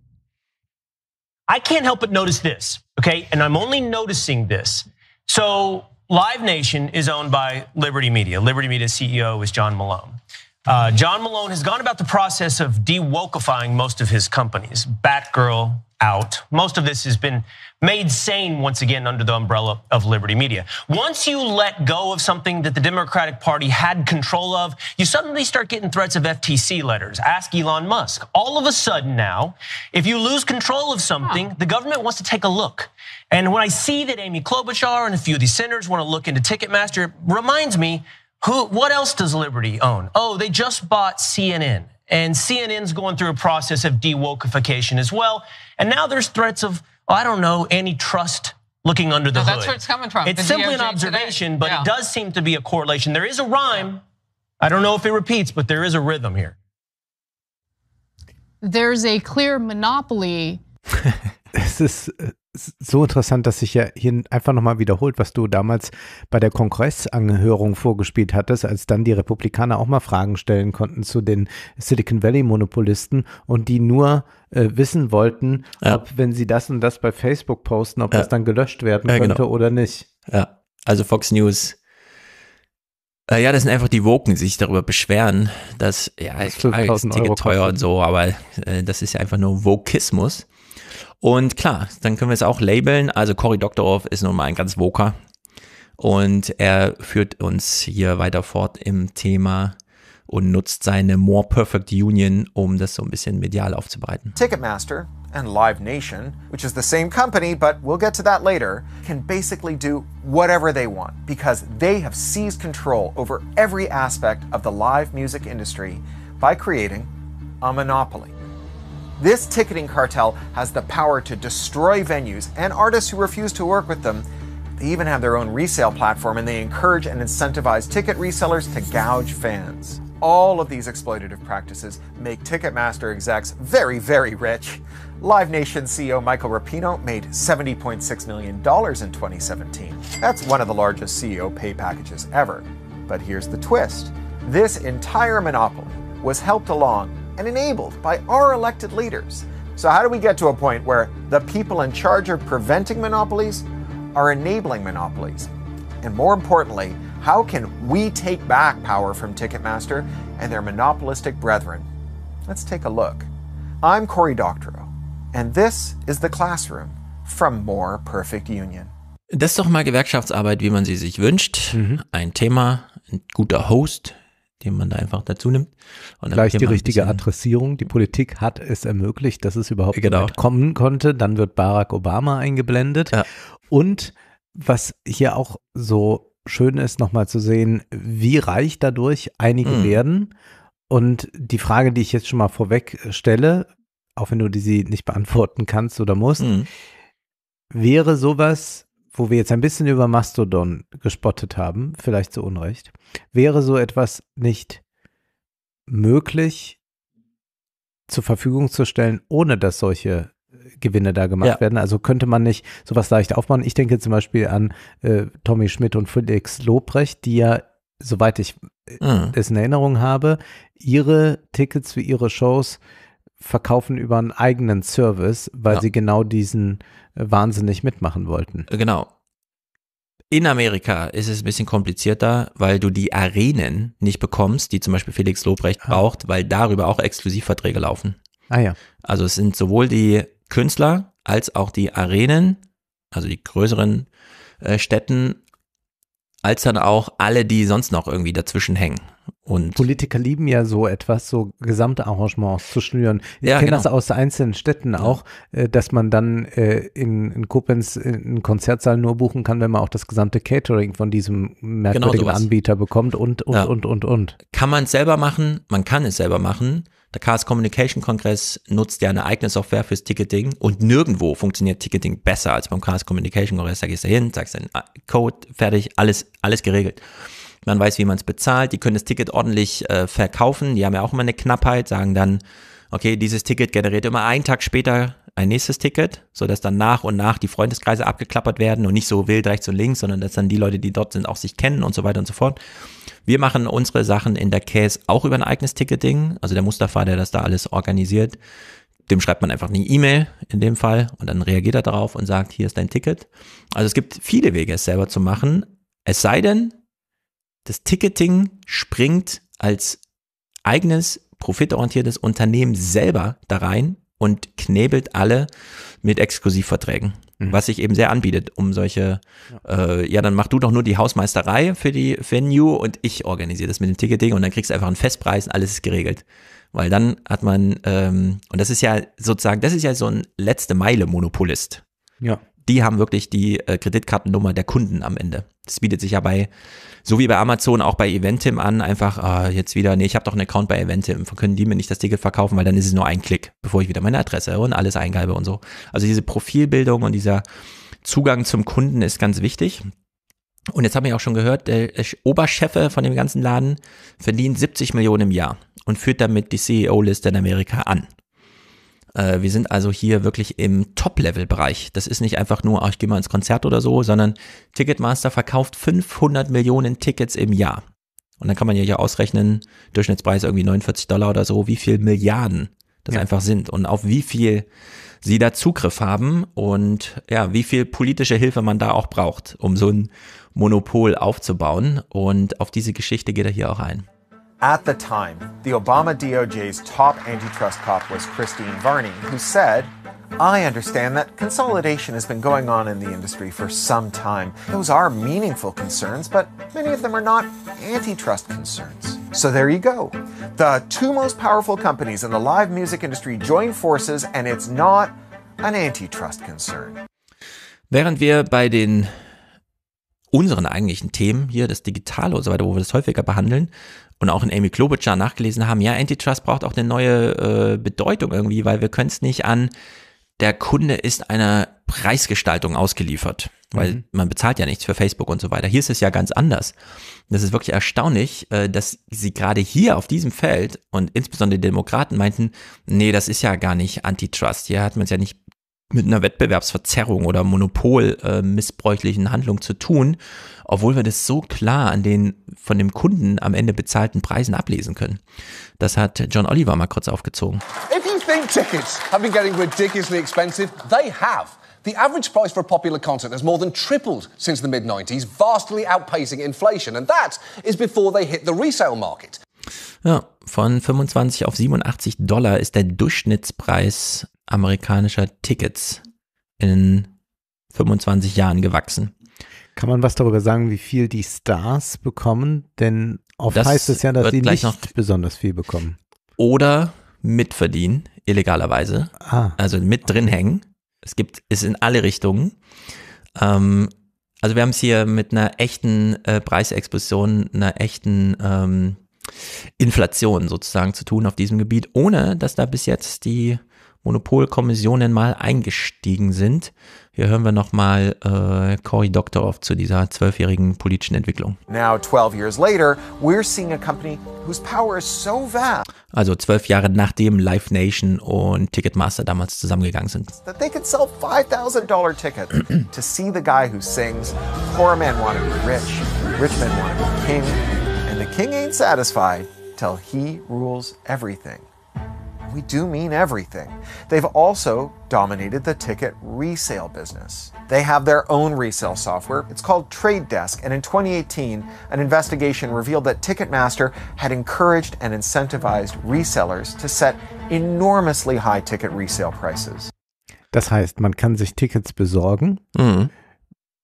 I can't help but notice this, okay? And I'm only noticing this. So Live Nation is owned by Liberty Media. Liberty Media's CEO is John Malone. Uh, John Malone has gone about the process of de wokifying most of his companies. Batgirl, out. Most of this has been made sane once again under the umbrella of liberty media. Once you let go of something that the Democratic Party had control of, you suddenly start getting threats of FTC letters. Ask Elon Musk. All of a sudden now, if you lose control of something, the government wants to take a look. And when I see that Amy Klobuchar and a few of these senators want to look into Ticketmaster, it reminds me who, what else does Liberty own? Oh, they just bought CNN and CNN's going through a process of de wokification as well. And now there's threats of, oh, I don't know, antitrust looking under the no, hood. That's where it's coming from. It's simply DOJ an observation, today. but yeah. it does seem to be a correlation. There is a rhyme. Yeah. I don't know if it repeats, but there is a rhythm here. There's a clear monopoly. this is uh, so interessant, dass sich ja hier einfach nochmal wiederholt, was du damals bei der Kongressanhörung vorgespielt hattest, als dann die Republikaner auch mal Fragen stellen konnten zu den Silicon Valley Monopolisten und die nur äh, wissen wollten, ja. ob wenn sie das und das bei Facebook posten, ob ja. das dann gelöscht werden ja, könnte genau. oder nicht. Ja, also Fox News. Äh, ja, das sind einfach die Woken, die sich darüber beschweren, dass, ja, das ist teuer und so, aber äh, das ist ja einfach nur Vokismus. Und klar, dann können wir es auch labeln. Also Cory Doctorow ist nun mal ein ganz Voker. Und er führt uns hier weiter fort im Thema und nutzt seine More Perfect Union, um das so ein bisschen medial aufzubereiten. Ticketmaster and Live Nation, which is the same company, but we'll get to that later, can basically do whatever they want because they have seized control over every aspect of the live music industry by creating a monopoly. This ticketing cartel has the power to destroy venues and artists who refuse to work with them. They even have their own resale platform and they encourage and incentivize ticket resellers to gouge fans. All of these exploitative practices make Ticketmaster execs very, very rich. Live Nation CEO Michael Rapino made $70.6 million in 2017. That's one of the largest CEO pay packages ever. But here's the twist this entire monopoly was helped along and enabled by our elected leaders. So, how do we get to a point where the people in charge of preventing monopolies are enabling monopolies? And more importantly, how can we take back power from Ticketmaster and their monopolistic brethren? Let's take a look. I'm Cory Doctorow, and this is The Classroom from More Perfect Union. Das ist doch mal Gewerkschaftsarbeit, wie man sie sich wünscht. Mhm. Ein Thema, ein guter Host, den man da einfach dazu nimmt. Und Gleich die richtige Adressierung. Die Politik hat es ermöglicht, dass es überhaupt genau. kommen konnte. Dann wird Barack Obama eingeblendet. Ja. Und was hier auch so schön ist, nochmal zu sehen, wie reich dadurch einige mhm. werden. Und die Frage, die ich jetzt schon mal vorweg äh, stelle, auch wenn du die sie nicht beantworten kannst oder musst, mhm. wäre sowas wo wir jetzt ein bisschen über Mastodon gespottet haben, vielleicht zu Unrecht, wäre so etwas nicht möglich zur Verfügung zu stellen, ohne dass solche äh, Gewinne da gemacht ja. werden. Also könnte man nicht sowas leicht aufbauen. Ich denke zum Beispiel an äh, Tommy Schmidt und Felix Lobrecht, die ja, soweit ich mhm. es in Erinnerung habe, ihre Tickets für ihre Shows verkaufen über einen eigenen Service, weil ja. sie genau diesen wahnsinnig mitmachen wollten. Genau. In Amerika ist es ein bisschen komplizierter, weil du die Arenen nicht bekommst, die zum Beispiel Felix Lobrecht ah. braucht, weil darüber auch Exklusivverträge laufen. Ah ja. Also es sind sowohl die Künstler als auch die Arenen, also die größeren äh, Städten, als dann auch alle, die sonst noch irgendwie dazwischen hängen. Und Politiker lieben ja so etwas, so Gesamtarrangements zu schnüren. Ich ja, kenne genau. das aus einzelnen Städten ja. auch, äh, dass man dann äh, in, in Koblenz äh, einen Konzertsaal nur buchen kann, wenn man auch das gesamte Catering von diesem genau merkwürdigen genau Anbieter bekommt und, und, ja. und, und, und. Kann man es selber machen? Man kann es selber machen. Der Chaos Communication Kongress nutzt ja eine eigene Software fürs Ticketing und nirgendwo funktioniert Ticketing besser als beim Chaos Communication Kongress. Da gehst du hin, sagst deinen Code, fertig, alles, alles geregelt man weiß, wie man es bezahlt, die können das Ticket ordentlich äh, verkaufen, die haben ja auch immer eine Knappheit, sagen dann, okay, dieses Ticket generiert immer einen Tag später ein nächstes Ticket, sodass dann nach und nach die Freundeskreise abgeklappert werden und nicht so wild rechts und links, sondern dass dann die Leute, die dort sind, auch sich kennen und so weiter und so fort. Wir machen unsere Sachen in der Case auch über ein eigenes Ticketing. Also der Mustafa, der das da alles organisiert, dem schreibt man einfach eine E-Mail in dem Fall und dann reagiert er darauf und sagt, hier ist dein Ticket. Also es gibt viele Wege, es selber zu machen. Es sei denn, das Ticketing springt als eigenes profitorientiertes Unternehmen selber da rein und knebelt alle mit Exklusivverträgen, mhm. was sich eben sehr anbietet, um solche, ja. Äh, ja, dann mach du doch nur die Hausmeisterei für die Venue und ich organisiere das mit dem Ticketing und dann kriegst du einfach einen Festpreis und alles ist geregelt. Weil dann hat man, ähm, und das ist ja sozusagen, das ist ja so ein letzte Meile Monopolist. Ja die haben wirklich die äh, Kreditkartennummer der Kunden am Ende. Das bietet sich ja bei, so wie bei Amazon, auch bei Eventim an, einfach äh, jetzt wieder, nee, ich habe doch einen Account bei Eventim, können die mir nicht das Ticket verkaufen, weil dann ist es nur ein Klick, bevor ich wieder meine Adresse und alles eingabe und so. Also diese Profilbildung und dieser Zugang zum Kunden ist ganz wichtig. Und jetzt haben wir auch schon gehört, der Oberscheffe von dem ganzen Laden verdient 70 Millionen im Jahr und führt damit die CEO-Liste in Amerika an. Äh, wir sind also hier wirklich im Top-Level-Bereich. Das ist nicht einfach nur, ach, ich gehe mal ins Konzert oder so, sondern Ticketmaster verkauft 500 Millionen Tickets im Jahr. Und dann kann man ja hier ausrechnen, Durchschnittspreis irgendwie 49 Dollar oder so, wie viel Milliarden das ja. einfach sind und auf wie viel sie da Zugriff haben und ja, wie viel politische Hilfe man da auch braucht, um so ein Monopol aufzubauen. Und auf diese Geschichte geht er hier auch ein. At the time, the Obama DOJ's top antitrust cop was Christine Varney, who said, I understand that consolidation has been going on in the industry for some time. Those are meaningful concerns, but many of them are not antitrust concerns. So there you go. The two most powerful companies in the live music industry join forces, and it's not an antitrust concern. Während wir bei den unseren eigentlichen Themen hier, das Digitale und so weiter, wo wir das häufiger behandeln, und auch in Amy Klobuchar nachgelesen haben, ja, Antitrust braucht auch eine neue äh, Bedeutung irgendwie, weil wir können es nicht an, der Kunde ist einer Preisgestaltung ausgeliefert, weil mhm. man bezahlt ja nichts für Facebook und so weiter. Hier ist es ja ganz anders. Das ist wirklich erstaunlich, äh, dass sie gerade hier auf diesem Feld und insbesondere die Demokraten meinten, nee, das ist ja gar nicht Antitrust. Hier hat man es ja nicht mit einer Wettbewerbsverzerrung oder monopolmissbräuchlichen äh, Handlung zu tun, obwohl wir das so klar an den von dem Kunden am Ende bezahlten Preisen ablesen können. Das hat John Oliver mal kurz aufgezogen. If you think tickets have been getting ridiculously expensive, they have. The average price for a popular concert has more than tripled since the mid 90s, vastly outpacing inflation, and that is before they hit the resale market. Ja, von 25 auf 87 Dollar ist der Durchschnittspreis amerikanischer Tickets in 25 Jahren gewachsen. Kann man was darüber sagen, wie viel die Stars bekommen? Denn oft das heißt es ja, dass sie nicht noch besonders viel bekommen. Oder mitverdienen, illegalerweise. Ah. Also mit drin hängen. Es gibt es in alle Richtungen. Ähm, also wir haben es hier mit einer echten äh, Preisexplosion, einer echten ähm, Inflation sozusagen zu tun auf diesem Gebiet, ohne dass da bis jetzt die Monopolkommissionen mal eingestiegen sind. Hier hören wir nochmal äh, Cory Doctorow zu dieser zwölfjährigen politischen Entwicklung. Now, 12 years later, we're seeing a company whose power is so vast. Also zwölf Jahre nachdem Live Nation und Ticketmaster damals zusammengegangen sind. That they could sell $5,000 tickets to see the guy who sings, poor men want to be rich, rich men want to be king, and the king ain't satisfied till he rules everything. we do mean everything. They've also dominated the ticket resale business. They have their own resale software. It's called Trade Desk, and in 2018, an investigation revealed that Ticketmaster had encouraged and incentivized resellers to set enormously high ticket resale prices. Das heißt, man kann sich Tickets besorgen mhm.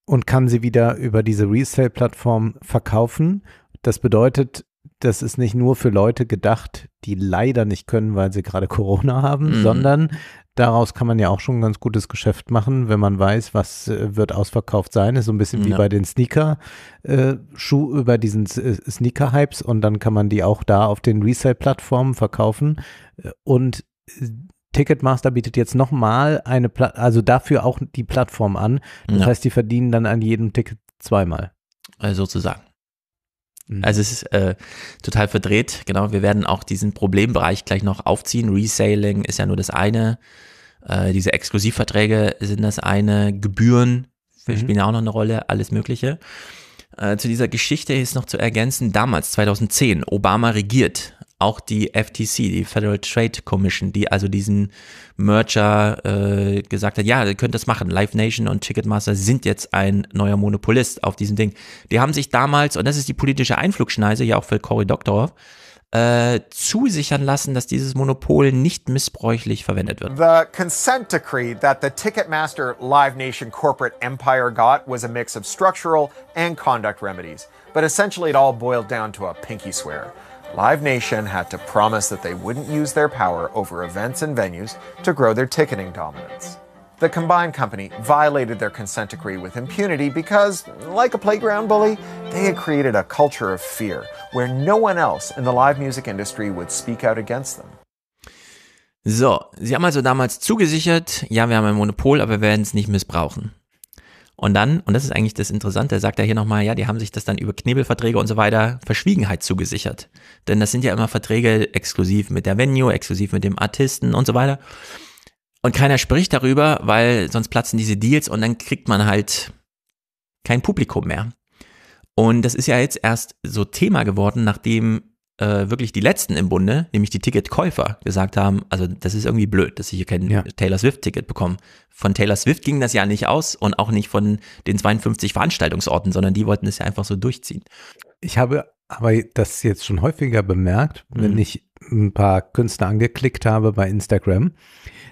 und kann sie wieder über diese Resale-Plattform verkaufen. Das bedeutet, das ist nicht nur für Leute gedacht, die leider nicht können, weil sie gerade Corona haben, mhm. sondern daraus kann man ja auch schon ein ganz gutes Geschäft machen, wenn man weiß, was äh, wird ausverkauft sein. Ist so ein bisschen ja. wie bei den Sneaker-Schuh, äh, über äh, diesen äh, Sneaker-Hypes und dann kann man die auch da auf den Resale-Plattformen verkaufen äh, und Ticketmaster bietet jetzt nochmal eine, Pla also dafür auch die Plattform an. Das ja. heißt, die verdienen dann an jedem Ticket zweimal. Also sozusagen. Mhm. Also es ist äh, total verdreht. Genau, wir werden auch diesen Problembereich gleich noch aufziehen. Resailing ist ja nur das eine. Äh, diese Exklusivverträge sind das eine. Gebühren mhm. spielen ja auch noch eine Rolle. Alles Mögliche. Äh, zu dieser Geschichte ist noch zu ergänzen, damals 2010, Obama regiert auch die FTC, die Federal Trade Commission, die also diesen Merger äh, gesagt hat, ja, ihr könnt das machen. Live Nation und Ticketmaster sind jetzt ein neuer Monopolist auf diesem Ding. Die haben sich damals, und das ist die politische Einflugschneise, ja auch für Cory Doctorow, äh, zusichern lassen, dass dieses Monopol nicht missbräuchlich verwendet wird. The consent decree that the Ticketmaster Live Nation corporate empire got was a mix of structural and conduct remedies, but essentially it all boiled down to a pinky swear. Live Nation had to promise that they wouldn't use their power over events and venues to grow their ticketing dominance. The combined company violated their consent decree with impunity because, like a playground bully, they had created a culture of fear where no one else in the live music industry would speak out against them. So, sie haben also damals zugesichert, ja, wir haben ein Monopol, aber wir werden es nicht missbrauchen. Und dann, und das ist eigentlich das Interessante, sagt er hier nochmal, ja, die haben sich das dann über Knebelverträge und so weiter Verschwiegenheit zugesichert. Denn das sind ja immer Verträge exklusiv mit der Venue, exklusiv mit dem Artisten und so weiter. Und keiner spricht darüber, weil sonst platzen diese Deals und dann kriegt man halt kein Publikum mehr. Und das ist ja jetzt erst so Thema geworden, nachdem äh, wirklich die letzten im Bunde, nämlich die Ticketkäufer, gesagt haben, also das ist irgendwie blöd, dass ich hier kein ja. Taylor Swift-Ticket bekomme. Von Taylor Swift ging das ja nicht aus und auch nicht von den 52 Veranstaltungsorten, sondern die wollten es ja einfach so durchziehen. Ich habe aber das jetzt schon häufiger bemerkt, wenn mhm. ich ein paar Künstler angeklickt habe bei Instagram,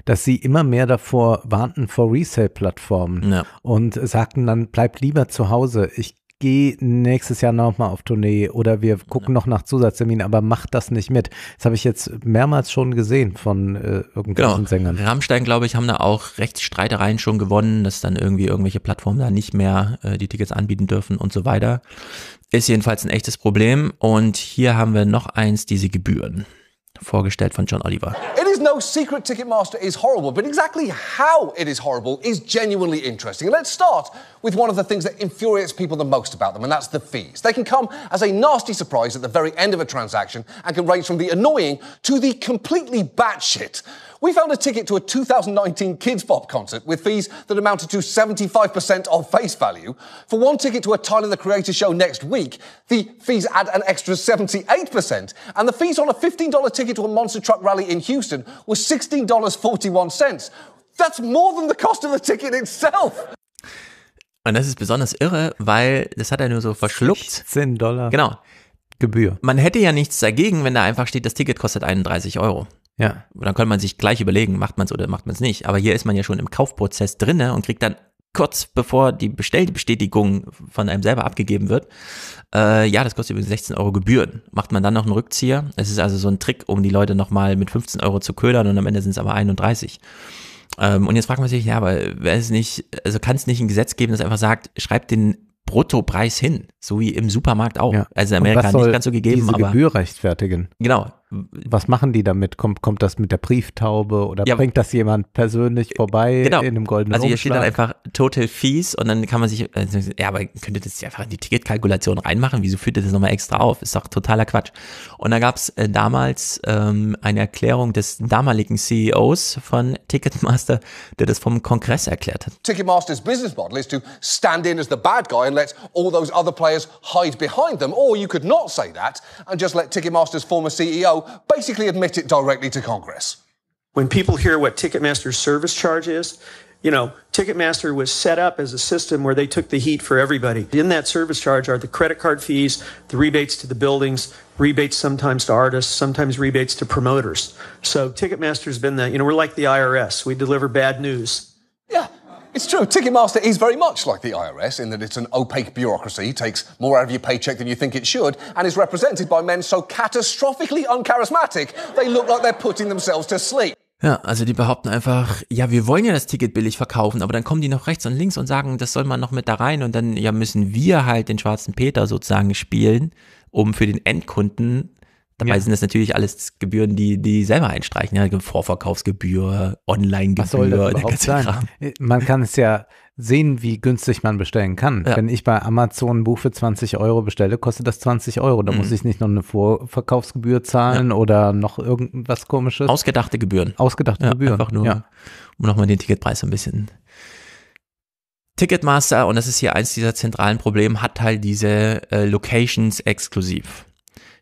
dass sie immer mehr davor warnten vor Resale-Plattformen ja. und sagten dann, bleib lieber zu Hause. Ich gehe nächstes Jahr nochmal auf Tournee oder wir gucken ja. noch nach Zusatzterminen, aber mach das nicht mit. Das habe ich jetzt mehrmals schon gesehen von äh, irgendwelchen genau. Sängern. Rammstein, glaube ich, haben da auch Rechtsstreitereien schon gewonnen, dass dann irgendwie irgendwelche Plattformen da nicht mehr äh, die Tickets anbieten dürfen und so weiter. Ist jedenfalls ein echtes Problem. Und hier haben wir noch eins, diese Gebühren. vorgestellt von John Oliver. It is no secret Ticketmaster is horrible, but exactly how it is horrible is genuinely interesting. Let's start with one of the things that infuriates people the most about them, and that's the fees. They can come as a nasty surprise at the very end of a transaction and can range from the annoying to the completely batshit. We found a ticket to a 2019 Kids Pop concert with fees that amounted to 75% of face value. For one ticket to a Tyler the Creator show next week, the fees add an extra 78%. And the fees on a $15 ticket to a monster truck rally in Houston was $16.41. That's more than the cost of the ticket itself. Und das ist besonders irre, weil das hat er nur so verschluckt. 16 Dollar. Genau. Gebühr. Man hätte ja nichts dagegen, wenn da einfach steht, das Ticket kostet 31 Euro. Ja. Und dann kann man sich gleich überlegen, macht man es oder macht man es nicht. Aber hier ist man ja schon im Kaufprozess drin und kriegt dann kurz bevor die Bestellbestätigung von einem selber abgegeben wird, äh, ja, das kostet übrigens 16 Euro Gebühren. Macht man dann noch einen Rückzieher? Es ist also so ein Trick, um die Leute nochmal mit 15 Euro zu ködern und am Ende sind es aber 31. Ähm, und jetzt fragt man sich, ja, aber wäre es nicht, also kann es nicht ein Gesetz geben, das einfach sagt, schreibt den Bruttopreis hin, so wie im Supermarkt auch. Ja. Also in Amerika nicht ganz so gegeben, diese aber. Gebühr rechtfertigen. Genau was machen die damit? Kommt, kommt das mit der Brieftaube oder ja, bringt das jemand persönlich äh, vorbei genau. in einem goldenen Also hier Umschlag? steht dann einfach Total Fees und dann kann man sich, also, ja, aber könnte das ja einfach in die Ticketkalkulation reinmachen? Wieso führt ihr das nochmal extra auf? Ist doch totaler Quatsch. Und da gab es äh, damals ähm, eine Erklärung des damaligen CEOs von Ticketmaster, der das vom Kongress erklärt hat. Ticketmaster's business model is to stand in as the bad guy and let all those other players hide behind them. Or you could not say that and just let Ticketmaster's former CEO basically admit it directly to Congress. When people hear what Ticketmaster's service charge is, you know, Ticketmaster was set up as a system where they took the heat for everybody. In that service charge are the credit card fees, the rebates to the buildings, rebates sometimes to artists, sometimes rebates to promoters. So Ticketmaster's been that, you know, we're like the IRS. We deliver bad news. Yeah. It's true. Ticketmaster is very much like the IRS in that it's an opaque bureaucracy, takes more out of your paycheck than you think it should, and is represented by men so catastrophically uncharismatic they look like they're putting themselves to sleep. Ja, also die behaupten einfach, ja, wir wollen ja das Ticket billig verkaufen, aber dann kommen die noch rechts und links und sagen, das soll man noch mit da rein und dann ja müssen wir halt den schwarzen Peter sozusagen spielen, um für den Endkunden Dabei ja. sind das natürlich alles Gebühren, die die selber einstreichen. Ja, Vorverkaufsgebühr, Online-Gebühr, der ganze sein? Kram. Äh, man kann es ja sehen, wie günstig man bestellen kann. Ja. Wenn ich bei Amazon ein Buch für 20 Euro bestelle, kostet das 20 Euro. Da mhm. muss ich nicht noch eine Vorverkaufsgebühr zahlen ja. oder noch irgendwas komisches. Ausgedachte Gebühren. Ausgedachte ja, Gebühren. Einfach nur, ja. um nochmal den Ticketpreis ein bisschen. Ticketmaster, und das ist hier eins dieser zentralen Probleme, hat halt diese äh, Locations exklusiv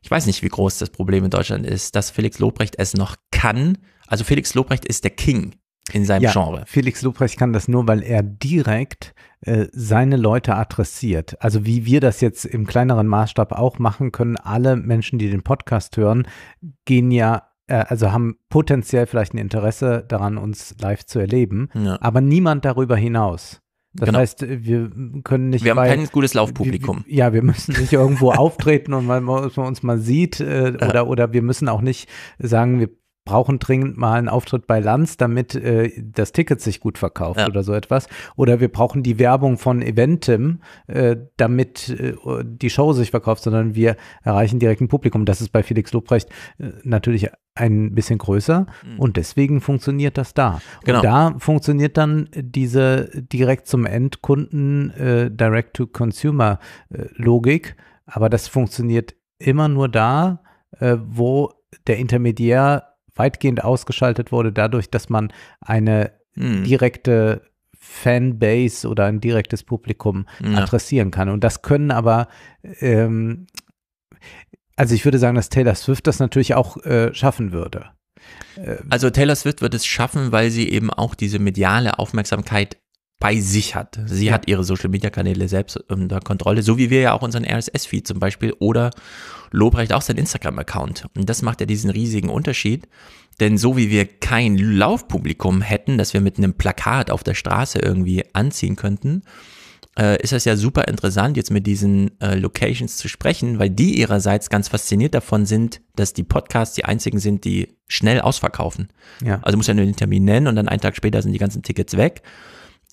ich weiß nicht, wie groß das Problem in Deutschland ist, dass Felix Lobrecht es noch kann. Also Felix Lobrecht ist der King in seinem ja, Genre. Felix Lobrecht kann das nur, weil er direkt äh, seine Leute adressiert. Also wie wir das jetzt im kleineren Maßstab auch machen können, alle Menschen, die den Podcast hören, gehen ja äh, also haben potenziell vielleicht ein Interesse daran, uns live zu erleben, ja. aber niemand darüber hinaus. Das genau. heißt, wir können nicht. Wir haben kein gutes Laufpublikum. Ja, wir müssen nicht irgendwo auftreten und man, man uns mal sieht äh, oder, oder wir müssen auch nicht sagen, wir brauchen dringend mal einen Auftritt bei Lanz, damit äh, das Ticket sich gut verkauft ja. oder so etwas. Oder wir brauchen die Werbung von Eventim, äh, damit äh, die Show sich verkauft, sondern wir erreichen direkt ein Publikum. Das ist bei Felix Lobrecht äh, natürlich ein bisschen größer mhm. und deswegen funktioniert das da. Genau. Und da funktioniert dann diese direkt zum Endkunden, äh, Direct-to-Consumer-Logik, aber das funktioniert immer nur da, äh, wo der Intermediär weitgehend ausgeschaltet wurde, dadurch, dass man eine hm. direkte Fanbase oder ein direktes Publikum ja. adressieren kann. Und das können aber ähm, also ich würde sagen, dass Taylor Swift das natürlich auch äh, schaffen würde. Äh, also Taylor Swift wird es schaffen, weil sie eben auch diese mediale Aufmerksamkeit bei sich hat. Sie ja. hat ihre Social-Media-Kanäle selbst unter Kontrolle, so wie wir ja auch unseren RSS-Feed zum Beispiel oder Lobrecht auch seinen Instagram-Account. Und das macht ja diesen riesigen Unterschied, denn so wie wir kein Laufpublikum hätten, das wir mit einem Plakat auf der Straße irgendwie anziehen könnten, äh, ist das ja super interessant, jetzt mit diesen äh, Locations zu sprechen, weil die ihrerseits ganz fasziniert davon sind, dass die Podcasts die einzigen sind, die schnell ausverkaufen. Ja. Also muss ja nur den Termin nennen und dann einen Tag später sind die ganzen Tickets weg.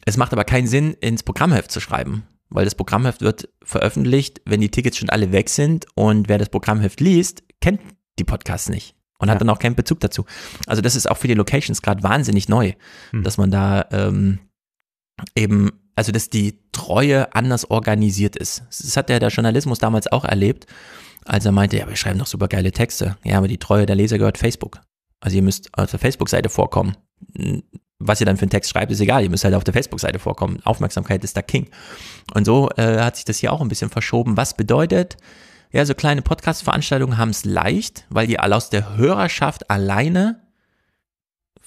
Es macht aber keinen Sinn, ins Programmheft zu schreiben, weil das Programmheft wird veröffentlicht, wenn die Tickets schon alle weg sind und wer das Programmheft liest, kennt die Podcasts nicht und ja. hat dann auch keinen Bezug dazu. Also das ist auch für die Locations gerade wahnsinnig neu, hm. dass man da ähm, eben, also dass die Treue anders organisiert ist. Das hat ja der Journalismus damals auch erlebt, als er meinte, ja, wir schreiben doch super geile Texte. Ja, aber die Treue der Leser gehört Facebook. Also ihr müsst auf der Facebook-Seite vorkommen was ihr dann für einen Text schreibt, ist egal. Ihr müsst halt auf der Facebook-Seite vorkommen. Aufmerksamkeit ist der King. Und so äh, hat sich das hier auch ein bisschen verschoben. Was bedeutet, ja, so kleine Podcast-Veranstaltungen haben es leicht, weil die alle aus der Hörerschaft alleine,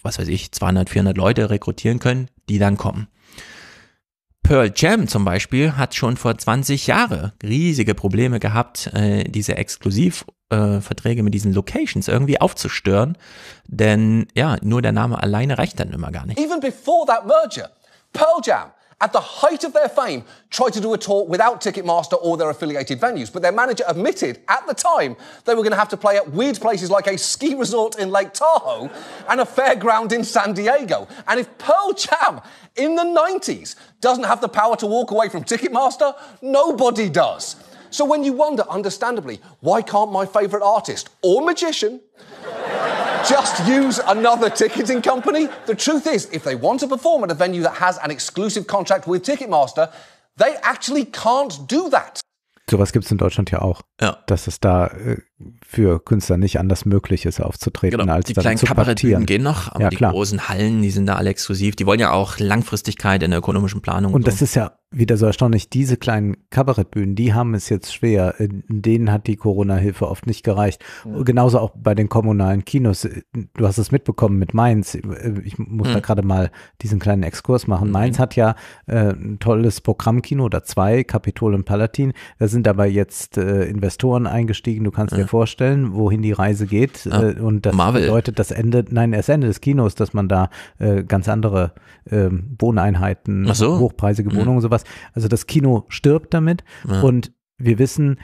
was weiß ich, 200, 400 Leute rekrutieren können, die dann kommen. Pearl Jam zum Beispiel hat schon vor 20 Jahren riesige Probleme gehabt, äh, diese Exklusivverträge äh, mit diesen Locations irgendwie aufzustören, denn ja, nur der Name alleine reicht dann immer gar nicht. Even before that merger, Pearl Jam at the height of their fame, tried to do a tour without Ticketmaster or their affiliated venues. But their manager admitted at the time they were going to have to play at weird places like a ski resort in Lake Tahoe and a fairground in San Diego. And if Pearl Jam in the 90s doesn't have the power to walk away from Ticketmaster, nobody does. So when you wonder, understandably, why can't my favourite artist or magician Just use another ticketing company. The truth is, if they want to perform at a venue that has an exclusive contract with Ticketmaster, they actually can't do that. Sowas gibt es in Deutschland ja auch. Ja. Dass es da äh, für Künstler nicht anders möglich ist, aufzutreten, genau. als die kleinen zu Kabaretthüten gehen noch, aber ja, die klar. großen Hallen, die sind da alle exklusiv. Die wollen ja auch Langfristigkeit in der ökonomischen Planung. Und, und das so. ist ja wieder so erstaunlich, diese kleinen Kabarettbühnen, die haben es jetzt schwer. Denen hat die Corona-Hilfe oft nicht gereicht. Ja. Genauso auch bei den kommunalen Kinos. Du hast es mitbekommen mit Mainz. Ich muss mhm. da hm. gerade mal diesen kleinen Exkurs machen. Mhm. Mainz hat ja äh, ein tolles Programmkino oder zwei, Kapitol und Palatin. Da sind dabei jetzt äh, Investoren eingestiegen. Du kannst ja. dir vorstellen, wohin die Reise geht. Ja. Äh, und das Marvel. bedeutet das Ende, nein, das Ende des Kinos, dass man da äh, ganz andere ähm, Wohneinheiten, so. hochpreisige mhm. Wohnungen, mhm. sowas sowas. Also das Kino stirbt damit ja. und wir wissen,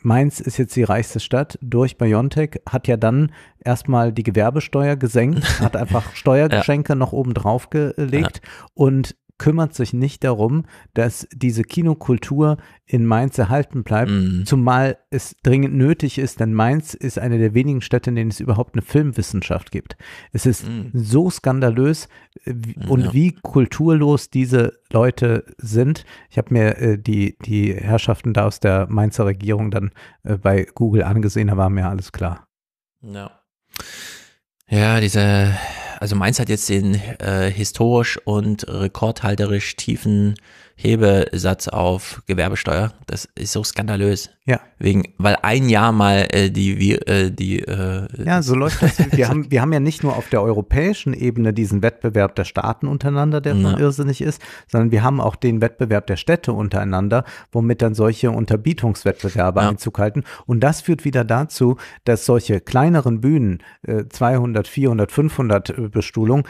Mainz ist jetzt die reichste Stadt durch Biontech, hat ja dann erstmal die Gewerbesteuer gesenkt, hat einfach Steuergeschenke ja. noch oben drauf gelegt ja. und kümmert sich nicht darum, dass diese Kinokultur in Mainz erhalten bleibt, mhm. zumal es dringend nötig ist, denn Mainz ist eine der wenigen Städte, in denen es überhaupt eine Filmwissenschaft gibt. Es ist mhm. so skandalös äh, wie, ja. und wie kulturlos diese Leute sind. Ich habe mir äh, die, die Herrschaften da aus der Mainzer Regierung dann äh, bei Google angesehen, da war mir alles klar. Ja. Ja, diese also Mainz hat jetzt den äh, historisch und rekordhalterisch tiefen Hebesatz auf Gewerbesteuer. Das ist so skandalös. Ja. Wegen, weil ein Jahr mal äh, die, wie, äh, die. Äh, ja, so läuft das. Wir haben, wir haben ja nicht nur auf der europäischen Ebene diesen Wettbewerb der Staaten untereinander, der ja. irrsinnig ist, sondern wir haben auch den Wettbewerb der Städte untereinander, womit dann solche Unterbietungswettbewerbe ja. Einzug halten. Und das führt wieder dazu, dass solche kleineren Bühnen, 200, 400, 500 Bestuhlung,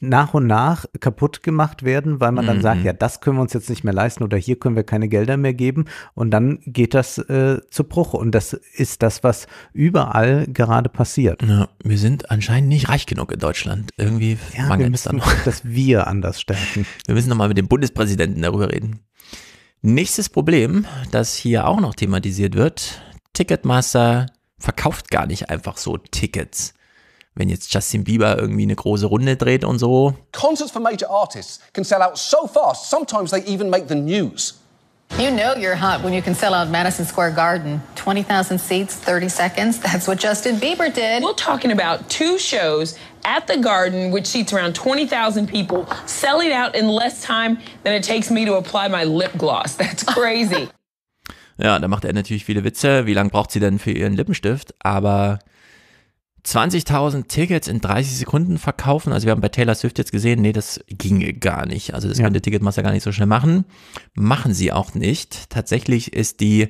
nach und nach kaputt gemacht werden, weil man dann mhm. sagt, ja, das können wir uns jetzt nicht mehr leisten oder hier können wir keine Gelder mehr geben und dann geht das äh, zu Bruch und das ist das, was überall gerade passiert. Ja, wir sind anscheinend nicht reich genug in Deutschland. Irgendwie ja, mangelt es dann noch. Dass wir anders stärken. Wir müssen nochmal mit dem Bundespräsidenten darüber reden. Nächstes Problem, das hier auch noch thematisiert wird, Ticketmaster verkauft gar nicht einfach so Tickets wenn jetzt Justin Bieber irgendwie eine große Runde dreht und so. Concerts for major artists can sell out so fast, sometimes they even make the news. You know you're hot when you can sell out Madison Square Garden. 20,000 seats, 30 seconds. That's what Justin Bieber did. We're talking about two shows at the Garden, which seats around 20,000 people, selling out in less time than it takes me to apply my lip gloss. That's crazy. ja, da macht er natürlich viele Witze. Wie lange braucht sie denn für ihren Lippenstift? Aber 20.000 Tickets in 30 Sekunden verkaufen. Also wir haben bei Taylor Swift jetzt gesehen, nee, das ginge gar nicht. Also das ja. könnte Ticketmaster gar nicht so schnell machen. Machen sie auch nicht. Tatsächlich ist die,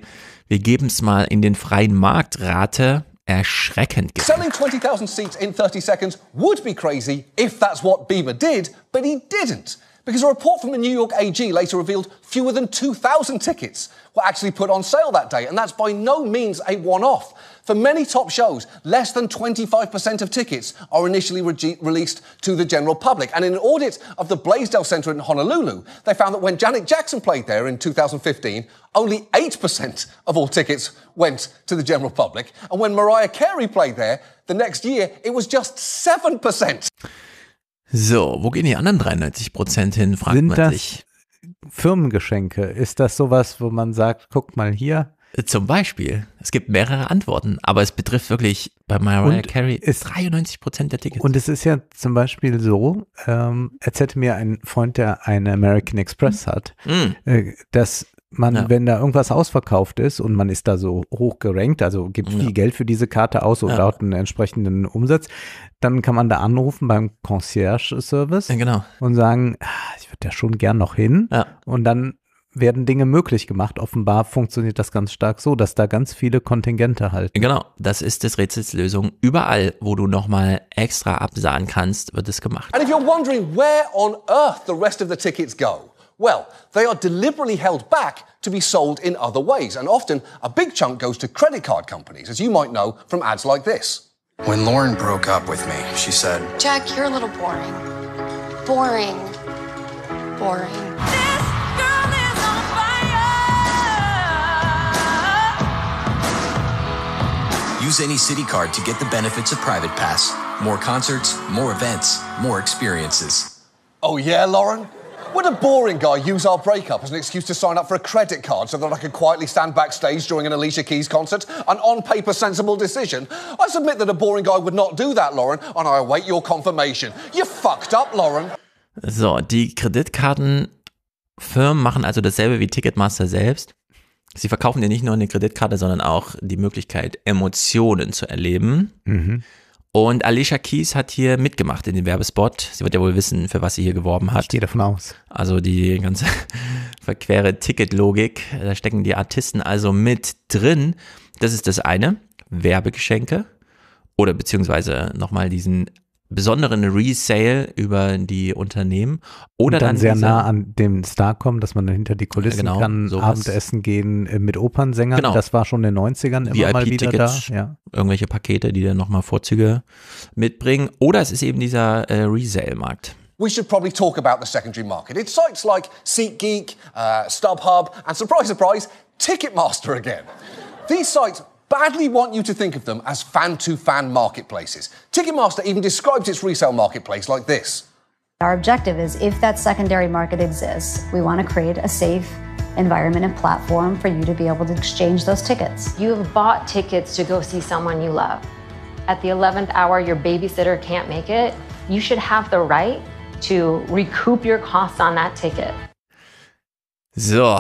wir geben es mal in den freien Marktrate, erschreckend. Selling 20.000 seats in 30 seconds would be crazy if that's what Bieber did, but he didn't. Because a report from the New York AG later revealed fewer than 2,000 tickets were actually put on sale that day, and that's by no means a one off. For many top shows, less than 25% of tickets are initially re- released to the general public. And in an audit of the Blaisdell Centre in Honolulu, they found that when Janet Jackson played there in 2015, only 8% of all tickets went to the general public. And when Mariah Carey played there the next year, it was just 7%. So, wo gehen die anderen 93 Prozent hin, fragt Sind man sich. Firmengeschenke, ist das sowas, wo man sagt, guck mal hier, Zum Beispiel. Es gibt mehrere Antworten, aber es betrifft wirklich bei Mariah und Carey 93 Prozent der Tickets. Und es ist ja zum Beispiel so, ähm, erzählte mir ein Freund, der eine American Express hat, mm. äh, dass man, ja. wenn da irgendwas ausverkauft ist und man ist da so hoch gerankt, also gibt ja. viel Geld für diese Karte aus und ja. hat einen entsprechenden Umsatz, dann kann man da anrufen beim Concierge-Service ja, genau. und sagen, ah, ich würde da schon gern noch hin. Und dann werden Dinge möglich gemacht. Offenbar funktioniert das ganz stark so, dass da ganz viele Kontingente halten. Genau, das ist das Rätselslösung. Überall, wo du nochmal extra absahen kannst, wird es gemacht. And if you're wondering where on earth the rest of the tickets go, well, they are deliberately held back to be sold in other ways. And often a big chunk goes to credit card companies, as you might know from ads like this. When Lauren broke up with me, she said, Jack, you're a little boring. Boring. Boring. Use any city card to get the benefits of Private Pass. More concerts, more events, more experiences. Oh, yeah, Lauren? Would a boring guy use our breakup as an excuse to sign up for a credit card so that I could quietly stand backstage during an Alicia Keys concert? An on paper sensible decision? I submit that a boring guy would not do that, Lauren, and I await your confirmation. You fucked up, Lauren. So, die Kreditkartenfirmen machen also dasselbe wie Ticketmaster selbst. sie verkaufen dir nicht nur eine Kreditkarte, sondern auch die Möglichkeit, Emotionen zu erleben. Mhm. Und Alicia Keys hat hier mitgemacht in dem Werbespot. Sie wird ja wohl wissen, für was sie hier geworben hat. Ich gehe davon aus. Also die ganze verquere Ticketlogik, da stecken die Artisten also mit drin. Das ist das eine, Werbegeschenke oder beziehungsweise nochmal diesen besonderen Resale über die Unternehmen oder und dann, dann sehr nah an dem Star kommen, dass man dann hinter die Kulissen genau, kann, sowas. Abendessen gehen äh, mit Opernsängern. Genau. Das war schon in den 90ern immer VIP mal wieder Tickets, da. Ja. Irgendwelche Pakete, die dann nochmal Vorzüge mitbringen. Oder es ist eben dieser äh, Resale-Markt. we should probably talk about the secondary market. It's sites like SeatGeek, uh, StubHub, and surprise, surprise, Ticketmaster again. These sites badly want you to think of them as fan to fan marketplaces. Ticketmaster even describes its resale marketplace like this Our objective is if that secondary market exists, we want to create a safe, environment and platform for you to be able to exchange those tickets. You've bought tickets to go see someone you love. At the 11th hour, your babysitter can't make it. You should have the right to recoup your costs on that ticket. So,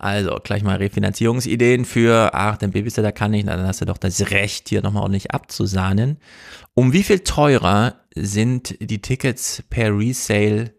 Also gleich mal Refinanzierungsideen für, ach, den Babysitter kann ich, dann hast du doch das Recht, hier nochmal ordentlich abzusahnen. Um wie viel teurer sind die Tickets per Resale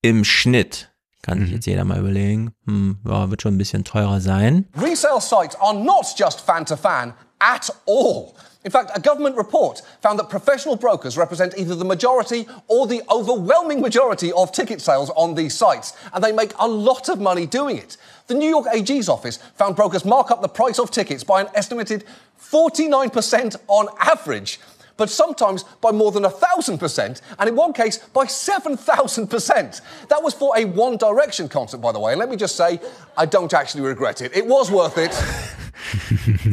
im Schnitt? Kann sich mhm. jetzt jeder mal überlegen. Hm, ja, wird schon ein bisschen teurer sein. Resale sites are not just fan to fan. at all. In fact, a government report found that professional brokers represent either the majority or the overwhelming majority of ticket sales on these sites, and they make a lot of money doing it. The New York AG's office found brokers mark up the price of tickets by an estimated 49% on average. but sometimes by more than 1,000%, and in one case by 7,000%. That was for a One Direction concert, by the way. Let me just say, I don't actually regret it. It was worth it.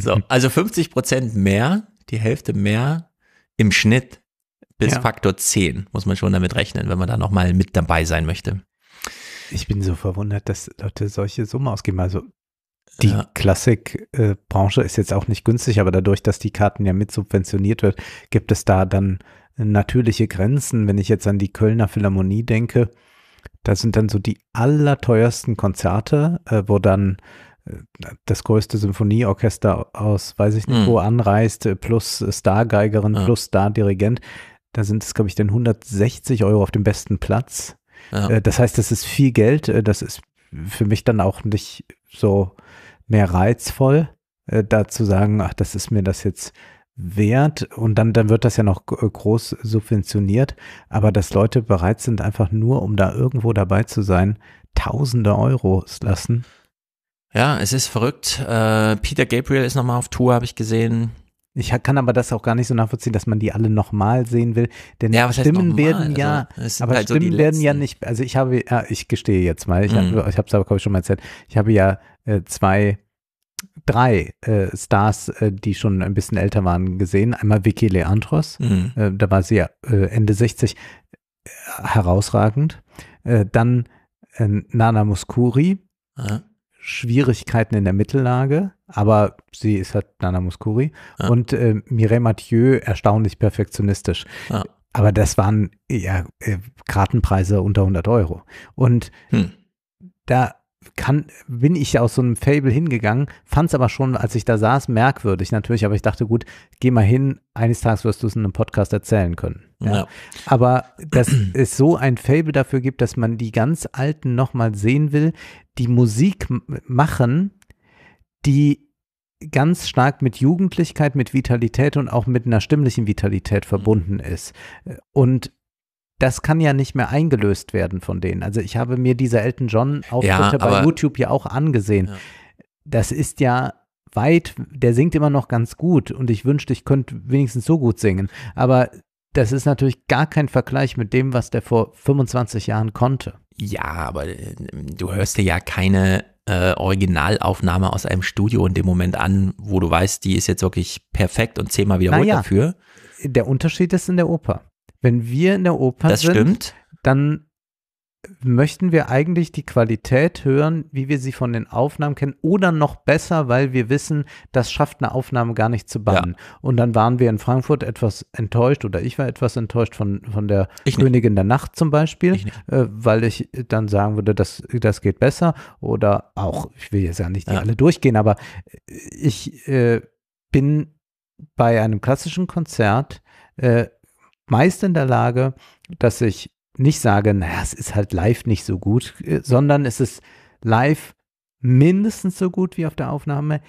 so, also 50% mehr, die Hälfte mehr im Schnitt bis ja. Faktor 10, muss man schon damit rechnen, wenn man da nochmal mit dabei sein möchte. Ich bin so verwundert, dass Leute solche Summen ausgeben. Also die ja. Klassikbranche äh, ist jetzt auch nicht günstig, aber dadurch, dass die Karten ja mit subventioniert wird, gibt es da dann natürliche Grenzen. Wenn ich jetzt an die Kölner Philharmonie denke, da sind dann so die allerteuersten Konzerte, äh, wo dann äh, das größte Symphonieorchester aus, weiß ich nicht, mhm. wo hm. anreist, plus Stargeigerin, ja. plus Stardirigent. Da sind es, glaube ich, dann 160 Euro auf dem besten Platz. Ja. Das heißt, das ist viel Geld. Das ist für mich dann auch nicht so mehr reizvoll, äh, da zu sagen, ach, das ist mir das jetzt wert und dann, dann wird das ja noch äh, groß subventioniert, aber dass Leute bereit sind, einfach nur, um da irgendwo dabei zu sein, tausende Euros lassen. Ja, es ist verrückt. Äh, Peter Gabriel ist nochmal auf Tour, habe ich gesehen. Ich kann aber das auch gar nicht so nachvollziehen, dass man die alle nochmal sehen will, denn ja, Stimmen werden ja, also, aber halt Stimmen so werden ja nicht, also ich habe, ja, ich gestehe jetzt mal, ich mhm. habe es aber glaube ich schon mal erzählt, ich habe ja äh, zwei, drei äh, Stars, äh, die schon ein bisschen älter waren, gesehen. Einmal Vicky Leandros, mhm. Äh, da war sie ja äh, Ende 60, äh, herausragend. dann Nana Muscuri, ja. Schwierigkeiten in der Mittellage, aber sie ist halt Nana Muscuri ja. und äh, Mireille Mathieu erstaunlich perfektionistisch. Ja. Aber das waren ja Kartenpreise äh, unter 100 Euro. Und hm. da kann, bin ich aus so einem Fable hingegangen, fand es aber schon, als ich da saß, merkwürdig natürlich, aber ich dachte, gut, geh mal hin, eines Tages wirst du es in einem Podcast erzählen können. Ja. Aber dass es so ein Fable dafür gibt, dass man die ganz Alten nochmal sehen will, die Musik machen, die ganz stark mit Jugendlichkeit, mit Vitalität und auch mit einer stimmlichen Vitalität mhm. verbunden ist. Und das kann ja nicht mehr eingelöst werden von denen. Also ich habe mir diese Elton John Auftritte ja, bei YouTube ja auch angesehen. Ja. Das ist ja weit, der singt immer noch ganz gut und ich wünschte, ich könnte wenigstens so gut singen. Aber das ist natürlich gar kein Vergleich mit dem, was der vor 25 Jahren konnte. Ja, aber äh, du hörst dir ja keine äh, Originalaufnahme aus einem Studio in dem Moment an, wo du weißt, die ist jetzt wirklich perfekt und zehnmal wiederholt naja, dafür. Der Unterschied ist in der Oper. Wenn wir in der Oper das sind, stimmt. dann möchten wir eigentlich die Qualität hören, wie wir sie von den Aufnahmen kennen, oder noch besser, weil wir wissen, das schafft eine Aufnahme gar nicht zu bannen. Ja. Und dann waren wir in Frankfurt etwas enttäuscht, oder ich war etwas enttäuscht von, von der ich Königin nicht. der Nacht zum Beispiel, ich äh, weil ich dann sagen würde, das, das geht besser, oder auch, ich will jetzt ja nicht die ja. alle durchgehen, aber ich äh, bin bei einem klassischen Konzert äh, meist in der Lage, dass ich nicht sage, naja, es ist halt live nicht so gut, äh, sondern es ist live mindestens so gut wie auf der Aufnahme,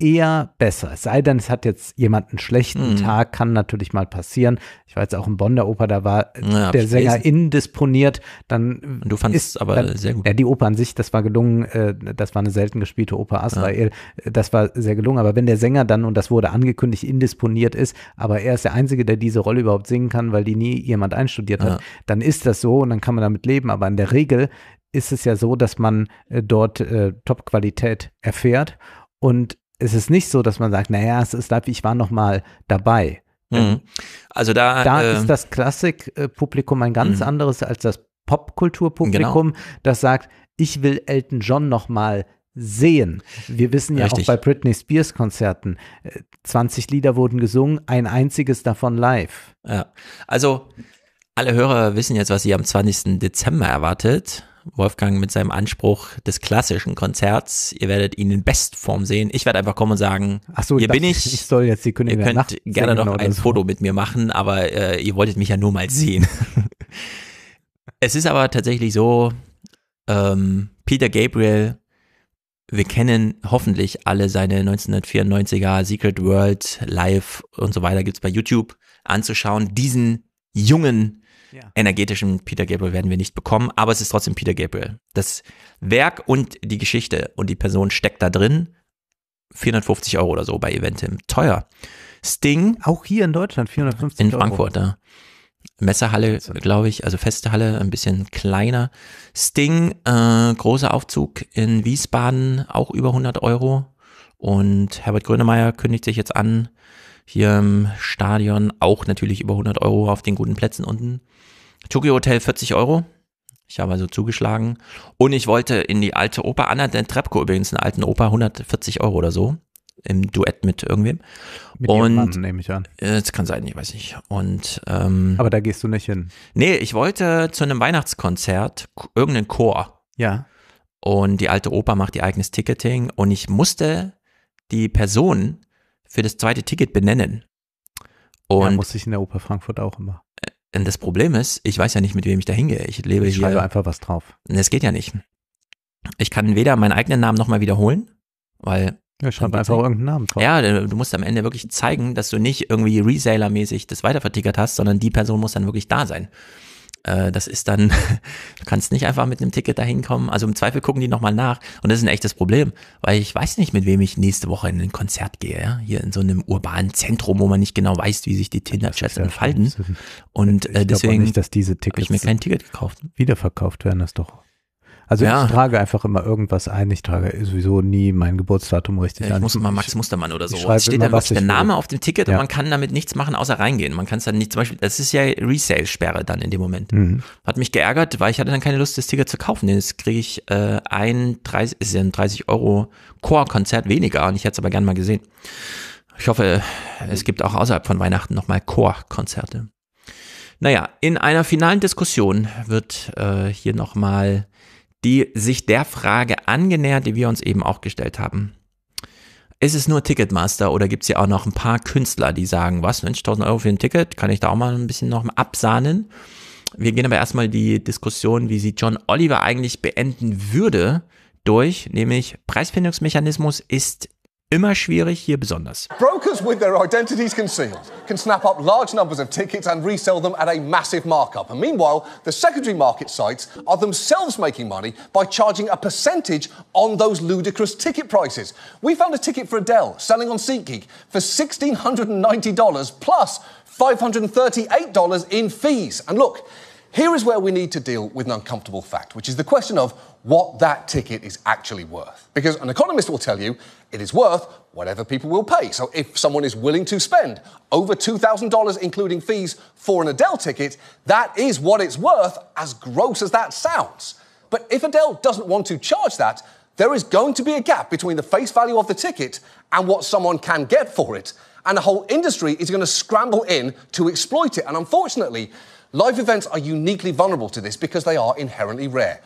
eher besser. Es sei denn, es hat jetzt jemand einen schlechten mhm. Tag, kann natürlich mal passieren. Ich war jetzt auch im Bonn der Oper, da war ja, der Sänger gelesen. indisponiert. Dann Und du fandest ist, es aber dann, sehr gut. Ja, die Oper an sich, das war gelungen. Äh, das war eine selten gespielte Oper Azrael. Ja. Das war sehr gelungen. Aber wenn der Sänger dann, und das wurde angekündigt, indisponiert ist, aber er ist der Einzige, der diese Rolle überhaupt singen kann, weil die nie jemand einstudiert hat, ja. dann ist das so und dann kann man damit leben. Aber in der Regel ist es ja so, dass man äh, dort äh, Top-Qualität erfährt. Und es ist nicht so, dass man sagt, naja, es ist live, ich war noch mal dabei. Mhm. Ähm, also da, da äh, ist das Klassikpublikum ein ganz mhm. anderes als das Popkulturpublikum, genau. das sagt, ich will Elton John noch mal sehen. Wir wissen ja Richtig. auch bei Britney Spears Konzerten, 20 äh, Lieder wurden gesungen, ein einziges davon live. Ja. Also alle Hörer wissen jetzt, was sie am 20. Dezember erwartet. Wolfgang mit seinem Anspruch des klassischen Konzerts. Ihr werdet ihn in Bestform sehen. Ich werde einfach kommen und sagen, Ach so, hier bin ich. Ich soll jetzt die Königin Ihr könnt Nacht gerne noch ein so. Foto mit mir machen, aber äh, ihr wolltet mich ja nur mal sehen. es ist aber tatsächlich so, ähm, Peter Gabriel, wir kennen hoffentlich alle seine 1994er Secret World Live und so weiter, gibt es bei YouTube anzuschauen. Diesen jungen ja. energetischen Peter Gabriel werden wir nicht bekommen, aber es ist trotzdem Peter Gabriel. Das Werk und die Geschichte und die Person steckt da drin. 450 Euro oder so bei Eventim. Teuer. Sting. Auch hier in Deutschland 450 Euro. In Frankfurt, ja. Messerhalle, glaube ich, also feste Halle, ein bisschen kleiner. Sting, äh, großer Aufzug in Wiesbaden, auch über 100 Euro. Und Herbert Grönemeyer kündigt sich jetzt an, hier im Stadion. Auch natürlich über 100 Euro auf den guten Plätzen unten. Tokyo Hotel 40 Euro. Ich habe also zugeschlagen. Und ich wollte in die alte Oper, Anna der Trepko übrigens, in der alten Oper, 140 Euro oder so. Im Duett mit irgendwem. Mit und Mann, nehme ich an. Es äh, kann sein, ich weiß nicht. Und ähm, Aber da gehst du nicht hin. Nee, ich wollte zu einem Weihnachtskonzert, irgendeinen Chor. Ja. Und die alte Oper macht ihr eigenes Ticketing. Und ich musste die Person, für das zweite Ticket benennen. Und ja, muss ich in der Oper Frankfurt auch immer. Und das Problem ist, ich weiß ja nicht, mit wem ich da hingehe. Ich lebe ich hier. Ich schreibe einfach was drauf. Das geht ja nicht. Ich kann weder meinen eigenen Namen nochmal wiederholen, weil. Ja, schreibe einfach nicht. irgendeinen Namen drauf. Ja, du musst am Ende wirklich zeigen, dass du nicht irgendwie resailer mäßig das weitervertickert hast, sondern die Person muss dann wirklich da sein. Äh, das ist dann, du kannst nicht einfach mit einem Ticket da hinkommen. Also im Zweifel gucken die nochmal nach. Und das ist ein echtes Problem, weil ich weiß nicht, mit wem ich nächste Woche in ein Konzert gehe. Ja? Hier in so einem urbanen Zentrum, wo man nicht genau weiß, wie sich die Tinder-Chats ja entfalten. Und äh, deswegen habe ich mir kein Ticket gekauft. Wiederverkauft werden das doch. Also ja. ich trage einfach immer irgendwas ein. Ich trage sowieso nie mein Geburtsdatum richtig ich an. Muss mal Max Mustermann oder so. Es steht dann wirklich der Name will. auf dem Ticket ja. und man kann damit nichts machen, außer reingehen. Man kann es dann nicht, zum Beispiel, das ist ja Resale-Sperre dann in dem Moment. Mhm. Hat mich geärgert, weil ich hatte dann keine Lust, das Ticket zu kaufen. Denn jetzt kriege ich äh, ein 30, ist ja ein 30 Euro Chor-Konzert weniger und ich hätte es aber gerne mal gesehen. Ich hoffe, es gibt auch außerhalb von Weihnachten nochmal Chor-Konzerte. Naja, in einer finalen Diskussion wird äh, hier nochmal die sich der Frage angenähert, die wir uns eben auch gestellt haben. Ist es nur Ticketmaster oder gibt es hier auch noch ein paar Künstler, die sagen, was, Mensch, 1000 Euro für ein Ticket, kann ich da auch mal ein bisschen noch absahnen? Wir gehen aber erstmal die Diskussion, wie sie John Oliver eigentlich beenden würde, durch, nämlich Preisfindungsmechanismus ist Immer schwierig hier besonders. Brokers with their identities concealed can snap up large numbers of tickets and resell them at a massive markup. And meanwhile, the secondary market sites are themselves making money by charging a percentage on those ludicrous ticket prices. We found a ticket for Adele selling on SeatGeek for $1,690 plus $538 in fees. And look, here is where we need to deal with an uncomfortable fact, which is the question of what that ticket is actually worth. Because an economist will tell you it is worth whatever people will pay. So if someone is willing to spend over $2,000, including fees, for an Adele ticket, that is what it's worth, as gross as that sounds. But if Adele doesn't want to charge that, there is going to be a gap between the face value of the ticket and what someone can get for it. And the whole industry is going to scramble in to exploit it. And unfortunately, Live events are uniquely vulnerable to this because they are inherently rare.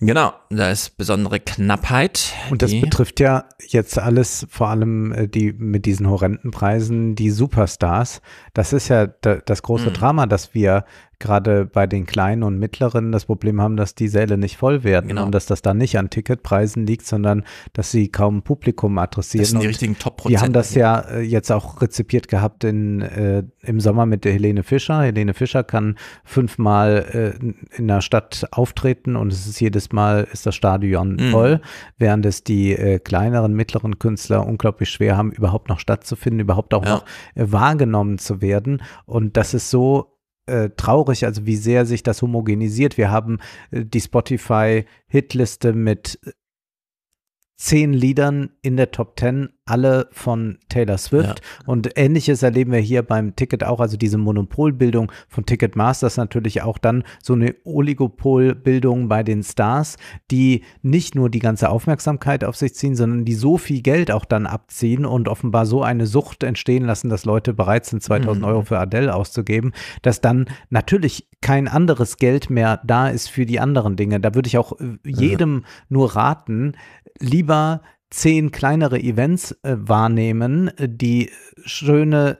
Genau, da ist besondere Knappheit. Und das betrifft ja jetzt alles, vor allem äh, die mit diesen horrenden Preisen, die Superstars. Das ist ja das große mhm. Drama, dass wir gerade bei den kleinen und mittleren das Problem haben, dass die Säle nicht voll werden genau. und dass das dann nicht an Ticketpreisen liegt, sondern dass sie kaum Publikum adressieren. Das sind die und richtigen top Die haben das ja äh, jetzt auch rezipiert gehabt in, äh, im Sommer mit der Helene Fischer. Helene Fischer kann fünfmal äh, in der Stadt auftreten und es ist jedes Mal ist das Stadion mhm. voll, während es die äh, kleineren, mittleren Künstler unglaublich schwer haben, überhaupt noch stattzufinden, überhaupt auch ja. noch äh, wahrgenommen zu werden. Und das ist so äh, traurig, also wie sehr sich das homogenisiert. Wir haben äh, die Spotify-Hitliste mit äh, zehn Liedern in der Top 10, alle von Taylor Swift. Ja. Und ähnliches erleben wir hier beim Ticket auch, also diese Monopolbildung von Ticketmasters natürlich auch dann so eine Oligopolbildung bei den Stars, die nicht nur die ganze Aufmerksamkeit auf sich ziehen, sondern die so viel Geld auch dann abziehen und offenbar so eine Sucht entstehen lassen, dass Leute bereit sind, 2000 mhm. Euro für Adele auszugeben, dass dann natürlich kein anderes Geld mehr da ist für die anderen Dinge. Da würde ich auch äh, jedem ja. nur raten, lieber zehn kleinere Events äh, wahrnehmen, die schöne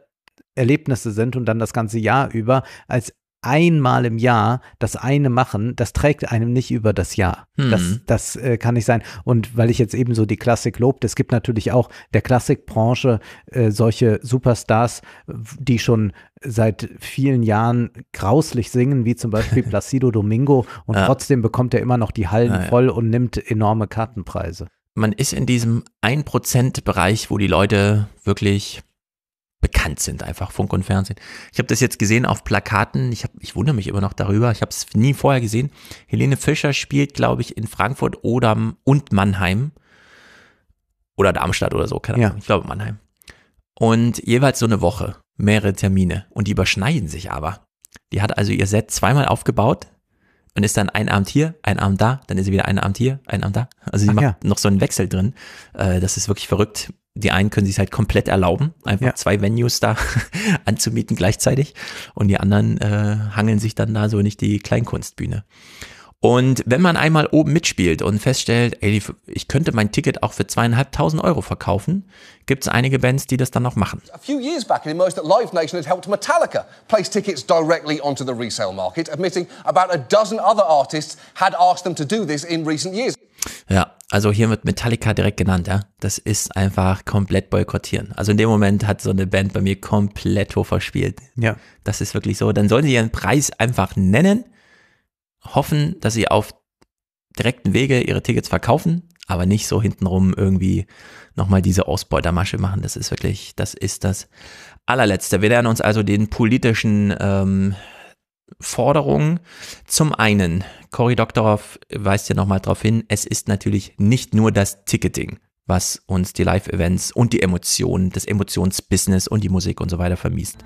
Erlebnisse sind und dann das ganze Jahr über, als einmal im Jahr das eine machen, das trägt einem nicht über das Jahr. Hm. Das, das äh, kann nicht sein. Und weil ich jetzt eben so die Klassik lobte, es gibt natürlich auch der Klassikbranche äh, solche Superstars, die schon seit vielen Jahren grauslich singen, wie zum Beispiel Placido Domingo, und ja. trotzdem bekommt er immer noch die Hallen ja, ja. voll und nimmt enorme Kartenpreise man ist in diesem 1%-Bereich, wo die Leute wirklich bekannt sind, einfach Funk und Fernsehen. Ich habe das jetzt gesehen auf Plakaten, ich, hab, ich wundere mich immer noch darüber, ich habe es nie vorher gesehen. Helene Fischer spielt, glaube ich, in Frankfurt oder und Mannheim oder Darmstadt oder so, keine Ahnung, ja. ich glaube Mannheim. Und jeweils so eine Woche, mehrere Termine und die überschneiden sich aber. Die hat also ihr Set zweimal aufgebaut, und ist dann ein Abend hier, ein Abend da, dann ist sie wieder ein Abend hier, ein Abend da. Also sie Ach, macht ja. noch so einen Wechsel drin. Äh, das ist wirklich verrückt. Die einen können sich halt komplett erlauben, einfach ja. zwei Venues da anzumieten gleichzeitig und die anderen äh, hangeln sich dann da so nicht die Kleinkunstbühne. Und wenn man einmal oben mitspielt und feststellt, ey, ich könnte mein Ticket auch für zweieinhalbtausend Euro verkaufen, gibt es einige Bands, die das dann noch machen. A few years back, it emerged that Live Nation had helped Metallica place tickets directly onto the resale market, admitting about a dozen other artists had asked them to do this in recent years. Ja, also hier wird Metallica direkt genannt, ja. Das ist einfach komplett boykottieren. Also in dem Moment hat so eine Band bei mir komplett hoch verspielt. Ja. Das ist wirklich so. Dann sollen sie ihren Preis einfach nennen hoffen, dass sie auf direkten Wege ihre Tickets verkaufen, aber nicht so hintenrum irgendwie nochmal diese Ausbeutermasche machen. Das ist wirklich, das ist das allerletzte. Wir lernen uns also den politischen ähm, Forderungen. Zum einen, Cory Doktorow weist ja nochmal darauf hin, es ist natürlich nicht nur das Ticketing, was uns die Live-Events und die Emotionen, das Emotionsbusiness und die Musik und so weiter vermiest.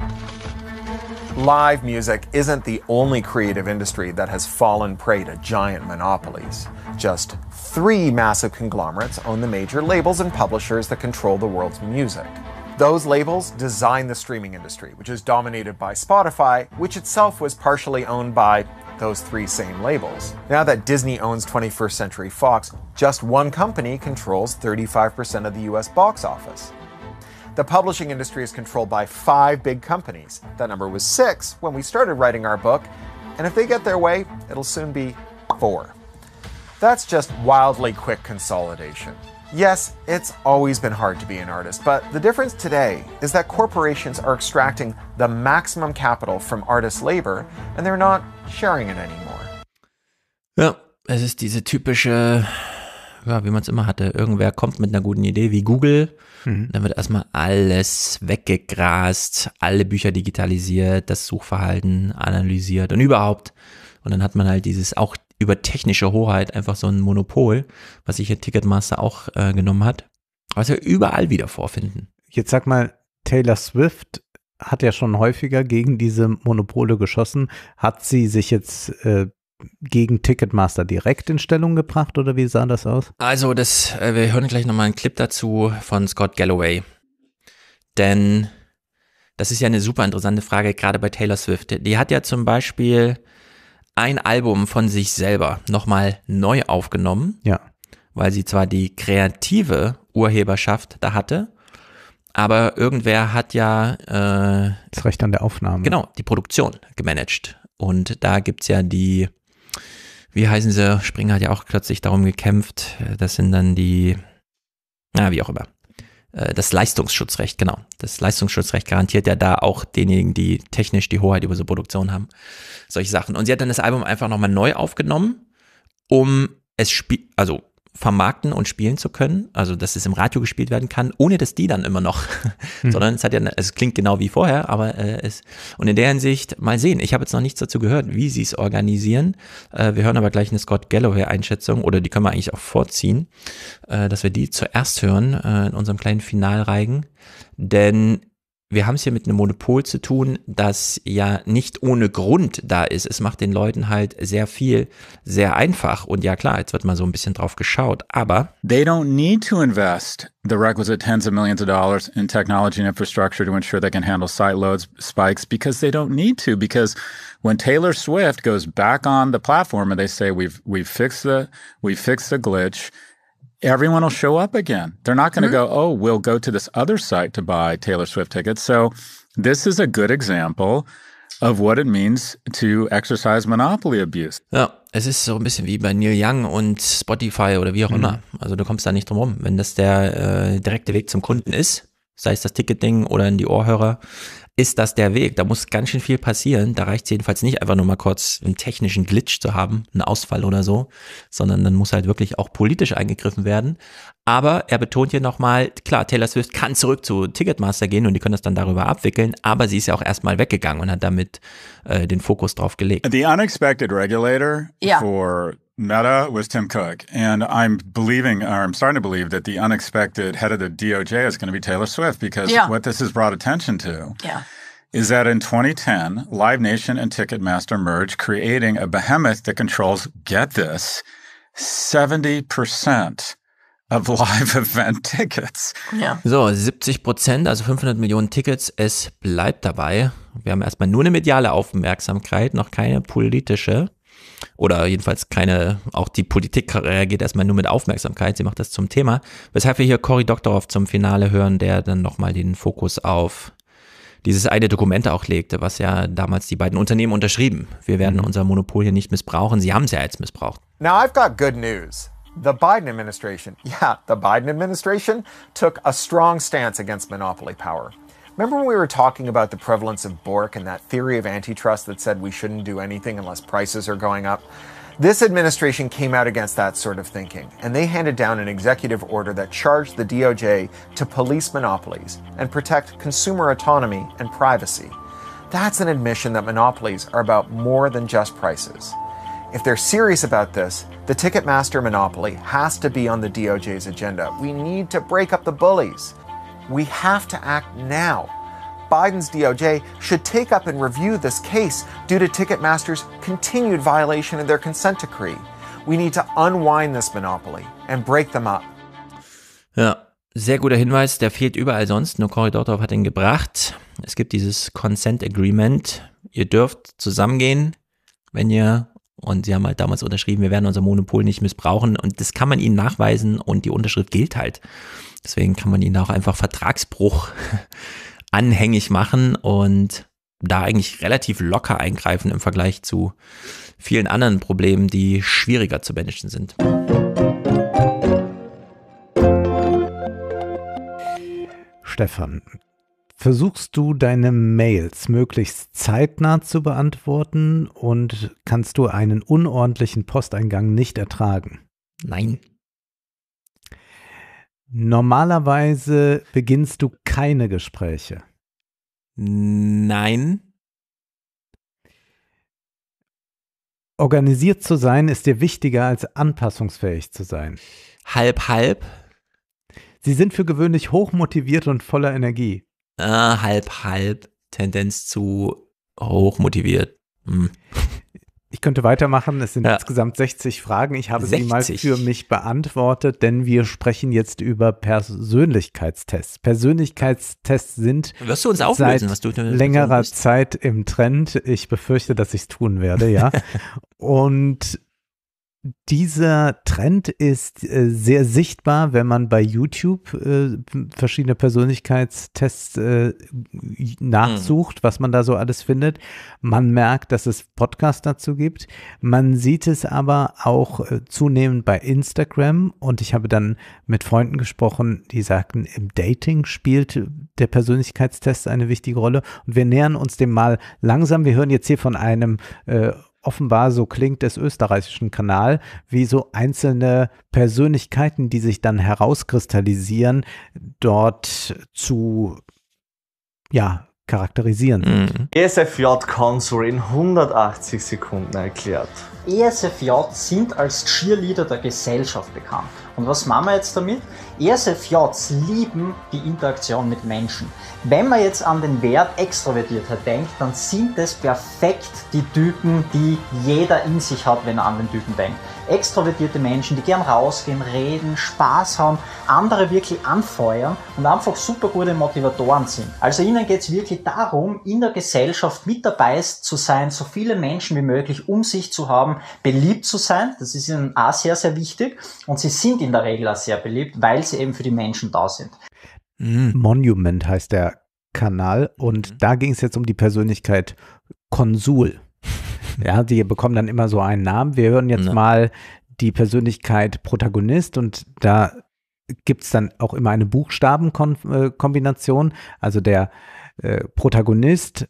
live music isn't the only creative industry that has fallen prey to giant monopolies. Just three massive conglomerates own the major labels and publishers that control the world's music. Those labels design the streaming industry, which is dominated by Spotify, which itself was partially owned by those three same labels. Now that Disney owns 21st Century Fox, just one company controls 35% of the US box office. The publishing industry is controlled by five big companies. That number was six when we started writing our book, and if they get their way, it'll soon be four. That's just wildly quick consolidation. Yes, it's always been hard to be an artist, but the difference today is that corporations are extracting the maximum capital from artist labor and they're not sharing it anymore. Ja, es ist diese typische ja, wie man es immer hatte, irgendwer kommt mit einer guten Idee wie Google, mhm. dann wird erstmal alles weggegrast, alle Bücher digitalisiert, das Suchverhalten analysiert und überhaupt. Und dann hat man halt dieses auch über technische Hoheit einfach so ein Monopol, was sich hier Ticketmaster auch äh, genommen hat, was wir überall wieder vorfinden. Jetzt sag mal, Taylor Swift hat ja schon häufiger gegen diese Monopole geschossen. Hat sie sich jetzt äh, gegen Ticketmaster direkt in Stellung gebracht oder wie sah das aus? Also, das, äh, wir hören gleich nochmal einen Clip dazu von Scott Galloway. Denn das ist ja eine super interessante Frage, gerade bei Taylor Swift. Die hat ja zum Beispiel ein Album von sich selber nochmal neu aufgenommen. Ja. Weil sie zwar die kreative Urheberschaft da hatte, aber irgendwer hat ja äh, das Recht an der Aufnahme. Genau, die Produktion gemanagt. Und da gibt es ja die wie heißen sie, Springer hat ja auch plötzlich darum gekämpft. Äh, das sind dann die, na, ah, wie auch immer. Äh, das Leistungsschutzrecht, genau. Das Leistungsschutzrecht garantiert ja da auch denjenigen, die technisch die Hoheit über so Produktion haben. Solche Sachen. Und sie hat dann das Album einfach nochmal neu aufgenommen, um es spiel, also vermarkten und spielen zu können, also dass es im Radio gespielt werden kann, ohne dass die dann immer noch, mhm. sondern es hat ja, ne, es klingt genau wie vorher, aber äh, es und in der Hinsicht mal sehen. Ich habe jetzt noch nichts dazu gehört, wie sie es organisieren. Äh, wir hören aber gleich eine Scott Galloway-Einschätzung oder die können wir eigentlich auch vorziehen, äh, dass wir die zuerst hören äh, in unserem kleinen Finalreigen, denn wir haben es hier mit einem Monopol zu tun, das ja nicht ohne Grund da ist. Es macht den Leuten halt sehr viel, sehr einfach. Und ja klar, jetzt wird mal so ein bisschen drauf geschaut, aber. They don't need to invest the requisite tens of millions of dollars in technology and infrastructure to ensure they can handle site loads spikes because they don't need to. Because when Taylor Swift goes back on the platform and they say we've we've fixed the we fixed the glitch. everyone will show up again. They're not going to mm-hmm. go, oh, we'll go to this other site to buy Taylor Swift tickets. So this is a good example of what it means to exercise monopoly abuse. Ja, es ist so ein bisschen wie bei Neil Young und Spotify oder wie auch mhm. immer. Also du kommst da nicht drum rum. Wenn das der äh, direkte Weg zum Kunden ist, sei es das Ticketing oder in die Ohrhörer, ist das der Weg. Da muss ganz schön viel passieren. Da reicht es jedenfalls nicht, einfach nur mal kurz einen technischen Glitch zu haben, einen Ausfall oder so, sondern dann muss halt wirklich auch politisch eingegriffen werden. Aber er betont hier nochmal, klar, Taylor Swift kann zurück zu Ticketmaster gehen und die können das dann darüber abwickeln, aber sie ist ja auch erstmal weggegangen und hat damit äh, den Fokus drauf gelegt. The unexpected regulator yeah. for Meta was Tim Cook. And I'm believing, or I'm starting to believe, that the unexpected head of the DOJ is going to be Taylor Swift because yeah. what this has brought attention to. Yeah. Is that in 2010, Live Nation and Ticketmaster merged, creating a behemoth that controls, get this, 70% of Live-Event-Tickets. Yeah. So, 70 percent also 500 Millionen Tickets. Es bleibt dabei. Wir haben erstmal nur eine mediale Aufmerksamkeit, noch keine politische. Oder jedenfalls keine, auch die Politik reagiert erstmal nur mit Aufmerksamkeit, sie macht das zum Thema. Weshalb wir hier Cory Doktorow zum Finale hören, der dann nochmal den Fokus auf dieses eine Dokument auch legte, was ja damals die beiden Unternehmen unterschrieben. Wir werden mhm. unser Monopol hier nicht missbrauchen. Sie haben es ja jetzt missbraucht. Now I've got good news. The Biden administration, yeah, the Biden administration took a strong stance against monopoly power. Remember when we were talking about the prevalence of Bork and that theory of antitrust that said we shouldn't do anything unless prices are going up? This administration came out against that sort of thinking, and they handed down an executive order that charged the DOJ to police monopolies and protect consumer autonomy and privacy. That's an admission that monopolies are about more than just prices. If they're serious about this, the Ticketmaster monopoly has to be on the DOJ's agenda. We need to break up the bullies. We have to act now. Biden's DOJ should take up and review this case due to Ticketmaster's continued violation of their consent decree. We need to unwind this monopoly and break them up. Ja, sehr guter Hinweis, der fehlt überall sonst. Nur Cory Dortov hat ihn gebracht. Es gibt dieses Consent Agreement. Ihr dürft zusammengehen, wenn ihr und sie haben halt damals unterschrieben, wir werden unser Monopol nicht missbrauchen. Und das kann man ihnen nachweisen und die Unterschrift gilt halt. Deswegen kann man ihn auch einfach Vertragsbruch anhängig machen und da eigentlich relativ locker eingreifen im Vergleich zu vielen anderen Problemen, die schwieriger zu managen sind. Stefan, versuchst du deine Mails möglichst zeitnah zu beantworten und kannst du einen unordentlichen Posteingang nicht ertragen? Nein. Normalerweise beginnst du keine Gespräche. Nein. Organisiert zu sein ist dir wichtiger als anpassungsfähig zu sein. Halb, halb. Sie sind für gewöhnlich hochmotiviert und voller Energie. Äh, halb, halb. Tendenz zu hochmotiviert. Hm. Ich könnte weitermachen. Es sind ja. insgesamt 60 Fragen. Ich habe 60. sie mal für mich beantwortet, denn wir sprechen jetzt über Persönlichkeitstests. Persönlichkeitstests sind Wirst du uns auflösen, seit du längerer Zeit im Trend. Ich befürchte, dass ich es tun werde, ja. Und dieser Trend ist äh, sehr sichtbar, wenn man bei YouTube äh, verschiedene Persönlichkeitstests äh, nachsucht, mhm. was man da so alles findet. Man merkt, dass es Podcasts dazu gibt. Man sieht es aber auch äh, zunehmend bei Instagram. Und ich habe dann mit Freunden gesprochen, die sagten, im Dating spielt der Persönlichkeitstest eine wichtige Rolle. Und wir nähern uns dem mal langsam. Wir hören jetzt hier von einem äh, offenbar, so klingt des österreichischen Kanal, wie so einzelne Persönlichkeiten, die sich dann herauskristallisieren, dort zu, ja, charakterisieren. Mhm. ESFJ Consor in 180 Sekunden erklärt. ESFJ sind als Cheerleader der Gesellschaft bekannt. Und was machen wir jetzt damit? ESFJs lieben die Interaktion mit Menschen. Wenn man jetzt an den Wert Extrovertierter denkt, dann sind es perfekt die Typen, die jeder in sich hat, wenn er an den Typen denkt. Extrovertierte Menschen, die gern rausgehen, reden, Spaß haben, andere wirklich anfeuern und einfach super gute Motivatoren sind. Also ihnen geht es wirklich darum, in der Gesellschaft mit dabei zu sein, so viele Menschen wie möglich um sich zu haben, beliebt zu sein. Das ist ihnen auch sehr, sehr wichtig. Und sie sind in der Regel auch sehr beliebt, weil sie eben für die Menschen da sind. Mhm. Monument heißt der Kanal und mhm. da ging es jetzt um die Persönlichkeit Konsul. Ja, die bekommen dann immer so einen Namen. Wir hören jetzt ja. mal die Persönlichkeit Protagonist und da gibt es dann auch immer eine Buchstabenkombination. Also der äh, Protagonist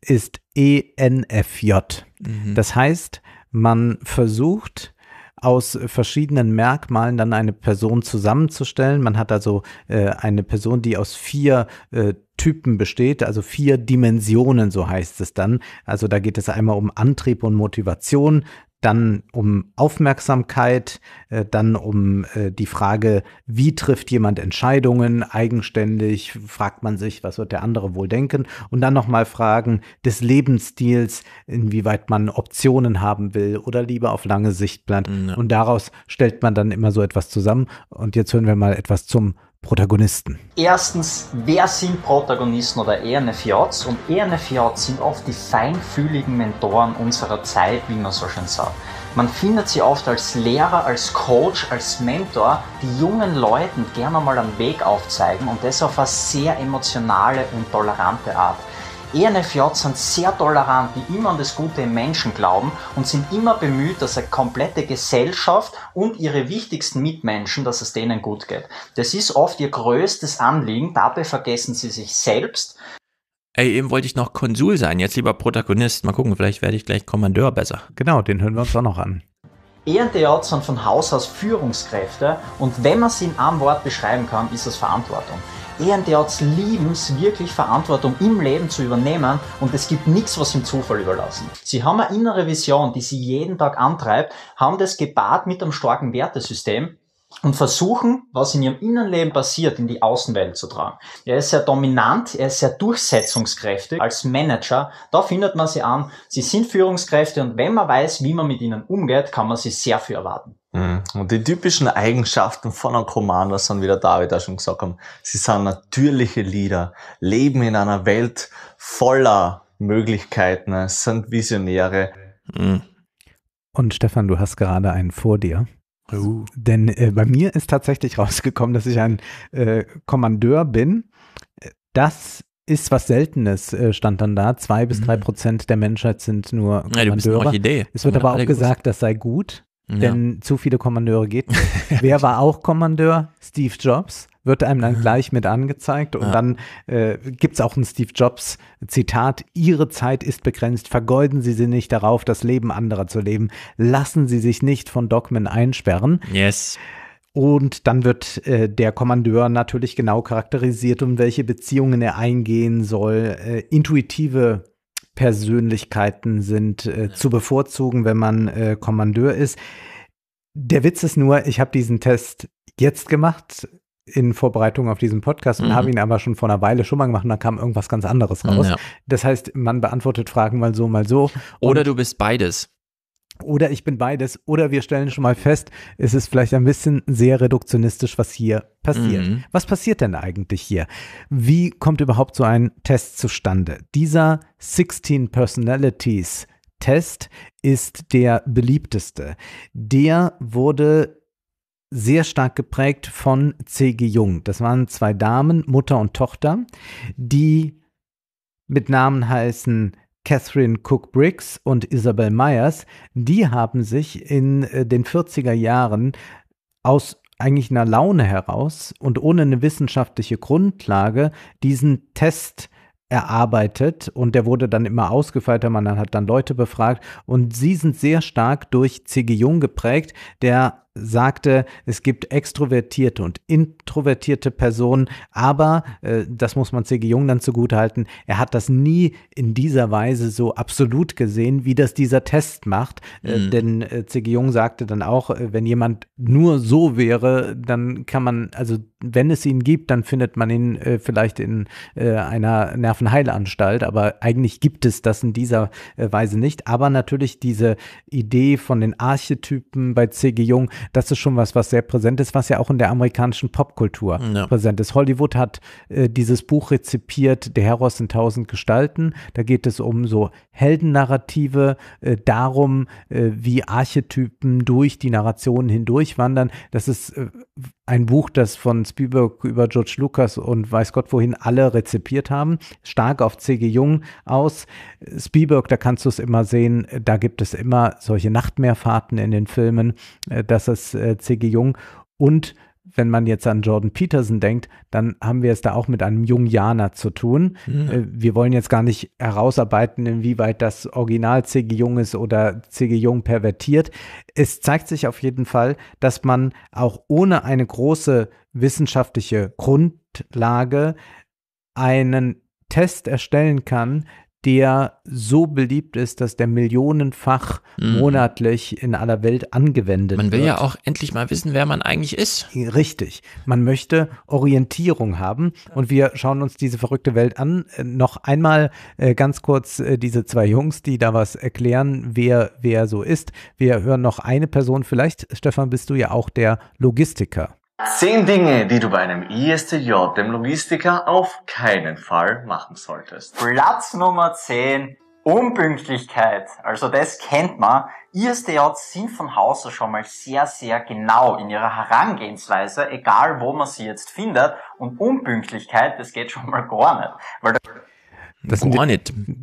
ist ENFJ. Mhm. Das heißt, man versucht aus verschiedenen Merkmalen dann eine Person zusammenzustellen. Man hat also äh, eine Person, die aus vier äh, Typen besteht, also vier Dimensionen, so heißt es dann. Also da geht es einmal um Antrieb und Motivation, dann um Aufmerksamkeit, äh, dann um äh, die Frage, wie trifft jemand Entscheidungen eigenständig, fragt man sich, was wird der andere wohl denken und dann nochmal Fragen des Lebensstils, inwieweit man Optionen haben will oder lieber auf lange Sicht plant ja. und daraus stellt man dann immer so etwas zusammen und jetzt hören wir mal etwas zum Protagonisten. Erstens, wer sind Protagonisten oder eherne Und eherne sind oft die feinfühligen Mentoren unserer Zeit, wie man so schön sagt. Man findet sie oft als Lehrer, als Coach, als Mentor, die jungen Leuten gerne mal einen Weg aufzeigen und das auf eine sehr emotionale und tolerante Art. ENFJ sind sehr tolerant, die immer an das Gute im Menschen glauben und sind immer bemüht, dass eine komplette Gesellschaft und ihre wichtigsten Mitmenschen, dass es denen gut geht. Das ist oft ihr größtes Anliegen, dabei vergessen sie sich selbst. Ey, eben wollte ich noch Konsul sein, jetzt lieber Protagonist. Mal gucken, vielleicht werde ich gleich Kommandeur besser. Genau, den hören wir uns auch noch an. ENTJs sind von Haus aus Führungskräfte und wenn man sie in einem Wort beschreiben kann, ist es Verantwortung während ihres Lebens wirklich Verantwortung im Leben zu übernehmen und es gibt nichts, was im Zufall überlassen. Sie haben eine innere Vision, die sie jeden Tag antreibt, haben das gepaart mit einem starken Wertesystem und versuchen, was in ihrem Innenleben passiert, in die Außenwelt zu tragen. Er ist sehr dominant, er ist sehr durchsetzungskräftig als Manager. Da findet man sie an. Sie sind Führungskräfte und wenn man weiß, wie man mit ihnen umgeht, kann man sie sehr viel erwarten. Mhm. Und die typischen Eigenschaften von einem Commander sind, wie der David auch schon gesagt hat, sie sind natürliche Leader, leben in einer Welt voller Möglichkeiten, sind Visionäre. Mhm. Und Stefan, du hast gerade einen vor dir. Uh. Denn äh, bei mir ist tatsächlich rausgekommen, dass ich ein äh, Kommandeur bin. Das ist was Seltenes, äh, stand dann da. Zwei bis mhm. drei Prozent der Menschheit sind nur Kommandeure. Ja, du bist Idee. Es wird aber auch gesagt, gewusst. das sei gut, denn ja. zu viele Kommandeure geht nicht. Wer war auch Kommandeur? Steve Jobs wird einem dann gleich mit angezeigt. Und ja. dann äh, gibt es auch ein Steve Jobs Zitat, Ihre Zeit ist begrenzt, vergeuden Sie sie nicht darauf, das Leben anderer zu leben. Lassen Sie sich nicht von Dogmen einsperren. Yes. Und dann wird äh, der Kommandeur natürlich genau charakterisiert, um welche Beziehungen er eingehen soll. Äh, intuitive Persönlichkeiten sind äh, zu bevorzugen, wenn man äh, Kommandeur ist. Der Witz ist nur, ich habe diesen Test jetzt gemacht in Vorbereitung auf diesen Podcast und mhm. habe ihn aber schon vor einer Weile schon mal gemacht und da kam irgendwas ganz anderes raus. Ja. Das heißt, man beantwortet Fragen mal so, mal so. Oder du bist beides. Oder ich bin beides. Oder wir stellen schon mal fest, es ist vielleicht ein bisschen sehr reduktionistisch, was hier passiert. Mhm. Was passiert denn eigentlich hier? Wie kommt überhaupt so ein Test zustande? Dieser 16 Personalities Test ist der beliebteste. Der wurde sehr stark geprägt von C.G. Jung. Das waren zwei Damen, Mutter und Tochter, die mit Namen heißen Catherine Cook Briggs und Isabel Myers. Die haben sich in äh, den 40er Jahren aus eigentlich einer Laune heraus und ohne eine wissenschaftliche Grundlage diesen Test erarbeitet und der wurde dann immer ausgefeilter, man hat dann Leute befragt und sie sind sehr stark durch C.G. Jung geprägt, der sagte, es gibt extrovertierte und introvertierte Personen, aber äh, das muss man C.G. Jung dann zugutehalten, er hat das nie in dieser Weise so absolut gesehen, wie das dieser Test macht. Äh, mhm. Äh, denn äh, C.G. Jung sagte dann auch, äh, wenn jemand nur so wäre, dann kann man, also wenn es ihn gibt, dann findet man ihn äh, vielleicht in einer Nervenheilanstalt, aber eigentlich gibt es das in dieser Weise nicht. Aber natürlich diese Idee von den Archetypen bei C.G. Jung, das ist schon was, was sehr präsent ist, was ja auch in der amerikanischen Popkultur ja. präsent ist. Hollywood hat äh, dieses Buch rezipiert, Der Heros in tausend Gestalten. Da geht es um so Heldennarrative, äh, darum, äh, wie Archetypen durch die Narrationen hindurch wandern. Das ist äh, ein Buch, das von Spielberg über George Lucas und weiß Gott wohin alle rezipiert haben. Stark auf C.G. Jung aus. Spielberg, da kannst du es immer sehen, da gibt es immer solche Nachtmeerfahrten in den Filmen, äh, dass er Markus äh, C.G. Jung und wenn man jetzt an Jordan Peterson denkt, dann haben wir es da auch mit einem Jungianer zu tun. Mhm. Wir wollen jetzt gar nicht herausarbeiten, inwieweit das Original C.G. Jung ist oder C.G. Jung pervertiert. Es zeigt sich auf jeden Fall, dass man auch ohne eine große wissenschaftliche Grundlage einen Test erstellen kann, der so beliebt ist, dass der millionenfach mm. monatlich in aller Welt angewendet wird. Man will wird. ja auch endlich mal wissen, wer man eigentlich ist. Richtig. Man möchte Orientierung haben und wir schauen uns diese verrückte Welt an. Äh, noch einmal äh, ganz kurz äh, diese zwei Jungs, die da was erklären, wer wer so ist. Wir hören noch eine Person. Vielleicht, Stefan, bist du ja auch der Logistiker. Zehn Dinge, die du bei einem ISTJ, e dem Logistiker, auf keinen Fall machen solltest. Platz Nummer 10. Unpünktlichkeit. Also das kennt man. ISTJs e sind von Hause schon mal sehr, sehr genau in ihrer Herangehensweise, egal wo man sie jetzt findet. Und Unpünktlichkeit, das geht schon mal gar nicht. Weil das sind, Gar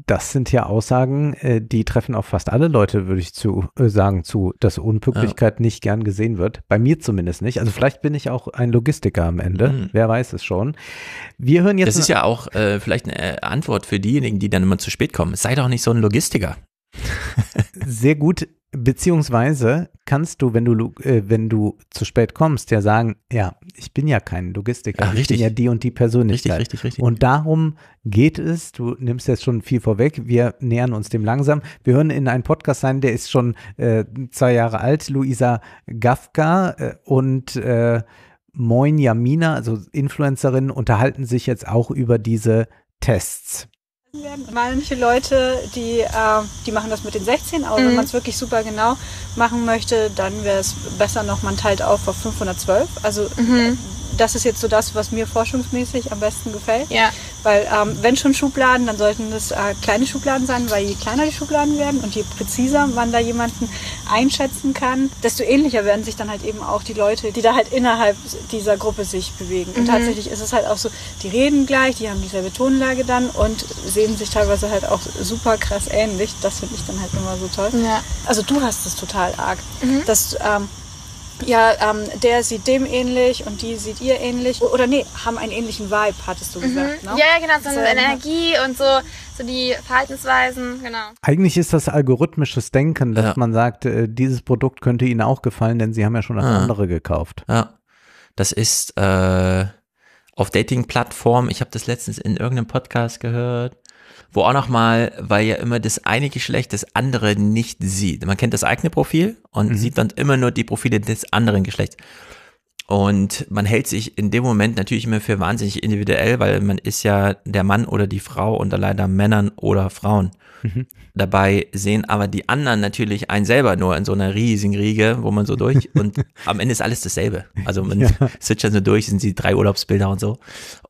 Das sind ja Aussagen, äh, die treffen auf fast alle Leute, würde ich zu äh, sagen, zu, dass Unpünktlichkeit ja. nicht gern gesehen wird. Bei mir zumindest nicht. Also vielleicht bin ich auch ein Logistiker am Ende. Mhm. Wer weiß es schon. Wir hören jetzt. Das ist ja auch äh, vielleicht eine äh, Antwort für diejenigen, die dann immer zu spät kommen. Sei doch nicht so ein Logistiker. Sehr gut. Beziehungsweise kannst du, wenn du, äh, wenn du zu spät kommst, ja sagen, ja, ich bin ja kein Logistiker, Ach, ich bin ja die und die Persönlichkeit. Richtig, richtig, richtig. Und darum geht es, du nimmst jetzt schon viel vorweg, wir nähern uns dem langsam. Wir hören in einen Podcast rein, der ist schon äh, zwei Jahre alt, Luisa Gafka äh, und äh, Moin Yamina, also Influencerin, unterhalten sich jetzt auch über diese Tests. Manche Leute, die, äh, die machen das mit den 16, aber mhm. wenn man es wirklich super genau machen möchte, dann wäre es besser noch, man teilt auf auf 512. Also mhm. Äh, das ist jetzt so das, was mir forschungsmäßig am besten gefällt. Ja. Weil ähm, wenn schon Schubladen, dann sollten es äh, kleine Schubladen sein, weil je kleiner die Schubladen werden und je präziser man da jemanden einschätzen kann, desto ähnlicher werden sich dann halt eben auch die Leute, die da halt innerhalb dieser Gruppe sich bewegen. Und mhm. tatsächlich ist es halt auch so, die reden gleich, die haben dieselbe Tonlage dann und sehen sich teilweise halt auch super krass ähnlich. Das finde ich dann halt immer so toll. Ja. Also du hast es total arg, mhm. dass ähm, ja, ähm, der sieht dem ähnlich und die sieht ihr ähnlich. Oder nee, haben einen ähnlichen Vibe, hattest du mhm. gesagt. Mhm. Ne? Ja, genau, so eine Energie und so, so die Verhaltensweisen, genau. Eigentlich ist das algorithmisches Denken, dass ja. man sagt, äh, dieses Produkt könnte ihnen auch gefallen, denn sie haben ja schon das ah. andere gekauft. Ja, das ist äh, auf Dating-Plattformen, ich habe das letztens in irgendeinem Podcast gehört, wo auch nochmal, weil ja immer das eine Geschlecht das andere nicht sieht. Man kennt das eigene Profil und mhm. sieht dann immer nur die Profile des anderen Geschlechts. Und man hält sich in dem Moment natürlich immer für wahnsinnig individuell, weil man ist ja der Mann oder die Frau unter leider Männern oder Frauen. Mhm. Dabei sehen aber die anderen natürlich einen selber nur in so einer riesigen Riege, wo man so durch und am Ende ist alles dasselbe. Also man ja. switcht dann so durch, sind sie drei Urlaubsbilder und so.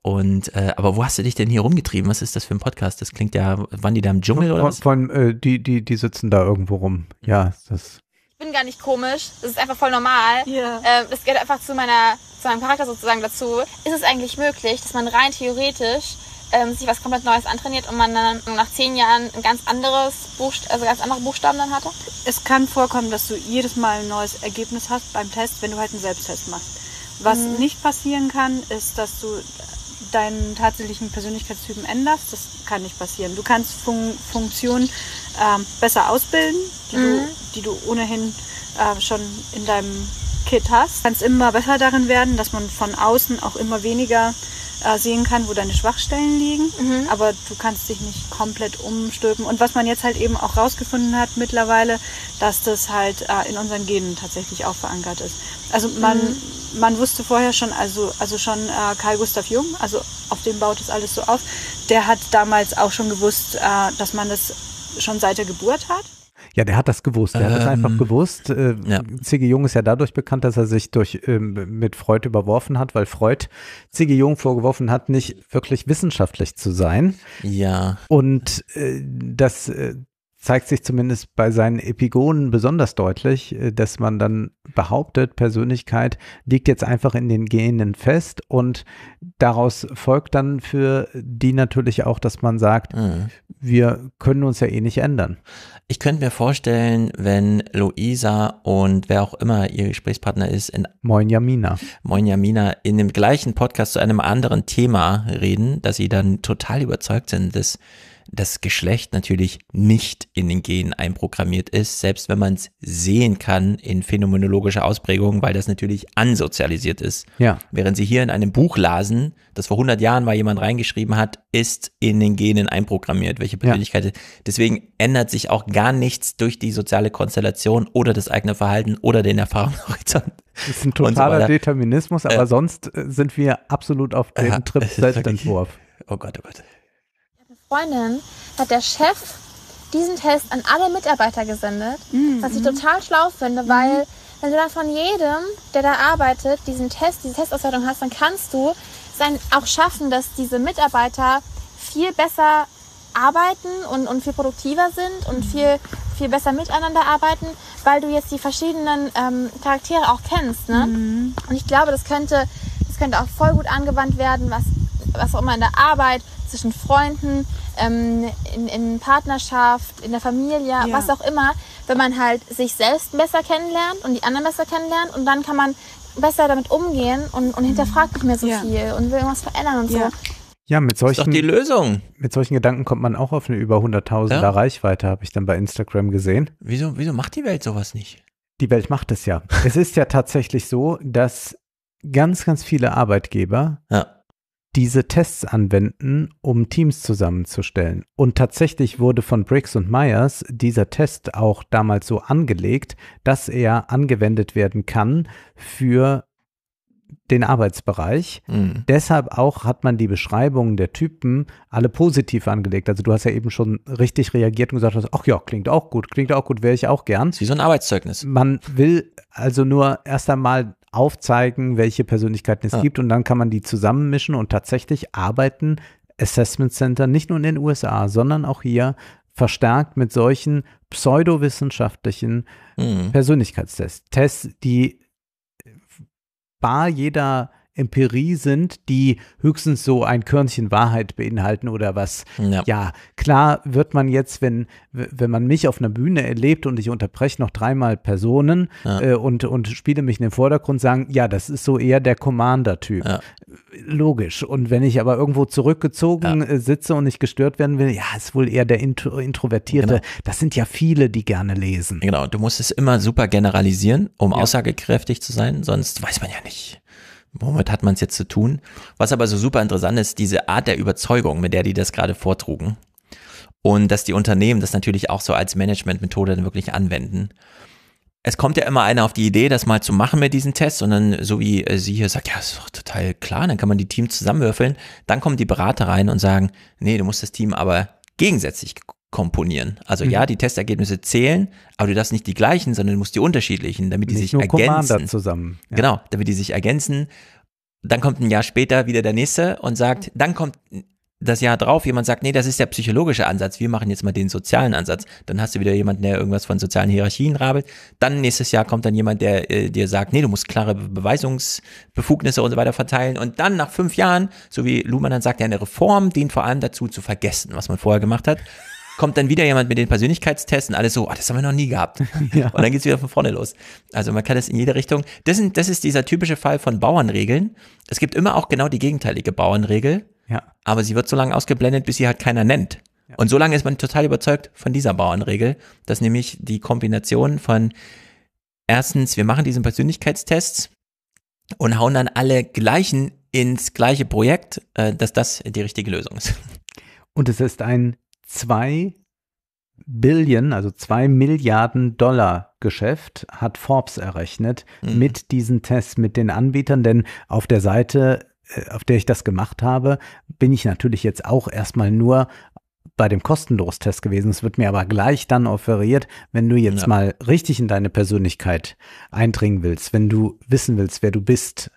Und äh, aber wo hast du dich denn hier rumgetrieben? Was ist das für ein Podcast? Das klingt ja, waren die da im Dschungel oder was? Von, äh, die, die, die sitzen da irgendwo rum. Ja, das Ich bin gar nicht komisch. Das ist einfach voll normal. Yeah. Ähm, das gehört einfach zu meiner, zu meinem Charakter sozusagen dazu. Ist es eigentlich möglich, dass man rein theoretisch ähm, sich was komplett Neues antrainiert und man dann nach zehn Jahren ein ganz anderes Buchst also ganz andere Buchstaben dann hatte? Es kann vorkommen, dass du jedes Mal ein neues Ergebnis hast beim Test, wenn du halt einen Selbsttest machst. Was mhm. nicht passieren kann, ist, dass du deinen tatsächlichen Persönlichkeitstypen änderst. Das kann nicht passieren. Du kannst Fun Funktionen ähm, besser ausbilden, die, mhm. du, die du ohnehin äh, schon in deinem Kit hast, kannst immer besser darin werden, dass man von außen auch immer weniger äh, sehen kann, wo deine Schwachstellen liegen. Mhm. Aber du kannst dich nicht komplett umstülpen. Und was man jetzt halt eben auch rausgefunden hat mittlerweile, dass das halt äh, in unseren Genen tatsächlich auch verankert ist. Also man, mhm. man wusste vorher schon, also, also schon äh, Karl Gustav Jung, also auf dem baut es alles so auf, der hat damals auch schon gewusst, äh, dass man das schon seit der Geburt hat. Ja, der hat das gewusst. Der ähm, hat das einfach ähm, gewusst. Äh, ja. C.G. Jung ist ja dadurch bekannt, dass er sich durch, ähm, mit Freud überworfen hat, weil Freud C.G. Jung vorgeworfen hat, nicht wirklich wissenschaftlich zu sein. Ja. Und äh, das, äh, zeigt sich zumindest bei seinen Epigonen besonders deutlich, äh, dass man dann behauptet, Persönlichkeit liegt jetzt einfach in den Genen fest und daraus folgt dann für die natürlich auch, dass man sagt, mhm. wir können uns ja eh nicht ändern. Ich könnte mir vorstellen, wenn Luisa und wer auch immer ihr Gesprächspartner ist, in Moin Jamina. Moin Jamina in dem gleichen Podcast zu einem anderen Thema reden, dass sie dann total überzeugt sind, dass das Geschlecht natürlich nicht in den Genen einprogrammiert ist, selbst wenn man es sehen kann in phänomenologischer Ausprägung, weil das natürlich ansozialisiert ist. Ja. Während Sie hier in einem Buch lasen, das vor 100 Jahren mal jemand reingeschrieben hat, ist in den Genen einprogrammiert, welche Persönlichkeit. Ja. Deswegen ändert sich auch gar nichts durch die soziale Konstellation oder das eigene Verhalten oder den Erfahrungshorizont. Das ist ein totaler so Determinismus, aber äh, sonst sind wir absolut auf äh, dem äh, Trip Selbstentwurf. oh Gott, oh Gott. Freundin hat der Chef diesen Test an alle Mitarbeiter gesendet, mhm. was ich mhm. total schlau finde, mhm. weil wenn du dann von jedem, der da arbeitet, diesen Test, diese Testauswertung hast, dann kannst du es auch schaffen, dass diese Mitarbeiter viel besser arbeiten und, und viel produktiver sind und mhm. viel, viel besser miteinander arbeiten, weil du jetzt die verschiedenen ähm, Charaktere auch kennst. Ne? Mhm. Und ich glaube, das könnte, das könnte auch voll gut angewandt werden, was, was auch immer in der Arbeit, zwischen Freunden, ähm, in, in, Partnerschaft, in der Familie, ja. was auch immer, wenn man halt sich selbst besser kennenlernt und die anderen besser kennenlernt und dann kann man besser damit umgehen und, und hinterfragt nicht mehr so ja. viel und will irgendwas verändern und ja. so. Ja, mit solchen, die Lösung. Mit solchen Gedanken kommt man auch auf eine über 100.000er ja. Reichweite, habe ich dann bei Instagram gesehen. Wieso, wieso macht die Welt sowas nicht? Die Welt macht es ja. es ist ja tatsächlich so, dass ganz, ganz viele Arbeitgeber ja diese Tests anwenden, um Teams zusammenzustellen. Und tatsächlich wurde von Briggs und Myers dieser Test auch damals so angelegt, dass er angewendet werden kann für den Arbeitsbereich. Mhm. Deshalb auch hat man die Beschreibungen der Typen alle positiv angelegt. Also du hast ja eben schon richtig reagiert und gesagt hast, ach ja, klingt auch gut, klingt auch gut, wäre ich auch gern. Wie so ein Arbeitszeugnis. Man will also nur erst einmal aufzeigen, welche Persönlichkeiten es ja. gibt und dann kann man die zusammenmischen und tatsächlich arbeiten Assessment Center nicht nur in den USA, sondern auch hier verstärkt mit solchen pseudowissenschaftlichen mhm. Persönlichkeitstests, Tests, die bar jeder Empirie sind, die höchstens so ein Körnchen Wahrheit beinhalten oder was. Ja. ja, klar wird man jetzt, wenn, wenn man mich auf einer Bühne erlebt und ich unterbreche noch dreimal Personen ja. äh, und, und spiele mich in den Vordergrund, sagen, ja, das ist so eher der Commander-Typ. Ja. Logisch. Und wenn ich aber irgendwo zurückgezogen äh, sitze und nicht gestört werden will, ja, ist wohl eher der Intro Introvertierte. Genau. Das sind ja viele, die gerne lesen. Genau, du musst es immer super generalisieren, um aussagekräftig zu sein, sonst weiß man ja nicht womit hat man es jetzt zu tun? Was aber so super interessant ist, diese Art der Überzeugung, mit der die das gerade vortrugen. Und dass die Unternehmen das natürlich auch so als Managementmethode dann wirklich anwenden. Es kommt ja immer einer auf die Idee, das mal zu machen mit diesen Tests und dann, so wie äh, sie hier sagt, ja, ist doch total klar, dann kann man die Team zusammenwürfeln. Dann kommen die Berater rein und sagen, nee, du musst das Team aber gegensätzlich komponieren. Also mhm. ja, die Testergebnisse zählen, aber du darfst nicht die gleichen, sondern du musst die unterschiedlichen, damit die nicht sich nur ergänzen. Commander zusammen. Ja. Genau, damit die sich ergänzen. Dann kommt ein Jahr später wieder der nächste und sagt, dann kommt das Jahr drauf, jemand sagt, nee, das ist der psychologische Ansatz, wir machen jetzt mal den sozialen Ansatz. Dann hast du wieder jemanden, der irgendwas von sozialen Hierarchien rabelt. Dann nächstes Jahr kommt dann jemand, der äh, dir sagt, nee, du musst klare Beweisungsbefugnisse und so weiter verteilen. Und dann nach fünf Jahren, so wie Luhmann dann sagt, ja, eine Reform dient vor allem dazu zu vergessen, was man vorher gemacht hat kommt dann wieder jemand mit den Persönlichkeitstests und alles so, oh, das haben wir noch nie gehabt. Ja. Und dann geht es wieder von vorne los. Also man kann das in jede Richtung. Das, sind, das ist dieser typische Fall von Bauernregeln. Es gibt immer auch genau die gegenteilige Bauernregel, ja. aber sie wird so lange ausgeblendet, bis sie halt keiner nennt. Ja. Und so lange ist man total überzeugt von dieser Bauernregel, dass nämlich die Kombination von erstens, wir machen diesen Persönlichkeitstest und hauen dann alle gleichen ins gleiche Projekt, äh, dass das die richtige Lösung ist. Und es ist ein 2 Billionen, also 2 Milliarden Dollar Geschäft, hat Forbes errechnet mhm. mit diesen Tests, mit den Anbietern, denn auf der Seite, äh, auf der ich das gemacht habe, bin ich natürlich jetzt auch erstmal nur bei dem Kostenlos-Test gewesen. Es wird mir aber gleich dann offeriert, wenn du jetzt ja. mal richtig in deine Persönlichkeit eindringen willst, wenn du wissen willst, wer du bist,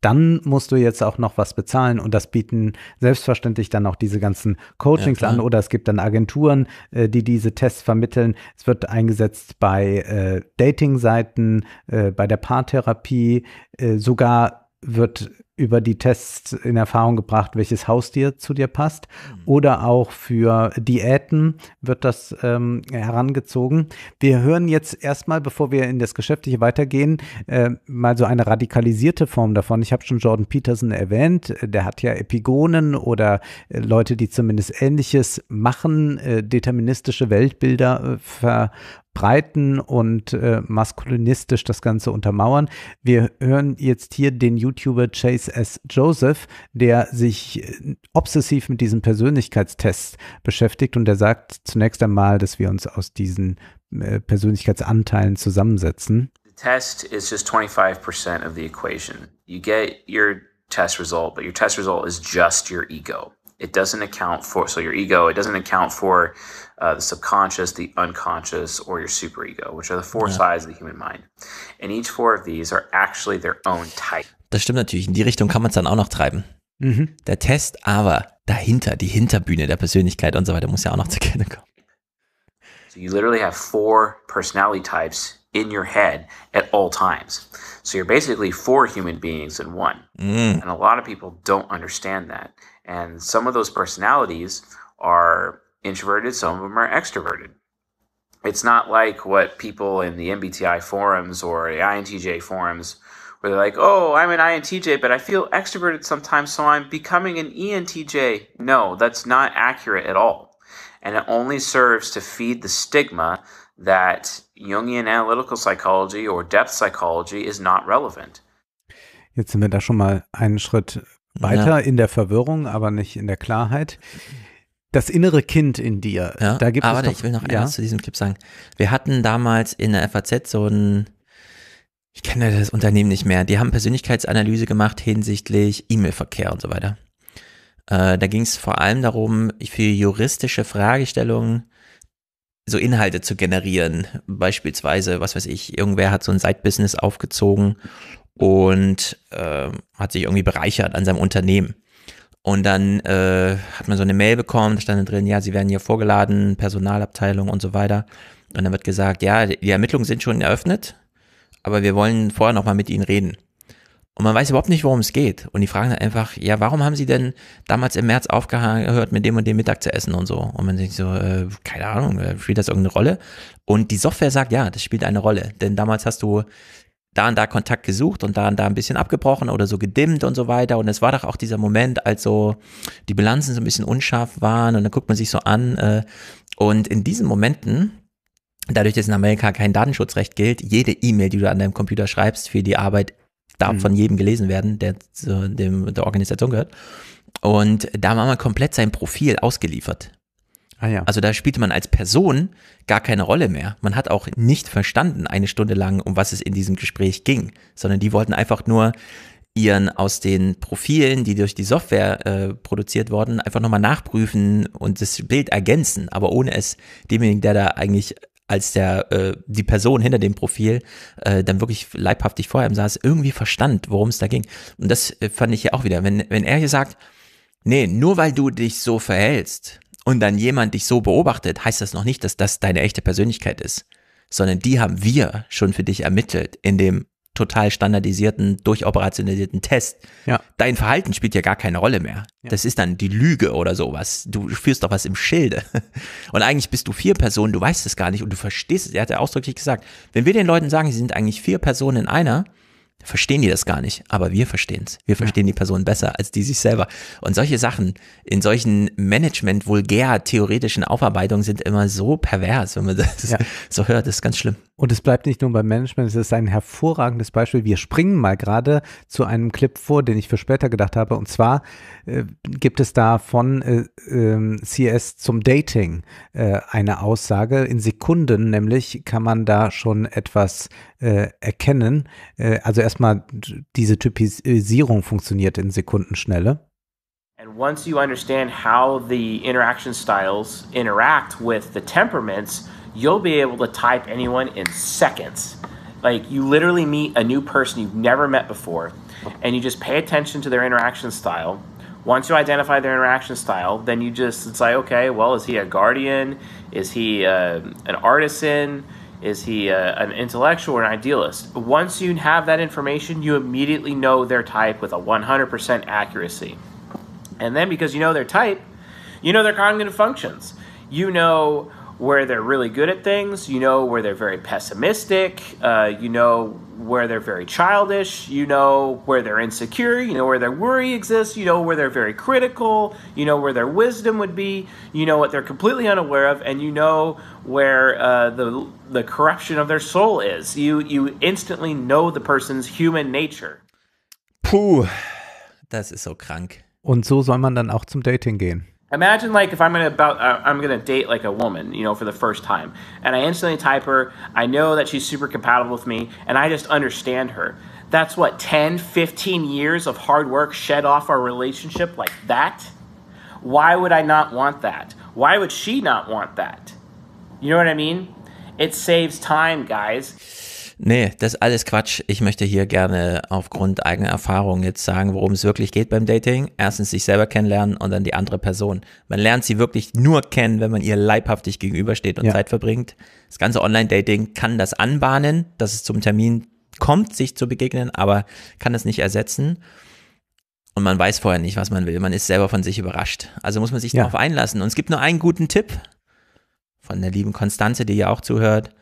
dann musst du jetzt auch noch was bezahlen und das bieten selbstverständlich dann auch diese ganzen Coachings ja, an oder es gibt dann Agenturen, äh, die diese Tests vermitteln. Es wird eingesetzt bei äh, Dating-Seiten, äh, bei der Paartherapie, äh, sogar wird über die Tests in Erfahrung gebracht, welches Haustier zu dir passt. Mhm. Oder auch für Diäten wird das ähm, herangezogen. Wir hören jetzt erstmal, bevor wir in das Geschäftliche weitergehen, äh, mal so eine radikalisierte Form davon. Ich habe schon Jordan Peterson erwähnt. Der hat ja Epigonen oder äh, Leute, die zumindest Ähnliches machen, äh, deterministische Weltbilder äh, ver breiten und äh, maskulinistisch das Ganze untermauern. Wir hören jetzt hier den YouTuber Chase S. Joseph, der sich äh, obsessiv mit diesen Persönlichkeitstests beschäftigt und der sagt zunächst einmal, dass wir uns aus diesen äh, Persönlichkeitsanteilen zusammensetzen. The test is just 25% of the equation. You get your test result, but your test result is just your ego. it doesn't account for so your ego it doesn't account for uh, the subconscious the unconscious or your superego which are the four ja. sides of the human mind and each four of these are actually their own type das stimmt natürlich in die richtung kann man es dann auch noch treiben mhm. der test aber dahinter die hinterbühne der persönlichkeit und so weiter muss ja auch noch zur Geltung kommen so you literally have four personality types in your head at all times. So you're basically four human beings in one. Mm. And a lot of people don't understand that. And some of those personalities are introverted, some of them are extroverted. It's not like what people in the MBTI forums or the INTJ forums where they're like, oh, I'm an INTJ, but I feel extroverted sometimes, so I'm becoming an ENTJ. No, that's not accurate at all. And it only serves to feed the stigma that Jungian analytical psychology or depth psychology is not relevant. Jetzt sind wir da schon mal einen Schritt Weiter ja. in der Verwirrung, aber nicht in der Klarheit. Das innere Kind in dir. Ja, da gibt aber es doch, ich will noch ja. etwas zu diesem Clip sagen. Wir hatten damals in der FAZ so ein, ich kenne das Unternehmen nicht mehr, die haben Persönlichkeitsanalyse gemacht hinsichtlich E-Mail-Verkehr und so weiter. Äh, da ging es vor allem darum, für juristische Fragestellungen so Inhalte zu generieren. Beispielsweise, was weiß ich, irgendwer hat so ein Side-Business aufgezogen und äh, hat sich irgendwie bereichert an seinem Unternehmen. Und dann äh, hat man so eine Mail bekommen, da stand drin, ja, sie werden hier vorgeladen, Personalabteilung und so weiter. Und dann wird gesagt, ja, die Ermittlungen sind schon eröffnet, aber wir wollen vorher nochmal mit ihnen reden. Und man weiß überhaupt nicht, worum es geht. Und die fragen dann einfach, ja, warum haben sie denn damals im März aufgehört, mit dem und dem Mittag zu essen und so? Und man denkt so, äh, keine Ahnung, äh, spielt das irgendeine Rolle? Und die Software sagt, ja, das spielt eine Rolle. Denn damals hast du da und da Kontakt gesucht und da und da ein bisschen abgebrochen oder so gedimmt und so weiter. Und es war doch auch dieser Moment, als so die Bilanzen so ein bisschen unscharf waren und dann guckt man sich so an. Äh, und in diesen Momenten, dadurch, dass in Amerika kein Datenschutzrecht gilt, jede E-Mail, die du an deinem Computer schreibst für die Arbeit, darf mhm. von jedem gelesen werden, der zu dem, der Organisation gehört. Und da war man komplett sein Profil ausgeliefert. Ah, ja. Also da spielte man als Person gar keine Rolle mehr. Man hat auch nicht verstanden eine Stunde lang, um was es in diesem Gespräch ging, sondern die wollten einfach nur ihren aus den Profilen, die durch die Software äh, produziert wurden, einfach nochmal nachprüfen und das Bild ergänzen, aber ohne es demjenigen, der da eigentlich als der äh, die Person hinter dem Profil äh, dann wirklich leibhaftig vor ihm saß, irgendwie verstand, worum es da ging. Und das äh, fand ich ja auch wieder, wenn wenn er hier sagt, nee, nur weil du dich so verhältst, und dann jemand dich so beobachtet, heißt das noch nicht, dass das deine echte Persönlichkeit ist, sondern die haben wir schon für dich ermittelt in dem total standardisierten, durchoperationalisierten Test. Ja. Dein Verhalten spielt ja gar keine Rolle mehr. Ja. Das ist dann die Lüge oder sowas. Du führst doch was im Schilde. Und eigentlich bist du vier Personen, du weißt es gar nicht und du verstehst es. Er hat ja ausdrücklich gesagt, wenn wir den Leuten sagen, sie sind eigentlich vier Personen in einer, verstehen die das gar nicht, aber wir verstehen es. Wir verstehen ja. die Person besser als die sich selber. Und solche Sachen in solchen Management-vulgär-theoretischen Aufarbeitungen sind immer so pervers, wenn man das ja. so hört, das ist ganz schlimm. Und es bleibt nicht nur beim Management, es ist ein hervorragendes Beispiel. Wir springen mal gerade zu einem Clip vor, den ich für später gedacht habe. Und zwar äh, gibt es da von äh, äh, CS zum Dating äh, eine Aussage. In Sekunden nämlich kann man da schon etwas äh, erkennen. Äh, also erst erstmal diese Typisierung funktioniert in Sekundenschnelle. And once you understand how the interaction styles interact with the temperaments, you'll be able to type anyone in seconds. Like you literally meet a new person you've never met before, and you just pay attention to their interaction style. Once you identify their interaction style, then you just say, like, okay, well, is he a guardian? Is he uh, an artisan? Is he uh, an intellectual or an idealist? Once you have that information, you immediately know their type with a 100% accuracy. And then because you know their type, you know their cognitive functions. You know where they're really good at things, you know where they're very pessimistic, uh, you know where they're very childish, you know where they're insecure, you know where their worry exists, you know where they're very critical, you know where their wisdom would be, you know what they're completely unaware of, and you know where uh, the the corruption of their soul is. You you instantly know the person's human nature. Puh, das ist so krank. Und so soll man dann auch zum Dating gehen. Imagine like if I'm gonna about uh, I'm gonna date like a woman, you know, for the first time, and I instantly type her. I know that she's super compatible with me, and I just understand her. That's what 10, 15 years of hard work shed off our relationship like that. Why would I not want that? Why would she not want that? You know what I mean? It saves time, guys. Nee, das ist alles Quatsch. Ich möchte hier gerne aufgrund eigener Erfahrung jetzt sagen, worum es wirklich geht beim Dating. Erstens sich selber kennenlernen und dann die andere Person. Man lernt sie wirklich nur kennen, wenn man ihr leibhaftig gegenübersteht und ja. Zeit verbringt. Das ganze Online-Dating kann das anbahnen, dass es zum Termin kommt, sich zu begegnen, aber kann es nicht ersetzen. Und man weiß vorher nicht, was man will. Man ist selber von sich überrascht. Also muss man sich ja. darauf einlassen. Und es gibt nur einen guten Tipp von der lieben Konstanze, die ja auch zuhört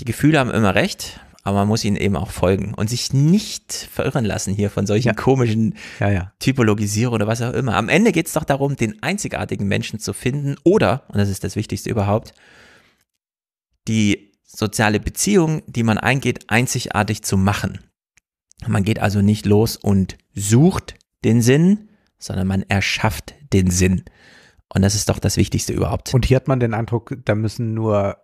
die Gefühle haben immer recht, aber man muss ihnen eben auch folgen und sich nicht verirren lassen hier von solchen ja. komischen ja, ja. Typologisierungen oder was auch immer. Am Ende geht es doch darum, den einzigartigen Menschen zu finden oder, und das ist das Wichtigste überhaupt, die soziale Beziehung, die man eingeht, einzigartig zu machen. Man geht also nicht los und sucht den Sinn, sondern man erschafft den Sinn. Und das ist doch das Wichtigste überhaupt. Und hier hat man den Eindruck, da müssen nur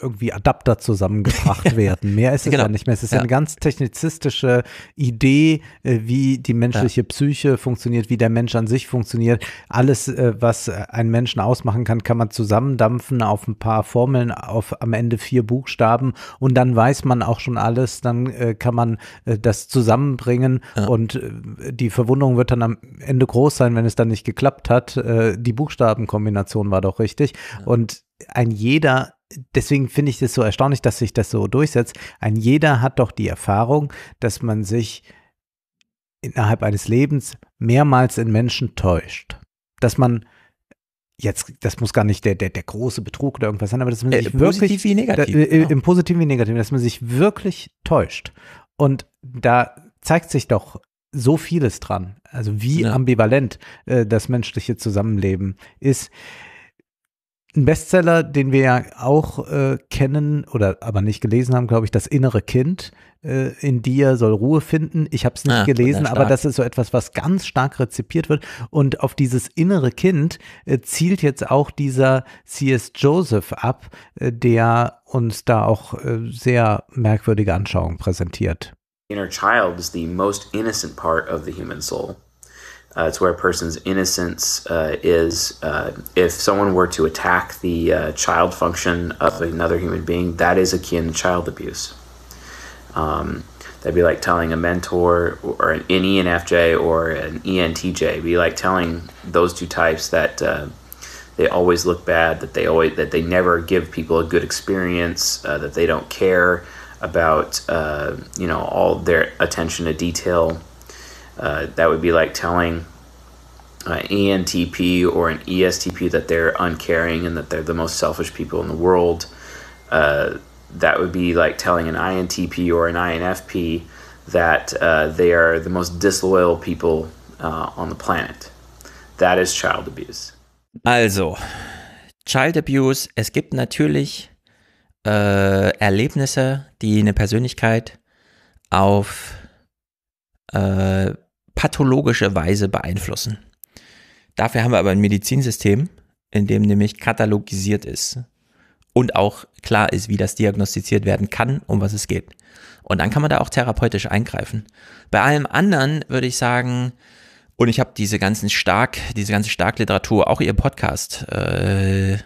irgendwie Adapter zusammengebracht werden. Mehr ist es genau. ja nicht mehr. Es ist ja. eine ganz technizistische Idee, äh, wie die menschliche ja. Psyche funktioniert, wie der Mensch an sich funktioniert. Alles, äh, was äh, einen Menschen ausmachen kann, kann man zusammendampfen auf ein paar Formeln, auf am Ende vier Buchstaben und dann weiß man auch schon alles. Dann kann man das zusammenbringen ja. und die Verwunderung wird dann am Ende groß sein, wenn es dann nicht geklappt hat. die Buchstabenkombination war doch richtig. Und ein jeder deswegen finde ich das so erstaunlich, dass sich das so durchsetzt. Ein jeder hat doch die Erfahrung, dass man sich innerhalb eines Lebens mehrmals in Menschen täuscht. Dass man jetzt, das muss gar nicht der, der, der große Betrug oder irgendwas sein, aber dass man äh, sich äh, wirklich. Positiv wie negativ. Da, äh, ja. Genau. Im Positiven wie negativ, dass man sich wirklich täuscht. Und da zeigt sich doch so vieles dran. Also wie ja. ambivalent äh, das menschliche Zusammenleben ist. Ein Bestseller, den wir ja auch äh, kennen oder aber nicht gelesen haben, glaube ich, Das innere Kind äh, in dir soll Ruhe finden. Ich habe es nicht ah, gelesen, aber das ist so etwas, was ganz stark rezipiert wird. Und auf dieses innere Kind äh, zielt jetzt auch dieser C.S. Joseph ab, äh, der uns da auch äh, sehr merkwürdige Anschauungen präsentiert. Inner child is the most innocent part of the human soul. Uh, it's where a person's innocence uh, is. Uh, if someone were to attack the uh, child function of another human being, that is akin to child abuse. Um, that'd be like telling a mentor or an ENFJ or an ENTJ. It'd be like telling those two types that uh, they always look bad, that they always that they never give people a good experience, uh, that they don't care about you know all their attention to detail. Uh, that would be like telling an uh, ENTP or an ESTP that they're uncaring and that they're the most selfish people in the world. Uh, that would be like telling an INTP or an INFP that uh, they are the most disloyal people uh, on the planet. That is child abuse. Also, Child Abuse, es gibt natürlich äh, Erlebnisse, die eine Persönlichkeit auf äh, pathologische Weise beeinflussen. Dafür haben wir aber ein Medizinsystem, in dem nämlich katalogisiert ist und auch klar ist, wie das diagnostiziert werden kann, um was es geht. Und dann kann man da auch therapeutisch eingreifen. Bei allem anderen würde ich sagen, und ich habe diese ganzen stark, diese ganze Starkliteratur, auch ihr Podcast, äh,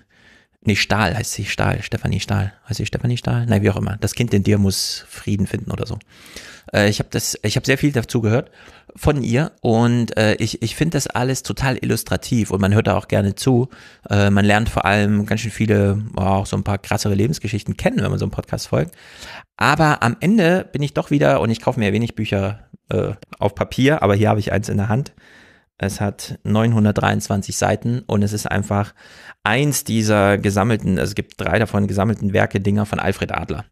Nee, Stahl heißt sie, Stahl, Stefanie Stahl. Heißt sie Stefanie Stahl? Nein, wie auch immer. Das Kind in dir muss Frieden finden oder so. Äh, ich habe das, sehr viel dazu gehört von ihr und äh, ich, ich finde das alles total illustrativ und man hört da auch gerne zu. Äh, man lernt vor allem ganz schön viele, oh, auch so ein paar krassere Lebensgeschichten kennen, wenn man so einem Podcast folgt. Aber am Ende bin ich doch wieder, und ich kaufe mir wenig Bücher äh, auf Papier, aber hier habe ich eins in der Hand. Es hat 923 Seiten und es ist einfach eins dieser gesammelten, also es gibt drei davon gesammelten Werke, Dinger von Alfred Adler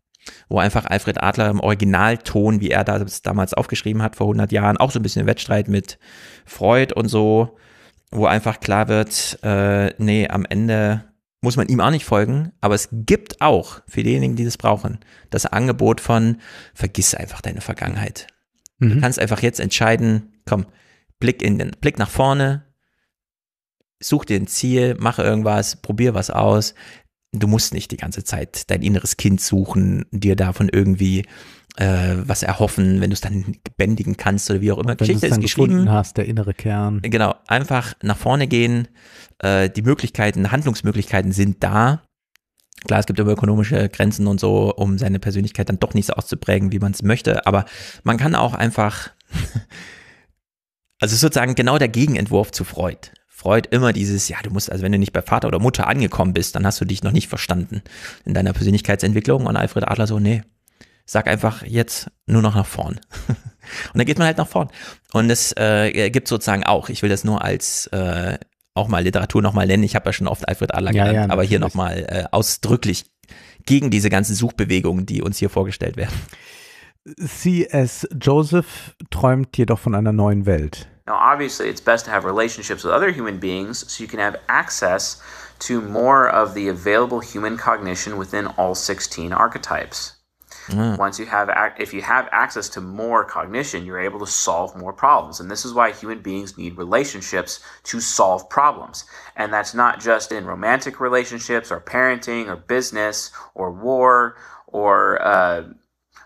wo einfach Alfred Adler im Originalton, wie er das damals aufgeschrieben hat vor 100 Jahren, auch so ein bisschen im Wettstreit mit Freud und so, wo einfach klar wird, äh, nee, am Ende muss man ihm auch nicht folgen, aber es gibt auch für diejenigen, die das brauchen, das Angebot von vergiss einfach deine Vergangenheit. Mhm. Du kannst einfach jetzt entscheiden, komm, Blick, in den, Blick nach vorne, such dir ein Ziel, mach irgendwas, probier was aus. Du musst nicht die ganze Zeit dein inneres Kind suchen, dir davon irgendwie äh, was erhoffen, wenn du es dann bändigen kannst oder wie auch immer. wenn Geschichte ist geschrieben. hast, der innere Kern. Genau, einfach nach vorne gehen. Äh, die Möglichkeiten, Handlungsmöglichkeiten sind da. Klar, es gibt aber ökonomische Grenzen und so, um seine Persönlichkeit dann doch nicht so auszuprägen, wie man es möchte. Aber man kann auch einfach also sozusagen genau der Gegenentwurf zu Freud. Freud immer dieses, ja, du musst, also wenn du nicht bei Vater oder Mutter angekommen bist, dann hast du dich noch nicht verstanden in deiner Persönlichkeitsentwicklung. Und Alfred Adler so, nee, sag einfach jetzt nur noch nach vorn. und dann geht man halt nach vorn. Und es äh, gibt sozusagen auch, ich will das nur als äh, auch mal Literatur nochmal nennen, ich habe ja schon oft Alfred Adler ja, ja, aber hier nochmal äh, ausdrücklich gegen diese ganzen Suchbewegungen, die uns hier vorgestellt werden. C.S. Joseph träumt jedoch von einer neuen Welt. Now, obviously, it's best to have relationships with other human beings so you can have access to more of the available human cognition within all 16 archetypes. Mm. Once you have, if you have access to more cognition, you're able to solve more problems. And this is why human beings need relationships to solve problems. And that's not just in romantic relationships or parenting or business or war or, uh,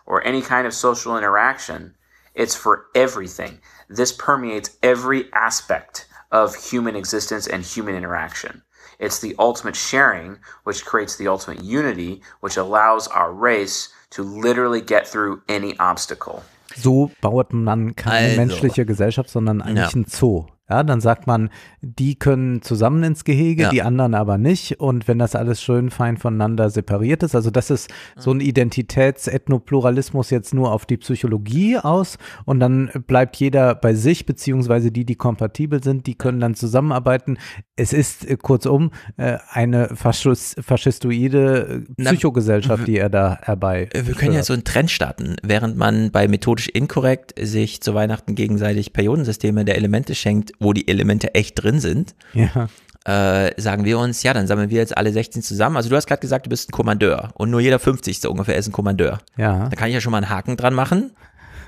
or any kind of social interaction, it's for everything. This permeates every aspect of human existence and human interaction. It's the ultimate sharing which creates the ultimate unity, which allows our race to literally get through any obstacle. So baut man keine also, menschliche Gesellschaft, sondern eigentlich ja. einen Zoo. Ja, dann sagt man, die können zusammen ins Gehege, ja. die anderen aber nicht. Und wenn das alles schön fein voneinander separiert ist, also das ist so ein mhm. Identitäts-Ethnopluralismus jetzt nur auf die Psychologie aus und dann bleibt jeder bei sich, beziehungsweise die, die kompatibel sind, die können dann zusammenarbeiten. Es ist äh, kurzum äh, eine faschus, faschistoide äh, Psychogesellschaft, Na, die er da herbei. Wir führt. können ja so einen Trend starten, während man bei methodisch inkorrekt sich zu Weihnachten gegenseitig Periodensysteme der Elemente schenkt wo die Elemente echt drin sind, ja. äh, sagen wir uns, ja, dann sammeln wir jetzt alle 16 zusammen. Also du hast gerade gesagt, du bist ein Kommandeur und nur jeder 50. ungefähr ist ein Kommandeur. Ja. Da kann ich ja schon mal einen Haken dran machen.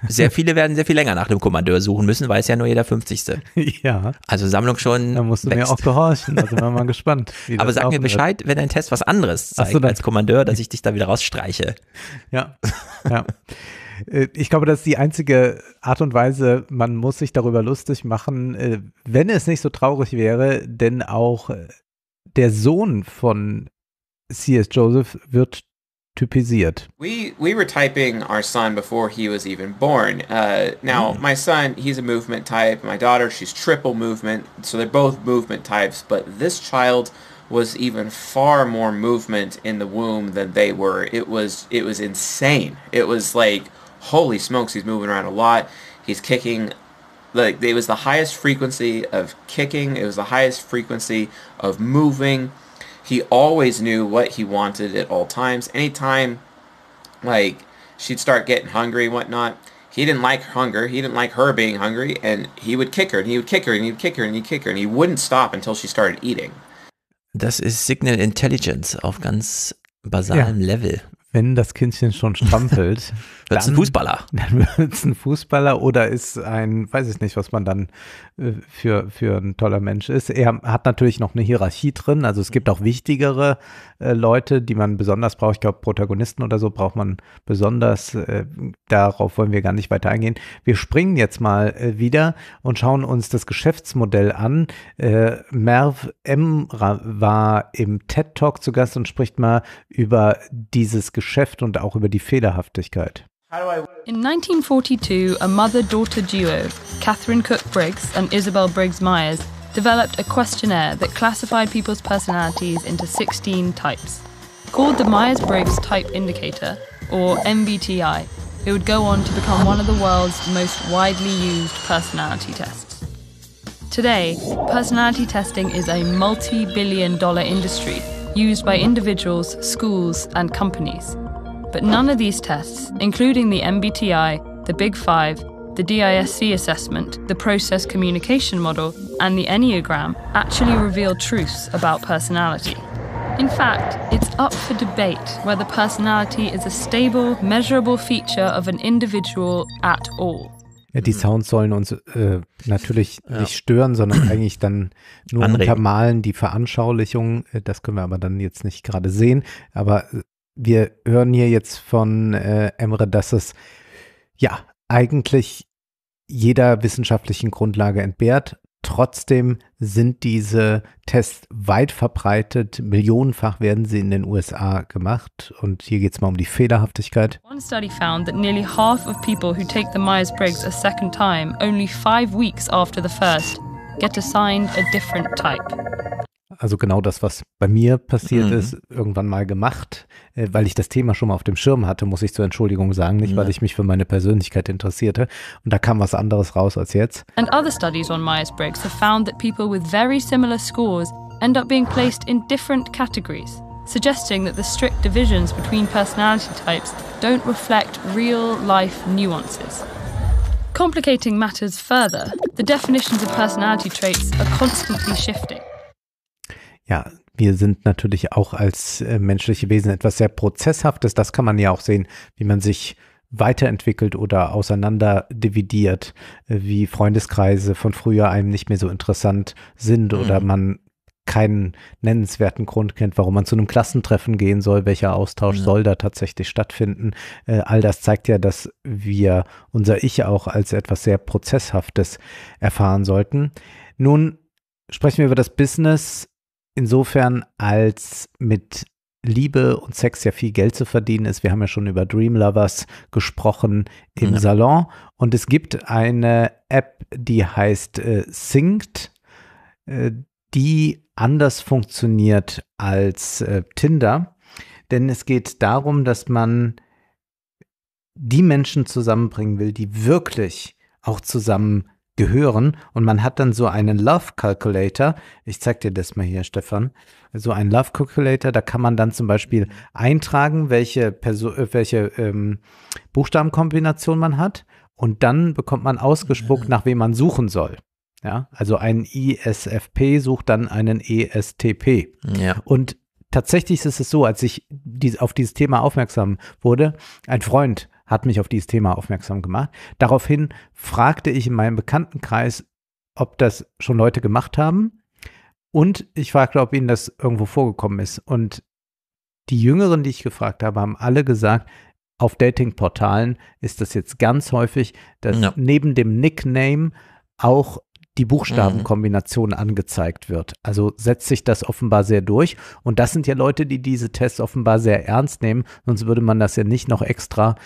Sehr viele werden sehr viel länger nach dem Kommandeur suchen müssen, weil es ja nur jeder 50. Ja. Also Sammlung schon. Da musst du wächst. mir auch gehorchen. Also bin mal gespannt. Aber sag mir Bescheid, wird. wenn dein Test was anderes zeigt so, als Kommandeur, dass ich dich da wieder rausstreiche. Ja. Ja. Äh, ich glaube, das ist die einzige Art und Weise, man muss sich darüber lustig machen, äh, wenn es nicht so traurig wäre, denn auch äh, der Sohn von C.S. Joseph wird typisiert. We we were typing our son before he was even born. Uh, now mm. my son, he's a movement type. My daughter, she's triple movement. So they're both movement types, but this child was even far more movement in the womb than they were. It was it was insane. It was like holy smokes, he's moving around a lot. He's kicking like it was the highest frequency of kicking. It was the highest frequency of moving. He always knew what he wanted at all times. Anytime like she'd start getting hungry and whatnot, he didn't like hunger. He didn't like her being hungry, and he would kick her, and he would kick her, and he'd kick her, and he'd kick her, and he wouldn't stop until she started eating. Das ist Signal Intelligence auf ganz basalem ja. Level. wenn das Kindchen schon strampelt, dann ist ein Fußballer. Dann wird es ein Fußballer oder ist ein, weiß ich nicht, was man dann äh, für, für ein toller Mensch ist. Er hat natürlich noch eine Hierarchie drin. Also es gibt auch wichtigere äh, Leute, die man besonders braucht. Ich glaube, Protagonisten oder so braucht man besonders. Äh, darauf wollen wir gar nicht weiter eingehen. Wir springen jetzt mal äh, wieder und schauen uns das Geschäftsmodell an. Äh, Merv M. war im TED Talk zu Gast und spricht mal über dieses Geschäftsmodell. Geschäft und auch über die Fehlerhaftigkeit. In 1942, a mother-daughter duo, Catherine Cook Briggs and Isabel Briggs Myers, developed a questionnaire that classified people's personalities into 16 types. Called the Myers-Briggs Type Indicator, or MBTI, it would go on to become one of the world's most widely used personality tests. Today, personality testing is a multi-billion dollar industry used by individuals, schools, and companies. But none of these tests, including the MBTI, the Big Five, the DISC assessment, the process communication model, and the Enneagram, actually reveal truths about personality. In fact, it's up for debate whether personality is a stable, measurable feature of an individual at all. Ja, die mhm. Sounds sollen uns äh, natürlich ja. nicht stören, sondern eigentlich dann nur Anregen. untermalen die Veranschaulichung. Äh, das können wir aber dann jetzt nicht gerade sehen. Aber äh, wir hören hier jetzt von äh, Emre, dass es ja eigentlich jeder wissenschaftlichen Grundlage entbehrt, Trotzdem sind diese Tests weit verbreitet. Millionenfach werden sie in den USA gemacht. Und hier geht es mal um die Fehlerhaftigkeit. One study found that nearly half of people who take the Myers-Briggs a second time, only five weeks after the first, get assigned a different type also genau das, was bei mir passiert mhm. ist, irgendwann mal gemacht, äh, weil ich das Thema schon mal auf dem Schirm hatte, muss ich zur Entschuldigung sagen, nicht ja. weil ich mich für meine Persönlichkeit interessierte. Und da kam was anderes raus als jetzt. And other studies on Myers-Briggs have found that people with very similar scores end up being placed in different categories, suggesting that the strict divisions between personality types don't reflect real life nuances. Complicating matters further, the definitions of personality traits are constantly shifting ja, wir sind natürlich auch als äh, menschliche Wesen etwas sehr Prozesshaftes. Das kann man ja auch sehen, wie man sich weiterentwickelt oder auseinanderdividiert, äh, wie Freundeskreise von früher einem nicht mehr so interessant sind mhm. oder man keinen nennenswerten Grund kennt, warum man zu einem Klassentreffen gehen soll, welcher Austausch ja. soll da tatsächlich stattfinden. Äh, all das zeigt ja, dass wir unser Ich auch als etwas sehr Prozesshaftes erfahren sollten. Nun sprechen wir über das Business insofern, als mit Liebe und Sex ja viel Geld zu verdienen ist. Wir haben ja schon über Dream Lovers gesprochen im mhm. Salon. Und es gibt eine App, die heißt äh, Synced, äh, die anders funktioniert als äh, Tinder. Denn es geht darum, dass man die Menschen zusammenbringen will, die wirklich auch zusammen gehören. Und man hat dann so einen Love Calculator. Ich zeig dir das mal hier, Stefan. So einen Love Calculator, da kann man dann zum Beispiel eintragen, welche, Perso äh, welche ähm, Buchstabenkombination man hat. Und dann bekommt man ausgespuckt, nach wem man suchen soll. Ja, also ein ISFP sucht dann einen ESTP. Ja. Und tatsächlich ist es so, als ich dies, auf dieses Thema aufmerksam wurde, ein Freund hat mich auf dieses Thema aufmerksam gemacht. Daraufhin fragte ich in meinem Bekanntenkreis, ob das schon Leute gemacht haben. Und ich fragte, ob ihnen das irgendwo vorgekommen ist. Und die Jüngeren, die ich gefragt habe, haben alle gesagt, auf Datingportalen ist das jetzt ganz häufig, dass ja. neben dem Nickname auch die Buchstabenkombination mhm. angezeigt wird. Also setzt sich das offenbar sehr durch. Und das sind ja Leute, die diese Tests offenbar sehr ernst nehmen. Sonst würde man das ja nicht noch extra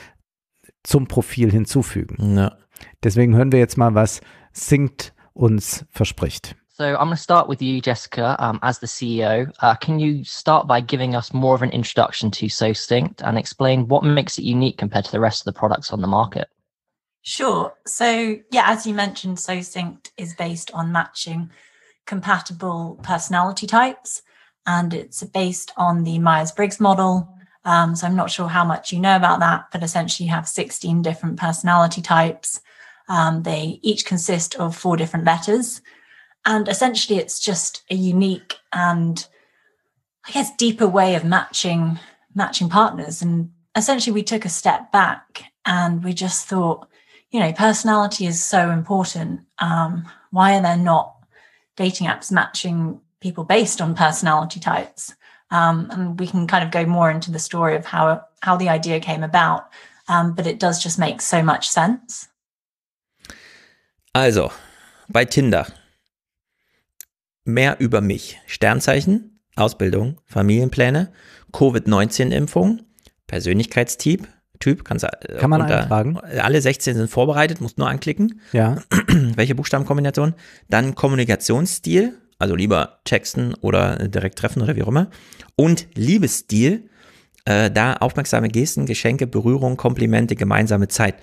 zum Profil hinzufügen. Ja. Deswegen hören wir jetzt mal, was Synced uns verspricht. So I'm going to start with you, Jessica, um, as the CEO. Uh, can you start by giving us more of an introduction to SoSynct and explain what makes it unique compared to the rest of the products on the market? Sure. So yeah, as you mentioned, SoSynct is based on matching compatible personality types, and it's based on the Myers-Briggs model, um, so I'm not sure how much you know about that, but essentially you have 16 different personality types. Um, they each consist of four different letters. And essentially it's just a unique and I guess deeper way of matching matching partners. And essentially we took a step back and we just thought, you know, personality is so important. Um, why are there not dating apps matching people based on personality types? Um, and we can kind of go more into the story of how how the idea came about. Um, but it does just make so much sense. Also, bei Tinder. Mehr über mich. Sternzeichen, Ausbildung, Familienpläne, Covid-19-Impfung, Persönlichkeitstyp, Typ, kannst, äh, kann man unter, eintragen. Alle 16 sind vorbereitet, musst nur anklicken. Ja. Welche Buchstabenkombination? Dann Kommunikationsstil, also lieber texten oder äh, direkt treffen oder wie auch immer. Und Liebesstil, äh, da aufmerksame Gesten, Geschenke, Berührung, Komplimente, gemeinsame Zeit.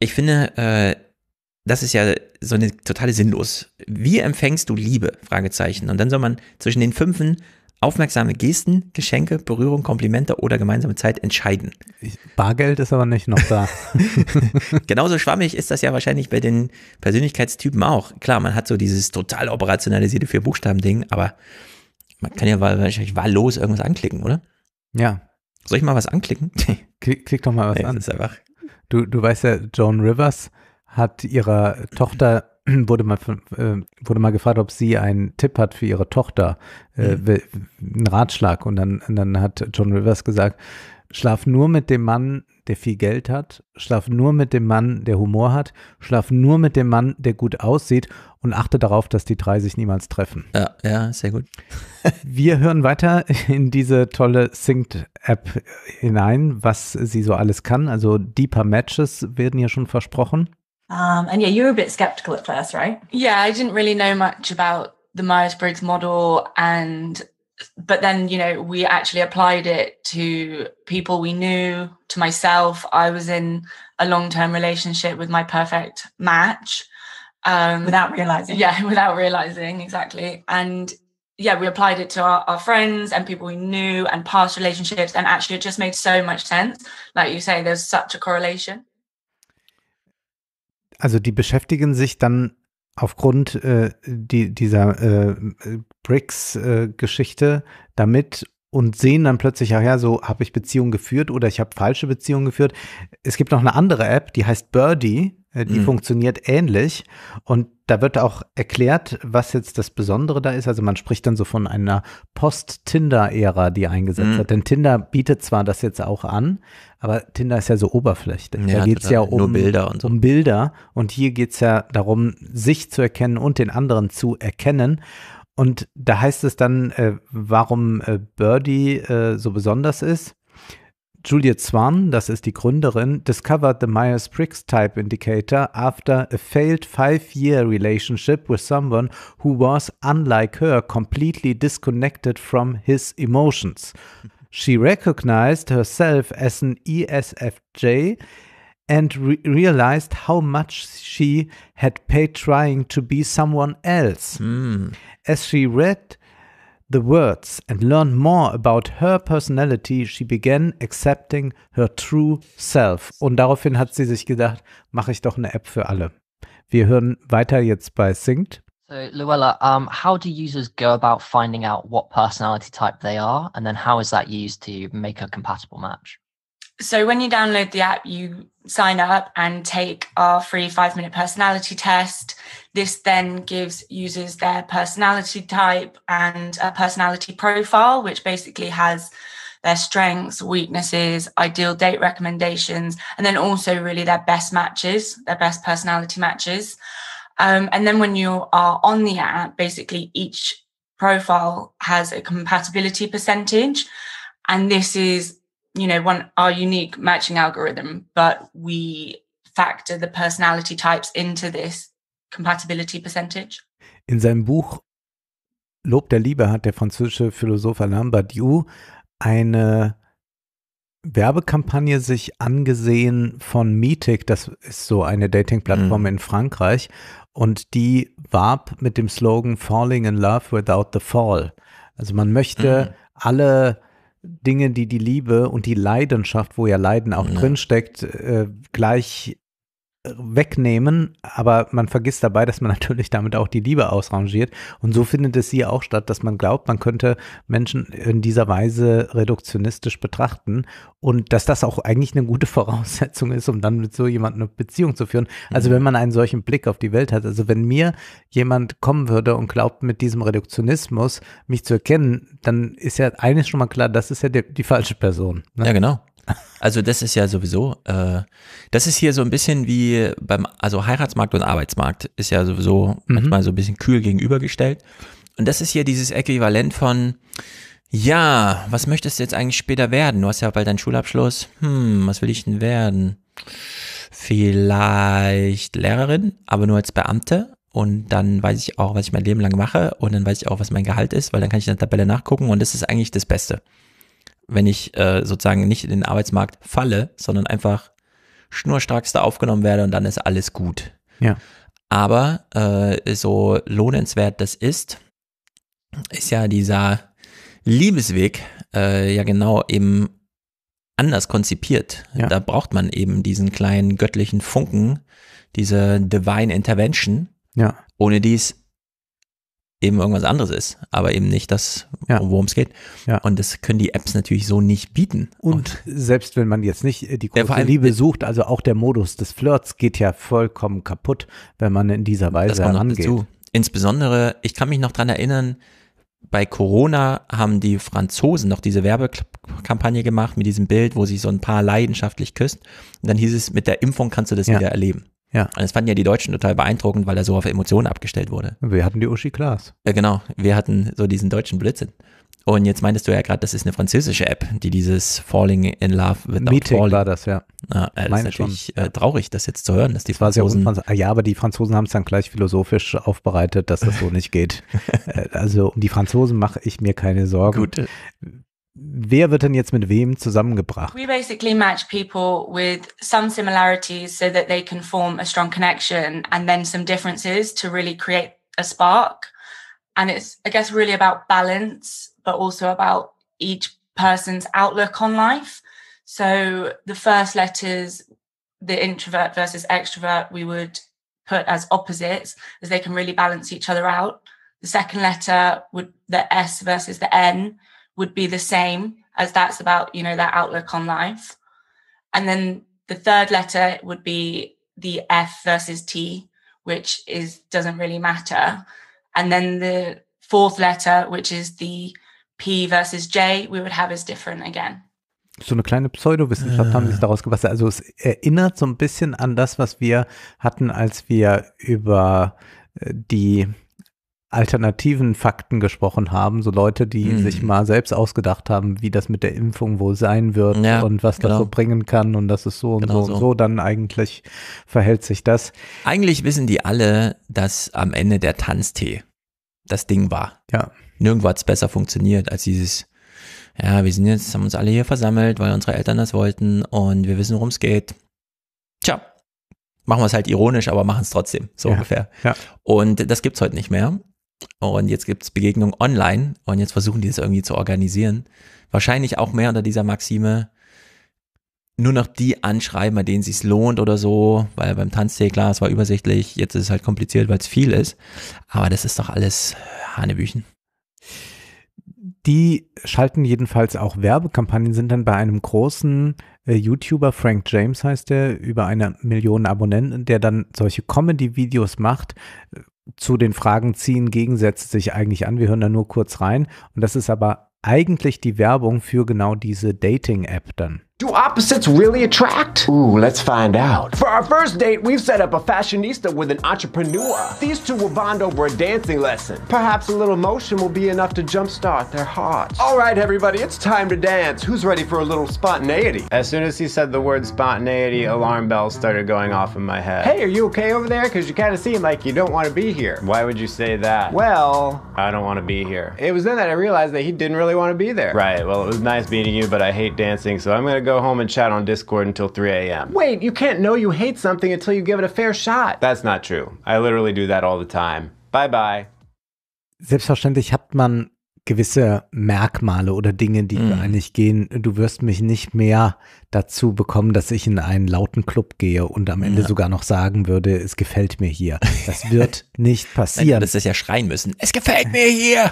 Ich finde, äh, das ist ja so eine totale Sinnlos. Wie empfängst du Liebe? Fragezeichen. Und dann soll man zwischen den Fünfen Aufmerksame Gesten, Geschenke, Berührung, Komplimente oder gemeinsame Zeit entscheiden. Bargeld ist aber nicht noch da. Genauso schwammig ist das ja wahrscheinlich bei den Persönlichkeitstypen auch. Klar, man hat so dieses total operationalisierte Vier-Buchstaben-Ding, aber man kann ja wahrscheinlich wahllos irgendwas anklicken, oder? Ja. Soll ich mal was anklicken? klick, klick doch mal was nee, an. Du, du weißt ja, Joan Rivers hat ihrer Tochter wurde mal, äh, wurde mal gefragt, ob sie einen Tipp hat für ihre Tochter, äh, mhm. einen Ratschlag. Und dann, und dann hat John Rivers gesagt, schlaf nur mit dem Mann, der viel Geld hat, schlaf nur mit dem Mann, der Humor hat, schlaf nur mit dem Mann, der gut aussieht und achte darauf, dass die drei sich niemals treffen. Ja, ja sehr gut. Wir hören weiter in diese tolle Synced-App hinein, was sie so alles kann. Also Deeper Matches werden hier schon versprochen. Um, and yeah, you were a bit skeptical at first, right? Yeah, I didn't really know much about the Myers Briggs model. And, but then, you know, we actually applied it to people we knew, to myself. I was in a long term relationship with my perfect match. Um, without realizing. Yeah, without realizing, exactly. And yeah, we applied it to our, our friends and people we knew and past relationships. And actually, it just made so much sense. Like you say, there's such a correlation. Also die beschäftigen sich dann aufgrund äh, die, dieser äh, BRICS-Geschichte damit und sehen dann plötzlich, ach ja, so habe ich Beziehungen geführt oder ich habe falsche Beziehungen geführt. Es gibt noch eine andere App, die heißt Birdie. Äh, die mhm. funktioniert ähnlich und da wird auch erklärt, was jetzt das Besondere da ist. Also man spricht dann so von einer Post-Tinder-Ära, die eingesetzt mhm. hat. Denn Tinder bietet zwar das jetzt auch an, aber Tinder ist ja so oberflächlich. Ja, da geht es ja um Bilder, und so. um Bilder und hier geht es ja darum, sich zu erkennen und den anderen zu erkennen. Und da heißt es dann, äh, warum äh, Birdie äh, so besonders ist. Juliet Swan, das ist die Gründerin, discovered the Myers-Briggs Type Indicator after a failed five-year relationship with someone who was, unlike her, completely disconnected from his emotions. She recognized herself as an ESFJ and re realized how much she had paid trying to be someone else. Mm. As she read the words and learn more about her personality, she began accepting her true self. Und daraufhin hat sie sich gedacht, mache ich doch eine App für alle. Wir hören weiter jetzt bei Synced. So, Luella, um, how do users go about finding out what personality type they are? And then how is that used to make a compatible match? So, when you download the app, you sign up and take our free five minute personality test. This then gives users their personality type and a personality profile, which basically has their strengths, weaknesses, ideal date recommendations, and then also really their best matches, their best personality matches. Um, and then when you are on the app, basically each profile has a compatibility percentage. And this is you know, one our unique matching algorithm, but we factor the personality types into this compatibility percentage. In seinem Buch Lob der Liebe hat der französische Philosoph Alain Badiou eine Werbekampagne sich angesehen von Meetic, das ist so eine Dating-Plattform mhm. in Frankreich, und die warb mit dem Slogan Falling in Love Without the Fall. Also man möchte mhm. alle Dinge, die die Liebe und die Leidenschaft, wo ja Leiden auch ja. drinsteckt, äh, gleich wegnehmen, aber man vergisst dabei, dass man natürlich damit auch die Liebe ausrangiert. Und so findet es hier auch statt, dass man glaubt, man könnte Menschen in dieser Weise reduktionistisch betrachten und dass das auch eigentlich eine gute Voraussetzung ist, um dann mit so jemandem eine Beziehung zu führen. Also mhm. wenn man einen solchen Blick auf die Welt hat, also wenn mir jemand kommen würde und glaubt, mit diesem Reduktionismus mich zu erkennen, dann ist ja eines schon mal klar, das ist ja die, die falsche Person. Ne? Ja, genau. Also das ist ja sowieso, äh, das ist hier so ein bisschen wie beim, also Heiratsmarkt und Arbeitsmarkt ist ja sowieso mhm. manchmal so ein bisschen kühl gegenübergestellt. Und das ist hier dieses Äquivalent von, ja, was möchtest du jetzt eigentlich später werden? Du hast ja bald deinen Schulabschluss. Hm, was will ich denn werden? Vielleicht Lehrerin, aber nur als Beamte. Und dann weiß ich auch, was ich mein Leben lang mache. Und dann weiß ich auch, was mein Gehalt ist, weil dann kann ich in der Tabelle nachgucken. Und das ist eigentlich das Beste wenn ich äh, sozusagen nicht in den Arbeitsmarkt falle, sondern einfach schnurstracks da aufgenommen werde und dann ist alles gut. Ja. Aber äh, so lohnenswert das ist, ist ja dieser Liebesweg äh, ja genau eben anders konzipiert. Ja. Da braucht man eben diesen kleinen göttlichen Funken, diese Divine Intervention, ja. ohne dies eben irgendwas anderes ist, aber eben nicht das, ja. worum es geht. Ja. Und das können die Apps natürlich so nicht bieten. Und, und selbst wenn man jetzt nicht äh, die große allem, Liebe äh, sucht, also auch der Modus des Flirts geht ja vollkommen kaputt, wenn man in dieser Weise das kommt Dazu. Insbesondere, ich kann mich noch daran erinnern, bei Corona haben die Franzosen noch diese Werbekampagne gemacht mit diesem Bild, wo sich so ein Paar leidenschaftlich küsst. Und dann hieß es, mit der Impfung kannst du das ja. wieder erleben. Ja. Und das fanden ja die Deutschen total beeindruckend, weil er so auf Emotionen abgestellt wurde. Wir hatten die Uschi Klaas. Ja, genau, wir hatten so diesen deutschen Blödsinn. Und jetzt meintest du ja gerade, das ist eine französische App, die dieses Falling in Love without Meeting falling. war das, ja. ja äh, das ist natürlich schon. Äh, traurig, das jetzt zu hören, dass die das Franzosen. Ja, ah, ja, aber die Franzosen haben es dann gleich philosophisch aufbereitet, dass das so nicht geht. Äh, also um die Franzosen mache ich mir keine Sorgen. Gut. Wer wird denn jetzt mit wem zusammengebracht? We basically match people with some similarities so that they can form a strong connection and then some differences to really create a spark. And it's, I guess, really about balance, but also about each person's outlook on life. So the first letters, the introvert versus extrovert, we would put as opposites as they can really balance each other out. The second letter would the S versus the N would be the same as that's about you know their outlook on life and then the third letter would be the f versus t which is doesn't really matter and then the fourth letter which is the p versus j we would have is different again so eine kleine Pseudowissenschaft haben sich äh. daraus gebastelt. Also es erinnert so ein bisschen an das, was wir hatten, als wir über äh, die alternativen Fakten gesprochen haben, so Leute, die mhm. sich mal selbst ausgedacht haben, wie das mit der Impfung wohl sein wird ja, und was genau. das so bringen kann und das ist so und genau so, so und so, dann eigentlich verhält sich das. Eigentlich wissen die alle, dass am Ende der Tanztee das Ding war. Ja. Nirgendwo hat es besser funktioniert als dieses, ja, wir sind jetzt, haben uns alle hier versammelt, weil unsere Eltern das wollten und wir wissen, worum es geht. Tja, machen wir es halt ironisch, aber machen es trotzdem, so ja, ungefähr. Ja. Und das gibt es heute nicht mehr. Und jetzt gibt es Begegnungen online und jetzt versuchen die das irgendwie zu organisieren. Wahrscheinlich auch mehr unter dieser Maxime, nur noch die anschreiben, bei denen es sich lohnt oder so, weil beim Tanztee, klar, es war übersichtlich, jetzt ist es halt kompliziert, weil es viel ist. Aber das ist doch alles Hanebüchen. Die schalten jedenfalls auch Werbekampagnen, sind dann bei einem großen äh, YouTuber, Frank James heißt der, über eine Million Abonnenten, der dann solche Comedy-Videos macht, zu den Fragen ziehen gegensetzt sich eigentlich an. Wir hören da nur kurz rein. Und das ist aber eigentlich die Werbung für genau diese Dating-App dann. Do opposites really attract? Ooh, let's find out. For our first date, we've set up a fashionista with an entrepreneur. These two will bond over a dancing lesson. Perhaps a little motion will be enough to jumpstart their hearts. All right, everybody, it's time to dance. Who's ready for a little spontaneity? As soon as he said the word spontaneity, alarm bells started going off in my head. Hey, are you okay over there? Because you kind of seem like you don't want to be here. Why would you say that? Well, I don't want to be here. It was then that I realized that he didn't really want to be there. Right, well, it was nice meeting you, but I hate dancing, so I'm going to go home and chat on Discord until 3 a.m. Wait, you can't know you hate something until you give it a fair shot. That's not true. I literally do that all the time. Bye bye. Selbstverständlich hat man gewisse Merkmale oder Dinge, die mm. über eigentlich gehen. Du wirst mich nicht mehr dazu bekommen, dass ich in einen lauten Club gehe und am Ende ja. sogar noch sagen würde, es gefällt mir hier. Das wird nicht passieren. Nein, du würdest ja schreien müssen. Es gefällt mir hier.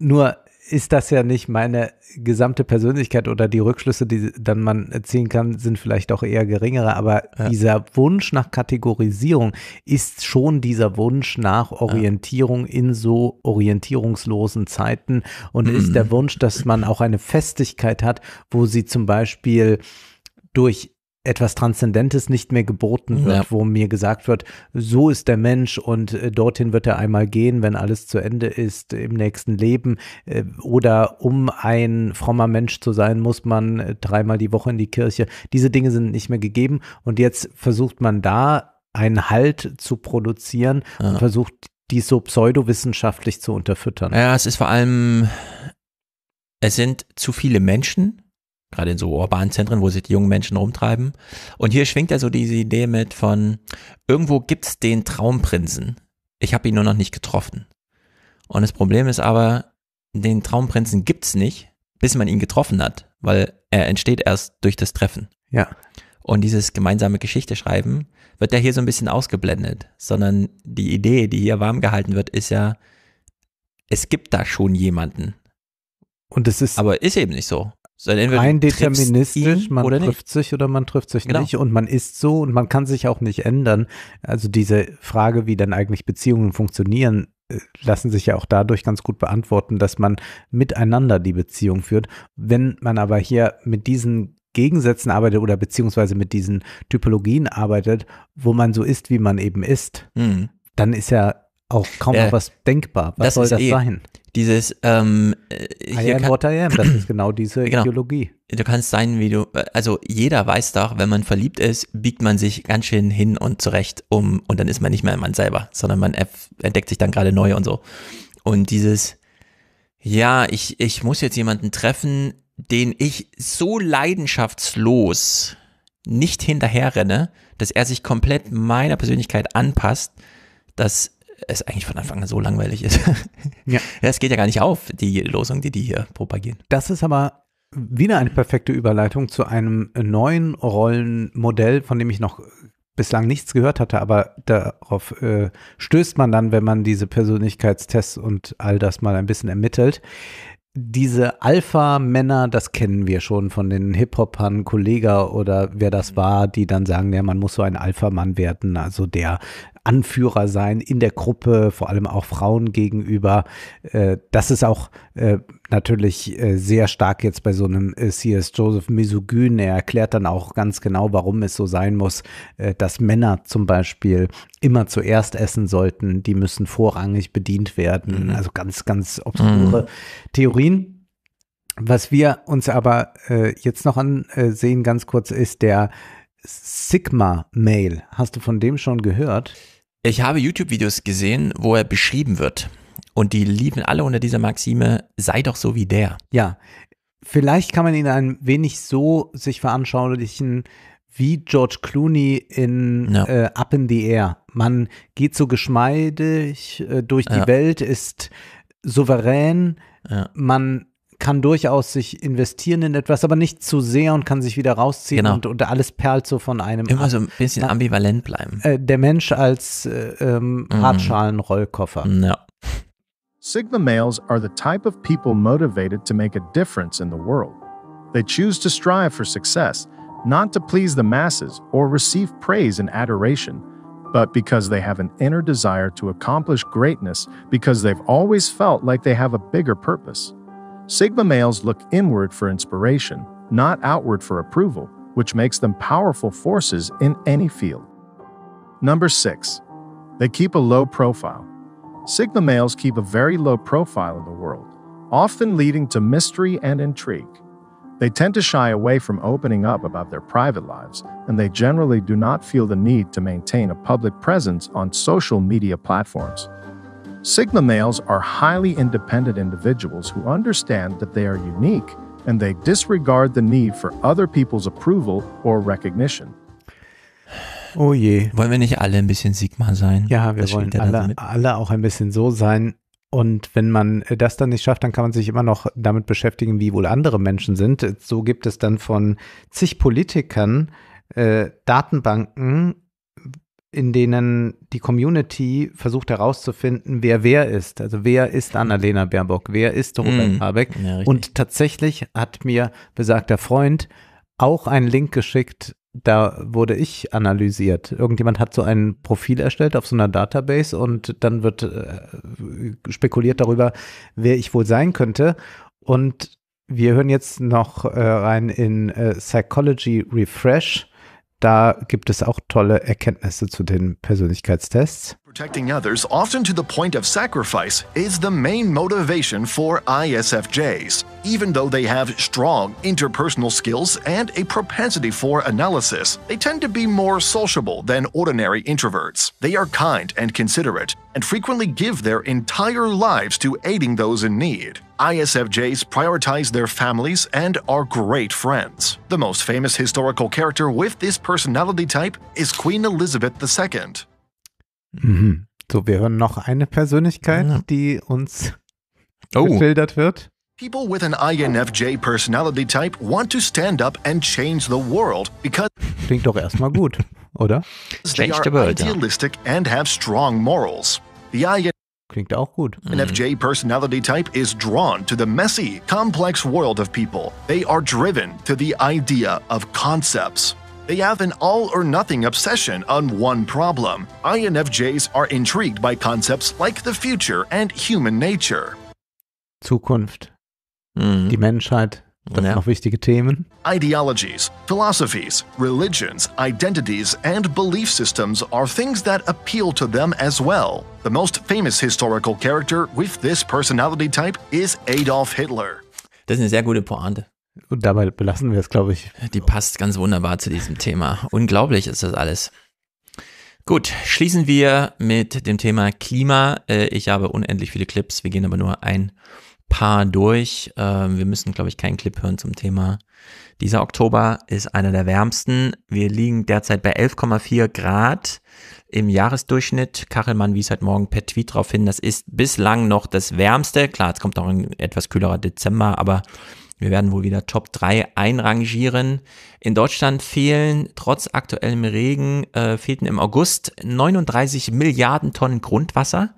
Nur ist das ja nicht meine gesamte Persönlichkeit oder die Rückschlüsse, die dann man ziehen kann, sind vielleicht auch eher geringere. Aber ja. dieser Wunsch nach Kategorisierung ist schon dieser Wunsch nach Orientierung ja. in so orientierungslosen Zeiten und mhm. ist der Wunsch, dass man auch eine Festigkeit hat, wo sie zum Beispiel durch etwas Transzendentes nicht mehr geboten wird, ja. wo mir gesagt wird, so ist der Mensch und äh, dorthin wird er einmal gehen, wenn alles zu Ende ist im nächsten Leben. Äh, oder um ein frommer Mensch zu sein, muss man äh, dreimal die Woche in die Kirche. Diese Dinge sind nicht mehr gegeben und jetzt versucht man da einen Halt zu produzieren ja. und versucht dies so pseudowissenschaftlich zu unterfüttern. Ja, es ist vor allem, es sind zu viele Menschen gerade in so urbanen Zentren, wo sich die jungen Menschen rumtreiben. Und hier schwingt ja so diese Idee mit von, irgendwo gibt's den Traumprinzen. Ich habe ihn nur noch nicht getroffen. Und das Problem ist aber, den Traumprinzen gibt's nicht, bis man ihn getroffen hat, weil er entsteht erst durch das Treffen. Ja. Und dieses gemeinsame Geschichte schreiben wird ja hier so ein bisschen ausgeblendet, sondern die Idee, die hier warm gehalten wird, ist ja, es gibt da schon jemanden. Und es ist. Aber ist eben nicht so sondern rein deterministisch, man trifft nicht. sich oder man trifft sich genau. nicht und man ist so und man kann sich auch nicht ändern. Also diese Frage, wie dann eigentlich Beziehungen funktionieren, äh, lassen sich ja auch dadurch ganz gut beantworten, dass man miteinander die Beziehung führt. Wenn man aber hier mit diesen Gegensätzen arbeitet oder beziehungsweise mit diesen Typologien arbeitet, wo man so ist, wie man eben ist, mhm. dann ist ja auch kaum äh, noch was denkbar. Was das soll das eh, sein? dieses ähm, äh, hier I am kann, what I am, das ist genau diese genau. Ideologie. Du kannst sein, wie du, äh, also jeder weiß doch, wenn man verliebt ist, biegt man sich ganz schön hin und zurecht um und dann ist man nicht mehr man selber, sondern man entdeckt sich dann gerade neu und so. Und dieses, ja, ich, ich muss jetzt jemanden treffen, den ich so leidenschaftslos nicht hinterherrenne, dass er sich komplett meiner Persönlichkeit anpasst, dass es eigentlich von Anfang an so langweilig ist. ja. Es geht ja gar nicht auf, die Losung, die die hier propagieren. Das ist aber wieder eine perfekte Überleitung zu einem neuen Rollenmodell, von dem ich noch bislang nichts gehört hatte, aber darauf äh, stößt man dann, wenn man diese Persönlichkeitstests und all das mal ein bisschen ermittelt. Diese Alpha-Männer, das kennen wir schon von den Hip-Hopern, Kollega oder wer das mhm. war, die dann sagen, ja, man muss so ein Alpha-Mann werden, also der Anführer sein in der Gruppe, vor allem auch Frauen gegenüber. Äh, das ist auch äh, natürlich äh, sehr stark jetzt bei so einem C.S. Joseph Misogyn. Er erklärt dann auch ganz genau, warum es so sein muss, dass Männer zum Beispiel immer zuerst essen sollten. Die müssen vorrangig bedient werden. Mhm. Also ganz, ganz obskure mhm. Theorien. Was wir uns aber äh, jetzt noch ansehen, ganz kurz, ist der Sigma-Mail. Hast du von dem schon gehört? Ich habe YouTube-Videos gesehen, wo er beschrieben wird. Und die liefen alle unter dieser Maxime, sei doch so wie der. Ja, vielleicht kann man ihn ein wenig so sich veranschaulichen wie George Clooney in ja. äh, Up in the Air. Man geht so geschmeidig äh, durch die ja. Welt, ist souverän, ja. man kann durchaus sich investieren in etwas, aber nicht zu sehr und kann sich wieder rausziehen genau. und, und alles perlt so von einem. Immer so ein bisschen Na, ambivalent bleiben. Äh, der Mensch als äh, ähm, mhm. Hartschalen-Rollkoffer. Mm, ja. Sigma males are the type of people motivated to make a difference in the world. They choose to strive for success, not to please the masses or receive praise and adoration, but because they have an inner desire to accomplish greatness because they've always felt like they have a bigger purpose. Sigma males look inward for inspiration, not outward for approval, which makes them powerful forces in any field. Number 6. They keep a low profile. Sigma males keep a very low profile in the world, often leading to mystery and intrigue. They tend to shy away from opening up about their private lives, and they generally do not feel the need to maintain a public presence on social media platforms. Sigma males are highly independent individuals who understand that they are unique and they disregard the need for other people's approval or recognition. Oh je. Wollen wir nicht alle ein bisschen Sigma sein? Ja, wir das wollen alle, alle auch ein bisschen so sein. Und wenn man das dann nicht schafft, dann kann man sich immer noch damit beschäftigen, wie wohl andere Menschen sind. So gibt es dann von zig Politikern äh, Datenbanken in denen die Community versucht herauszufinden, wer wer ist. Also wer ist Annalena Baerbock, wer ist Robert mm. Habeck. Ja, und tatsächlich hat mir besagter Freund auch einen Link geschickt, da wurde ich analysiert. Irgendjemand hat so ein Profil erstellt auf so einer Database und dann wird äh, spekuliert darüber, wer ich wohl sein könnte. Und wir hören jetzt noch äh, rein in äh, Psychology Refresh da gibt es auch tolle Erkenntnisse zu den Persönlichkeitstests. Protecting others, often to the point of sacrifice, is the main motivation for ISFJs, even though they have strong interpersonal skills and a propensity for analysis. They tend to be more sociable than ordinary introverts. They are kind and considerate, and frequently give their entire lives to aiding those in need. ISFJs prioritize their families and are great friends. The most famous historical character with this personality type is Queen Elizabeth II. Mhm. So, wir hören noch eine Persönlichkeit, ja. die uns oh. geschildert wird. People with an INFJ personality type want to stand up and change the world because Klingt doch erstmal gut, oder? Schlechte are idealistic and have strong morals. The INFJ Klingt auch gut. INFJ mhm. personality type is drawn to the messy, complex world of people. They are driven to the idea of concepts. They have an all or nothing obsession on one problem. INFJs are intrigued by concepts like the future and human nature. Zukunft. Mhm. Die Menschheit. Das sind auch wichtige Themen. Ideologies, philosophies, religions, identities, and belief systems are things that appeal to them as well. The most famous historical character with this personality type is Adolf Hitler. Das ist eine sehr gute Pointe. Und dabei belassen wir es, glaube ich. Die passt ganz wunderbar zu diesem Thema. Unglaublich ist das alles. Gut, schließen wir mit dem Thema Klima. Äh, ich habe unendlich viele Clips, wir gehen aber nur ein paar durch. Ähm, wir müssen, glaube ich, keinen Clip hören zum Thema. Dieser Oktober ist einer der wärmsten. Wir liegen derzeit bei 11,4 Grad im Jahresdurchschnitt. Kachelmann wies heute Morgen per Tweet darauf hin, das ist bislang noch das wärmste. Klar, es kommt noch ein etwas kühlerer Dezember, aber wir werden wohl wieder Top 3 einrangieren. In Deutschland fehlen trotz aktuellem Regen, äh, fehlten im August 39 Milliarden Tonnen Grundwasser.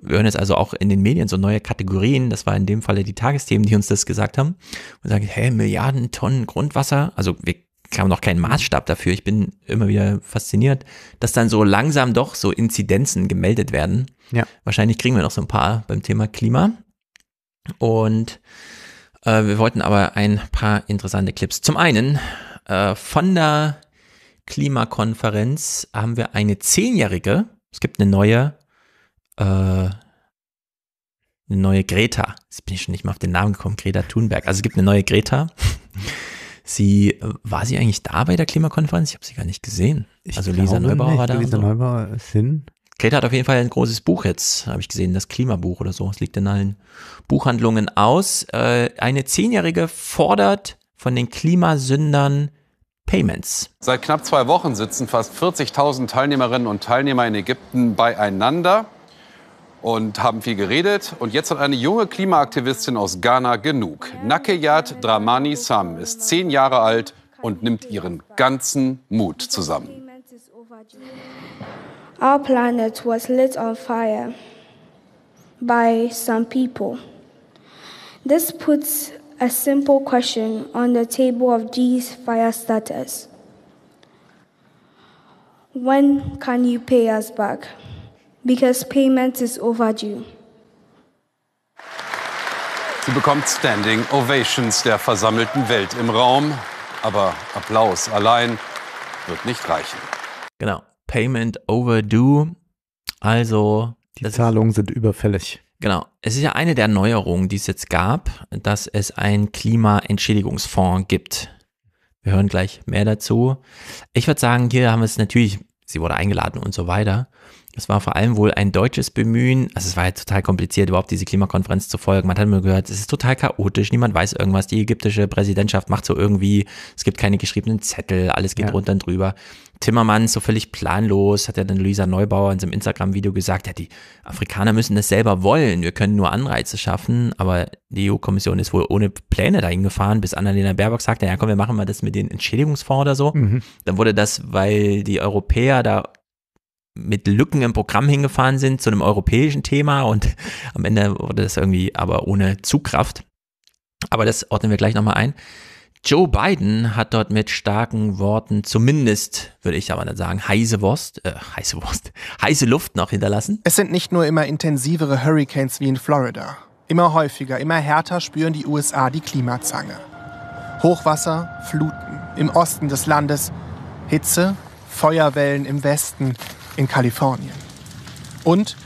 Wir hören jetzt also auch in den Medien so neue Kategorien. Das war in dem Falle die Tagesthemen, die uns das gesagt haben. Und sagen, hä, Milliarden Tonnen Grundwasser? Also wir haben noch keinen Maßstab dafür. Ich bin immer wieder fasziniert, dass dann so langsam doch so Inzidenzen gemeldet werden. Ja. Wahrscheinlich kriegen wir noch so ein paar beim Thema Klima. Und äh, wir wollten aber ein paar interessante Clips. Zum einen äh, von der Klimakonferenz haben wir eine zehnjährige. Es gibt eine neue, äh, eine neue Greta. Jetzt bin ich schon nicht mal auf den Namen gekommen, Greta Thunberg. Also es gibt eine neue Greta. Sie äh, war sie eigentlich da bei der Klimakonferenz? Ich habe sie gar nicht gesehen. Ich also Lisa Neubauer nicht. war da. Lisa so. Neubauer ist hin. Kate hat auf jeden Fall ein großes Buch jetzt, habe ich gesehen, das Klimabuch oder so. Es liegt in allen Buchhandlungen aus. Äh, eine Zehnjährige fordert von den Klimasündern Payments. Seit knapp zwei Wochen sitzen fast 40.000 Teilnehmerinnen und Teilnehmer in Ägypten beieinander und haben viel geredet. Und jetzt hat eine junge Klimaaktivistin aus Ghana genug. Nakeyat Dramani Sam ist zehn Jahre alt und nimmt ihren ganzen Mut zusammen. our planet was lit on fire by some people. This puts a simple question on the table of these fire starters. When can you pay us back? Because payment is overdue. Sie bekommt Standing Ovations der versammelten Welt im Raum, aber Applaus allein wird nicht reichen. Genau. Payment Overdue. Also. Die Zahlungen sind überfällig. Genau. Es ist ja eine der Neuerungen, die es jetzt gab, dass es einen Klimaentschädigungsfonds gibt. Wir hören gleich mehr dazu. Ich würde sagen, hier haben wir es natürlich, sie wurde eingeladen und so weiter. Es war vor allem wohl ein deutsches Bemühen. Also es war ja halt total kompliziert, überhaupt diese Klimakonferenz zu folgen. Man hat immer gehört, es ist total chaotisch, niemand weiß irgendwas. Die ägyptische Präsidentschaft macht so irgendwie, es gibt keine geschriebenen Zettel, alles geht ja. runter und drüber. Timmermans so völlig planlos, hat ja dann Luisa Neubauer in seinem Instagram-Video gesagt, ja, die Afrikaner müssen das selber wollen, wir können nur Anreize schaffen, aber die EU-Kommission ist wohl ohne Pläne dahin gefahren, bis Annalena Baerbock sagte, ja komm, wir machen mal das mit den Entschädigungsfonds oder so. Mhm. Dann wurde das, weil die Europäer da mit Lücken im Programm hingefahren sind zu einem europäischen Thema und am Ende wurde das irgendwie aber ohne Zugkraft. Aber das ordnen wir gleich nochmal ein. Joe Biden hat dort mit starken Worten zumindest, würde ich aber dann sagen, heiße Wurst, äh, heiße Wurst, heiße Luft noch hinterlassen. Es sind nicht nur immer intensivere Hurricanes wie in Florida. Immer häufiger, immer härter spüren die USA die Klimazange. Hochwasser, Fluten im Osten des Landes, Hitze, Feuerwellen im Westen, in Kalifornien. Und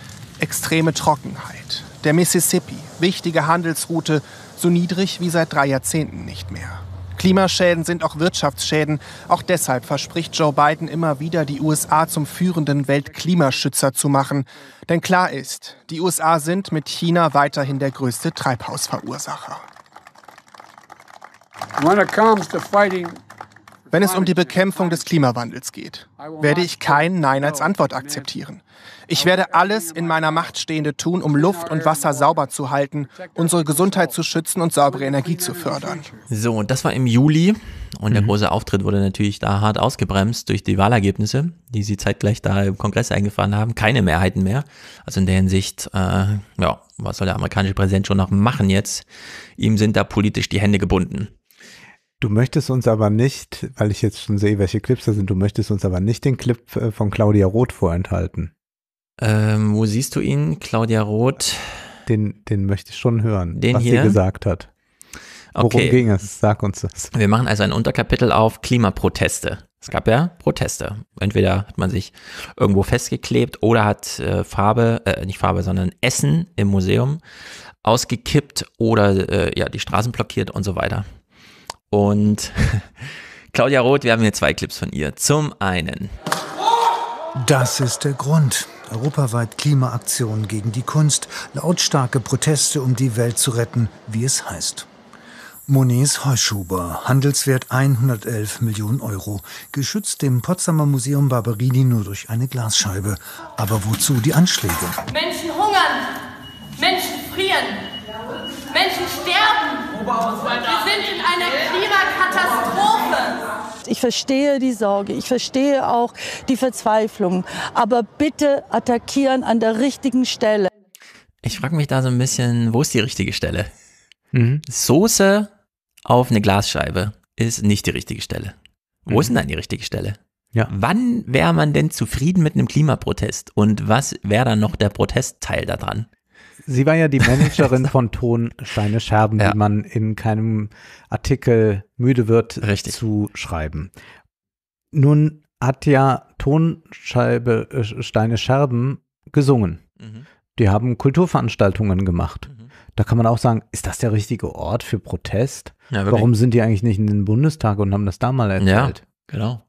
extreme Trockenheit. Der Mississippi, wichtige Handelsroute, so niedrig wie seit drei Jahrzehnten nicht mehr. Klimaschäden sind auch Wirtschaftsschäden. Auch deshalb verspricht Joe Biden immer wieder, die USA zum führenden Weltklimaschützer zu machen. Denn klar ist, die USA sind mit China weiterhin der größte Treibhausverursacher. When it comes to fighting wenn es um die Bekämpfung des Klimawandels geht, werde ich kein Nein als Antwort akzeptieren. Ich werde alles in meiner Macht Stehende tun, um Luft und Wasser sauber zu halten, unsere Gesundheit zu schützen und saubere Energie zu fördern. So, und das war im Juli. Und der mhm. große Auftritt wurde natürlich da hart ausgebremst durch die Wahlergebnisse, die sie zeitgleich da im Kongress eingefahren haben. Keine Mehrheiten mehr. Also in der Hinsicht, äh, ja, was soll der amerikanische Präsident schon noch machen jetzt? Ihm sind da politisch die Hände gebunden. Du möchtest uns aber nicht, weil ich jetzt schon sehe, welche Clips da sind, du möchtest uns aber nicht den Clip äh, von Claudia Roth vorenthalten. Ähm, wo siehst du ihn, Claudia Roth? Den, den möchte ich schon hören, den was hier? sie gesagt hat. Worum okay. ging es? Sag uns das. Wir machen also ein Unterkapitel auf Klimaproteste. Es gab ja Proteste. Entweder hat man sich irgendwo festgeklebt oder hat äh, Farbe, äh, nicht Farbe, sondern Essen im Museum ausgekippt oder äh, ja, die Straßen blockiert und so weiter. Und Claudia Roth, wir haben hier zwei Clips von ihr. Zum einen. Das ist der Grund. Europaweit Klimaaktionen gegen die Kunst, lautstarke Proteste, um die Welt zu retten, wie es heißt. Monets Heuschuber, Handelswert 111 Millionen Euro, geschützt im Potsdamer Museum Barberini nur durch eine Glasscheibe. Aber wozu die Anschläge? Menschen hungern, Menschen frieren, Menschen sterben, wir sind in einer Klimakatastrophe. Ich verstehe die Sorge, ich verstehe auch die Verzweiflung. Aber bitte attackieren an der richtigen Stelle. Ich frage mich da so ein bisschen, wo ist die richtige Stelle? Mhm. Soße auf eine Glasscheibe ist nicht die richtige Stelle. Wo mhm. ist denn dann die richtige Stelle? Ja. Wann wäre man denn zufrieden mit einem Klimaprotest? Und was wäre dann noch der Protestteil daran? Sie war ja die Managerin von Ton Steine Scherben, ja. die man in keinem Artikel müde wird Richtig. zu schreiben. Nun hat ja Tonscheibe äh, Steine Scherben gesungen. Mhm. Die haben Kulturveranstaltungen gemacht. Mhm. Da kann man auch sagen, ist das der richtige Ort für Protest? Ja, Warum sind die eigentlich nicht in den Bundestag und haben das da mal erzählt? Ja, genau.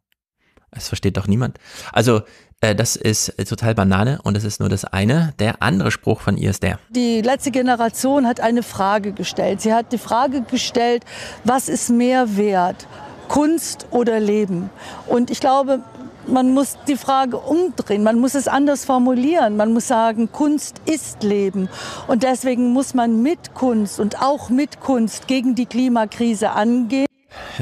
Es versteht doch niemand. Also äh, das ist äh, total Banane und das ist nur das eine. Der andere Spruch von ihr ist der. Die letzte Generation hat eine Frage gestellt. Sie hat die Frage gestellt, was ist mehr wert? Kunst oder Leben? Und ich glaube, man muss die Frage umdrehen, man muss es anders formulieren, man muss sagen, Kunst ist Leben. Und deswegen muss man mit Kunst und auch mit Kunst gegen die Klimakrise angehen.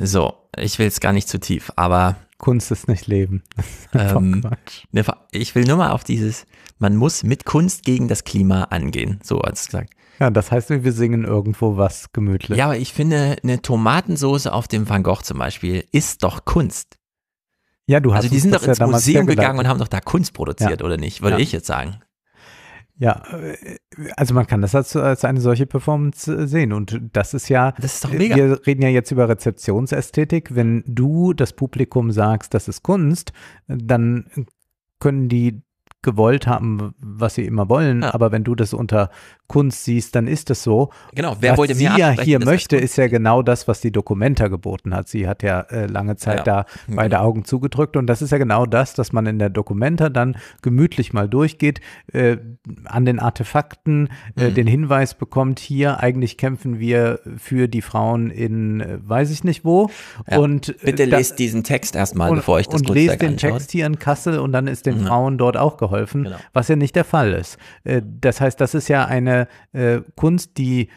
So, ich will es gar nicht zu tief, aber Kunst ist nicht Leben. Ist ähm, ne, ich will nur mal auf dieses, man muss mit Kunst gegen das Klima angehen, so als gesagt. Ja, das heißt, wir singen irgendwo was gemütlich. Ja, aber ich finde, eine Tomatensoße auf dem Van Gogh zum Beispiel ist doch Kunst. Ja, du hast Also die sind doch ins ja Museum gegangen und haben doch da Kunst produziert, ja. oder nicht? Würde ja. ich jetzt sagen. Ja, also man kann das als, als, eine solche Performance äh, sehen. Und das ist ja. Das ist doch äh, mega. Wir reden ja jetzt über Rezeptionsästhetik. Wenn du das Publikum sagst, das ist Kunst, dann können die gewollt haben, was sie immer wollen. Ja. Aber wenn du das unter Kunst siehst, dann ist es so. Genau, wer was wollte sie ja hier möchte, ist ja genau das, was die Dokumenta geboten hat. Sie hat ja äh, lange Zeit ja, da beide genau. Augen zugedrückt und das ist ja genau das, dass man in der Dokumenta dann gemütlich mal durchgeht, äh, an den Artefakten äh, mhm. den Hinweis bekommt, hier eigentlich kämpfen wir für die Frauen in äh, weiß ich nicht wo. Ja, und äh, bitte lest diesen Text erstmal, bevor ich das Und lest den anschaut. Text hier in Kassel und dann ist den mhm. Frauen dort auch geholfen, genau. was ja nicht der Fall ist. Äh, das heißt, das ist ja eine äh, Kunst, die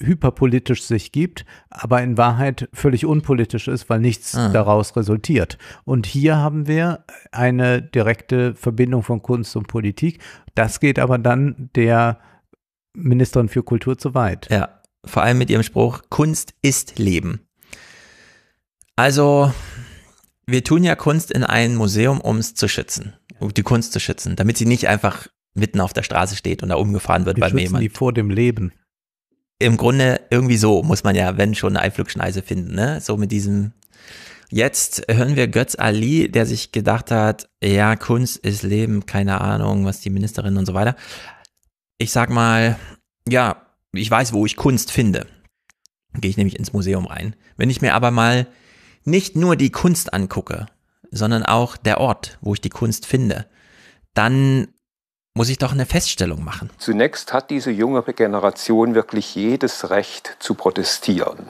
hyperpolitisch sich gibt, aber in Wahrheit völlig unpolitisch ist, weil nichts ah. daraus resultiert. Und hier haben wir eine direkte Verbindung von Kunst und Politik. Das geht aber dann der Ministerin für Kultur zu weit. Ja, vor allem mit ihrem Spruch, Kunst ist Leben. Also, wir tun ja Kunst in ein Museum, um es zu schützen, um die Kunst zu schützen, damit sie nicht einfach mitten auf der Straße steht und da umgefahren wird, Wir weil mir jemand. die vor dem Leben. Im Grunde irgendwie so muss man ja, wenn schon eine Einflugschneise finden, ne? So mit diesem. Jetzt hören wir Götz Ali, der sich gedacht hat, ja, Kunst ist Leben, keine Ahnung, was die Ministerin und so weiter. Ich sag mal, ja, ich weiß, wo ich Kunst finde. Gehe ich nämlich ins Museum rein. Wenn ich mir aber mal nicht nur die Kunst angucke, sondern auch der Ort, wo ich die Kunst finde, dann muss ich doch eine Feststellung machen. Zunächst hat diese jüngere Generation wirklich jedes Recht zu protestieren.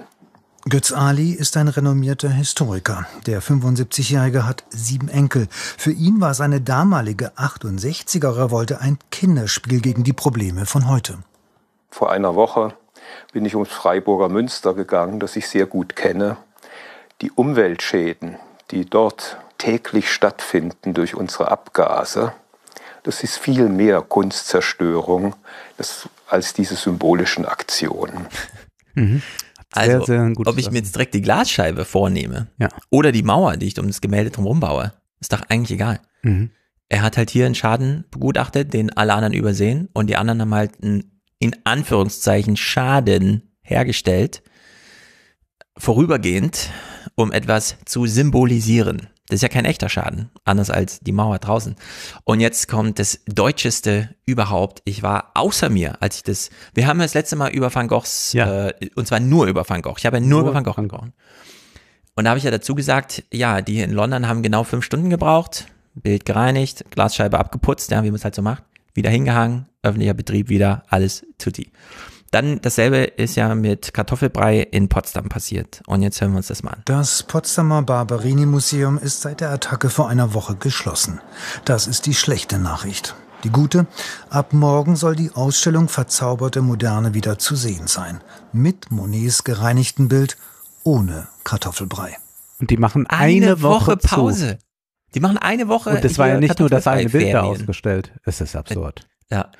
Götz Ali ist ein renommierter Historiker. Der 75-Jährige hat sieben Enkel. Für ihn war seine damalige 68er-Revolte ein Kinderspiel gegen die Probleme von heute. Vor einer Woche bin ich ums Freiburger Münster gegangen, das ich sehr gut kenne. Die Umweltschäden, die dort täglich stattfinden durch unsere Abgase, das ist viel mehr Kunstzerstörung das, als diese symbolischen Aktionen. Mhm. also, sehr ob ich mir jetzt direkt die Glasscheibe vornehme ja. oder die Mauer, die ich um das Gemälde drumherum baue, ist doch eigentlich egal. Mhm. Er hat halt hier einen Schaden begutachtet, den alle anderen übersehen und die anderen haben halt einen, in Anführungszeichen, Schaden hergestellt, vorübergehend, um etwas zu symbolisieren. Das ist ja kein echter Schaden, anders als die Mauer draußen. Und jetzt kommt das Deutscheste überhaupt. Ich war außer mir, als ich das. Wir haben das letzte Mal über Van Goghs, ja. äh, und zwar nur über Van Gogh. Ich habe ja nur, nur über Van Gogh gesprochen. Und da habe ich ja dazu gesagt, ja, die in London haben genau fünf Stunden gebraucht, Bild gereinigt, Glasscheibe abgeputzt, ja, wie man es halt so macht, wieder hingehangen, öffentlicher Betrieb wieder, alles tutti. Dann dasselbe ist ja mit Kartoffelbrei in Potsdam passiert. Und jetzt hören wir uns das mal an. Das Potsdamer Barberini-Museum ist seit der Attacke vor einer Woche geschlossen. Das ist die schlechte Nachricht. Die gute, ab morgen soll die Ausstellung Verzauberte Moderne wieder zu sehen sein. Mit Monets gereinigten Bild, ohne Kartoffelbrei. Und die machen eine, eine Woche, Woche Pause. Die machen eine Woche. Und das war ja nicht nur das eine Bild da ausgestellt. Es ist absurd. Ja.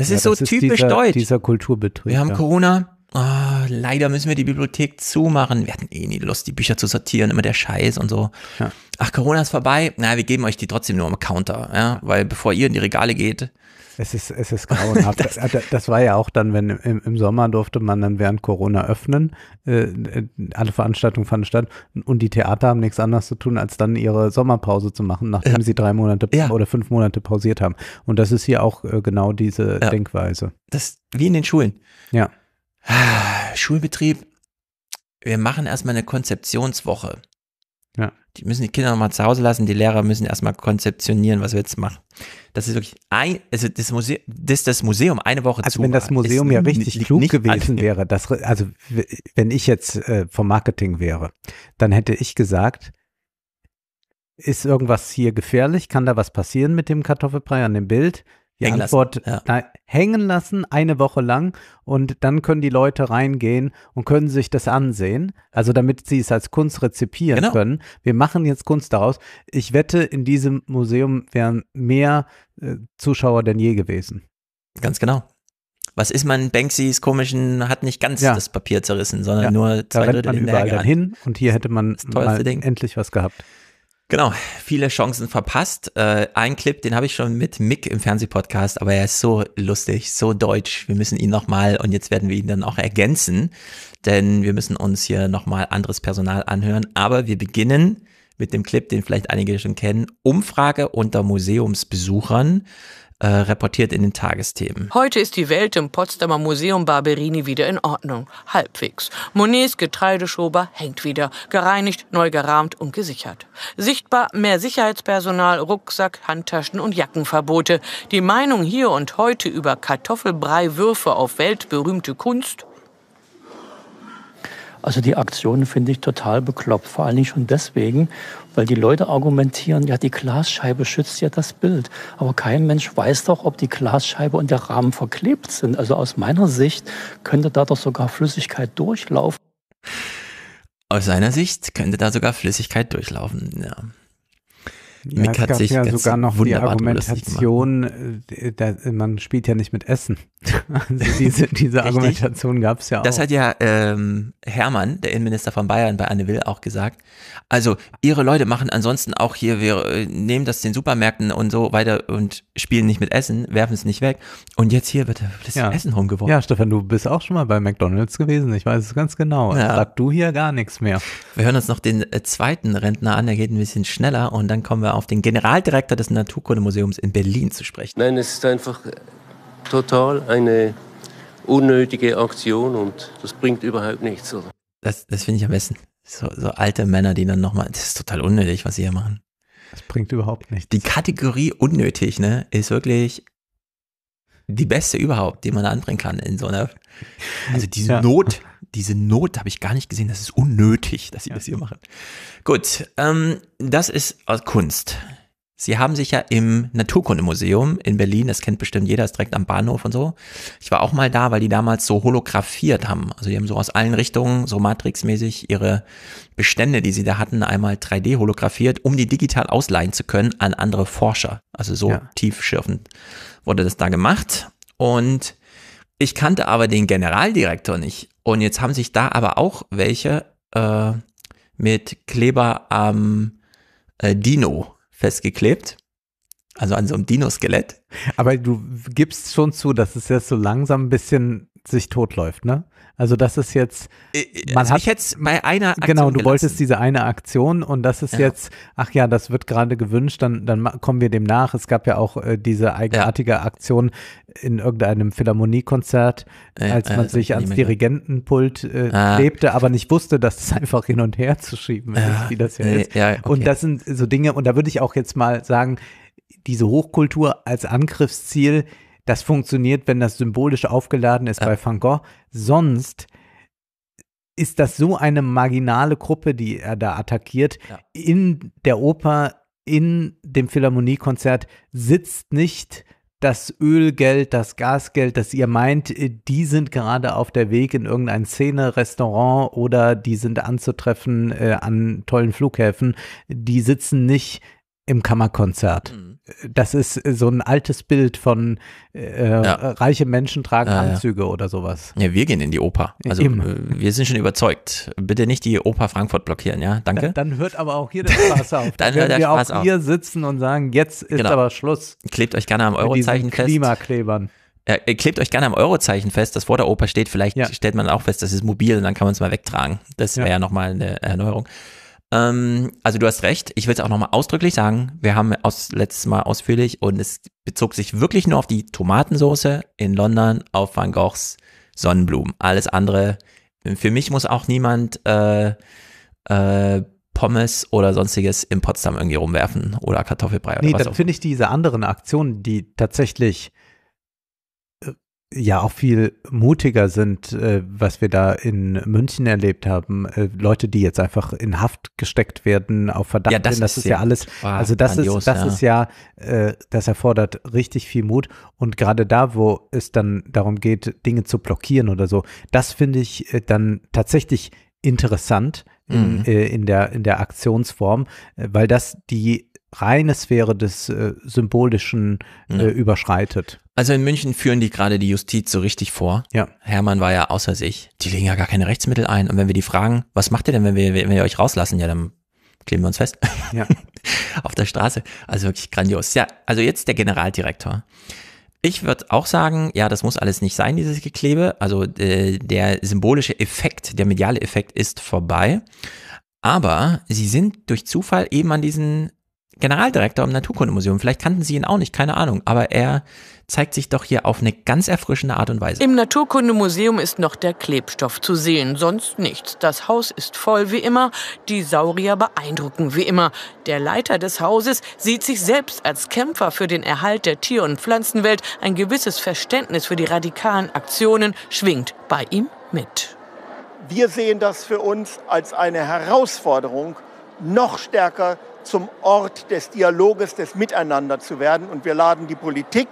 Das ja, ist so das typisch ist dieser, deutsch. Dieser Kulturbetrieb. Wir haben ja. Corona. Oh, leider müssen wir die Bibliothek zumachen. Wir hatten eh nie Lust, die Bücher zu sortieren, immer der Scheiß und so. Ja. Ach, Corona ist vorbei. Na, wir geben euch die trotzdem nur am Counter, ja, weil bevor ihr in die Regale geht, es ist, es ist grauenhaft. das, äh, das, war ja auch dann, wenn im, im, Sommer durfte man dann während Corona öffnen. Äh, äh, alle Veranstaltungen fanden statt und die Theater haben nichts anderes zu tun, als dann ihre Sommerpause zu machen, nachdem ja. sie drei Monate ja. oder fünf Monate pausiert haben. Und das ist hier auch äh, genau diese ja. Denkweise. Das wie in den Schulen. Ja. Ah, Schulbetrieb, wir machen erstmal eine Konzeptionswoche. Ja. Die müssen die Kinder nochmal zu Hause lassen, die Lehrer müssen erstmal konzeptionieren, was wir jetzt machen. Das ist wirklich ein, also das Museum, das, das Museum eine Woche Also zu wenn das Museum ja richtig klug gewesen wäre, das, also wenn ich jetzt äh, vom Marketing wäre, dann hätte ich gesagt, ist irgendwas hier gefährlich? Kann da was passieren mit dem Kartoffelbrei an dem Bild? Die hängen Antwort lassen. Ja. hängen lassen, eine Woche lang und dann können die Leute reingehen und können sich das ansehen. Also damit sie es als Kunst rezipieren genau. können. Wir machen jetzt Kunst daraus. Ich wette, in diesem Museum wären mehr äh, Zuschauer denn je gewesen. Ganz genau. Was ist man Banksys komischen, hat nicht ganz ja. das Papier zerrissen, sondern ja. nur zwei da rennt Drittel man überall hin und hier hätte man endlich was gehabt. Genau, viele Chancen verpasst. Äh, ein Clip, den habe ich schon mit Mick im Fernsehpodcast, aber er ist so lustig, so deutsch. Wir müssen ihn nochmal und jetzt werden wir ihn dann auch ergänzen, denn wir müssen uns hier nochmal anderes Personal anhören. Aber wir beginnen mit dem Clip, den vielleicht einige schon kennen. Umfrage unter Museumsbesuchern äh, reportiert in den Tagesthemen. Heute ist die Welt im Potsdamer Museum Barberini wieder in Ordnung. Halbwegs. Monets Getreideschober hängt wieder. Gereinigt, neu gerahmt und gesichert. Sichtbar mehr Sicherheitspersonal, Rucksack, Handtaschen und Jackenverbote. Die Meinung hier und heute über Kartoffelbreiwürfe auf weltberühmte Kunst also die Aktion finde ich total bekloppt. Vor allen Dingen schon deswegen, weil die Leute argumentieren, ja, die Glasscheibe schützt ja das Bild. Aber kein Mensch weiß doch, ob die Glasscheibe und der Rahmen verklebt sind. Also aus meiner Sicht könnte da doch sogar Flüssigkeit durchlaufen. Aus seiner Sicht könnte da sogar Flüssigkeit durchlaufen, ja. Ja, Mick es gab ja sogar noch die Argumentation, äh, da, man spielt ja nicht mit Essen. Also diese, diese Argumentation gab es ja auch. Das hat ja ähm, Hermann, der Innenminister von Bayern, bei Anne Will auch gesagt. Also ihre Leute machen ansonsten auch hier, wir äh, nehmen das den Supermärkten und so weiter und spielen nicht mit Essen, werfen es nicht weg. Und jetzt hier wird das ja. Essen rumgeworfen. Ja, Stefan, du bist auch schon mal bei McDonalds gewesen, ich weiß es ganz genau. Ja. Sag du hier gar nichts mehr. Wir hören uns noch den äh, zweiten Rentner an, der geht ein bisschen schneller und dann kommen wir Hörer auf den Generaldirektor des Naturkundemuseums in Berlin zu sprechen. Nein, es ist einfach äh, total eine unnötige Aktion und das bringt überhaupt nichts. Oder? Das, das finde ich am besten. So, so, alte Männer, die dann nochmal, das ist total unnötig, was sie hier machen. Das bringt überhaupt nichts. Die Kategorie unnötig, ne, ist wirklich die beste überhaupt, die man da anbringen kann in so einer, also diese ja. Not diese Not habe ich gar nicht gesehen. Das ist unnötig, dass sie ja. das hier machen. Gut, ähm, das ist Kunst. Sie haben sich ja im Naturkundemuseum in Berlin, das kennt bestimmt jeder, ist direkt am Bahnhof und so. Ich war auch mal da, weil die damals so holographiert haben. Also die haben so aus allen Richtungen, so matrixmäßig, ihre Bestände, die sie da hatten, einmal 3D holographiert, um die digital ausleihen zu können an andere Forscher. Also so ja. tiefschürfend wurde das da gemacht. Und ich kannte aber den Generaldirektor nicht. Und jetzt haben sich da aber auch welche äh, mit Kleber am äh, Dino festgeklebt. Also an so einem Dino-Skelett. Aber du gibst schon zu, dass es jetzt so langsam ein bisschen sich totläuft, ne? Also das ist jetzt, äh, äh, man also hat jetzt bei einer Aktion genau, du gelassen. wolltest diese eine Aktion und das ist ja. jetzt, ach ja, das wird gerade gewünscht, dann dann kommen wir dem nach. Es gab ja auch äh, diese eigenartige ja. Aktion in irgendeinem Philharmoniekonzert, ja, als man sich ans Dirigentenpult äh, ah. lebte, aber nicht wusste, dass es einfach hin und her zu schieben ist, wie das ja ist. Okay. Und das sind so Dinge und da würde ich auch jetzt mal sagen, diese Hochkultur als Angriffsziel das funktioniert, wenn das symbolisch aufgeladen ist ja. bei Van Gogh. Sonst ist das so eine marginale Gruppe, die er da attackiert. Ja. In der Oper, in dem Philharmoniekonzert sitzt nicht das Ölgeld, das Gasgeld, das ihr meint, die sind gerade auf der Weg in irgendein Szene, Restaurant oder die sind anzutreffen äh, an tollen Flughäfen. Die sitzen nicht im Kammerkonzert. Mhm. Das ist äh, so ein altes Bild von äh, äh ja. reiche Menschen tragen ja, Anzüge oder sowas. Ja, wir gehen in die Oper. Also Eben. Äh, wir sind schon überzeugt. Bitte nicht die Oper Frankfurt blockieren, ja? Danke. Da, dann hört aber auch hier der Spaß auf. dann, dann hört der wir Spaß auch auf. hier sitzen und sagen, jetzt ist genau. aber Schluss. Klebt euch gerne am Eurozeichen fest. Klimaklebern. Ja, klebt euch gerne am Eurozeichen fest, das vor der Oper steht. Vielleicht stellt man auch fest, das ist mobil und dann kann man es mal wegtragen. Das wäre ja nochmal eine Erneuerung. Ähm, also du hast recht, ich will es auch nochmal ausdrücklich sagen, wir haben aus, letztes Mal ausführlich und es bezog sich wirklich nur auf die Tomatensoße in London auf Van Goghs Sonnenblumen. Alles andere, für mich muss auch niemand äh, äh, Pommes oder sonstiges in Potsdam irgendwie rumwerfen oder Kartoffelbrei oder nee, was dann finde ich diese anderen Aktionen, die tatsächlich ja auch viel mutiger sind, äh, was wir da in München erlebt haben. Äh, Leute, die jetzt einfach in Haft gesteckt werden, auf Verdacht. Ja, das, hin, das ist, ja alles. also das grandios, ist, das ja. ist ja, äh, das erfordert richtig viel Mut. Und gerade da, wo es dann darum geht, Dinge zu blockieren oder so, das finde ich äh, dann tatsächlich interessant in, mhm. Äh, in, der, in der Aktionsform, äh, weil das die reine Sphäre des äh, Symbolischen äh, ja. überschreitet. Also in München führen die gerade die Justiz so richtig vor. Ja. Hermann war ja außer sich. Die legen ja gar keine Rechtsmittel ein. Und wenn wir die fragen, was macht ihr denn, wenn wir, wenn wir euch rauslassen? Ja, dann kleben wir uns fest. Ja. Auf der Straße. Also wirklich grandios. Ja, also jetzt der Generaldirektor. Ich würde auch sagen, ja, das muss alles nicht sein, dieses Geklebe. Also äh, der symbolische Effekt, der mediale Effekt ist vorbei. Aber sie sind durch Zufall eben an diesen Generaldirektor im Naturkundemuseum. Vielleicht kannten Sie ihn auch nicht, keine Ahnung. Aber er zeigt sich doch hier auf eine ganz erfrischende Art und Weise. Im Naturkundemuseum ist noch der Klebstoff zu sehen, sonst nichts. Das Haus ist voll wie immer, die Saurier beeindrucken wie immer. Der Leiter des Hauses sieht sich selbst als Kämpfer für den Erhalt der Tier- und Pflanzenwelt. Ein gewisses Verständnis für die radikalen Aktionen schwingt bei ihm mit. Wir sehen das für uns als eine Herausforderung, noch stärker zu zum Ort des Dialoges, des Miteinander zu werden. Und wir laden die Politik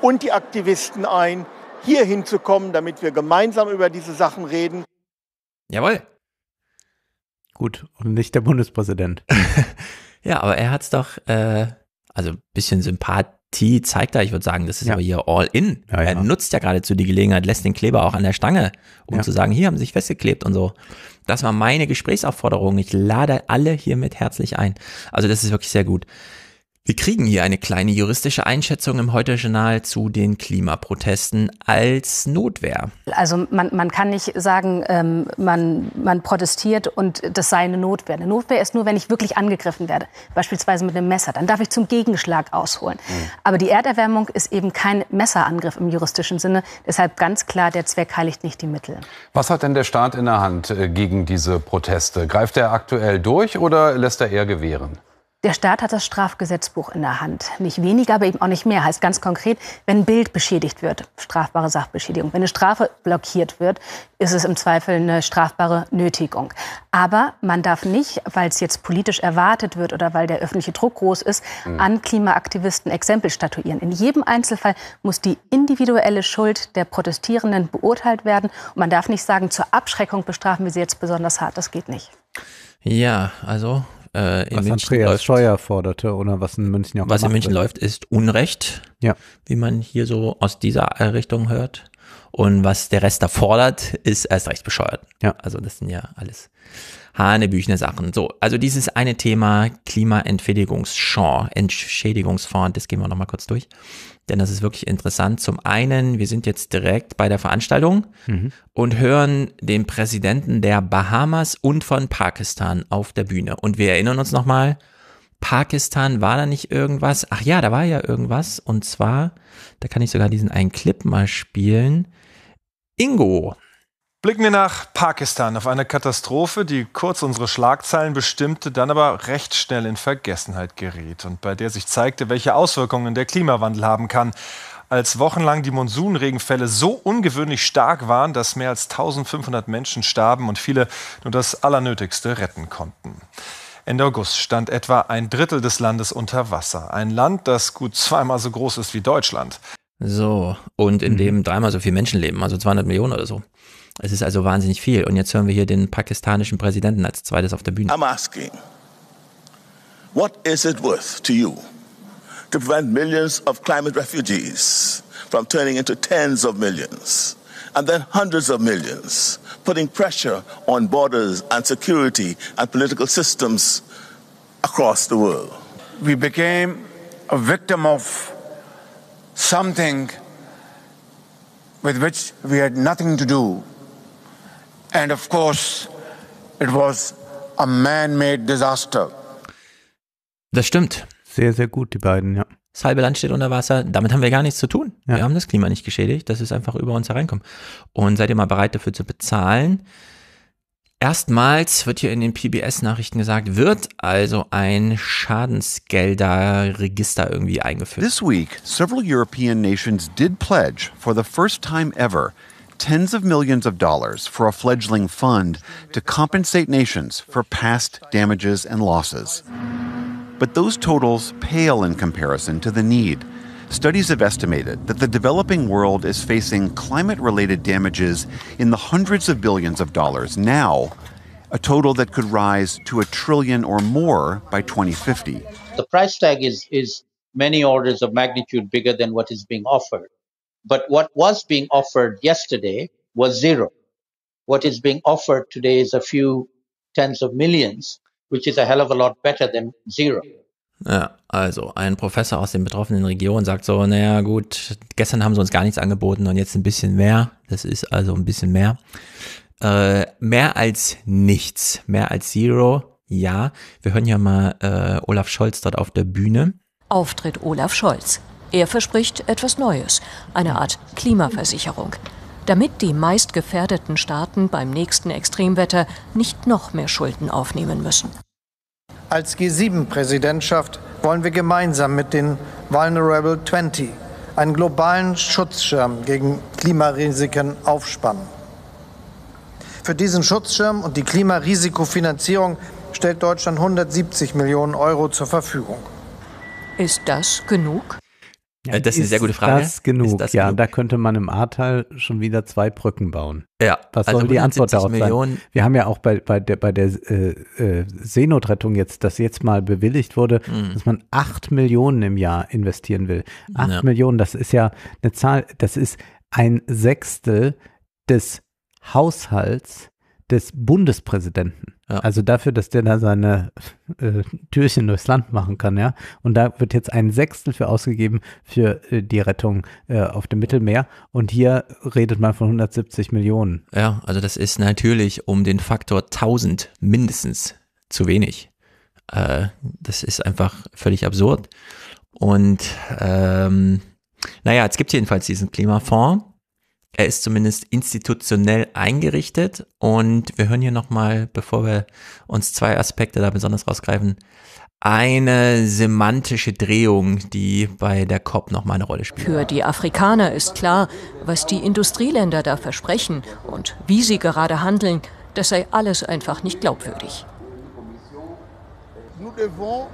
und die Aktivisten ein, hier hinzukommen, damit wir gemeinsam über diese Sachen reden. Jawohl. Gut, und nicht der Bundespräsident. ja, aber er hat es doch, äh, also ein bisschen Sympathie zeigt er, ich würde sagen, das ist ja. aber hier all in. Ja, ja. Er nutzt ja geradezu die Gelegenheit, lässt den Kleber auch an der Stange, um zu sagen, hier haben sie sich festgeklebt und so. Das war meine Gesprächsaufforderung. Ich lade alle hiermit herzlich ein. Also das ist wirklich sehr gut. Wir kriegen hier eine kleine juristische Einschätzung im heute Journal zu den Klimaprotesten als Notwehr. Also man, man kann nicht sagen, ähm, man, man protestiert und das sei eine Notwehr. Eine Notwehr ist nur, wenn ich wirklich angegriffen werde, beispielsweise mit einem Messer. Dann darf ich zum Gegenschlag ausholen. Mhm. Aber die Erderwärmung ist eben kein Messerangriff im juristischen Sinne. Deshalb ganz klar, der Zweck heiligt nicht die Mittel. Was hat denn der Staat in der Hand äh, gegen diese Proteste? Greift er aktuell durch oder lässt er eher gewähren? Der Staat hat das Strafgesetzbuch in der Hand. Nicht weniger, aber eben auch nicht mehr. Heißt ganz konkret, wenn ein Bild beschädigt wird, strafbare Sachbeschädigung, wenn eine Strafe blockiert wird, ist es im Zweifel eine strafbare Nötigung. Aber man darf nicht, weil es jetzt politisch erwartet wird oder weil der öffentliche Druck groß ist, mhm. an Klimaaktivisten Exempel statuieren. In jedem Einzelfall muss die individuelle Schuld der Protestierenden beurteilt werden. Und man darf nicht sagen, zur Abschreckung bestrafen wir sie jetzt besonders hart. Das geht nicht. Ja, also äh, in was München Andreas läuft. Steuer forderte oder was in München auch Was in München wird. läuft, ist Unrecht, ja. wie man hier so aus dieser Richtung hört. Und was der Rest da fordert, ist erst recht bescheuert. Ja. Also das sind ja alles Hanebüchner Sachen. So, also dieses eine Thema Klimaentschädigungsfonds, Entschädigungsfonds, das gehen wir nochmal kurz durch. Denn das ist wirklich interessant. Zum einen, wir sind jetzt direkt bei der Veranstaltung mhm. und hören den Präsidenten der Bahamas und von Pakistan auf der Bühne. Und wir erinnern uns nochmal, Pakistan war da nicht irgendwas? Ach ja, da war ja irgendwas. Und zwar, da kann ich sogar diesen einen Clip mal spielen. Ingo Blicken wir nach Pakistan, auf eine Katastrophe, die kurz unsere Schlagzeilen bestimmte, dann aber recht schnell in Vergessenheit geriet und bei der sich zeigte, welche Auswirkungen der Klimawandel haben kann. Als wochenlang die Monsunregenfälle so ungewöhnlich stark waren, dass mehr als 1500 Menschen starben und viele nur das Allernötigste retten konnten. Ende August stand etwa ein Drittel des Landes unter Wasser. Ein Land, das gut zweimal so groß ist wie Deutschland. So, und in mhm. dem dreimal so viele Menschen leben, also 200 Millionen oder so. Es ist also wahnsinnig viel. Und jetzt hören wir hier den pakistanischen Präsidenten als zweites auf der Bühne. I'm asking, what is it worth to you to prevent millions of climate refugees from turning into tens of millions and then hundreds of millions, putting pressure on borders and security and political systems across the world? We became a victim of something with which we had nothing to do. And of course, it was a man-made disaster. Das stimmt. Sehr, sehr gut, die beiden, ja. Das halbe Land steht unter Wasser. Damit haben wir gar nichts zu tun. Ja. Wir haben das Klima nicht geschädigt. Das ist einfach über uns hereinkommen. Und seid ihr mal bereit dafür zu bezahlen? Erstmals wird hier in den PBS-Nachrichten gesagt, wird also ein Schadensgelderregister irgendwie eingeführt. This week, several European nations did pledge for the first time ever tens of millions of dollars for a fledgling fund to compensate nations for past damages and losses. But those totals pale in comparison to the need. Studies have estimated that the developing world is facing climate related damages in the hundreds of billions of dollars now, a total that could rise to a trillion or more by 2050. The price tag is, is many orders of magnitude bigger than what is being offered. But what was being offered yesterday was zero. What is being offered today is a few tens of millions, which is a hell of a lot better than zero. Ja, also ein Professor aus den betroffenen Regionen sagt so, naja gut, gestern haben sie uns gar nichts angeboten und jetzt ein bisschen mehr. Das ist also ein bisschen mehr. Äh, mehr als nichts, mehr als Zero, ja. Wir hören ja mal äh, Olaf Scholz dort auf der Bühne. Auftritt Olaf Scholz. Er verspricht etwas Neues, eine Art Klimaversicherung, damit die meist gefährdeten Staaten beim nächsten Extremwetter nicht noch mehr Schulden aufnehmen müssen. Als G7-Präsidentschaft wollen wir gemeinsam mit den Vulnerable 20 einen globalen Schutzschirm gegen Klimarisiken aufspannen. Für diesen Schutzschirm und die Klimarisikofinanzierung stellt Deutschland 170 Millionen Euro zur Verfügung. Ist das genug? Ja, äh, das ist eine sehr gute Frage. Das genug? Ist das ja, genug? da könnte man im Ahrtal schon wieder zwei Brücken bauen. Ja. Was also soll die Antwort darauf Millionen. sein? Wir haben ja auch bei, bei der, bei der äh, äh Seenotrettung jetzt, das jetzt mal bewilligt wurde, mhm. dass man acht Millionen im Jahr investieren will. Acht ja. Millionen, das ist ja eine Zahl, das ist ein Sechstel des Haushalts des Bundespräsidenten. Ja. Also dafür, dass der da seine äh, Türchen durchs Land machen kann, ja. Und da wird jetzt ein Sechstel für ausgegeben für äh, die Rettung äh, auf dem Mittelmeer. Und hier redet man von 170 Millionen. Ja, also das ist natürlich um den Faktor 1000 mindestens zu wenig. Äh, das ist einfach völlig absurd. Und ähm, naja, es gibt jedenfalls diesen Klimafonds er ist zumindest institutionell eingerichtet und wir hören hier nochmal, bevor wir uns zwei Aspekte da besonders rausgreifen, eine semantische Drehung, die bei der COP nochmal eine Rolle spielt. Für die Afrikaner ist klar, was die Industrieländer da versprechen und wie sie gerade handeln, das sei alles einfach nicht glaubwürdig. Nous devons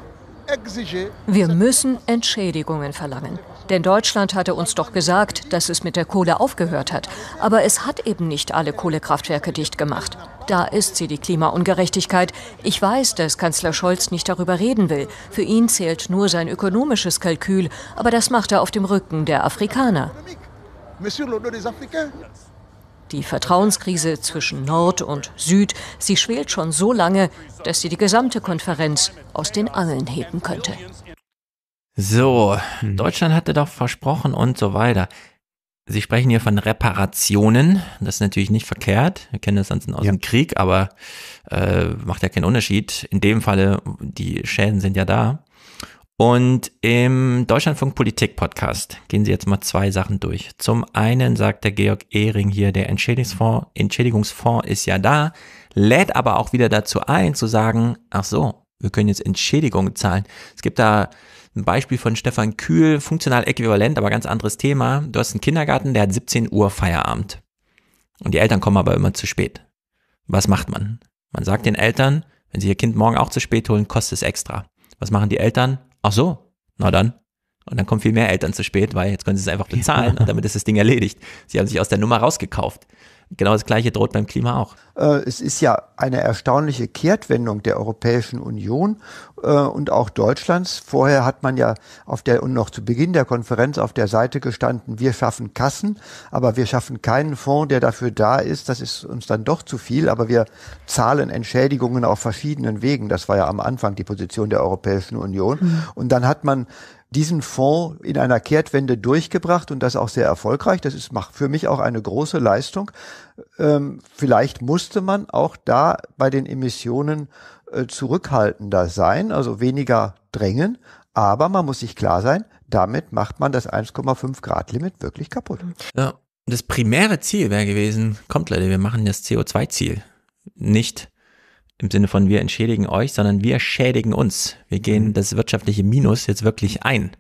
wir müssen Entschädigungen verlangen. Denn Deutschland hatte uns doch gesagt, dass es mit der Kohle aufgehört hat. Aber es hat eben nicht alle Kohlekraftwerke dicht gemacht. Da ist sie, die Klimaungerechtigkeit. Ich weiß, dass Kanzler Scholz nicht darüber reden will. Für ihn zählt nur sein ökonomisches Kalkül. Aber das macht er auf dem Rücken der Afrikaner. Monsieur le des Africains. Die Vertrauenskrise zwischen Nord und Süd, sie schwelt schon so lange, dass sie die gesamte Konferenz aus den Angeln heben könnte. So, Deutschland hatte doch versprochen und so weiter. Sie sprechen hier von Reparationen. Das ist natürlich nicht verkehrt. Wir kennen das sonst aus ja. dem Krieg, aber äh, macht ja keinen Unterschied. In dem Falle, die Schäden sind ja da. Und im Deutschlandfunk Politik Podcast gehen Sie jetzt mal zwei Sachen durch. Zum einen sagt der Georg Ehring hier, der Entschädigungsfonds, Entschädigungsfonds ist ja da, lädt aber auch wieder dazu ein, zu sagen, ach so, wir können jetzt Entschädigungen zahlen. Es gibt da ein Beispiel von Stefan Kühl, funktional äquivalent, aber ganz anderes Thema. Du hast einen Kindergarten, der hat 17 Uhr Feierabend. Und die Eltern kommen aber immer zu spät. Was macht man? Man sagt den Eltern, wenn sie ihr Kind morgen auch zu spät holen, kostet es extra. Was machen die Eltern? Ach so, na dann. Und dann kommen viel mehr Eltern zu spät, weil jetzt können sie es einfach bezahlen ja. und damit ist das Ding erledigt. Sie haben sich aus der Nummer rausgekauft. Genau das Gleiche droht beim Klima auch. Äh, es ist ja eine erstaunliche Kehrtwendung der Europäischen Union äh, und auch Deutschlands. Vorher hat man ja auf der und noch zu Beginn der Konferenz auf der Seite gestanden, wir schaffen Kassen, aber wir schaffen keinen Fonds, der dafür da ist. Das ist uns dann doch zu viel, aber wir zahlen Entschädigungen auf verschiedenen Wegen. Das war ja am Anfang die Position der Europäischen Union. Mhm. Und dann hat man diesen Fonds in einer Kehrtwende durchgebracht und das auch sehr erfolgreich. Das ist für mich auch eine große Leistung. Ähm, vielleicht musste man auch da bei den Emissionen äh, zurückhaltender sein, also weniger drängen. Aber man muss sich klar sein, damit macht man das 1,5 Grad Limit wirklich kaputt. Ja, das primäre Ziel wäre gewesen, kommt Leute, wir machen das CO2-Ziel. Nicht im Sinne von wir entschädigen euch, sondern wir schädigen uns. Wir gehen mhm. das wirtschaftliche Minus jetzt wirklich ein.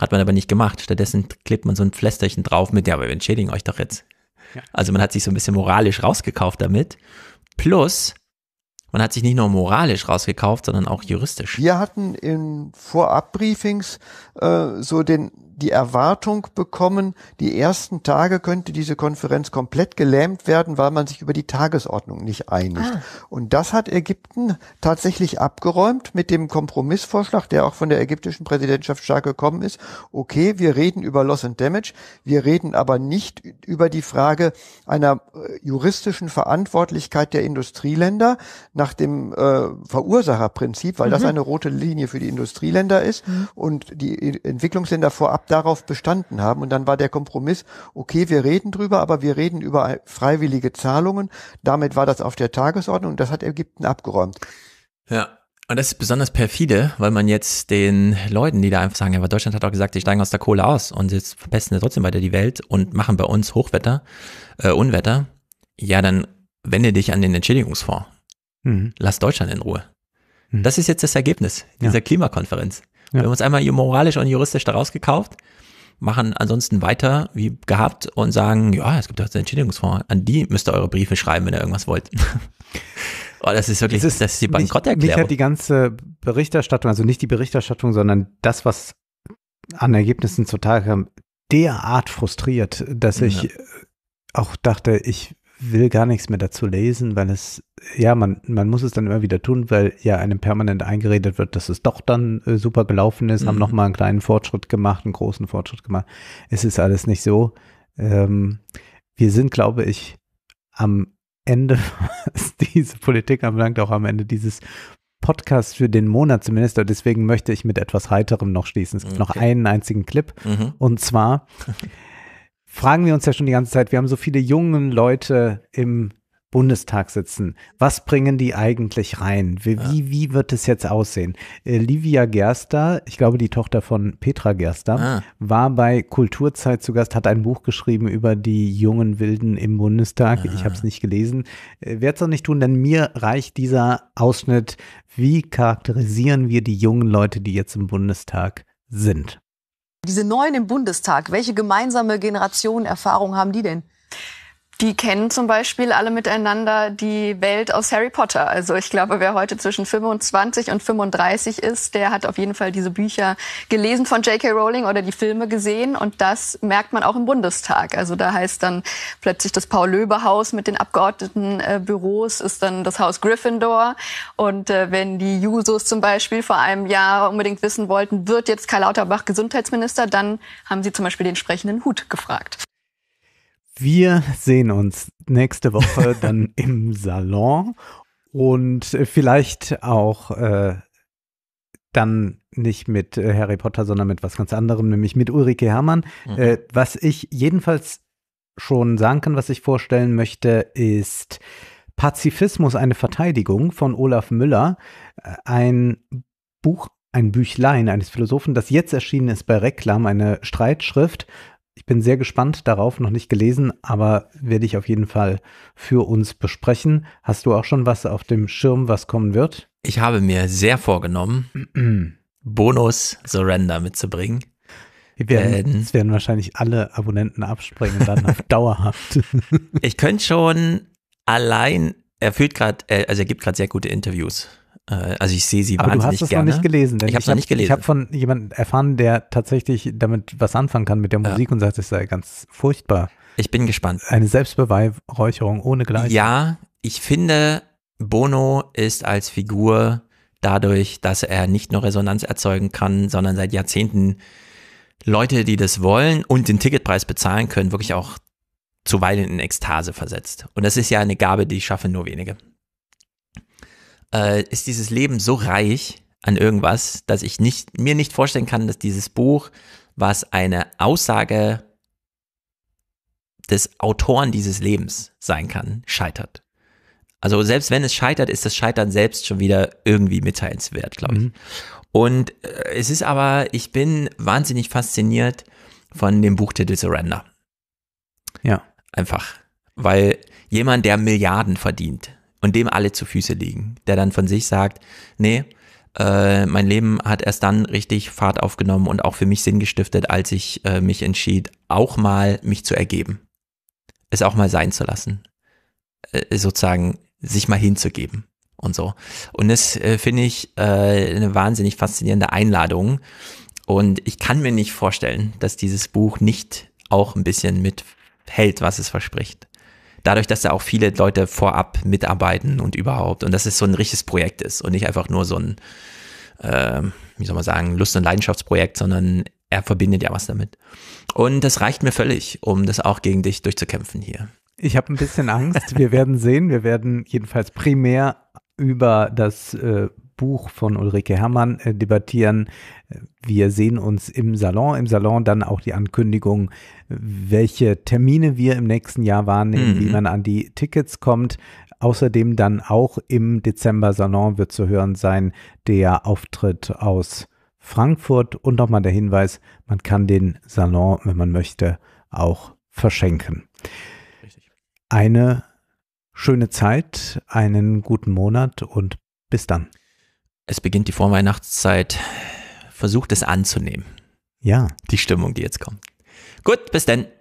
Hat man aber nicht gemacht. Stattdessen klebt man so ein Pflästerchen drauf mit, ja, aber wir entschädigen euch doch jetzt. Ja. Also man hat sich so ein bisschen moralisch rausgekauft damit. Plus, man hat sich nicht nur moralisch rausgekauft, sondern auch juristisch. Wir hatten in Vorabbriefings äh, so den die Erwartung bekommen, die ersten Tage könnte diese Konferenz komplett gelähmt werden, weil man sich über die Tagesordnung nicht einigt. Ah. Und das hat Ägypten tatsächlich abgeräumt mit dem Kompromissvorschlag, der auch von der ägyptischen Präsidentschaft stark gekommen ist. Okay, wir reden über Loss and Damage, wir reden aber nicht über die Frage einer äh, juristischen Verantwortlichkeit der Industrieländer nach dem äh, Verursacherprinzip, weil mhm. das eine rote Linie für die Industrieländer ist mhm. und die Entwicklungsländer vorab darauf bestanden haben. Und dann war der Kompromiss, okay, wir reden drüber, aber wir reden über freiwillige Zahlungen. Damit war das auf der Tagesordnung und das hat Ägypten abgeräumt. Ja, und das ist besonders perfide, weil man jetzt den Leuten, die da einfach sagen, ja, aber Deutschland hat auch gesagt, die steigen aus der Kohle aus und jetzt verpesten wir trotzdem weiter die Welt und machen bei uns Hochwetter, äh, Unwetter, ja, dann wende dich an den Entschädigungsfonds. Mhm. Lass Deutschland in Ruhe. Mhm. Das ist jetzt das Ergebnis dieser ja. Klimakonferenz. Ja. Wir haben uns einmal moralisch und juristisch daraus gekauft, machen ansonsten weiter wie gehabt und sagen, ja, es gibt doch den Entschädigungsfonds, an die müsst ihr eure Briefe schreiben, wenn ihr irgendwas wollt. Oh, das ist wirklich, das ist, das ist die Bankrotterklärung. mich hat die ganze Berichterstattung, also nicht die Berichterstattung, sondern das, was an Ergebnissen zutage kam, derart frustriert, dass ich auch dachte, ich will gar nichts mehr dazu lesen, weil es, ja, man, man muss es dann immer wieder tun, weil ja einem permanent eingeredet wird, dass es doch dann äh, super gelaufen ist, mhm. haben nochmal einen kleinen Fortschritt gemacht, einen großen Fortschritt gemacht. Es ist alles nicht so. Ähm, wir sind, glaube ich, am Ende, was diese Politik anbelangt, auch am Ende dieses Podcast für den Monat zumindest. Deswegen möchte ich mit etwas Heiterem noch schließen. Es gibt okay. noch einen einzigen Clip. Mhm. Und zwar fragen wir uns ja schon die ganze Zeit, wir haben so viele junge Leute im Bundestag sitzen. Was bringen die eigentlich rein? Wie, wie, wie wird es jetzt aussehen? Livia Gerster, ich glaube die Tochter von Petra Gerster, ah. war bei Kulturzeit zu Gast, hat ein Buch geschrieben über die jungen Wilden im Bundestag. Ah. Ich habe es nicht gelesen. Äh, Werde es auch nicht tun, denn mir reicht dieser Ausschnitt. Wie charakterisieren wir die jungen Leute, die jetzt im Bundestag sind? Diese Neuen im Bundestag, welche gemeinsame Generationenerfahrung haben die denn? die kennen zum Beispiel alle miteinander die Welt aus Harry Potter. Also ich glaube, wer heute zwischen 25 und 35 ist, der hat auf jeden Fall diese Bücher gelesen von J.K. Rowling oder die Filme gesehen. Und das merkt man auch im Bundestag. Also da heißt dann plötzlich das Paul-Löbe-Haus mit den Abgeordnetenbüros äh, ist dann das Haus Gryffindor. Und äh, wenn die Jusos zum Beispiel vor einem Jahr unbedingt wissen wollten, wird jetzt Karl Lauterbach Gesundheitsminister, dann haben sie zum Beispiel den entsprechenden Hut gefragt. Wir sehen uns nächste Woche dann im Salon und vielleicht auch äh, dann nicht mit äh, Harry Potter, sondern mit was ganz anderem, nämlich mit Ulrike Hermann. Mhm. Äh, was ich jedenfalls schon sagen kann, was ich vorstellen möchte, ist Pazifismus, eine Verteidigung von Olaf Müller, äh, ein Buch, ein Büchlein eines Philosophen, das jetzt erschienen ist bei Reklam, eine Streitschrift ich bin sehr gespannt darauf, noch nicht gelesen, aber werde ich auf jeden Fall für uns besprechen. Hast du auch schon was auf dem Schirm, was kommen wird? Ich habe mir sehr vorgenommen, Bonus Surrender mitzubringen. Wir werden, es werden wahrscheinlich alle Abonnenten abspringen, dann auf dauerhaft. ich könnte schon allein, er fühlt gerade, also er gibt gerade sehr gute Interviews äh, also ich sehe sie Aber du hast es noch nicht gelesen. ich habe es noch nicht gelesen. Ich habe von jemandem erfahren, der tatsächlich damit was anfangen kann mit der Musik ja. und sagt, es sei ganz furchtbar. Ich bin gespannt. Eine Selbstbeweihräucherung ohne Gleich. Ja, ich finde, Bono ist als Figur dadurch, dass er nicht nur Resonanz erzeugen kann, sondern seit Jahrzehnten Leute, die das wollen und den Ticketpreis bezahlen können, wirklich auch zuweilen in Ekstase versetzt. Und das ist ja eine Gabe, die schaffen nur wenige äh, ist dieses Leben so reich an irgendwas, dass ich nicht, mir nicht vorstellen kann, dass dieses Buch, was eine Aussage des Autoren dieses Lebens sein kann, scheitert. Also selbst wenn es scheitert, ist das Scheitern selbst schon wieder irgendwie mitteilenswert, glaube ich. Mhm. Und äh, es ist aber, ich bin wahnsinnig fasziniert von dem Buchtitel Surrender. Ja. Einfach. Weil jemand, der Milliarden verdient, und dem alle zu Füße liegen, der dann von sich sagt, nee, äh, mein Leben hat erst dann richtig Fahrt aufgenommen und auch für mich Sinn gestiftet, als ich äh, mich entschied, auch mal mich zu ergeben. Es auch mal sein zu lassen. Äh, sozusagen sich mal hinzugeben und so. Und das äh, finde ich äh, eine wahnsinnig faszinierende Einladung. Und ich kann mir nicht vorstellen, dass dieses Buch nicht auch ein bisschen mithält, was es verspricht dadurch, dass da auch viele Leute vorab mitarbeiten und überhaupt und dass es so ein richtiges Projekt ist und nicht einfach nur so ein, äh, wie soll man sagen, Lust- und Leidenschaftsprojekt, sondern er verbindet ja was damit. Und das reicht mir völlig, um das auch gegen dich durchzukämpfen hier. Ich habe ein bisschen Angst. Wir werden sehen. Wir werden jedenfalls primär über das äh, Buch von Ulrike Herrmann äh, debattieren. Wir sehen uns im Salon. Im Salon dann auch die Ankündigung welche Termine wir im nächsten Jahr wahrnehmen, mhm. wie man an die Tickets kommt. Außerdem dann auch im Dezember Salon wird zu hören sein der Auftritt aus Frankfurt und nochmal der Hinweis, man kann den Salon, wenn man möchte, auch verschenken. Richtig. Eine schöne Zeit, einen guten Monat und bis dann. Es beginnt die Vorweihnachtszeit. Versucht es anzunehmen. Ja. Die Stimmung, die jetzt kommt. Gut, bis dann.